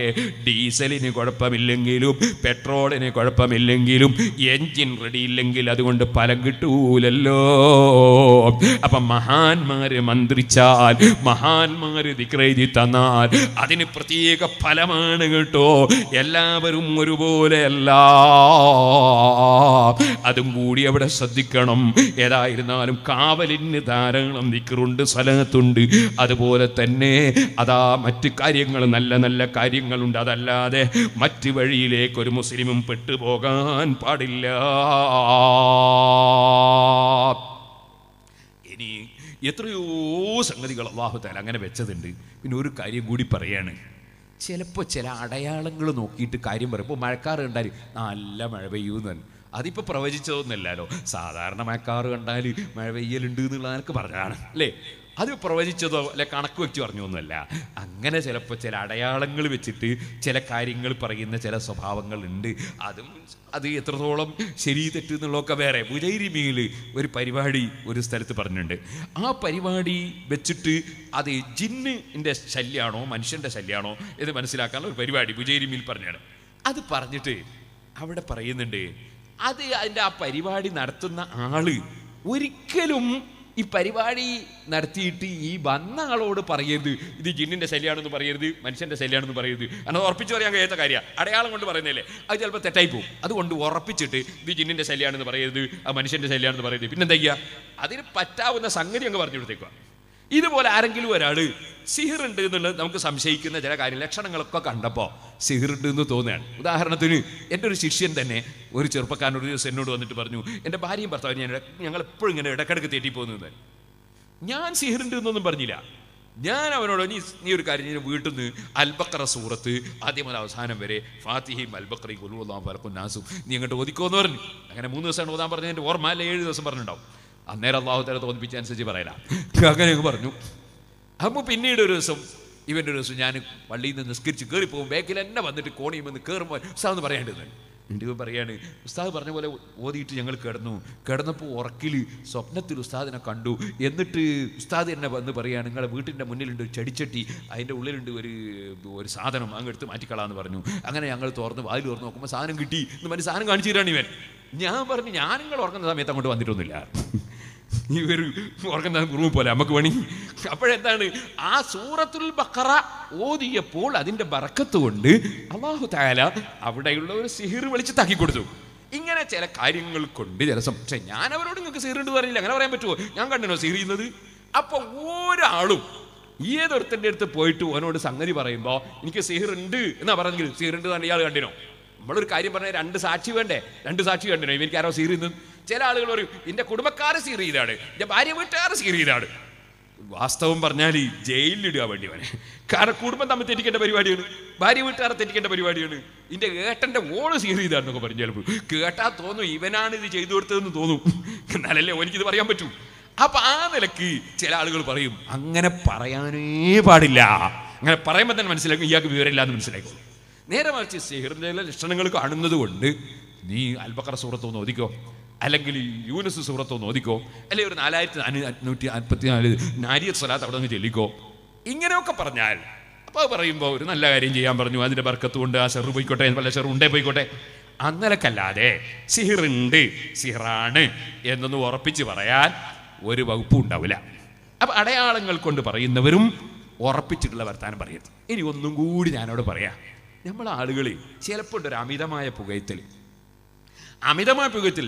ഡീസലിന് കുഴപ്പമില്ലെങ്കിലും പെട്രോളിന് കുഴപ്പമില്ലെങ്കിലും എൻജിൻ റെഡിയില്ലെങ്കിൽ അതുകൊണ്ട് ഫലം കിട്ടൂലല്ലോ പോകും അപ്പൊ മഹാന്മാര് മന്ത്രിച്ചാൽ മഹാന്മാര് ദിക്രേജി തന്നാൽ അതിന് പ്രത്യേക ഫലമാണ് കേട്ടോ എല്ലാവരും ഒരുപോലെയല്ല അതും കൂടി അവിടെ ശ്രദ്ധിക്കണം ഏതായിരുന്നാലും കാവലിന് ധാരാളം ദിക്കറുണ്ട് സ്ഥലത്തുണ്ട് അതുപോലെ തന്നെ അതാ മറ്റ് കാര്യങ്ങൾ നല്ല നല്ല കാര്യങ്ങളുണ്ട് അതല്ലാതെ മറ്റ് വഴിയിലേക്ക് ഒരു മുസ്ലിമും പെട്ടുപോകാൻ പാടില്ല എത്രയോ സംഗതികൾ അള്ളാഹു താല അങ്ങനെ വെച്ചതുണ്ട് പിന്നെ ഒരു കാര്യം കൂടി പറയാണ് ചിലപ്പോൾ ചില അടയാളങ്ങൾ നോക്കിയിട്ട് കാര്യം പറയും ഇപ്പോൾ മഴക്കാർ കണ്ടാൽ നല്ല മഴ പെയ്യൂന്ന് തന്നെ അതിപ്പോൾ പ്രവചിച്ചതൊന്നല്ലല്ലോ സാധാരണ മഴക്കാർ കണ്ടാൽ മഴ പെയ്യലുണ്ട് എന്നുള്ളതൊക്കെ എനിക്ക് പറഞ്ഞതാണ് അല്ലേ അത് പ്രവചിച്ചതോ അല്ലെ കണക്ക് വെച്ച് ഒന്നുമല്ല അങ്ങനെ ചിലപ്പോൾ ചില അടയാളങ്ങൾ വെച്ചിട്ട് ചില കാര്യങ്ങൾ പറയുന്ന ചില സ്വഭാവങ്ങളുണ്ട് അതും അത് എത്രത്തോളം ശരി തെറ്റ് എന്നുള്ളതൊക്കെ വേറെ ബുജൈരിമിയിൽ ഒരു പരിപാടി ഒരു സ്ഥലത്ത് പറഞ്ഞിട്ടുണ്ട് ആ പരിപാടി വെച്ചിട്ട് അത് ജിന്നിൻ്റെ ശല്യമാണോ മനുഷ്യൻ്റെ ശല്യമാണോ എന്ന് മനസ്സിലാക്കാനുള്ള ഒരു പരിപാടി ബുജൈരിമിയിൽ പറഞ്ഞാണ് അത് പറഞ്ഞിട്ട് അവിടെ പറയുന്നുണ്ട് അത് അതിൻ്റെ ആ പരിപാടി നടത്തുന്ന ആള് ഒരിക്കലും ഈ പരിപാടി നടത്തിയിട്ട് ഈ വന്നങ്ങളോട് പറയരുത് ഇത് ജിന്നിൻ്റെ ശല്യമാണെന്ന് പറയരുത് മനുഷ്യൻ്റെ ശല്യമാണെന്ന് പറയരുത് അത് ഉറപ്പിച്ച് പറയാൻ കഴിയാത്ത കാര്യമാണ് അടയാളം കൊണ്ട് പറയുന്നില്ലേ അത് ചിലപ്പോൾ തെറ്റായി പോകും അതുകൊണ്ട് ഉറപ്പിച്ചിട്ട് ഇത് ജിന്നിൻ്റെ ശല്യമാണെന്ന് പറയരുത് ആ മനുഷ്യൻ്റെ ശല്യമാണെന്ന് പറയരുത് പിന്നെന്താ ചെയ്യുക അതിന് പറ്റാവുന്ന സംഗതി അങ്ങ് പറഞ്ഞു കൊടുത്തേക്കുക ഇതുപോലെ ആരെങ്കിലും ഒരാൾ സിഹിറുണ്ട് എന്നുള്ളത് നമുക്ക് സംശയിക്കുന്ന ചില കാര്യ ലക്ഷണങ്ങളൊക്കെ കണ്ടപ്പോൾ സിഹിറുണ്ട് എന്ന് തോന്നുകയാണ് ഉദാഹരണത്തിന് എൻ്റെ ഒരു ശിഷ്യൻ തന്നെ ഒരു ചെറുപ്പക്കാരനോട് ദിവസം എന്നോട് വന്നിട്ട് പറഞ്ഞു എൻ്റെ ഭാര്യയും ഭർത്താവും ഞാൻ ഞങ്ങൾ എപ്പോഴും ഇങ്ങനെ ഇടക്കിടക്ക് പോകുന്നത് ഞാൻ സിഹിറുണ്ട് എന്നൊന്നും പറഞ്ഞില്ല ഞാൻ അവനോട് നീ നീ ഒരു കാര്യം ഞാൻ വീട്ടിൽ നിന്ന് അൽബക്കറ സൂറത്ത് ആദ്യം മുതൽ അവസാനം വരെ ഫാത്തിഹയും അൽബക്കറയും കൊല്ലുവല്ലാം പലക്കും നാസും നീ അങ്ങോട്ട് ഒതുക്കുമെന്ന് പറഞ്ഞു അങ്ങനെ മൂന്ന് ദിവസമാണ് ഓതാൻ എൻ്റെ ഓർമ്മ അല്ല ഏഴ് ദിവസം പറഞ്ഞിട്ടുണ്ടാവും അന്നേരം തല തോന്നിപ്പിച്ച അനുസരിച്ച് പറയല അങ്ങനെ പറഞ്ഞു അപ്പോൾ പിന്നീട് ഒരു ദിവസം ഇവൻ്റെ ഒരു ദിവസം ഞാൻ പള്ളിയിൽ നിന്ന് നിസ്കരിച്ച് കയറിപ്പോകും ബാക്കിൽ എന്നെ വന്നിട്ട് കോണിയുമെന്ന് കയറുമ്പോൾ ഉസ്താദ് എന്ന് പറയേണ്ടത് എൻ്റെ പറയാണ് ഉസ്താദ് പറഞ്ഞ പോലെ ഓതിയിട്ട് ഞങ്ങൾ കിടന്നു കിടന്നപ്പോൾ ഉറക്കിൽ സ്വപ്നത്തിൽ ഉസ്താദിനെ കണ്ടു എന്നിട്ട് ഉസ്താദ് എന്നെ വന്ന് പറയുകയാണ് നിങ്ങളെ വീട്ടിൻ്റെ മുന്നിലുണ്ട് ഒരു ചെടിച്ചട്ടി അതിൻ്റെ ഉള്ളിലുണ്ട് ഒരു ഒരു സാധനം അങ്ങ് എടുത്ത് മാറ്റിക്കളാന്ന് പറഞ്ഞു അങ്ങനെ ഞങ്ങൾ തുറന്ന് വായിൽ തുറന്ന് നോക്കുമ്പോൾ സാധനം കിട്ടി എന്ന് പറഞ്ഞ് സാധനം കാണിച്ചു തരാണ് ഇവൻ ഞാൻ പറഞ്ഞു ഞാൻ നിങ്ങൾ ഉറങ്ങുന്ന സമയത്ത് അങ്ങോട്ട് വന്നിട്ടൊന്നുമില്ല ഈ ഒരു ഉറക്കം കുറുമ പോലെ നമുക്ക് വേണി അപ്പോഴെന്താണ് ആ സൂറത്തുൽ ബക്കറ ഓതിയപ്പോൾ അതിൻ്റെ ബറക്കത്ത് കൊണ്ട് അള്ളാഹു താല അവിടെയുള്ള ഒരു സിഹിർ വിളിച്ച് താക്കി കൊടുത്തു ഇങ്ങനെ ചില കാര്യങ്ങൾ കൊണ്ട് ചില സംശയം ഞാൻ അവരോട് നിങ്ങൾക്ക് സീറുണ്ട് പറഞ്ഞില്ല അങ്ങനെ പറയാൻ പറ്റുമോ ഞാൻ കണ്ടിനോ സിഹിർ ചെയ്യുന്നത് അപ്പോൾ ഒരാളും ഏതൊരുത്തിൻ്റെ അടുത്ത് പോയിട്ട് ഓനോട് സംഗതി പറയുമ്പോൾ എനിക്ക് സിഹിറുണ്ട് എന്നാ പറഞ്ഞെങ്കിൽ സിഹിറുണ്ട് തന്നെ ഇയാൾ കണ്ടിനോ നമ്മളൊരു കാര്യം പറഞ്ഞാൽ രണ്ട് സാക്ഷി വേണ്ടേ രണ്ട് സാക്ഷി കണ്ടിനോ ആരോ സിഹിർ ചെയ്യുന്നത് ചില ആളുകൾ പറയും എൻ്റെ കുടുംബക്കാരെ സീറിയതാണ് എൻ്റെ ഭാര്യ വീട്ടുകാരെ സീറിയതാണ് വാസ്തവം പറഞ്ഞാൽ ഈ ജയിലിലിടുക വേണ്ടി വേണേ കാരണം കുടുംബം തമ്മിൽ തെറ്റിക്കേണ്ട പരിപാടിയാണ് ഭാര്യ വീട്ടുകാരെ തെറ്റിക്കേണ്ട പരിപാടിയാണ് ഇതിൻ്റെ ഏട്ടൻ്റെ ഓള് സീറിയതാണെന്നൊക്കെ പറഞ്ഞു ചിലപ്പോൾ കേട്ടാ തോന്നും ഇവനാണ് ഇത് ചെയ്തു കൊടുത്തതെന്ന് തോന്നും എന്നാലല്ലേ എനിക്കിത് പറയാൻ പറ്റൂ അപ്പൊ ആ നിലക്ക് ചില ആളുകൾ പറയും അങ്ങനെ പറയാനേ പാടില്ല അങ്ങനെ പറയുമ്പോൾ തന്നെ മനസ്സിലാക്കും ഇയാൾക്ക് വിവരമില്ല എന്ന് മനസ്സിലാക്കും നേരെ മറിച്ച് സിഹിറിന്റെ ലക്ഷണങ്ങൾ കാണുന്നത് കൊണ്ട് നീ അൽബക്കറ ഒന്ന് ഒതുക്കോ അല്ലെങ്കിൽ യൂനസ് സുഹൃത്തോ നോദിക്കോ അല്ലെങ്കിൽ ഒരു നാലായിരത്തി അഞ്ഞൂറ്റി അൻപത്തി നാല് നാരിയ സ്വലാത്ത് അവിടെ നിന്ന് ചെല്ലിക്കോ ഇങ്ങനെയൊക്കെ പറഞ്ഞാൽ അപ്പോൾ പറയുമ്പോൾ ഒരു നല്ല കാര്യം ചെയ്യാൻ പറഞ്ഞു അതിൻ്റെ ബർക്കത്ത് കൊണ്ട് ആ ഷെറ് പോയിക്കോട്ടെ പല ഷെറ് ഉണ്ടേ പോയിക്കോട്ടെ അന്നലക്കല്ലാതെ സിഹിറുണ്ട് സിഹിറാണ് എന്നൊന്ന് ഉറപ്പിച്ച് പറയാൻ ഒരു വകുപ്പും ഉണ്ടാവില്ല അപ്പം അടയാളങ്ങൾ കൊണ്ട് പറയുന്നവരും ഉറപ്പിച്ചിട്ടുള്ള വർത്താനം പറയരുത് ഇനി ഒന്നും കൂടി ഞാനോട് പറയാം നമ്മൾ ആളുകളിൽ ചിലപ്പോൾ ഒരു അമിതമായ പുകയത്തിൽ അമിതമായ പുകയത്തിൽ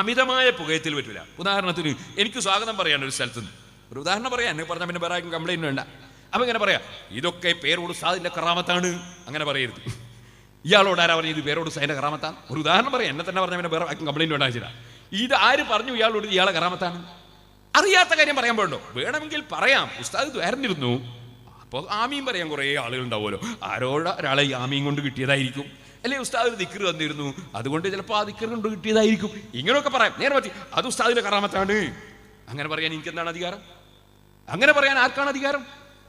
അമിതമായ പുകയത്തിൽ പറ്റില്ല ഉദാഹരണത്തിന് എനിക്ക് സ്വാഗതം പറയാൻ ഒരു സ്ഥലത്ത് നിന്ന് ഒരു ഉദാഹരണം പറയാം എന്നെ പറഞ്ഞാൽ പിന്നെ വേറെ കംപ്ലൈൻറ്റ് വേണ്ട അപ്പം ഇങ്ങനെ പറയാം ഇതൊക്കെ പേരോട് സാദിൻ്റെ കറാമത്താണ് അങ്ങനെ പറയരുത് ഇയാളോട് ആരാ പറഞ്ഞത് പേരോട് സാദിൻ്റെ കറാമത്താണ് ഒരു ഉദാഹരണം പറയാം എന്നെ തന്നെ പറഞ്ഞാൽ പിന്നെ വേറെ കംപ്ലൈൻറ്റ് വേണ്ട ചില ഇത് ആര് പറഞ്ഞു ഇയാളോട് ഇയാളെ കറാമത്താണ് അറിയാത്ത കാര്യം പറയാൻ പോകണ്ടോ വേണമെങ്കിൽ പറയാം ഉസ്താദ് തുരന്നിരുന്നു അപ്പോൾ ആമീൻ പറയാൻ കുറേ ആളുകളുണ്ടാവുമല്ലോ ആരോട് ഒരാളെ ആമീൻ കൊണ്ട് കിട്ടിയതായിരിക്കും അല്ലേ ഉസ്താദ് ഒരു ദിക്കർ തന്നിരുന്നു അതുകൊണ്ട് ചിലപ്പോൾ ആ ദിക്കർ കൊണ്ട് കിട്ടിയതായിരിക്കും ഇങ്ങനെയൊക്കെ പറയാം നേരെ പറ്റി അത് ഉസ്താദിന്റെ കറാമത്താണ് അങ്ങനെ പറയാൻ എനിക്ക് എന്താണ് അധികാരം അങ്ങനെ പറയാൻ ആർക്കാണ് അധികാരം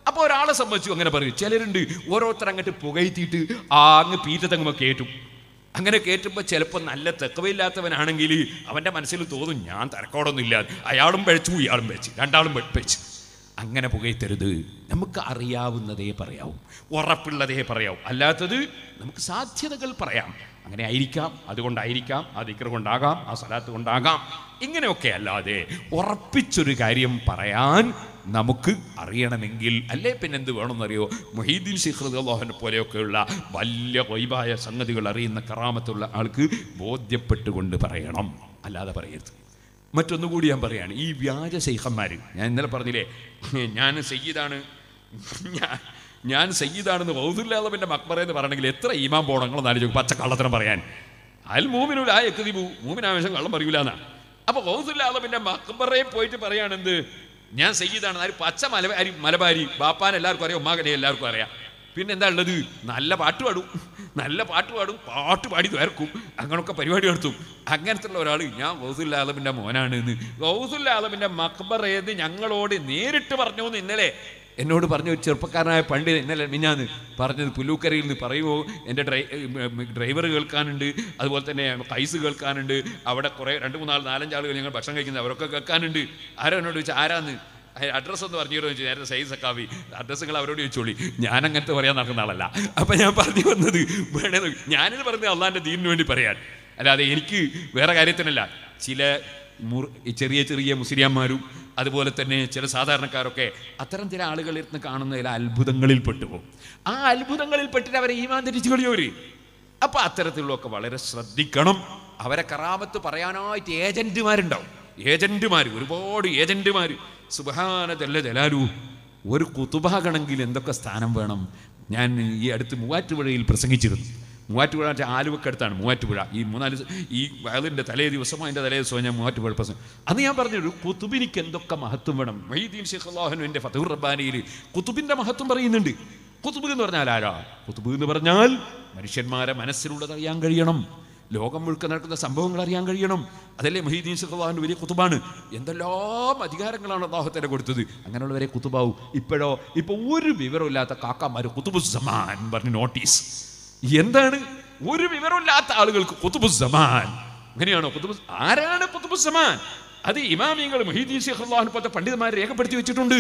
അപ്പോൾ ഒരാളെ സംബന്ധിച്ചു അങ്ങനെ പറയും ചിലരുണ്ട് ഓരോരുത്തർ അങ്ങോട്ട് പുകയത്തിയിട്ട് ആ അങ്ങ് പീറ്റത്തങ്ങുമ്പോൾ കേട്ടു അങ്ങനെ കയറ്റുമ്പോൾ ചിലപ്പോൾ നല്ല തെക്കവയില്ലാത്തവനാണെങ്കിൽ അവൻ്റെ മനസ്സിൽ തോന്നും ഞാൻ തരക്കോടൊന്നുമില്ല അയാളും പഴച്ചു ഇയാളും പഴച്ചു രണ്ടാളും പഴച്ചു അങ്ങനെ പുകയത്തരുത് നമുക്ക് അറിയാവുന്നതേ പറയാവും ഉറപ്പുള്ളതേ പറയാവും അല്ലാത്തത് നമുക്ക് സാധ്യതകൾ പറയാം അങ്ങനെ ആയിരിക്കാം അതുകൊണ്ടായിരിക്കാം ആ ദിക്കർ കൊണ്ടാകാം ആ സ്ഥലത്ത് കൊണ്ടാകാം ഇങ്ങനെയൊക്കെ അല്ലാതെ ഉറപ്പിച്ചൊരു കാര്യം പറയാൻ നമുക്ക് അറിയണമെങ്കിൽ അല്ലേ പിന്നെന്ത് വേണമെന്നറിയോ മൊഹീദ്ദീൻ ശിഖ്രദ് അള്ളാഹുനെ പോലെയൊക്കെയുള്ള വലിയ വൈബായ സംഗതികൾ അറിയുന്ന കറാമത്തുള്ള ആൾക്ക് ബോധ്യപ്പെട്ടുകൊണ്ട് പറയണം അല്ലാതെ പറയരുത് മറ്റൊന്നുകൂടി ഞാൻ പറയാണ് ഈ വ്യാജ സൈഹന്മാർ ഞാൻ ഇന്നലെ പറഞ്ഞില്ലേ ഞാൻ സയ്യിദാണ് ഞാൻ ഞാൻ പിന്നെ മക്ബറ എന്ന് പറയണമെങ്കിൽ എത്ര ഈമാൻ പോണങ്ങളെന്ന് ആലോചിക്കും പച്ച കള്ളത്തരം പറയാൻ അതിൽ മൂമിനൂല ആ എത്തി പൂ മൂമിനാവശ്യം കള്ളം പറയൂലെന്നാ അപ്പോൾ പിന്നെ മക്ബറയെ പോയിട്ട് പറയാണെന്ത് ഞാൻ സയ്യിദാണ് ആര് പച്ച മലബാരി മലബാരി ബാപ്പാൻ എല്ലാവർക്കും അറിയാം ഉമ്മാകനെ എല്ലാവർക്കും അറിയാം പിന്നെ എന്താ ഉള്ളത് നല്ല പാട്ട് പാടും നല്ല പാട്ട് പാടും പാട്ട് പാടി തീർക്കും അങ്ങനൊക്കെ പരിപാടി നടത്തും അങ്ങനത്തുള്ള ഒരാൾ ഞാൻ ഗൗസുല്ല ആലമിൻ്റെ മോനാണ് എന്ന് ഗൗസുല്ല ആലമിൻ്റെ മക്ബർ ഏത് ഞങ്ങളോട് നേരിട്ട് പറഞ്ഞു എന്ന് ഇന്നലെ എന്നോട് പറഞ്ഞ ഒരു ചെറുപ്പക്കാരനായ പണ്ടി ഇന്നലെ മിന്നാന്ന് പറഞ്ഞത് പുല്ലൂക്കരയിൽ നിന്ന് പറയുമോ എൻ്റെ ഡ്രൈ ഡ്രൈവർ കേൾക്കാനുണ്ട് അതുപോലെ തന്നെ കൈസ് കേൾക്കാനുണ്ട് അവിടെ കുറേ രണ്ട് മൂന്നാൾ നാലഞ്ചാളുകൾ ഞങ്ങൾ ഭക്ഷണം കഴിക്കുന്നത് അവരൊക്കെ കേൾക്കാനുണ്ട് ആരോ എന്നോട് ചോദിച്ചാൽ ആരാന്ന് അഡ്രസ്സ് ഒന്ന് പറഞ്ഞു തരുമെന്ന് ചോദിച്ചു നേരത്തെ സൈസ് അക്കാവി അഡ്രസ്സുകൾ അവരോട് ചോദിച്ചോളി ഞാൻ അങ്ങനത്തെ പറയാൻ നടക്കുന്ന ആളല്ല അപ്പം ഞാൻ പറഞ്ഞു വന്നത് വേണേ ഞാനിത് പറഞ്ഞത് അള്ളാൻ്റെ ദീനിന് വേണ്ടി പറയാൻ അല്ലാതെ എനിക്ക് വേറെ കാര്യത്തിനല്ല ചില ചെറിയ ചെറിയ മുസ്ലിംമാരും അതുപോലെ തന്നെ ചില സാധാരണക്കാരൊക്കെ അത്തരം ചില ആളുകളിൽ നിന്ന് കാണുന്ന ചില അത്ഭുതങ്ങളിൽ പെട്ടുപോകും ആ അത്ഭുതങ്ങളിൽ പെട്ടിട്ട് അവരെ ഈമാൻ തിരിച്ചു കളിയോര് അപ്പം അത്തരത്തിലുള്ളതൊക്കെ വളരെ ശ്രദ്ധിക്കണം അവരെ കറാമത്ത് പറയാനായിട്ട് ഏജൻറ്റുമാരുണ്ടാവും ഏജന്റുമാർ ഒരുപാട് ഏജന്റുമാർ സുബഹാന ജല്ല ജലാലു ഒരു കുത്തുബാകണമെങ്കിൽ എന്തൊക്കെ സ്ഥാനം വേണം ഞാൻ ഈ അടുത്ത് മൂവാറ്റുപുഴയിൽ പ്രസംഗിച്ചിരുന്നു മൂവാറ്റുപുഴ വെച്ചാൽ ആലുവക്കടുത്താണ് മൂവാറ്റുപുഴ ഈ മൂന്നാല് ഈ വയലിൻ്റെ തലേ ദിവസം അതിൻ്റെ തലേ ദിവസം ഞാൻ മൂവാറ്റുപുഴ പ്രസംഗം അന്ന് ഞാൻ ഒരു കുത്തുബിനിക്ക് എന്തൊക്കെ മഹത്വം വേണം മൈദീൻ ഷെയ്ഖ് അള്ളാഹനുവിൻ്റെ ഫതൂർ റബ്ബാനിയിൽ കുത്തുബിൻ്റെ മഹത്വം പറയുന്നുണ്ട് കുത്തുബ് എന്ന് പറഞ്ഞാൽ ആരാ കുത്തുബ് എന്ന് പറഞ്ഞാൽ മനുഷ്യന്മാരെ മനസ്സിലുള്ളത് അറിയാൻ കഴിയണം ലോകം മുഴുക്കൻ നടക്കുന്ന സംഭവങ്ങൾ അറിയാൻ കഴിയണം അതല്ലേ മഹീദീൻ സഖാഹുവിൻ്റെ വലിയ കുത്തുബാണ് എന്തെല്ലാം അധികാരങ്ങളാണ് അള്ളാഹുത്തേനെ കൊടുത്തത് അങ്ങനെയുള്ളവരെ കുത്തുബാവും ഇപ്പോഴോ ഇപ്പൊ ഒരു വിവരമില്ലാത്ത കാക്കാമാർ കുത്തുബുസമാൻ പറഞ്ഞ് നോട്ടീസ് എന്താണ് ഒരു വിവരമില്ലാത്ത ആളുകൾക്ക് കുത്തുബുസമാൻ അങ്ങനെയാണോ കുത്തുബുസ് ആരാണ് കുത്തുബുസമാൻ അത് ഇമാമിയങ്ങൾ മൊഹീദ്ദീൻ ഷെയ്ഖ് പോലത്തെ പണ്ഡിതന്മാരെ രേഖപ്പെടുത്തി വെച്ചിട്ടുണ്ട്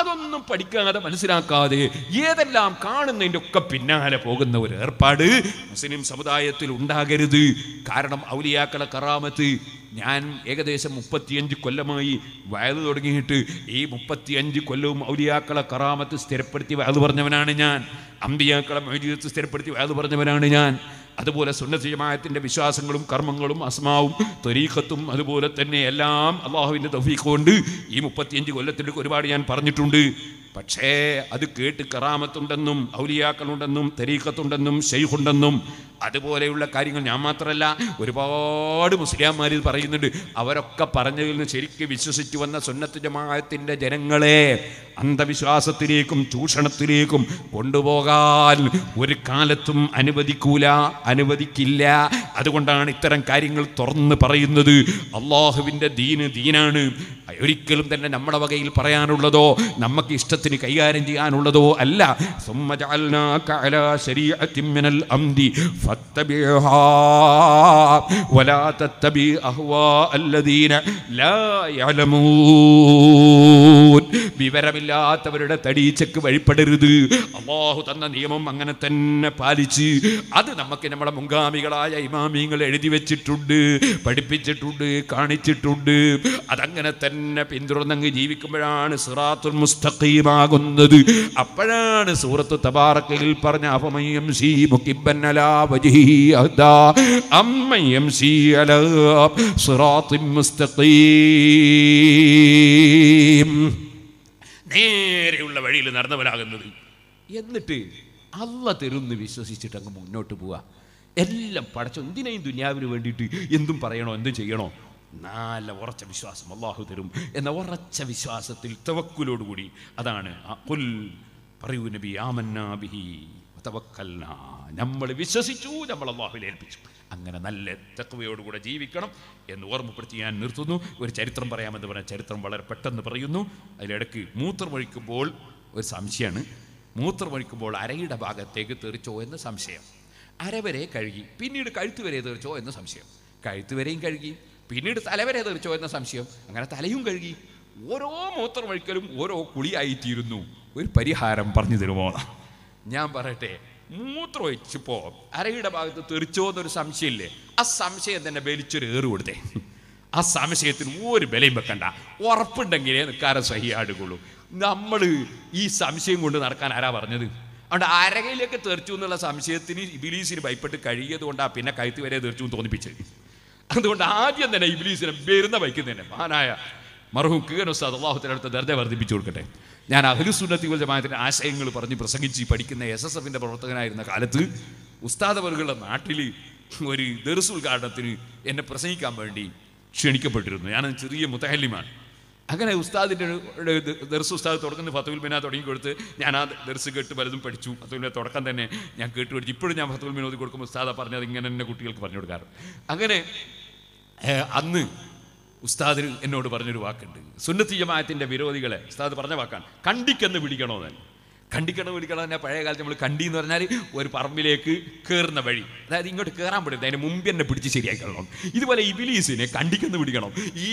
അതൊന്നും പഠിക്കാതെ മനസ്സിലാക്കാതെ ഏതെല്ലാം കാണുന്നതിൻ്റെ ഒക്കെ പിന്നാലെ പോകുന്ന ഒരു ഏർപ്പാട് മുസ്ലിം സമുദായത്തിൽ ഉണ്ടാകരുത് കാരണം ഔലിയാക്കളെ കറാമത്ത് ഞാൻ ഏകദേശം മുപ്പത്തിയഞ്ച് കൊല്ലമായി വയത് തുടങ്ങിയിട്ട് ഈ മുപ്പത്തിയഞ്ച് കൊല്ലവും ഔലിയാക്കളെ കറാമത്ത് സ്ഥിരപ്പെടുത്തി വയത് പറഞ്ഞവനാണ് ഞാൻ അമ്പിയാക്കളെ മൈജീവിതത്തിൽ സ്ഥിരപ്പെടുത്തി വയത് പറഞ്ഞവനാണ് ഞാൻ അതുപോലെ സുന്നജമായത്തിൻ്റെ വിശ്വാസങ്ങളും കർമ്മങ്ങളും അസ്മാവും തരീഖത്തും അതുപോലെ തന്നെ എല്ലാം അള്ളാഹുവിൻ്റെ തൗഫീഖ് കൊണ്ട് ഈ മുപ്പത്തിയഞ്ച് കൊല്ലത്തിൻ്റെ ഒരുപാട് ഞാൻ പറഞ്ഞിട്ടുണ്ട് പക്ഷേ അത് കേട്ട് കറാമത്തുണ്ടെന്നും ഔലിയാക്കളുണ്ടെന്നും തെരീക്കത്തുണ്ടെന്നും ഷെയ്ഖുണ്ടെന്നും അതുപോലെയുള്ള കാര്യങ്ങൾ ഞാൻ മാത്രമല്ല ഒരുപാട് മുസ്ലിംമാർ ഇത് പറയുന്നുണ്ട് അവരൊക്കെ പറഞ്ഞതിൽ നിന്ന് ശരിക്കും വിശ്വസിച്ചു വന്ന സുന്നത്ത് ജമാഅത്തിൻ്റെ ജനങ്ങളെ അന്ധവിശ്വാസത്തിലേക്കും ചൂഷണത്തിലേക്കും കൊണ്ടുപോകാൻ ഒരു കാലത്തും അനുവദിക്കൂല അനുവദിക്കില്ല അതുകൊണ്ടാണ് ഇത്തരം കാര്യങ്ങൾ തുറന്ന് പറയുന്നത് അള്ളാഹുവിൻ്റെ ദീന് ദീനാണ് ഒരിക്കലും തന്നെ നമ്മുടെ വകയിൽ പറയാനുള്ളതോ നമുക്ക് ഇഷ്ടത്തിന് കൈകാര്യം ചെയ്യാനുള്ളതോ അല്ല വിവരമില്ലാത്തവരുടെ തടീച്ചക്ക് വഴിപ്പെടരുത് അള്ളാഹു തന്ന നിയമം അങ്ങനെ തന്നെ പാലിച്ച് അത് നമുക്ക് നമ്മുടെ മുങ്കാമികളായ ഇമാമിങ്ങൾ എഴുതി വെച്ചിട്ടുണ്ട് പഠിപ്പിച്ചിട്ടുണ്ട് കാണിച്ചിട്ടുണ്ട് അതങ്ങനെ തന്നെ തന്നെ പിന്തുടർന്നങ്ങ് ജീവിക്കുമ്പോഴാണ് സിറാത്തുൽ മുസ്തഖീമാകുന്നത് അപ്പോഴാണ് സൂറത്ത് തബാറക്കയിൽ പറഞ്ഞ അപമയം സി മുക്കിബന്നലാ അമ്മയം സി അലാ സിറാത്തുൽ മുസ്തഖീം നേരെയുള്ള വഴിയിൽ നടന്നവരാകുന്നത് എന്നിട്ട് അല്ല തെരുന്ന് വിശ്വസിച്ചിട്ട് മുന്നോട്ട് പോവുക എല്ലാം പടച്ചു എന്തിനേയും ദുനിയാവിന് വേണ്ടിയിട്ട് എന്തും പറയണോ എന്തും ചെയ്യണോ നല്ല ഉറച്ച വിശ്വാസം അള്ളാഹു തരും എന്ന ഉറച്ച വിശ്വാസത്തിൽ തവക്കുലോടുകൂടി അതാണ് പുൽ പറയൂ നബി ആമന്നാബിഹി നമ്മൾ വിശ്വസിച്ചു നമ്മൾ അള്ളാഹുവിൽ ഏൽപ്പിച്ചു അങ്ങനെ നല്ല തക്കവയോടുകൂടെ ജീവിക്കണം എന്ന് ഓർമ്മപ്പെടുത്തി ഞാൻ നിർത്തുന്നു ഒരു ചരിത്രം പറയാമെന്ന് പറഞ്ഞ ചരിത്രം വളരെ പെട്ടെന്ന് പറയുന്നു അതിലിടയ്ക്ക് മൂത്രമൊഴിക്കുമ്പോൾ ഒരു സംശയമാണ് മൂത്രമൊഴിക്കുമ്പോൾ അരയുടെ ഭാഗത്തേക്ക് തെറിച്ചോ എന്ന് സംശയം അര വരെ കഴുകി പിന്നീട് കഴുത്തുവരെ വരെ തെറിച്ചോ എന്ന് സംശയം കഴുത്തുവരെയും വരെയും കഴുകി പിന്നീട് തലവരെ തെറിച്ചോ എന്ന സംശയം അങ്ങനെ തലയും കഴുകി ഓരോ മൂത്രമൊഴിക്കലും ഓരോ കുളിയായിത്തീരുന്നു ഒരു പരിഹാരം പറഞ്ഞു തരുമോ ഞാൻ പറയട്ടെ മൂത്രം ഒഴിച്ചപ്പോ അരയുടെ ഭാഗത്ത് തെറിച്ചോ എന്നൊരു സംശയമില്ലേ ആ സംശയം തന്നെ വലിച്ചൊരു ഏറ് കൊടുത്തേ ആ സംശയത്തിന് ഒരു ബലയും വെക്കണ്ട ഉറപ്പുണ്ടെങ്കിലേ നിൽക്കാര സഹിയാടുകയുള്ളൂ നമ്മൾ ഈ സംശയം കൊണ്ട് നടക്കാൻ ആരാ പറഞ്ഞത് അതുകൊണ്ട് അരകയിലേക്ക് തെറിച്ചു എന്നുള്ള സംശയത്തിന് ഇബിലീസിന് ഭയപ്പെട്ട് കഴിയത് കൊണ്ടാണ് പിന്നെ കഴുത്തി വരെ എന്ന് തോന്നിപ്പിച്ചത് അതുകൊണ്ട് ആദ്യം തന്നെ ഇബ്ലീസിനെ വരുന്ന വൈക്കും തന്നെ മഹാനായ മർഹൂം അള്ളാഹുത്തിൻ്റെ അടുത്ത് ദർജ വർദ്ധിപ്പിച്ചു കൊടുക്കട്ടെ ഞാൻ സുന്നത്തി ഉൽ ജമാഅത്തിൻ്റെ ആശയങ്ങൾ പറഞ്ഞ് പ്രസംഗിച്ച് പഠിക്കുന്ന എസ് എസ് എഫിൻ്റെ പ്രവർത്തകനായിരുന്ന കാലത്ത് ഉസ്താദവറുകളുടെ നാട്ടിൽ ഒരു ദർസു ഉദ്ഘാടനത്തിന് എന്നെ പ്രസംഗിക്കാൻ വേണ്ടി ക്ഷണിക്കപ്പെട്ടിരുന്നു ഞാൻ ചെറിയ മുത്തഹല്യമാണ് അങ്ങനെ ഉസ്താദിൻ്റെ ദർസ് ഉസ്താദ് തുടങ്ങുന്ന ഫത്തുൽ മിന തുടങ്ങി കൊടുത്ത് ഞാൻ ആ ദർസ് കേട്ട് പലതും പഠിച്ചു ഫത്തുൽ മിന തുടക്കം തന്നെ ഞാൻ കേട്ട് പഠിച്ചു ഇപ്പോഴും ഞാൻ ഫത്തുൽ മിന കൊടുക്കുമ്പോൾ ഉസ്താദ പറഞ്ഞത് ഇങ്ങനെ തന്നെ കുട്ടികൾക്ക് പറഞ്ഞു കൊടുക്കാറ് അങ്ങനെ അന്ന് ഉസ്താദ് എന്നോട് പറഞ്ഞൊരു വാക്കുണ്ട് സുന്നത്തി ജമാത്തിൻ്റെ വിരോധികളെ ഉസ്താദ് പറഞ്ഞ വാക്കാണ് കണ്ടിക്കെന്ന് വിളിക്കണോ തന്നെ കണ്ടിക്കണം വിളിക്കണം തന്നെ പഴയ കാലത്ത് നമ്മൾ കണ്ടി എന്ന് പറഞ്ഞാൽ ഒരു പറമ്പിലേക്ക് കയറുന്ന വഴി അതായത് ഇങ്ങോട്ട് കയറാൻ പറ്റില്ല അതിന് മുമ്പ് എന്നെ പിടിച്ച് ശരിയാക്കണം ഇതുപോലെ ഇബിലീസിനെ കണ്ടിക്കെന്ന് പിടിക്കണം ഈ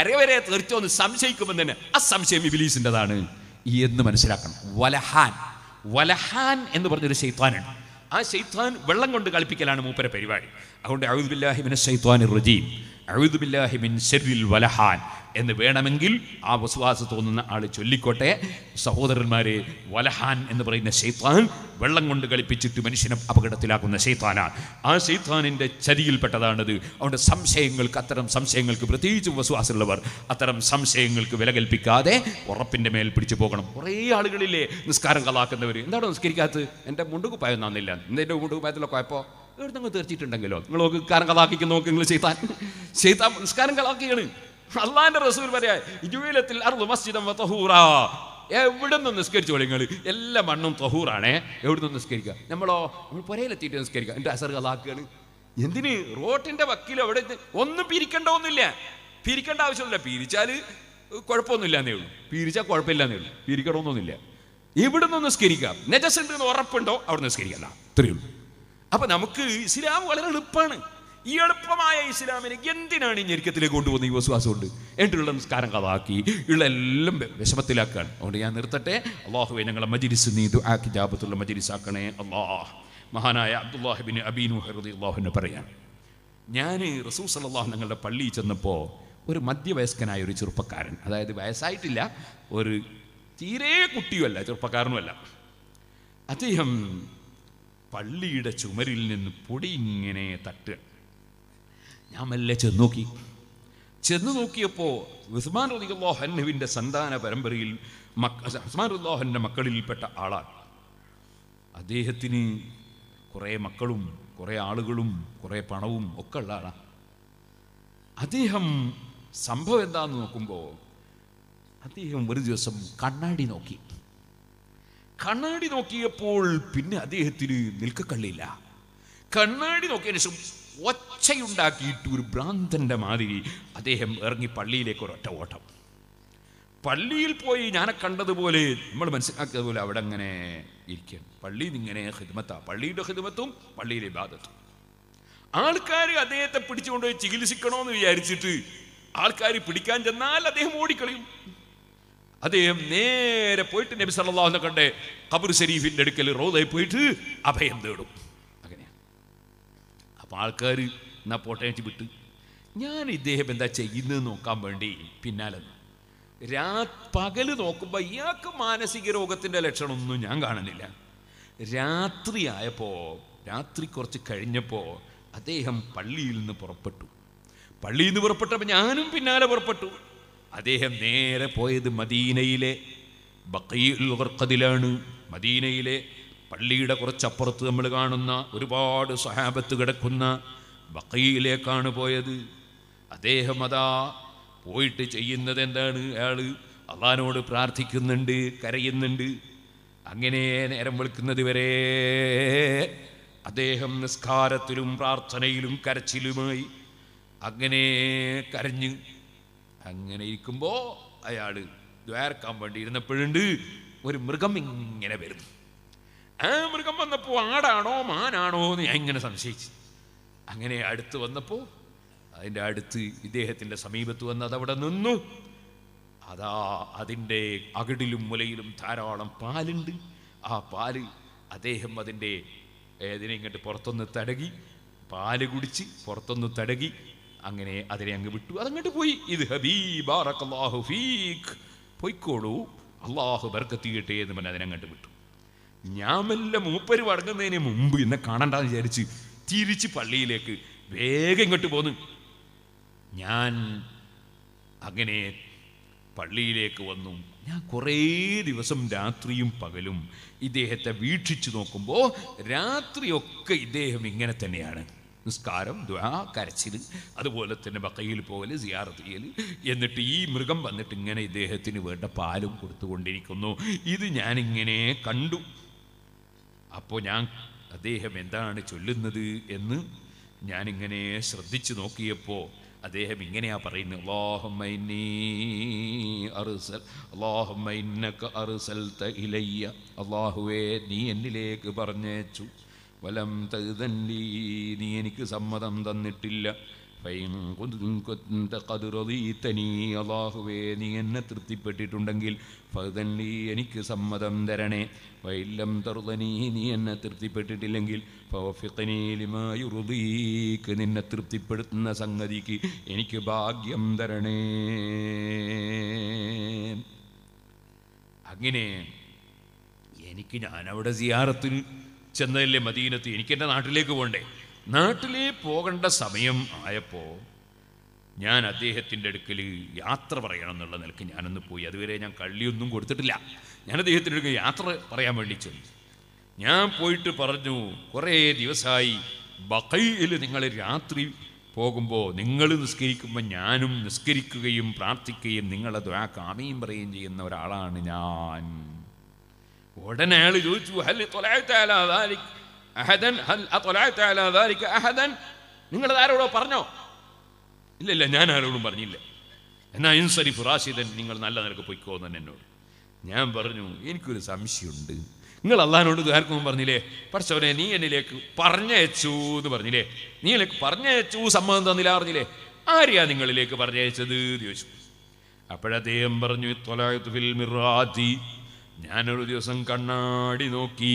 അരവരെ തീർച്ചയൊന്ന് സംശയിക്കുമ്പോൾ തന്നെ ആ സംശയം ഇബിലീസിൻ്റെതാണ് എന്ന് മനസ്സിലാക്കണം വലഹാൻ വലഹാൻ എന്ന് പറഞ്ഞൊരു ശൈത്താനാണ് ആ ഷെയ്ത്താൻ വെള്ളം കൊണ്ട് കളിപ്പിക്കലാണ് മൂപ്പരെ പരിപാടി അതുകൊണ്ട് അഴുബില്ലാഹിമിനെ ഷെയ്ത്താൻ റജീം വലഹാൻ എന്ന് വേണമെങ്കിൽ ആ വിശ്വാസം തോന്നുന്ന ആൾ ചൊല്ലിക്കോട്ടെ സഹോദരന്മാരെ വലഹാൻ എന്ന് പറയുന്ന ഷെയ്ത്താൻ വെള്ളം കൊണ്ട് കളിപ്പിച്ചിട്ട് മനുഷ്യനെ അപകടത്തിലാക്കുന്ന ഷെയ്ത്താനാണ് ആ ഷെയ്ത്താനിൻ്റെ ചതിയിൽപ്പെട്ടതാണിത് അതുകൊണ്ട് സംശയങ്ങൾക്ക് അത്തരം സംശയങ്ങൾക്ക് പ്രത്യേകിച്ച് വിശ്വാസമുള്ളവർ അത്തരം സംശയങ്ങൾക്ക് വില കൽപ്പിക്കാതെ ഉറപ്പിൻ്റെ മേൽ പിടിച്ചു പോകണം കുറേ ആളുകളില്ലേ നിസ്കാരം കളാക്കുന്നവർ എന്താണ് നിസ്കരിക്കാത്തത് എൻ്റെ മുണ്ടുകുപ്പായം നന്നില്ല എന്തെൻ്റെ മുണ്ടുകുപ്പായത്തിലൊക്കെ കുഴപ്പമോ എവിടുന്ന് തീർച്ചിട്ടുണ്ടെങ്കിലോ നിങ്ങൾ നോക്ക് കാരം കലാക്കിക്ക് നോക്ക് നിങ്ങൾ ചെയ്താൻ ചെയ്താൻ നിസ്കാരം കളാക്കിയാണ് അള്ളാന്റെ റസൂൽ പറയാ ജുവീലത്തിൽ അറുപത് മസ്ജിദം എവിടെ നിന്ന് നിസ്കരിച്ചു നിങ്ങൾ എല്ലാ മണ്ണും തഹൂറാണേ എവിടെ നിന്ന് നിസ്കരിക്കുക നമ്മളോ നമ്മൾ പുരയിലെത്തിയിട്ട് നിസ്കരിക്കുക എൻ്റെ അസർ കലാക്കുകയാണ് എന്തിന് റോട്ടിന്റെ വക്കീൽ അവിടെ ഒന്നും പിരിക്കേണ്ട ഒന്നുമില്ല പിരിക്കേണ്ട ആവശ്യമൊന്നുമില്ല പിരിച്ചാൽ കുഴപ്പമൊന്നുമില്ല എന്നേ ഉള്ളൂ പിരിച്ചാൽ കുഴപ്പമില്ല എന്നേ ഉള്ളൂ പിരിക്കണമെന്നൊന്നുമില്ല ഇവിടെ നിന്ന് നിസ്കരിക്കുക നെജസ് ഉണ്ടെന്ന് ഉറപ്പുണ്ടോ അവിടെ നിസ്കരിക്കല്ല ഇത്രയുള്ളൂ അപ്പൊ നമുക്ക് ഇസ്ലാം വളരെ എളുപ്പമാണ് ഈ എളുപ്പമായ ഇസ്ലാമിനെ എന്തിനാണ് ഈ ഞെരുക്കത്തിലേക്ക് കൊണ്ടുപോകുന്ന ഈ ഉണ്ട് എന്നിട്ടുള്ള നിസ്കാരം കഥാക്കി ഉള്ള എല്ലാം വിഷമത്തിലാക്കുകയാണ് അതുകൊണ്ട് ഞാൻ നിർത്തട്ടെ അള്ളാഹുവെ ഞങ്ങളെ മജിരിസ് നീതു ആ കിതാബത്തുള്ള മജിരിസ് ആക്കണേ അള്ളാഹ് മഹാനായ അബ്ദുല്ലാഹിബിൻ അബീനു ഹറുദി അള്ളാഹുവിനെ പറയാൻ ഞാൻ റസൂ സലാഹു ഞങ്ങളുടെ പള്ളിയിൽ ചെന്നപ്പോൾ ഒരു മധ്യവയസ്കനായ ഒരു ചെറുപ്പക്കാരൻ അതായത് വയസ്സായിട്ടില്ല ഒരു തീരെ കുട്ടിയുമല്ല ചെറുപ്പക്കാരനുമല്ല അദ്ദേഹം പള്ളിയുടെ ചുമരിൽ നിന്ന് പൊടി ഇങ്ങനെ തട്ടുക ഞാൻ മെല്ലെ ചെന്ന് നോക്കി ചെന്ന് നോക്കിയപ്പോൾ ഉസ്മാൻ റദിയുള്ളാഹന്നുവിൻ്റെ സന്താന പരമ്പരയിൽ ഉസ്മാൻ റദിയുള്ളാഹൻ്റെ മക്കളിൽപ്പെട്ട ആളാണ് അദ്ദേഹത്തിന് കുറേ മക്കളും കുറേ ആളുകളും കുറേ പണവും ഒക്കെ ഉള്ള ആളാണ് അദ്ദേഹം സംഭവം എന്താന്ന് നോക്കുമ്പോൾ അദ്ദേഹം ഒരു ദിവസം കണ്ണാടി നോക്കി കണ്ണാടി നോക്കിയപ്പോൾ പിന്നെ അദ്ദേഹത്തിന് നിൽക്കക്കള്ളില്ല കണ്ണാടി നോക്കിയതിന് ശേഷം ഒച്ചയുണ്ടാക്കിയിട്ട് ഒരു ഭ്രാന്തന്റെ മാതിരി അദ്ദേഹം ഇറങ്ങി പള്ളിയിലേക്ക് ഒരൊറ്റ ഓട്ടം പള്ളിയിൽ പോയി ഞാനെ കണ്ടതുപോലെ നമ്മൾ മനസ്സിലാക്കിയതുപോലെ അവിടെ അങ്ങനെ ഇരിക്കും പള്ളിയിൽ ഇങ്ങനെ ഹിദ്മത്താണ് പള്ളിയുടെ ഹിദ്മത്തും പള്ളിയിലെ ബാധത്തും ആൾക്കാർ അദ്ദേഹത്തെ പിടിച്ചുകൊണ്ടുപോയി എന്ന് വിചാരിച്ചിട്ട് ആൾക്കാർ പിടിക്കാൻ ചെന്നാൽ അദ്ദേഹം ഓടിക്കളയും അദ്ദേഹം നേരെ പോയിട്ട് നബി സല്ലാഹുനെ കണ്ടേ കബുർ ഷെരീഫിൻ്റെ അടുക്കൽ റോദായി പോയിട്ട് അഭയം തേടും അങ്ങനെയാണ് അപ്പം ആൾക്കാർ എന്നാ പോട്ടയച്ച് വിട്ട് ഞാൻ ഇദ്ദേഹം എന്താ ചെയ്യുന്നത് നോക്കാൻ വേണ്ടി പിന്നാലെ രാ പകല് നോക്കുമ്പോൾ ഇയാൾക്ക് മാനസിക രോഗത്തിൻ്റെ ലക്ഷണമൊന്നും ഞാൻ കാണുന്നില്ല രാത്രിയായപ്പോൾ രാത്രി കുറച്ച് കഴിഞ്ഞപ്പോൾ അദ്ദേഹം പള്ളിയിൽ നിന്ന് പുറപ്പെട്ടു പള്ളിയിൽ നിന്ന് പുറപ്പെട്ടപ്പോൾ ഞാനും പിന്നാലെ പുറപ്പെട്ടു അദ്ദേഹം നേരെ പോയത് മദീനയിലെ ബക്കയിലാണ് മദീനയിലെ പള്ളിയുടെ കുറച്ചപ്പുറത്ത് നമ്മൾ കാണുന്ന ഒരുപാട് സഹാബത്ത് കിടക്കുന്ന ബക്കയിലേക്കാണ് പോയത് അദ്ദേഹം അതാ പോയിട്ട് ചെയ്യുന്നത് എന്താണ് അയാൾ അള്ളഹാനോട് പ്രാർത്ഥിക്കുന്നുണ്ട് കരയുന്നുണ്ട് അങ്ങനെ നേരം വിളിക്കുന്നത് വരെ അദ്ദേഹം നിസ്കാരത്തിലും പ്രാർത്ഥനയിലും കരച്ചിലുമായി അങ്ങനെ കരഞ്ഞ് അങ്ങനെ ഇരിക്കുമ്പോൾ അയാൾ ദ്വാരക്കാൻ വേണ്ടി ഇരുന്നപ്പോഴുണ്ട് ഒരു മൃഗം ഇങ്ങനെ വരുന്നു ആ മൃഗം വന്നപ്പോൾ ആടാണോ മാനാണോ എന്ന് ഞാൻ ഇങ്ങനെ സംശയിച്ചു അങ്ങനെ അടുത്ത് വന്നപ്പോൾ അതിൻ്റെ അടുത്ത് ഇദ്ദേഹത്തിൻ്റെ സമീപത്ത് വന്ന് അതവിടെ നിന്നു അതാ അതിൻ്റെ അകിടിലും മുലയിലും ധാരാളം പാലുണ്ട് ആ പാല് അദ്ദേഹം അതിൻ്റെ ഏതിനെ ഇങ്ങോട്ട് പുറത്തൊന്ന് തടകി പാല് കുടിച്ച് പുറത്തൊന്ന് തടകി അങ്ങനെ അതിനെ അങ്ങ് വിട്ടു അതങ്ങോട്ട് പോയി ഇത് ഹബീബാറക്കല്ലാഹു ഫീഖ് അള്ളാഹു ബർക്കത്തിയട്ടെ എന്ന് പറഞ്ഞ് അതിനങ്ങോട്ട് വിട്ടു ഞാൻ വല്ല മൂപ്പര് വടങ്ങുന്നതിന് മുമ്പ് എന്നെ കാണണ്ടെന്ന് വിചാരിച്ച് തിരിച്ച് പള്ളിയിലേക്ക് വേഗം ഇങ്ങോട്ട് പോന്നു ഞാൻ അങ്ങനെ പള്ളിയിലേക്ക് വന്നു ഞാൻ കുറേ ദിവസം രാത്രിയും പകലും ഇദ്ദേഹത്തെ വീക്ഷിച്ചു നോക്കുമ്പോൾ രാത്രിയൊക്കെ ഇദ്ദേഹം ഇങ്ങനെ തന്നെയാണ് നിസ്കാരം ദ്വാ കരച്ചിൽ അതുപോലെ തന്നെ ബക്കയിൽ പോകല് സിയാറത്ത് ചെയ്യൽ എന്നിട്ട് ഈ മൃഗം വന്നിട്ട് ഇങ്ങനെ ഇദ്ദേഹത്തിന് വേണ്ട പാലും കൊടുത്തുകൊണ്ടിരിക്കുന്നു ഇത് ഞാനിങ്ങനെ കണ്ടു അപ്പോൾ ഞാൻ അദ്ദേഹം എന്താണ് ചൊല്ലുന്നത് എന്ന് ഞാനിങ്ങനെ ശ്രദ്ധിച്ചു നോക്കിയപ്പോൾ അദ്ദേഹം ഇങ്ങനെയാ പറയുന്നത് അള്ളാഹുവേ നീ എന്നിലേക്ക് പറഞ്ഞേച്ചു വലം തഴുതൻ ലീ നീ എനിക്ക് സമ്മതം തന്നിട്ടില്ല അള്ളാഹുവേ നീ എന്നെ തൃപ്തിപ്പെട്ടിട്ടുണ്ടെങ്കിൽ ഫതൻലി എനിക്ക് സമ്മതം തരണേ വൈല്ലം തറുതനീ നീ എന്നെ തൃപ്തിപ്പെട്ടിട്ടില്ലെങ്കിൽ ഫിത്തനീലിമായുറുദീക്ക് നിന്നെ തൃപ്തിപ്പെടുത്തുന്ന സംഗതിക്ക് എനിക്ക് ഭാഗ്യം തരണേ അങ്ങനെ എനിക്ക് ഞാനവിടെ സിയാറത്തിൽ ചെന്നതല്ലേ മദീനത്ത് എനിക്ക് എൻ്റെ നാട്ടിലേക്ക് പോകണ്ടേ നാട്ടിലേ പോകേണ്ട സമയം ആയപ്പോൾ ഞാൻ അദ്ദേഹത്തിൻ്റെ അടുക്കൽ യാത്ര പറയണം എന്നുള്ള നിലക്ക് ഞാനൊന്ന് പോയി അതുവരെ ഞാൻ കള്ളിയൊന്നും കൊടുത്തിട്ടില്ല ഞാൻ അദ്ദേഹത്തിൻ്റെ അടുക്കൽ യാത്ര പറയാൻ വേണ്ടി ചെന്നു ഞാൻ പോയിട്ട് പറഞ്ഞു കുറേ ദിവസമായി ബക്കയിൽ നിങ്ങൾ രാത്രി പോകുമ്പോൾ നിങ്ങൾ നിസ്കരിക്കുമ്പോൾ ഞാനും നിസ്കരിക്കുകയും പ്രാർത്ഥിക്കുകയും നിങ്ങളെ ദ്വാ കാമയും പറയുകയും ചെയ്യുന്ന ഒരാളാണ് ഞാൻ ഉടനെ അയാൾ ചോദിച്ചു ഹൽ അഹദൻ ഹൽ അഹദൻ നിങ്ങൾ ആരോടോ പറഞ്ഞോ ഇല്ല ഇല്ല ഞാൻ ആരോടും പറഞ്ഞില്ല എന്നാ ഇൻസരിഫ് റാഷിദൻ നിങ്ങൾ നല്ല നിലക്ക് പൊയ്ക്കോ തന്നെ എന്നോട് ഞാൻ പറഞ്ഞു എനിക്കൊരു സംശയമുണ്ട് നിങ്ങൾ അള്ളഹാനോട് ആർക്കും പറഞ്ഞില്ലേ പഠിച്ചവനെ നീ എന്നിലേക്ക് പറഞ്ഞയച്ചു എന്ന് പറഞ്ഞില്ലേ നീ എനിക്ക് പറഞ്ഞയച്ചു സമ്മതം തന്നില്ല പറഞ്ഞില്ലേ ആരെയാ നിങ്ങളിലേക്ക് പറഞ്ഞയച്ചത് ചോദിച്ചു അപ്പോഴദ്ദേഹം പറഞ്ഞു ഞാനൊരു ദിവസം കണ്ണാടി നോക്കി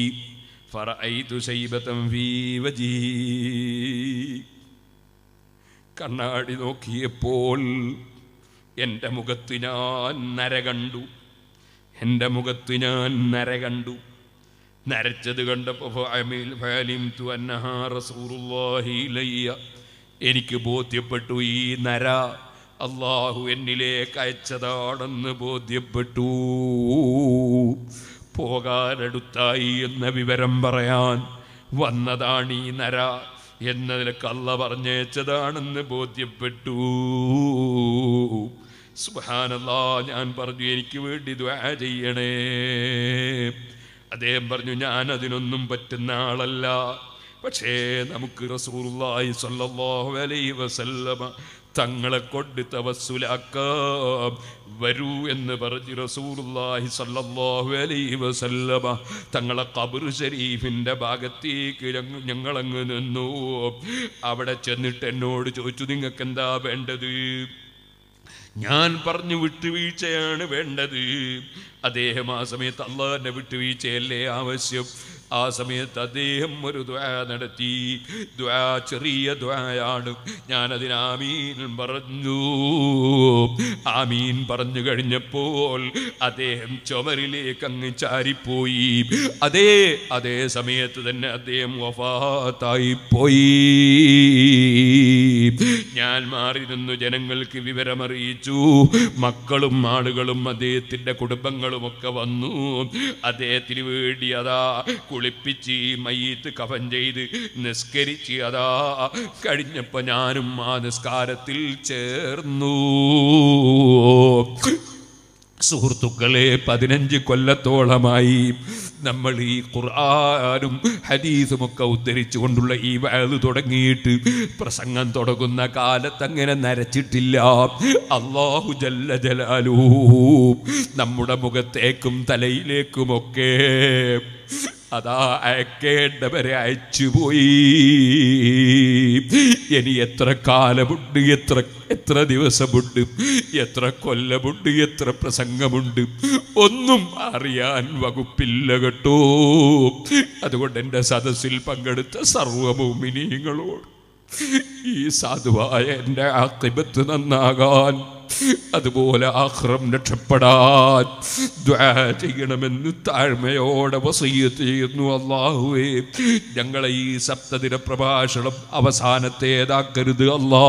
കണ്ണാടി നോക്കിയപ്പോൾ എൻ്റെ മുഖത്ത് ഞാൻ നര കണ്ടു എൻ്റെ മുഖത്ത് ഞാൻ നര കണ്ടു നരച്ചത് കണ്ടപ്പോൾ എനിക്ക് ബോധ്യപ്പെട്ടു ഈ നര അള്ളാഹു എന്നിലേക്ക് അയച്ചതാണെന്ന് ബോധ്യപ്പെട്ടു പോകാനടുത്തായി എന്ന വിവരം പറയാൻ വന്നതാണ് ഈ നര എന്നതിലേക്ക് കള്ള പറഞ്ഞേച്ചതാണെന്ന് ബോധ്യപ്പെട്ടു സുഹാനല്ലാ ഞാൻ പറഞ്ഞു എനിക്ക് വേണ്ടി ദ്വാ ചെയ്യണേ അദ്ദേഹം പറഞ്ഞു ഞാൻ അതിനൊന്നും പറ്റുന്ന ആളല്ല പക്ഷേ നമുക്ക് റസൂർ സല്ലാഹു അലൈ വസല്ലമ തങ്ങളെ കൊണ്ട് തവസ്സുലാക്കാം വരൂ എന്ന് പറഞ്ഞ് റസൂലുല്ലാഹി സല്ലല്ലാഹു അലൈഹി വസല്ലമ തങ്ങളെ കബർ ഷരീഫിൻ്റെ ഭാഗത്തേക്ക് ഞങ്ങളങ്ങ് നിന്നു അവിടെ ചെന്നിട്ട് എന്നോട് ചോദിച്ചു നിങ്ങൾക്ക് എന്താ വേണ്ടത് ഞാൻ പറഞ്ഞു വിട്ടുവീഴ്ചയാണ് വേണ്ടത് അദ്ദേഹം ആ സമയത്ത് അള്ളാഹിൻ്റെ വിട്ടുവീഴ്ചയല്ലേ ആവശ്യം ആ സമയത്ത് അദ്ദേഹം ഒരു ദ്വാ നടത്തി ദ്വാ ചെറിയ ദ്വായാണ് ഞാനതിന് ആമീൻ പറഞ്ഞു ആമീൻ പറഞ്ഞു കഴിഞ്ഞപ്പോൾ അദ്ദേഹം ചുമരിലേക്ക് അങ്ങ് ചാരിപ്പോയി അതേ അതേ സമയത്ത് തന്നെ അദ്ദേഹം വഫാത്തായി പോയി ഞാൻ മാറി നിന്നു ജനങ്ങൾക്ക് വിവരമറിയിച്ചു മക്കളും ആളുകളും അദ്ദേഹത്തിൻ്റെ കുടുംബങ്ങളുമൊക്കെ വന്നു അദ്ദേഹത്തിന് വേണ്ടി അതാ കുളിപ്പിച്ച് മയ്യത്ത് കഫൻ ചെയ്ത് നിസ്കരിച്ച് അതാ കഴിഞ്ഞപ്പോൾ ഞാനും ആ നിസ്കാരത്തിൽ ചേർന്നു സുഹൃത്തുക്കളെ പതിനഞ്ച് കൊല്ലത്തോളമായി നമ്മൾ ഈ ഖുർആാനും ഹദീസുമൊക്കെ ഉദ്ധരിച്ചു കൊണ്ടുള്ള ഈ വയത് തുടങ്ങിയിട്ട് പ്രസംഗം തുടങ്ങുന്ന കാലത്ത് അങ്ങനെ നരച്ചിട്ടില്ല അള്ളാഹു ജല്ല ജലാലൂ നമ്മുടെ മുഖത്തേക്കും തലയിലേക്കുമൊക്കെ അതാ അയക്കേണ്ടവരെ അയച്ചുപോയി ഇനി എത്ര കാലമുണ്ട് എത്ര എത്ര ദിവസമുണ്ട് എത്ര കൊല്ലമുണ്ട് എത്ര പ്രസംഗമുണ്ട് ഒന്നും അറിയാൻ വകുപ്പില്ല കേട്ടോ അതുകൊണ്ട് എൻ്റെ സദസ്സിൽ പങ്കെടുത്ത സർവഭൂമിനിയങ്ങളോട് ഈ സാധുവായ എൻ്റെ തിബത്ത് നന്നാകാൻ അതുപോലെ ആഹ്റം രക്ഷപ്പെടാൻ ദ്വാ ചെയ്യണമെന്ന് താഴ്മയോടെ വസയ്യത്ത് ചെയ്യുന്നു അള്ളാഹുവേ ഞങ്ങളെ ഈ സപ്തദിന പ്രഭാഷണം അവസാനത്തേതാക്കരുത് അല്ലാ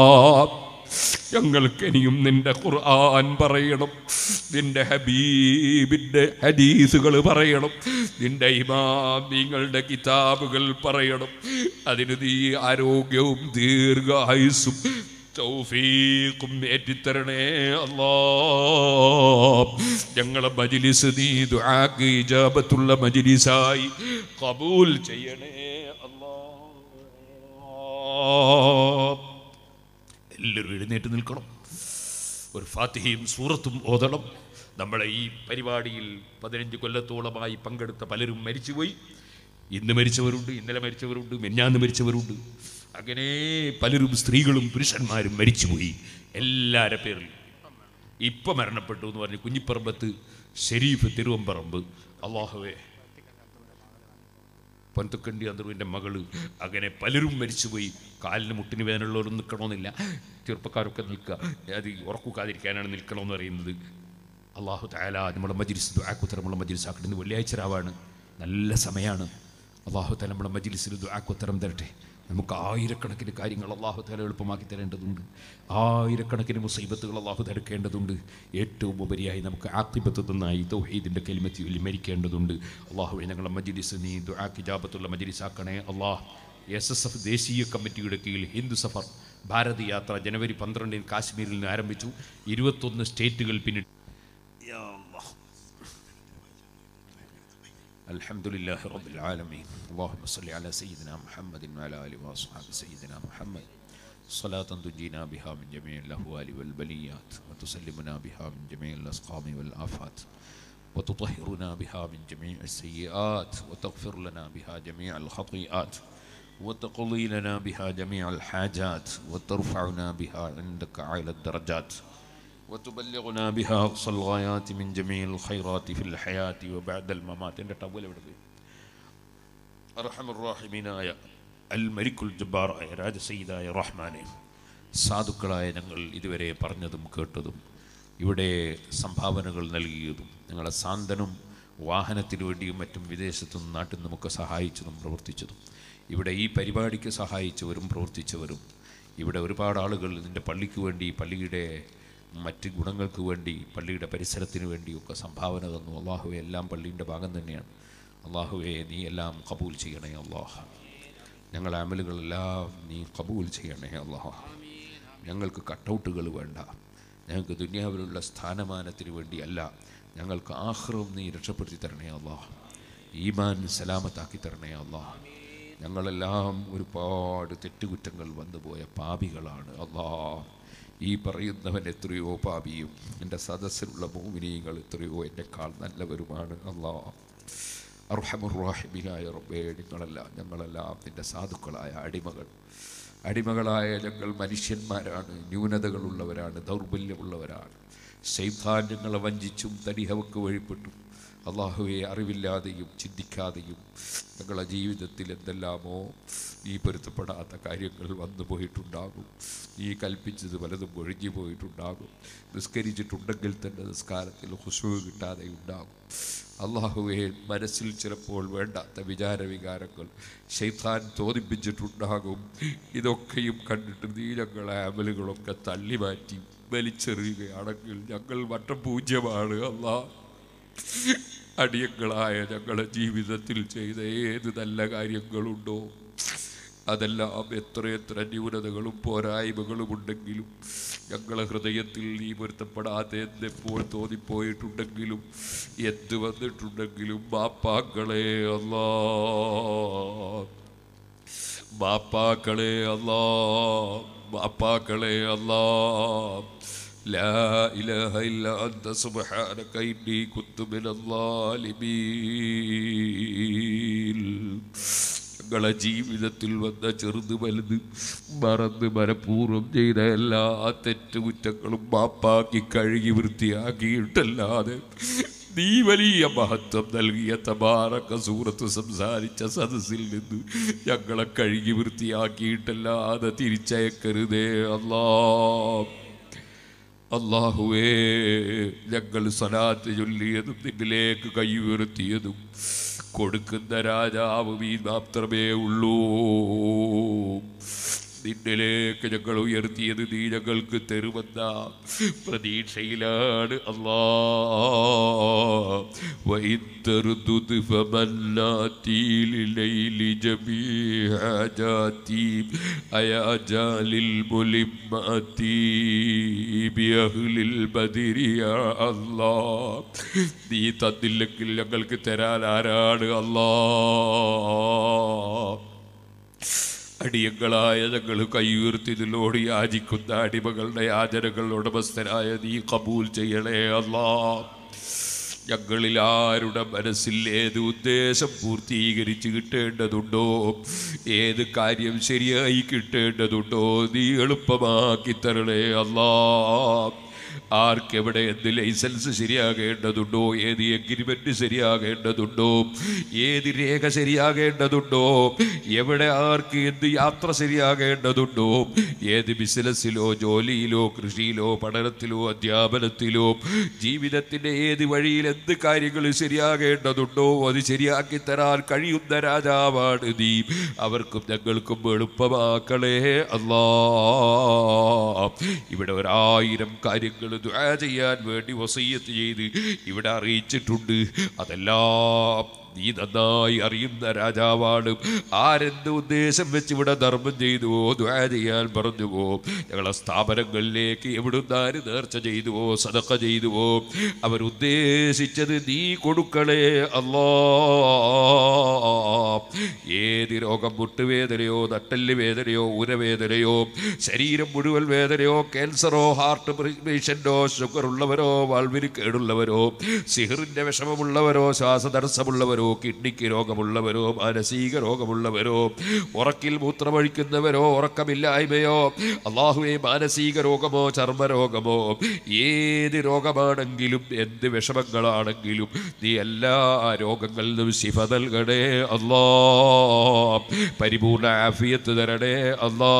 ഞങ്ങൾക്ക് ഇനിയും നിന്റെ ഖുർആൻ പറയണം നിന്റെ ഹബീബിന്റെ ഹദീസുകൾ പറയണം നിന്റെ ഇമാം നിങ്ങളുടെ കിതാബുകൾ പറയണം അതിന് നീ ആരോഗ്യവും ദീർഘായുസും തൗഫീഖും ഏറ്റിത്തരണേ അല്ലാഹ് ഞങ്ങളെ മജിലിസ് നീ ദുആക്ക് ഇജാബത്തുള്ള മജിലിസായി കബൂൽ ചെയ്യണേ അല്ലാഹ് എല്ലാവരും എഴുന്നേറ്റ് നിൽക്കണം ഒരു ഫാത്തിഹയും സൂറത്തും ഓതണം നമ്മളെ ഈ പരിപാടിയിൽ പതിനഞ്ച് കൊല്ലത്തോളമായി പങ്കെടുത്ത പലരും മരിച്ചുപോയി ഇന്ന് മരിച്ചവരുണ്ട് ഇന്നലെ മരിച്ചവരുണ്ട് മെഞ്ഞാന്ന് മരിച്ചവരുണ്ട് അങ്ങനെ പലരും സ്ത്രീകളും പുരുഷന്മാരും മരിച്ചുപോയി എല്ലാവരുടെ പേരിൽ ഇപ്പം മരണപ്പെട്ടു എന്ന് പറഞ്ഞ് കുഞ്ഞിപ്പറമ്പത്ത് ഷെരീഫ് തിരുവമ്പറമ്പ് അള്ളാഹുവേ പൊന്തക്കണ്ടി അന്തറുവിൻ്റെ മകള് അങ്ങനെ പലരും മരിച്ചുപോയി കാലിന് മുട്ടിന് വേദനയുള്ളവർ നിൽക്കണമെന്നില്ല ചെറുപ്പക്കാരൊക്കെ നിൽക്കുക അത് ഉറക്കുക്കാതിരിക്കാനാണ് നിൽക്കണമെന്ന് പറയുന്നത് അള്ളാഹു തായാല നമ്മുടെ മജിലിസ് ദുആക്കുത്തര നമ്മുടെ മജിലിസ് ആക്കട്ടെ വെള്ളിയാഴ്ച രാവാണ് നല്ല സമയമാണ് അള്ളാഹു താല നമ്മുടെ മജിലിസിൽ ദ്വാക്കുത്തരം തരട്ടെ നമുക്ക് ആയിരക്കണക്കിന് കാര്യങ്ങൾ അള്ളാഹു തല എളുപ്പമാക്കി തരേണ്ടതുണ്ട് ആയിരക്കണക്കിന് മുസൈബത്തുകൾ അള്ളാഹു തരക്കേണ്ടതുണ്ട് ഏറ്റവും ഉപരിയായി നമുക്ക് ആക്തിബത്ത് നന്നായി തൗഹീദിൻ്റെ കെൽമത്തിൽ മരിക്കേണ്ടതുണ്ട് അള്ളാഹു ഞങ്ങളുടെ മജിലിസ് നീ ദുആക്കിജാബത്തുള്ള മജിലിസാക്കണേ അള്ളാഹ് എസ് എസ് എഫ് ദേശീയ കമ്മിറ്റിയുടെ കീഴിൽ ഹിന്ദു സഫർ ഭാരത് യാത്ര ജനുവരി പന്ത്രണ്ടിന് കാശ്മീരിൽ നിന്ന് ആരംഭിച്ചു ഇരുപത്തൊന്ന് സ്റ്റേറ്റുകൾ പിന്നിട്ടു الحمد لله رب العالمين اللهم صل على سيدنا محمد وعلى آله وأصحاب سيدنا محمد صلاة تنجينا بها من جميع الأهوال والبليات وتسلمنا بها من جميع الأسقام والآفات وتطهرنا بها من جميع السيئات وتغفر لنا بها جميع الخطيئات وتقضي لنا بها جميع الحاجات وترفعنا بها عندك على الدرجات وتبلغنا بها أقصى الغايات من جميع الخيرات في الحياة وبعد الممات എൻ്റെ ടവൽ എവിടെ പോയി അർഹമുറാഹിമീനായ അൽ മരിക്കുൽ ജബ്ബാറായ രാജസയ്യിദായ റഹ്മാനെ സാധുക്കളായ ഞങ്ങൾ ഇതുവരെ പറഞ്ഞതും കേട്ടതും ഇവിടെ സംഭാവനകൾ നൽകിയതും ഞങ്ങളെ സാന്തനും വാഹനത്തിന് വേണ്ടിയും മറ്റും വിദേശത്തു നിന്നും നാട്ടിൽ നിന്നുമൊക്കെ സഹായിച്ചതും പ്രവർത്തിച്ചതും ഇവിടെ ഈ പരിപാടിക്ക് സഹായിച്ചവരും പ്രവർത്തിച്ചവരും ഇവിടെ ഒരുപാട് ആളുകൾ ഇതിൻ്റെ പള്ളിക്ക് വേണ്ടി പള്ളിയുടെ മറ്റ് ഗുണങ്ങൾക്ക് വേണ്ടി പള്ളിയുടെ പരിസരത്തിന് വേണ്ടിയൊക്കെ സംഭാവന തന്നു അള്ളാഹുവെ എല്ലാം പള്ളിയുടെ ഭാഗം തന്നെയാണ് അള്ളാഹുവെ നീ എല്ലാം കബൂൽ ചെയ്യണേ അള്ളാഹ ഞങ്ങളുടെ അമലുകളെല്ലാം നീ കബൂൽ ചെയ്യണേ അള്ളാഹ ഞങ്ങൾക്ക് കട്ടൗട്ടുകൾ വേണ്ട ഞങ്ങൾക്ക് ദുനിയാവിലുള്ള സ്ഥാനമാനത്തിന് വേണ്ടിയല്ല ഞങ്ങൾക്ക് ആഹ്റവും നീ രക്ഷപ്പെടുത്തി തരണേ അള്ളാഹ ഈമാൻ സലാമത്താക്കി തരണേ അള്ളാഹ ഞങ്ങളെല്ലാം ഒരുപാട് തെറ്റുകുറ്റങ്ങൾ വന്നുപോയ പാപികളാണ് അള്ളാഹ ഈ പറയുന്നവൻ എത്രയോ പാപിയും എൻ്റെ സദസ്സിലുള്ള മൂമിനീയങ്ങൾ എത്രയോ എന്നെക്കാൾ നല്ലവരുമാണ് അള്ളാ അർഹമുറാഹിമിനായ റബ്ബേ നിങ്ങളെല്ലാം ഞങ്ങളെല്ലാം നിൻ്റെ സാധുക്കളായ അടിമകൾ അടിമകളായ ഞങ്ങൾ മനുഷ്യന്മാരാണ് ന്യൂനതകളുള്ളവരാണ് ദൗർബല്യമുള്ളവരാണ് ശൈതാൻ ഞങ്ങളെ വഞ്ചിച്ചും തരിഹവക്ക് വഴിപ്പെട്ടും അള്ളാഹുവെ അറിവില്ലാതെയും ചിന്തിക്കാതെയും ഞങ്ങളുടെ ജീവിതത്തിൽ എന്തെല്ലാമോ നീ പൊരുത്തപ്പെടാത്ത കാര്യങ്ങൾ വന്നു പോയിട്ടുണ്ടാകും നീ കൽപ്പിച്ചത് പലതും ഒഴിഞ്ഞു പോയിട്ടുണ്ടാകും നിസ്കരിച്ചിട്ടുണ്ടെങ്കിൽ തന്നെ നിസ്കാരത്തിൽ ഹുസുവ് കിട്ടാതെ ഉണ്ടാകും അള്ളാഹുവെ മനസ്സിൽ ചിലപ്പോൾ വേണ്ടാത്ത വിചാരവികാരങ്ങൾ ശൈത്താൻ തോന്നിപ്പിച്ചിട്ടുണ്ടാകും ഇതൊക്കെയും കണ്ടിട്ട് നീ ഞങ്ങളെ അമലുകളൊക്കെ തള്ളി മാറ്റി വലിച്ചെറിയുകയാണെങ്കിൽ ഞങ്ങൾ പൂജ്യമാണ് അള്ളാഹ് അടിയങ്ങളായ ഞങ്ങളുടെ ജീവിതത്തിൽ ചെയ്ത ഏത് നല്ല കാര്യങ്ങളുണ്ടോ അതെല്ലാം എത്രയെത്ര ന്യൂനതകളും പോരായ്മകളും ഉണ്ടെങ്കിലും ഞങ്ങളെ ഹൃദയത്തിൽ നീ പൊരുത്തപ്പെടാതെ എന്തെപ്പോൾ തോന്നിപ്പോയിട്ടുണ്ടെങ്കിലും എന്ത് വന്നിട്ടുണ്ടെങ്കിലും ബാപ്പാക്കളെ അല്ലാ ബാപ്പാക്കളെ അല്ലാ ബാപ്പാക്കളെ അല്ലാ لا إله إلا أنت سبحانك إني كنت من الظالمين ഞങ്ങളെ ജീവിതത്തിൽ വന്ന ചെറുത് വലുത് മറന്ന് മനഃപൂർവ്വം ചെയ്ത എല്ലാ തെറ്റുകുറ്റങ്ങളും മാപ്പാക്കി കഴുകി വൃത്തിയാക്കിയിട്ടല്ലാതെ നീ വലിയ മഹത്വം നൽകിയ തബാറക്ക സൂറത്ത് സംസാരിച്ച സദസ്സിൽ നിന്ന് ഞങ്ങളെ കഴുകി വൃത്തിയാക്കിയിട്ടല്ലാതെ തിരിച്ചയക്കരുതേ അല്ലാ അള്ളാഹുവേ ഞങ്ങൾ സലാത്ത് ചൊല്ലിയതും നിന്നിലേക്ക് കൈ കൊടുക്കുന്ന രാജാവ് മാത്രമേ ഉള്ളൂ നിന്നിലേക്ക് ഞങ്ങൾ ഉയർത്തിയത് നീ ഞങ്ങൾക്ക് തരുമെന്ന പ്രതീക്ഷയിലാണ് അള്ളാ നീ തന്നില്ലെങ്കിൽ ഞങ്ങൾക്ക് തരാൻ ആരാണ് അള്ളാ അടിയങ്ങളായ ഞങ്ങൾ കൈയുയർത്തിതിലോട് യാചിക്കുന്ന അടിമകളുടെ യാചനകൾ ഉടമസ്ഥരായ നീ കബൂൽ ചെയ്യണേ അല്ല ഞങ്ങളിൽ ആരുടെ മനസ്സിൽ ഏത് ഉദ്ദേശം പൂർത്തീകരിച്ച് കിട്ടേണ്ടതുണ്ടോ ഏത് കാര്യം ശരിയായി കിട്ടേണ്ടതുണ്ടോ നീ എളുപ്പമാക്കി തരണേ അല്ലാ ആർക്കെവിടെ എന്ത് ലൈസൻസ് ശരിയാകേണ്ടതുണ്ടോ ഏത് എഗ്രിമെന്റ് ശരിയാകേണ്ടതുണ്ടോ ഏത് രേഖ ശരിയാകേണ്ടതുണ്ടോ എവിടെ ആർക്ക് എന്ത് യാത്ര ശരിയാകേണ്ടതുണ്ടോ ഏത് ബിസിനസ്സിലോ ജോലിയിലോ കൃഷിയിലോ പഠനത്തിലോ അധ്യാപനത്തിലോ ജീവിതത്തിൻ്റെ ഏത് വഴിയിൽ എന്ത് കാര്യങ്ങൾ ശരിയാകേണ്ടതുണ്ടോ അത് ശരിയാക്കി തരാൻ കഴിയുന്ന രാജാവാണ് നീ അവർക്കും ഞങ്ങൾക്കും എളുപ്പമാക്കളേ അല്ലാ ഇവിടെ ഒരായിരം കാര്യങ്ങൾ ദുആ ചെയ്യാൻ വേണ്ടി വസീയത്ത് ചെയ്ത് ഇവിടെ അറിയിച്ചിട്ടുണ്ട് അതെല്ലാം നീ നന്നായി അറിയുന്ന രാജാവാണ് ആരെന്ത് ഉദ്ദേശം വെച്ച് ഇവിടെ ധർമ്മം ചെയ്തുവോ ദ്വാര ചെയ്യാൻ പറഞ്ഞുവോ ഞങ്ങളെ സ്ഥാപനങ്ങളിലേക്ക് എവിടുന്ന് ആര് നേർച്ച ചെയ്തുവോ സതക്ക ചെയ്തുവോ അവരുദ്ദേശിച്ചത് നീ കൊടുക്കണേ അല്ലോ ഏത് രോഗം മുട്ടുവേദനയോ നട്ടല് വേദനയോ ഉരവേദനയോ ശരീരം മുഴുവൻ വേദനയോ ക്യാൻസറോ ഹാർട്ട് പേഷ്യൻറ്റോ ഷുഗർ ഉള്ളവരോ വാൾവിന് കേടുള്ളവരോ സിഹറിൻ്റെ വിഷമമുള്ളവരോ ശ്വാസതടസ്സമുള്ളവരോ ഉള്ളവരോ കിഡ്നിക്ക് രോഗമുള്ളവരോ മാനസിക രോഗമുള്ളവരോ ഉറക്കിൽ മൂത്രമഴിക്കുന്നവരോ ഉറക്കമില്ലായ്മയോ അള്ളാഹുവെ മാനസിക രോഗമോ ചർമ്മരോഗമോ ഏത് രോഗമാണെങ്കിലും എന്ത് വിഷമങ്ങളാണെങ്കിലും നീ എല്ലാ രോഗങ്ങളിലും ശിഫ നൽകണേ അള്ളാ പരിപൂർണ ആഫിയത്ത് തരണേ അള്ളാ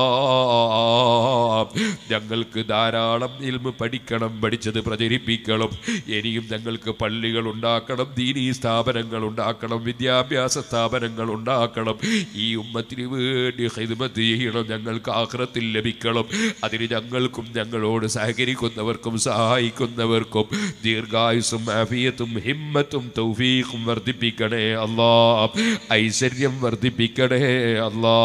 ഞങ്ങൾക്ക് ധാരാളം ഇൽമ് പഠിക്കണം പഠിച്ചത് പ്രചരിപ്പിക്കണം ഇനിയും ഞങ്ങൾക്ക് പള്ളികൾ ഉണ്ടാക്കണം ദീനീ സ്ഥാപനങ്ങൾ ഉണ്ടാക്കണം ഉണ്ടാക്കണം വിദ്യാഭ്യാസ സ്ഥാപനങ്ങൾ ഉണ്ടാക്കണം ഈ ഉമ്മത്തിന് വേണ്ടി ഹിദ്മത്ത് ചെയ്യണം ഞങ്ങൾക്ക് ആഹ്റത്തിൽ ലഭിക്കണം അതിന് ഞങ്ങൾക്കും ഞങ്ങളോട് സഹകരിക്കുന്നവർക്കും സഹായിക്കുന്നവർക്കും ദീർഘായുസും ആഫിയത്തും ഹിമ്മത്തും തൗഫീഖും വർദ്ധിപ്പിക്കണേ അല്ലാ ഐശ്വര്യം വർദ്ധിപ്പിക്കണേ അല്ലാ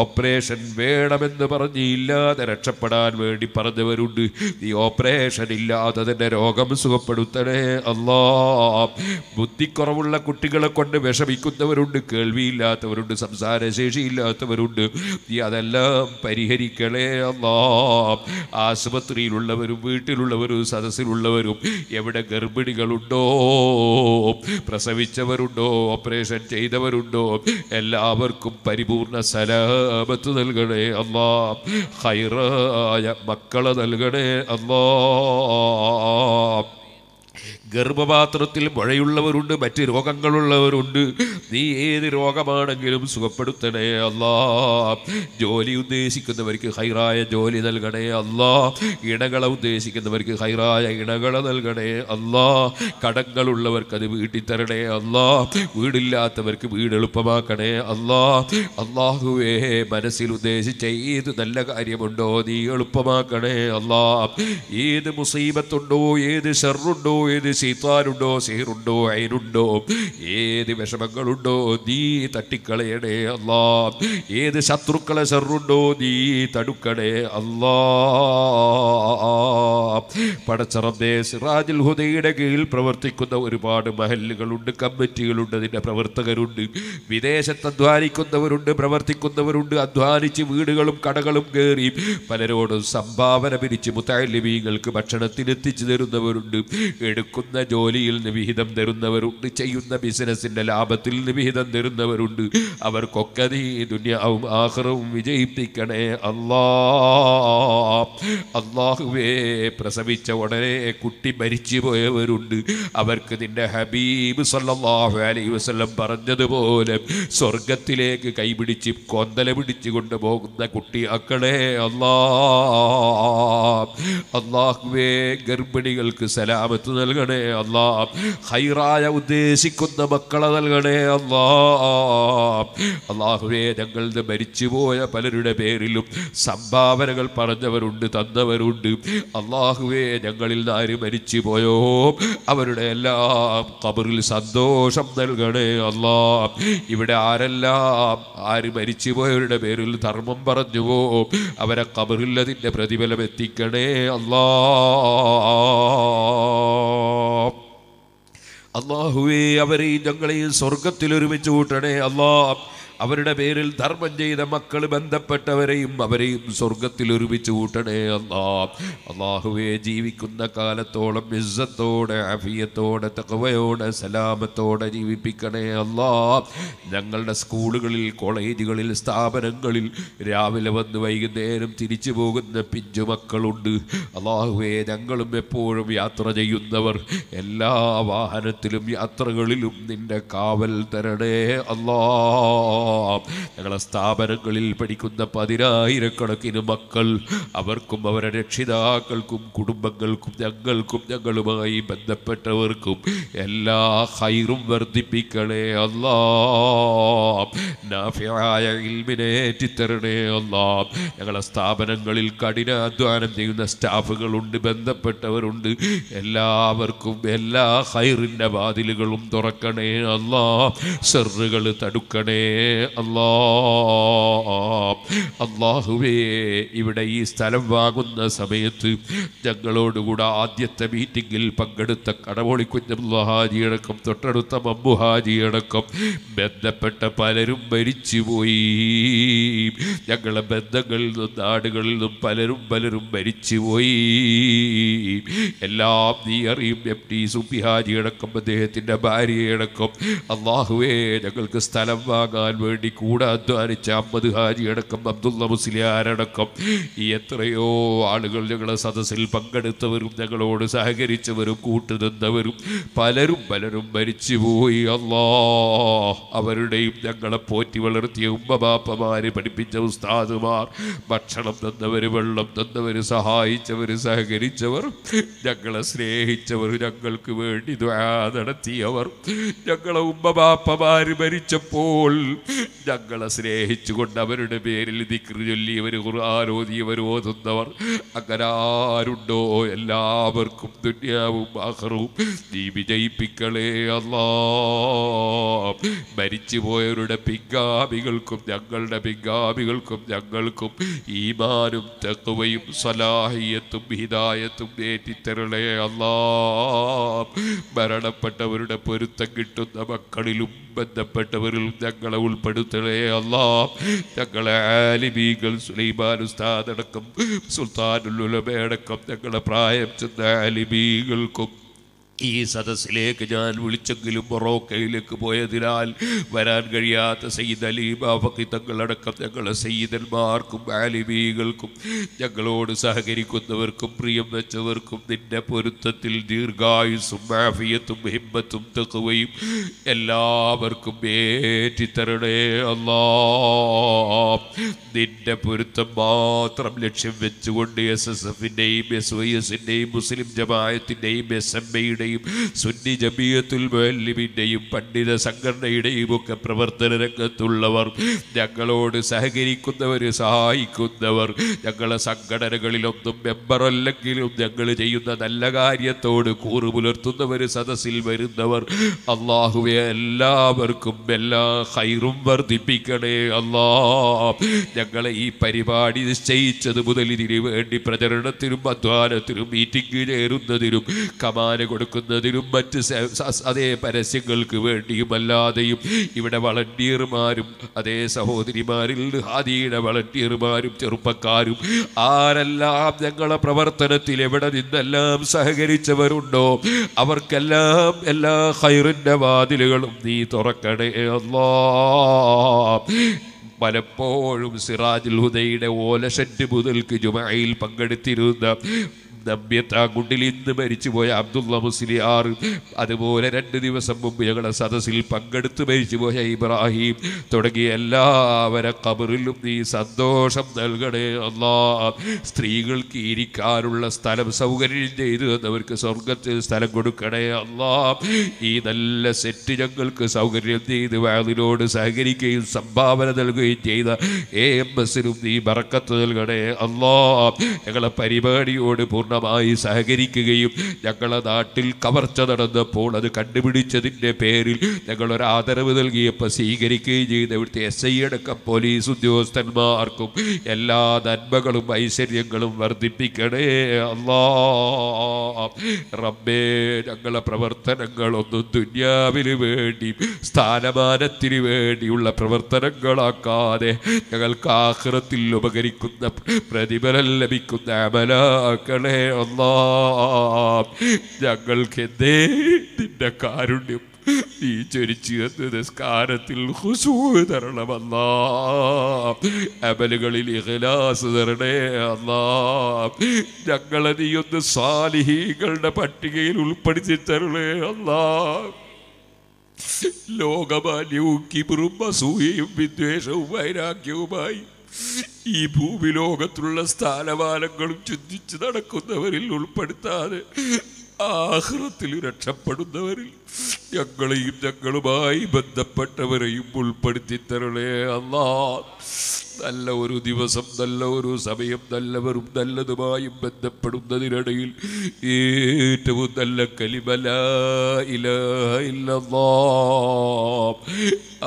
ഓപ്പറേഷൻ വേണമെന്ന് പറഞ്ഞ് ഇല്ലാതെ രക്ഷപ്പെടാൻ വേണ്ടി പറഞ്ഞവരുണ്ട് ഈ ഓപ്പറേഷൻ ഇല്ലാതെ തന്നെ രോഗം സുഖപ്പെടുത്തണേ അല്ലാ ബുദ്ധി ബുദ്ധിക്കുറവുള്ള കുട്ടികളെ കൊണ്ട് വിഷമിക്കുന്നവരുണ്ട് കേൾവിയില്ലാത്തവരുണ്ട് സംസാരശേഷിയില്ലാത്തവരുണ്ട് നീ അതെല്ലാം പരിഹരിക്കണേ അല്ലാ ആശുപത്രിയിലുള്ളവരും വീട്ടിലുള്ളവരും സദസ്സിലുള്ളവരും എവിടെ ഗർഭിണികളുണ്ടോ പ്രസവിച്ചവരുണ്ടോ ഓപ്പറേഷൻ ചെയ്തവരുണ്ടോ എല്ലാവർക്കും പരിപൂർണ സലാമത്ത് നൽകണേ അല്ലാ ഹൈറായ മക്കളെ നൽകണേ അല്ലാ ഗർഭപാത്രത്തിൽ മഴയുള്ളവരുണ്ട് മറ്റ് രോഗങ്ങളുള്ളവരുണ്ട് നീ ഏത് രോഗമാണെങ്കിലും സുഖപ്പെടുത്തണേ അല്ലാ ജോലി ഉദ്ദേശിക്കുന്നവർക്ക് ഹൈറായ ജോലി നൽകണേ അല്ലാ ഇണകളെ ഉദ്ദേശിക്കുന്നവർക്ക് ഹൈറായ ഇണകളെ നൽകണേ അല്ലാ കടങ്ങളുള്ളവർക്ക് അത് വീട്ടിൽ തരണേ അല്ലാ വീടില്ലാത്തവർക്ക് വീട് എളുപ്പമാക്കണേ അല്ലാ അള്ളാഹുവേ മനസ്സിൽ ഉദ്ദേശിച്ച ഏത് നല്ല കാര്യമുണ്ടോ നീ എളുപ്പമാക്കണേ അല്ലാ ഏത് മുസീബത്തുണ്ടോ ഏത് ഷെറുണ്ടോ ഏത് സീത്താനുണ്ടോ സീറുണ്ടോ അയിനുണ്ടോ ഏത് വിഷമങ്ങളുണ്ടോ നീ തട്ടിക്കളയണേ അല്ലാ ഏത് ശത്രുക്കളെ സെറുണ്ടോ നീ തടുക്കണേ അല്ലാ പടച്ചറബേ സിറാജുൽ ഹുദയുടെ കീഴിൽ പ്രവർത്തിക്കുന്ന ഒരുപാട് മഹല്ലുകളുണ്ട് കമ്മിറ്റികളുണ്ട് അതിൻ്റെ പ്രവർത്തകരുണ്ട് വിദേശത്ത് അധ്വാനിക്കുന്നവരുണ്ട് പ്രവർത്തിക്കുന്നവരുണ്ട് അധ്വാനിച്ച് വീടുകളും കടകളും കയറി പലരോടും സംഭാവന പിരിച്ച് മുത്താലിബീങ്ങൾക്ക് ഭക്ഷണത്തിനെത്തിച്ചു തരുന്നവരുണ്ട് എടുക്കുന്ന ചെയ്യുന്ന ജോലിയിൽ നിവിഹിതം തരുന്നവരുണ്ട് ചെയ്യുന്ന ബിസിനസ്സിൻ്റെ ലാഭത്തിൽ നിവിഹിതം തരുന്നവരുണ്ട് അവർക്കൊക്കെ നീ ദുന്യാവും ആഹ്റവും വിജയിപ്പിക്കണേ അള്ളാ അള്ളാഹുവേ പ്രസവിച്ച ഉടനെ കുട്ടി മരിച്ചു പോയവരുണ്ട് അവർക്ക് നിന്റെ ഹബീബ് സല്ലാഹു അലൈ വസ്ലം പറഞ്ഞതുപോലെ സ്വർഗത്തിലേക്ക് കൈപിടിച്ച് കൊന്തല പിടിച്ചു കൊണ്ടുപോകുന്ന കുട്ടി അക്കളെ അള്ളാ അള്ളാഹുവേ ഗർഭിണികൾക്ക് സലാമത്ത് നൽകണേ നൽകണേ അല്ലാ ഹൈറായ ഉദ്ദേശിക്കുന്ന മക്കളെ നൽകണേ അല്ലാ അള്ളാഹുവേ ഞങ്ങളുടെ മരിച്ചുപോയ പലരുടെ പേരിലും സംഭാവനകൾ പറഞ്ഞവരുണ്ട് തന്നവരുണ്ട് അള്ളാഹുവേ ഞങ്ങളിൽ ആര് മരിച്ചുപോയോ അവരുടെ എല്ലാം കബറിൽ സന്തോഷം നൽകണേ അല്ലാ ഇവിടെ ആരെല്ലാം ആര് മരിച്ചുപോയവരുടെ പേരിൽ ധർമ്മം പറഞ്ഞുവോ അവരെ കബറിൽ അതിൻ്റെ പ്രതിഫലം എത്തിക്കണേ അല്ലാ അള്ളാഹുവേ അവരെയും ഞങ്ങളെയും സ്വർഗത്തിൽ ഒരുമിച്ച് കൂട്ടണേ അള്ളാഹ് അവരുടെ പേരിൽ ധർമ്മം ചെയ്ത മക്കൾ ബന്ധപ്പെട്ടവരെയും അവരെയും സ്വർഗത്തിൽ ഒരുമിച്ച് കൂട്ടണേ അല്ലാ അള്ളാഹുവെ ജീവിക്കുന്ന കാലത്തോളം ഇസ്സത്തോടെ അഫിയത്തോടെ തകവയോടെ സലാമത്തോടെ ജീവിപ്പിക്കണേ അല്ലാ ഞങ്ങളുടെ സ്കൂളുകളിൽ കോളേജുകളിൽ സ്ഥാപനങ്ങളിൽ രാവിലെ വന്ന് വൈകുന്നേരം തിരിച്ചു പോകുന്ന പിഞ്ചു മക്കളുണ്ട് അള്ളാഹുവെ ഞങ്ങളും എപ്പോഴും യാത്ര ചെയ്യുന്നവർ എല്ലാ വാഹനത്തിലും യാത്രകളിലും നിന്റെ കാവൽ തരണേ അല്ലാ ഞങ്ങളെ സ്ഥാപനങ്ങളിൽ പഠിക്കുന്ന പതിനായിരക്കണക്കിന് മക്കൾ അവർക്കും അവരുടെ രക്ഷിതാക്കൾക്കും കുടുംബങ്ങൾക്കും ഞങ്ങൾക്കും ഞങ്ങളുമായി ബന്ധപ്പെട്ടവർക്കും എല്ലാ ഹൈറും വർദ്ധിപ്പിക്കണേ അല്ലാ നാഫിയായ ഇൽമിനേറ്റിത്തരണേ അല്ലാ ഞങ്ങളെ സ്ഥാപനങ്ങളിൽ കഠിനാധ്വാനം ചെയ്യുന്ന സ്റ്റാഫുകളുണ്ട് ബന്ധപ്പെട്ടവരുണ്ട് എല്ലാവർക്കും എല്ലാ ഹൈറിൻ്റെ വാതിലുകളും തുറക്കണേ അല്ലാ സെറുകൾ തടുക്കണേ അള്ളാഹുവേ ഇവിടെ ഈ സ്ഥലം വാങ്ങുന്ന സമയത്ത് ഞങ്ങളോടുകൂടെ ആദ്യത്തെ മീറ്റിങ്ങിൽ പങ്കെടുത്ത കടമോളിക്കുഞ്ഞുഹാജിയടക്കം തൊട്ടടുത്ത മമ്മുഹാജിയടക്കം ബന്ധപ്പെട്ട പലരും മരിച്ചുപോയി ഞങ്ങളെ ബന്ധങ്ങളിൽ നിന്നും നാടുകളിൽ നിന്നും പലരും പലരും മരിച്ചുപോയി എല്ലാം നീ അറിയും എം ടി സുബിഹാജിയടക്കം അദ്ദേഹത്തിൻ്റെ ഭാര്യയടക്കം അള്ളാഹുവേ ഞങ്ങൾക്ക് സ്ഥലം വാങ്ങാൻ വേണ്ടി കൂടെ അധ്വാനിച്ച അഹമ്മദ് ഹാരി അടക്കം അബ്ദുള്ള മുസ്ലിയാരടക്കം ഈ എത്രയോ ആളുകൾ ഞങ്ങളെ സദസ്സിൽ പങ്കെടുത്തവരും ഞങ്ങളോട് സഹകരിച്ചവരും കൂട്ടുനിന്നവരും പലരും പലരും മരിച്ചുപോയി അല്ലാ അവരുടെയും ഞങ്ങളെ പോറ്റി വളർത്തിയ ഉമ്മബാപ്പമാര് പഠിപ്പിച്ച ഉസ്താദുമാർ ഭക്ഷണം തന്നവര് വെള്ളം തന്നവര് സഹായിച്ചവർ സഹകരിച്ചവർ ഞങ്ങളെ സ്നേഹിച്ചവർ ഞങ്ങൾക്ക് വേണ്ടി നടത്തിയവർ ഞങ്ങളെ ഉമ്മബാപ്പമാര് മരിച്ചപ്പോൾ ഞങ്ങളെ സ്നേഹിച്ചുകൊണ്ട് അവരുടെ പേരിൽ ദിക്റ് ചൊല്ലിയവർ ഖുർആാനോദിയവർ ഓതുന്നവർ അങ്ങനെ ആരുണ്ടോ എല്ലാവർക്കും ദുന്യാവും അഹറും നീ വിജയിപ്പിക്കളേ അല്ലാ മരിച്ചുപോയവരുടെ പിങ്കാമികൾക്കും ഞങ്ങളുടെ പിങ്കാമികൾക്കും ഞങ്ങൾക്കും ഈമാനും തെക്കുവയും സലാഹിയത്തും ഹിതായത്തും നേറ്റിത്തരളേ അല്ല മരണപ്പെട്ടവരുടെ പൊരുത്തം കിട്ടുന്ന മക്കളിലും ബന്ധപ്പെട്ടവരിലും ഞങ്ങളെ ഉൾ രൂപപ്പെടുത്തണേ അല്ലാ ഞങ്ങളെ ആലിബീകൾ സുലൈമാൻ ഉസ്താദടക്കം സുൽത്താനുലുലമയടക്കം ഞങ്ങളെ പ്രായം ചെന്ന ആലിബീകൾക്കും ഈ സദസ്സിലേക്ക് ഞാൻ വിളിച്ചെങ്കിലും മൊറോക്കയിലേക്ക് പോയതിനാൽ വരാൻ കഴിയാത്ത സയ്യിദ് അലീബാഫക്കി തങ്ങളടക്കം ഞങ്ങളെ സയ്യിദന്മാർക്കും ആലിമീകൾക്കും ഞങ്ങളോട് സഹകരിക്കുന്നവർക്കും പ്രിയം വെച്ചവർക്കും നിന്റെ പൊരുത്തത്തിൽ ദീർഘായുസും മാഫിയത്തും ഹിമ്മത്തും തെക്കുകയും എല്ലാവർക്കും ഏറ്റിത്തരണേ അല്ലാ നിന്റെ പൊരുത്തം മാത്രം ലക്ഷ്യം വെച്ചുകൊണ്ട് എസ് എസ് എഫിൻ്റെയും എസ് വൈ എസിൻ്റെയും മുസ്ലിം ജമായത്തിൻ്റെയും എസ് എം എയുടെയും സംഘടനയുടെയും സുന്നി ജമീയത്തുൽ മുഅല്ലിമിൻ്റെയും പണ്ഡിത സംഘടനയുടെയും ഒക്കെ പ്രവർത്തന രംഗത്തുള്ളവർ ഞങ്ങളോട് സഹകരിക്കുന്നവർ സഹായിക്കുന്നവർ ഞങ്ങളെ സംഘടനകളിലൊന്നും മെമ്പറല്ലെങ്കിലും ഞങ്ങൾ ചെയ്യുന്ന നല്ല കാര്യത്തോട് കൂറ് പുലർത്തുന്നവർ സദസ്സിൽ വരുന്നവർ അള്ളാഹുവെ എല്ലാവർക്കും എല്ലാ ഹൈറും വർദ്ധിപ്പിക്കണേ അള്ളാ ഞങ്ങളെ ഈ പരിപാടി നിശ്ചയിച്ചത് മുതൽ ഇതിനു വേണ്ടി പ്രചരണത്തിനും അധ്വാനത്തിനും മീറ്റിംഗ് ചേരുന്നതിനും കമാന കൊടുക്കുന്ന നടത്തുന്നതിനും മറ്റ് അതേ പരസ്യങ്ങൾക്ക് വേണ്ടിയുമല്ലാതെയും ഇവിടെ വളണ്ടിയർമാരും അതേ സഹോദരിമാരിൽ ഹാദിയുടെ വളണ്ടിയർമാരും ചെറുപ്പക്കാരും ആരെല്ലാം ഞങ്ങളെ പ്രവർത്തനത്തിൽ എവിടെ നിന്നെല്ലാം സഹകരിച്ചവരുണ്ടോ അവർക്കെല്ലാം എല്ലാ ഹൈറിൻ്റെ വാതിലുകളും നീ തുറക്കണേ പലപ്പോഴും സിറാജുൽ ഹുദയുടെ ഓലഷെറ്റ് മുതൽക്ക് ജുമായിൽ പങ്കെടുത്തിരുന്ന നമ്യത്ത് ആ ഗുണ്ടിൽ ഇന്ന് മരിച്ചുപോയ അബ്ദുള്ള മുസ്ലിയാർ അതുപോലെ രണ്ട് ദിവസം മുമ്പ് ഞങ്ങളുടെ സദസ്സിൽ പങ്കെടുത്ത് മരിച്ചുപോയ ഇബ്രാഹിം തുടങ്ങിയ എല്ലാവരെ കബറിലും നീ സന്തോഷം നൽകണേ അല്ലാ സ്ത്രീകൾക്ക് ഇരിക്കാനുള്ള സ്ഥലം സൗകര്യം ചെയ്തു തന്നവർക്ക് സ്വർഗത്തിൽ സ്ഥലം കൊടുക്കണേ അല്ലാ ഈ നല്ല സെറ്റ് ഞങ്ങൾക്ക് സൗകര്യം ചെയ്ത് വാതിലോട് സഹകരിക്കുകയും സംഭാവന നൽകുകയും ചെയ്ത എ എം എസിനും നീ മറക്കത്ത് നൽകണേ അല്ലാ ഞങ്ങളെ പരിപാടിയോട് പൂർണ്ണ പൂർണ്ണമായി സഹകരിക്കുകയും ഞങ്ങളുടെ നാട്ടിൽ കവർച്ച നടന്നപ്പോൾ അത് കണ്ടുപിടിച്ചതിൻ്റെ പേരിൽ ഞങ്ങളൊരു ആദരവ് നൽകിയപ്പോൾ സ്വീകരിക്കുകയും ചെയ്ത ഇവിടുത്തെ എസ് ഐ അടക്കം പോലീസ് ഉദ്യോഗസ്ഥന്മാർക്കും എല്ലാ നന്മകളും ഐശ്വര്യങ്ങളും വർദ്ധിപ്പിക്കണേ അല്ലാ റബ്ബേ ഞങ്ങളെ പ്രവർത്തനങ്ങളൊന്നും ദുന്യാവിന് വേണ്ടി സ്ഥാനമാനത്തിന് വേണ്ടിയുള്ള പ്രവർത്തനങ്ങളാക്കാതെ ഞങ്ങൾക്ക് ആഹ്റത്തിൽ ഉപകരിക്കുന്ന പ്രതിഫലം ലഭിക്കുന്ന അമലാക്കണേ ഒന്നോ ഞങ്ങൾക്ക് എന്തേ നിന്റെ കാരുണ്യം നീ ചൊരിച്ചു തന്ന് നിസ്കാരത്തിൽ ഹുസൂ തരണമല്ല അമലുകളിൽ ഇഹലാസ് തരണേ അല്ല ഞങ്ങളെ നീ ഒന്ന് സാലിഹികളുടെ പട്ടികയിൽ ഉൾപ്പെടുത്തി തരണേ അല്ല ലോകമാന്യവും കിബിറും അസൂയയും വിദ്വേഷവും വൈരാഗ്യവുമായി ഈ ഭൂമിലോകത്തുള്ള സ്ഥാനമാനങ്ങളും ചിന്തിച്ച് നടക്കുന്നവരിൽ ഉൾപ്പെടുത്താതെ ആഹ്റത്തിൽ രക്ഷപ്പെടുന്നവരിൽ ഞങ്ങളെയും ഞങ്ങളുമായി ബന്ധപ്പെട്ടവരെയും ഉൾപ്പെടുത്തി തരണേ അല്ലാ നല്ല ഒരു ദിവസം നല്ല ഒരു സമയം നല്ലവരും നല്ലതുമായും ബന്ധപ്പെടുന്നതിനിടയിൽ ഏറ്റവും നല്ല കലിമല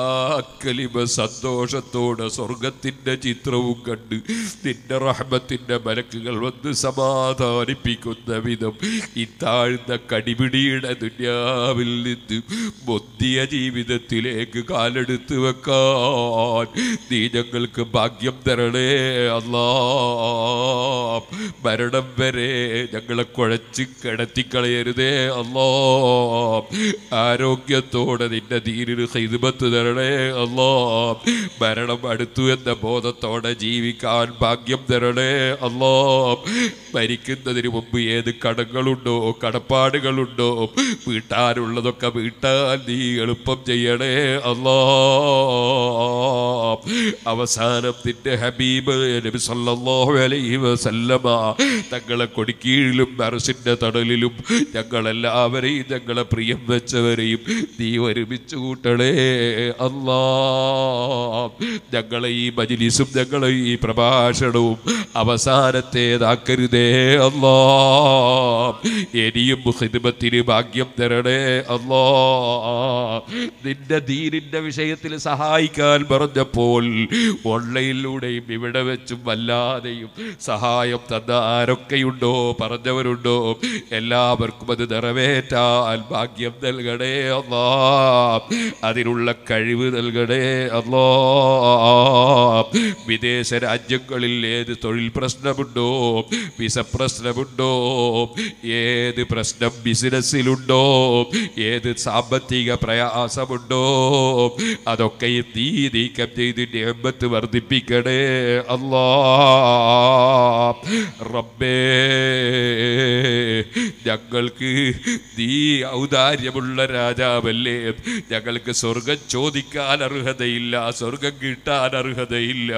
ആ കലിമ സന്തോഷത്തോടെ സ്വർഗത്തിൻ്റെ ചിത്രവും കണ്ട് നിന്റെ റഹ്മത്തിൻ്റെ മലക്കുകൾ വന്ന് സമാധാനിപ്പിക്കുന്ന വിധം ഈ താഴ്ന്ന കടിപിടിയുടെ ദുന്യാവിൽ നിന്ന് ബുദ്ധിയ ജീവിതത്തിലേക്ക് കാലെടുത്ത് വെക്കാൻ നീ ഞങ്ങൾക്ക് ഭാഗ്യം തരണേ അല്ല മരണം വരെ ഞങ്ങളെ കുഴച്ച് കളയരുതേ അല്ലോ ആരോഗ്യത്തോടെ നിന്റെ തീരിന് ഹിതുമത്ത് തരണേ അല്ലോ മരണം അടുത്തു എന്ന ബോധത്തോടെ ജീവിക്കാൻ ഭാഗ്യം തരണേ അല്ലോ മരിക്കുന്നതിന് മുമ്പ് ഏത് കടങ്ങളുണ്ടോ കടപ്പാടുകളുണ്ടോ വീട്ടാനുള്ള അതൊക്കെ വിട്ടാൽ നീ എളുപ്പം ചെയ്യണേ അല്ലോ അവസാനം നിന്റെ ഹബീബ് നബി സല്ലല്ലാഹു അലൈഹി വസല്ലമ തങ്ങളെ കൊടിക്കീഴിലും അറസിന്റെ തടലിലും ഞങ്ങളെല്ലാവരെയും ഞങ്ങളെ പ്രിയം വെച്ചവരെയും നീ ഒരുമിച്ച് കൂട്ടണേ അല്ലാ ഞങ്ങളെ ഈ മജിലിസും ഞങ്ങളെ ഈ പ്രഭാഷണവും അവസാനത്തേതാക്കരുതേ അല്ലാ ഇനിയും ഹിദ്മത്തിന് ഭാഗ്യം തരണേ അല്ലോ നിന്റെ ദീനിന്റെ വിഷയത്തിൽ സഹായിക്കാൻ പറഞ്ഞപ്പോൾ ഓൺലൈനിലൂടെയും ഇവിടെ വെച്ചും വല്ലാതെയും സഹായം തന്ന ആരൊക്കെയുണ്ടോ പറഞ്ഞവരുണ്ടോ എല്ലാവർക്കും അത് നിറവേറ്റാൻ ഭാഗ്യം നൽകണേ അല്ലോ അതിനുള്ള കഴിവ് നൽകണേ അല്ലോ വിദേശ രാജ്യങ്ങളിൽ ഏത് തൊഴിൽ പ്രശ്നമുണ്ടോ വിസ പ്രശ്നമുണ്ടോ ഏത് പ്രശ്നം ബിസിനസ്സിലുണ്ടോ ഏത് സാമ്പത്തിക പ്രയാസമുണ്ടോ അതൊക്കെ നീ നീക്കം ചെയ്ത് എമ്പത്ത് വർദ്ധിപ്പിക്കണേ അല്ലാ റബ്ബേ ഞങ്ങൾക്ക് നീ ഔദാര്യമുള്ള രാജാവല്ലേ ഞങ്ങൾക്ക് സ്വർഗം ചോദിക്കാൻ അർഹതയില്ല സ്വർഗം കിട്ടാൻ അർഹതയില്ല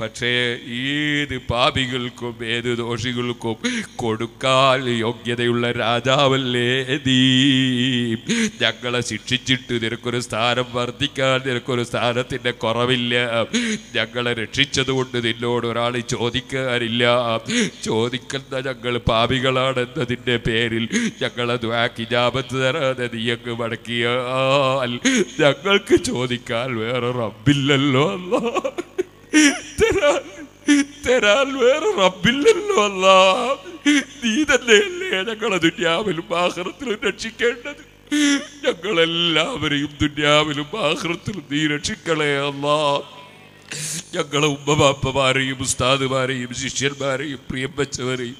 പക്ഷേ ഏത് പാപികൾക്കും ഏത് ദോഷികൾക്കും കൊടുക്കാൻ യോഗ്യതയുള്ള രാജാവല്ലേ നീ ഞങ്ങളെ ശിക്ഷിച്ചിട്ട് നിനക്കൊരു സ്ഥാനം വർദ്ധിക്കാൻ നിനക്കൊരു സ്ഥാനത്തിൻ്റെ കുറവില്ല ഞങ്ങളെ രക്ഷിച്ചതുകൊണ്ട് നിന്നോട് ഒരാൾ ചോദിക്കാനില്ല ചോദിക്കുന്ന ഞങ്ങൾ പാപികളാണെന്നതിൻ്റെ പേരിൽ ഞങ്ങളെ ദ്വാക്കിജാപത്ത് തരാതെ നീ അങ്ങ് മടക്കിയ ഞങ്ങൾക്ക് ചോദിക്കാൻ വേറെ റബ്ബില്ലല്ലോ അല്ല തരാൻ തരാൻ വേറെ റബ്ബില്ലല്ലോ അല്ല നീ തന്നെയല്ലേ ഞങ്ങളെ ദുന്യാവിലും ആഹ്റത്തിലും രക്ഷിക്കേണ്ടത് ഞങ്ങളെല്ലാവരെയും ദുന്യാവിലും ആഹൃത്തിലും നീ രക്ഷിക്കളേ അല്ലാ ഞങ്ങളെ ഉമ്മബാപ്പമാരെയും ഉസ്താദുമാരെയും ശിഷ്യന്മാരെയും പ്രിയം വെച്ചവരെയും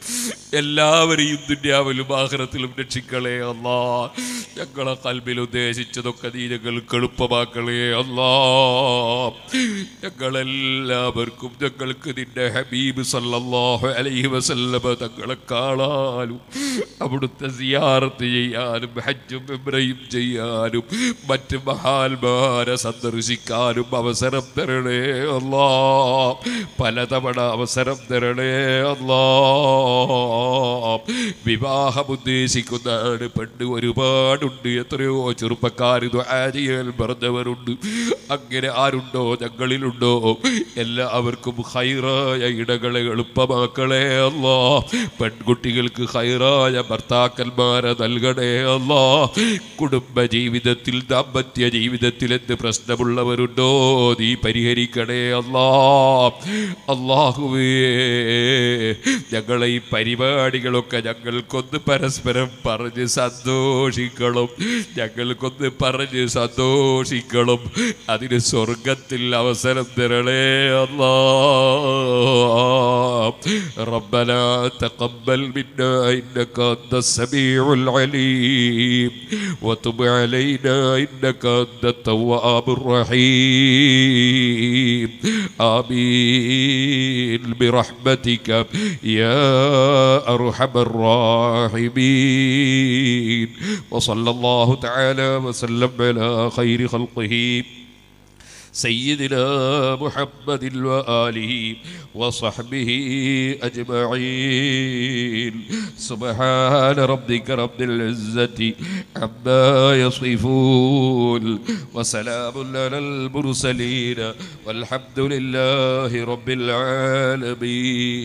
എല്ലാവരെയും ദുന്യാവിലും ആഹ്റത്തിലും രക്ഷിക്കളെ അല്ലാ ഞങ്ങളെ കൽബിൽ ഉദ്ദേശിച്ചതൊക്കെ നീ ഞങ്ങൾക്ക് എളുപ്പമാക്കളേ അല്ലാ ഞങ്ങളെല്ലാവർക്കും ഞങ്ങൾക്ക് നിന്റെ ഹബീബ് സല്ലാഹു അലൈഹി വസല്ലമ തങ്ങളെ കാണാനും അവിടുത്തെ സിയാർത്ത് ചെയ്യാനും ഹജ്ജും എബ്രയും ചെയ്യാനും മറ്റ് മഹാത്മാരെ സന്ദർശിക്കാനും അവസരം തരണേ അല്ലാ പലതവണ അവസരം തരണേ അല്ലാ വിവാഹം ഉദ്ദേശിക്കുന്ന പെണ്ണ് ഒരുപാടുണ്ട് എത്രയോ ചെറുപ്പക്കാർ ദ്വാരിയൽ പറഞ്ഞവരുണ്ട് അങ്ങനെ ആരുണ്ടോ ഞങ്ങളിലുണ്ടോ എല്ലാവർക്കും ഹൈറായ ഇടകളെ എളുപ്പമാക്കളേ അല്ലാ പെൺകുട്ടികൾക്ക് ഹൈറായ ഭർത്താക്കന്മാരെ നൽകണേ അല്ലാ കുടുംബ ജീവിതത്തിൽ ദാമ്പത്യ ജീവിതത്തിൽ എന്ത് പ്രശ്നമുള്ളവരുണ്ടോ നീ പരിഹരിക്കണം ചെയ്യണേ അല്ലാ അള്ളാഹുവേ ഞങ്ങളെ ഈ പരിപാടികളൊക്കെ ഞങ്ങൾക്കൊന്ന് പരസ്പരം പറഞ്ഞ് സന്തോഷിക്കണം ഞങ്ങൾക്കൊന്ന് പറഞ്ഞ് സന്തോഷിക്കണം അതിന് സ്വർഗത്തിൽ അവസരം തരണേ അല്ലാ ربنا تقبل منا إنك أنت السميع العليم وتب علينا إنك أنت التواب الرحيم آمين برحمتك يا أرحم الراحمين وصلى الله تعالى وسلم على خير خلقه سيدنا محمد وآله وصحبه أجمعين سبحان ربك رب العزة عما يصفون وسلام على المرسلين والحمد لله رب العالمين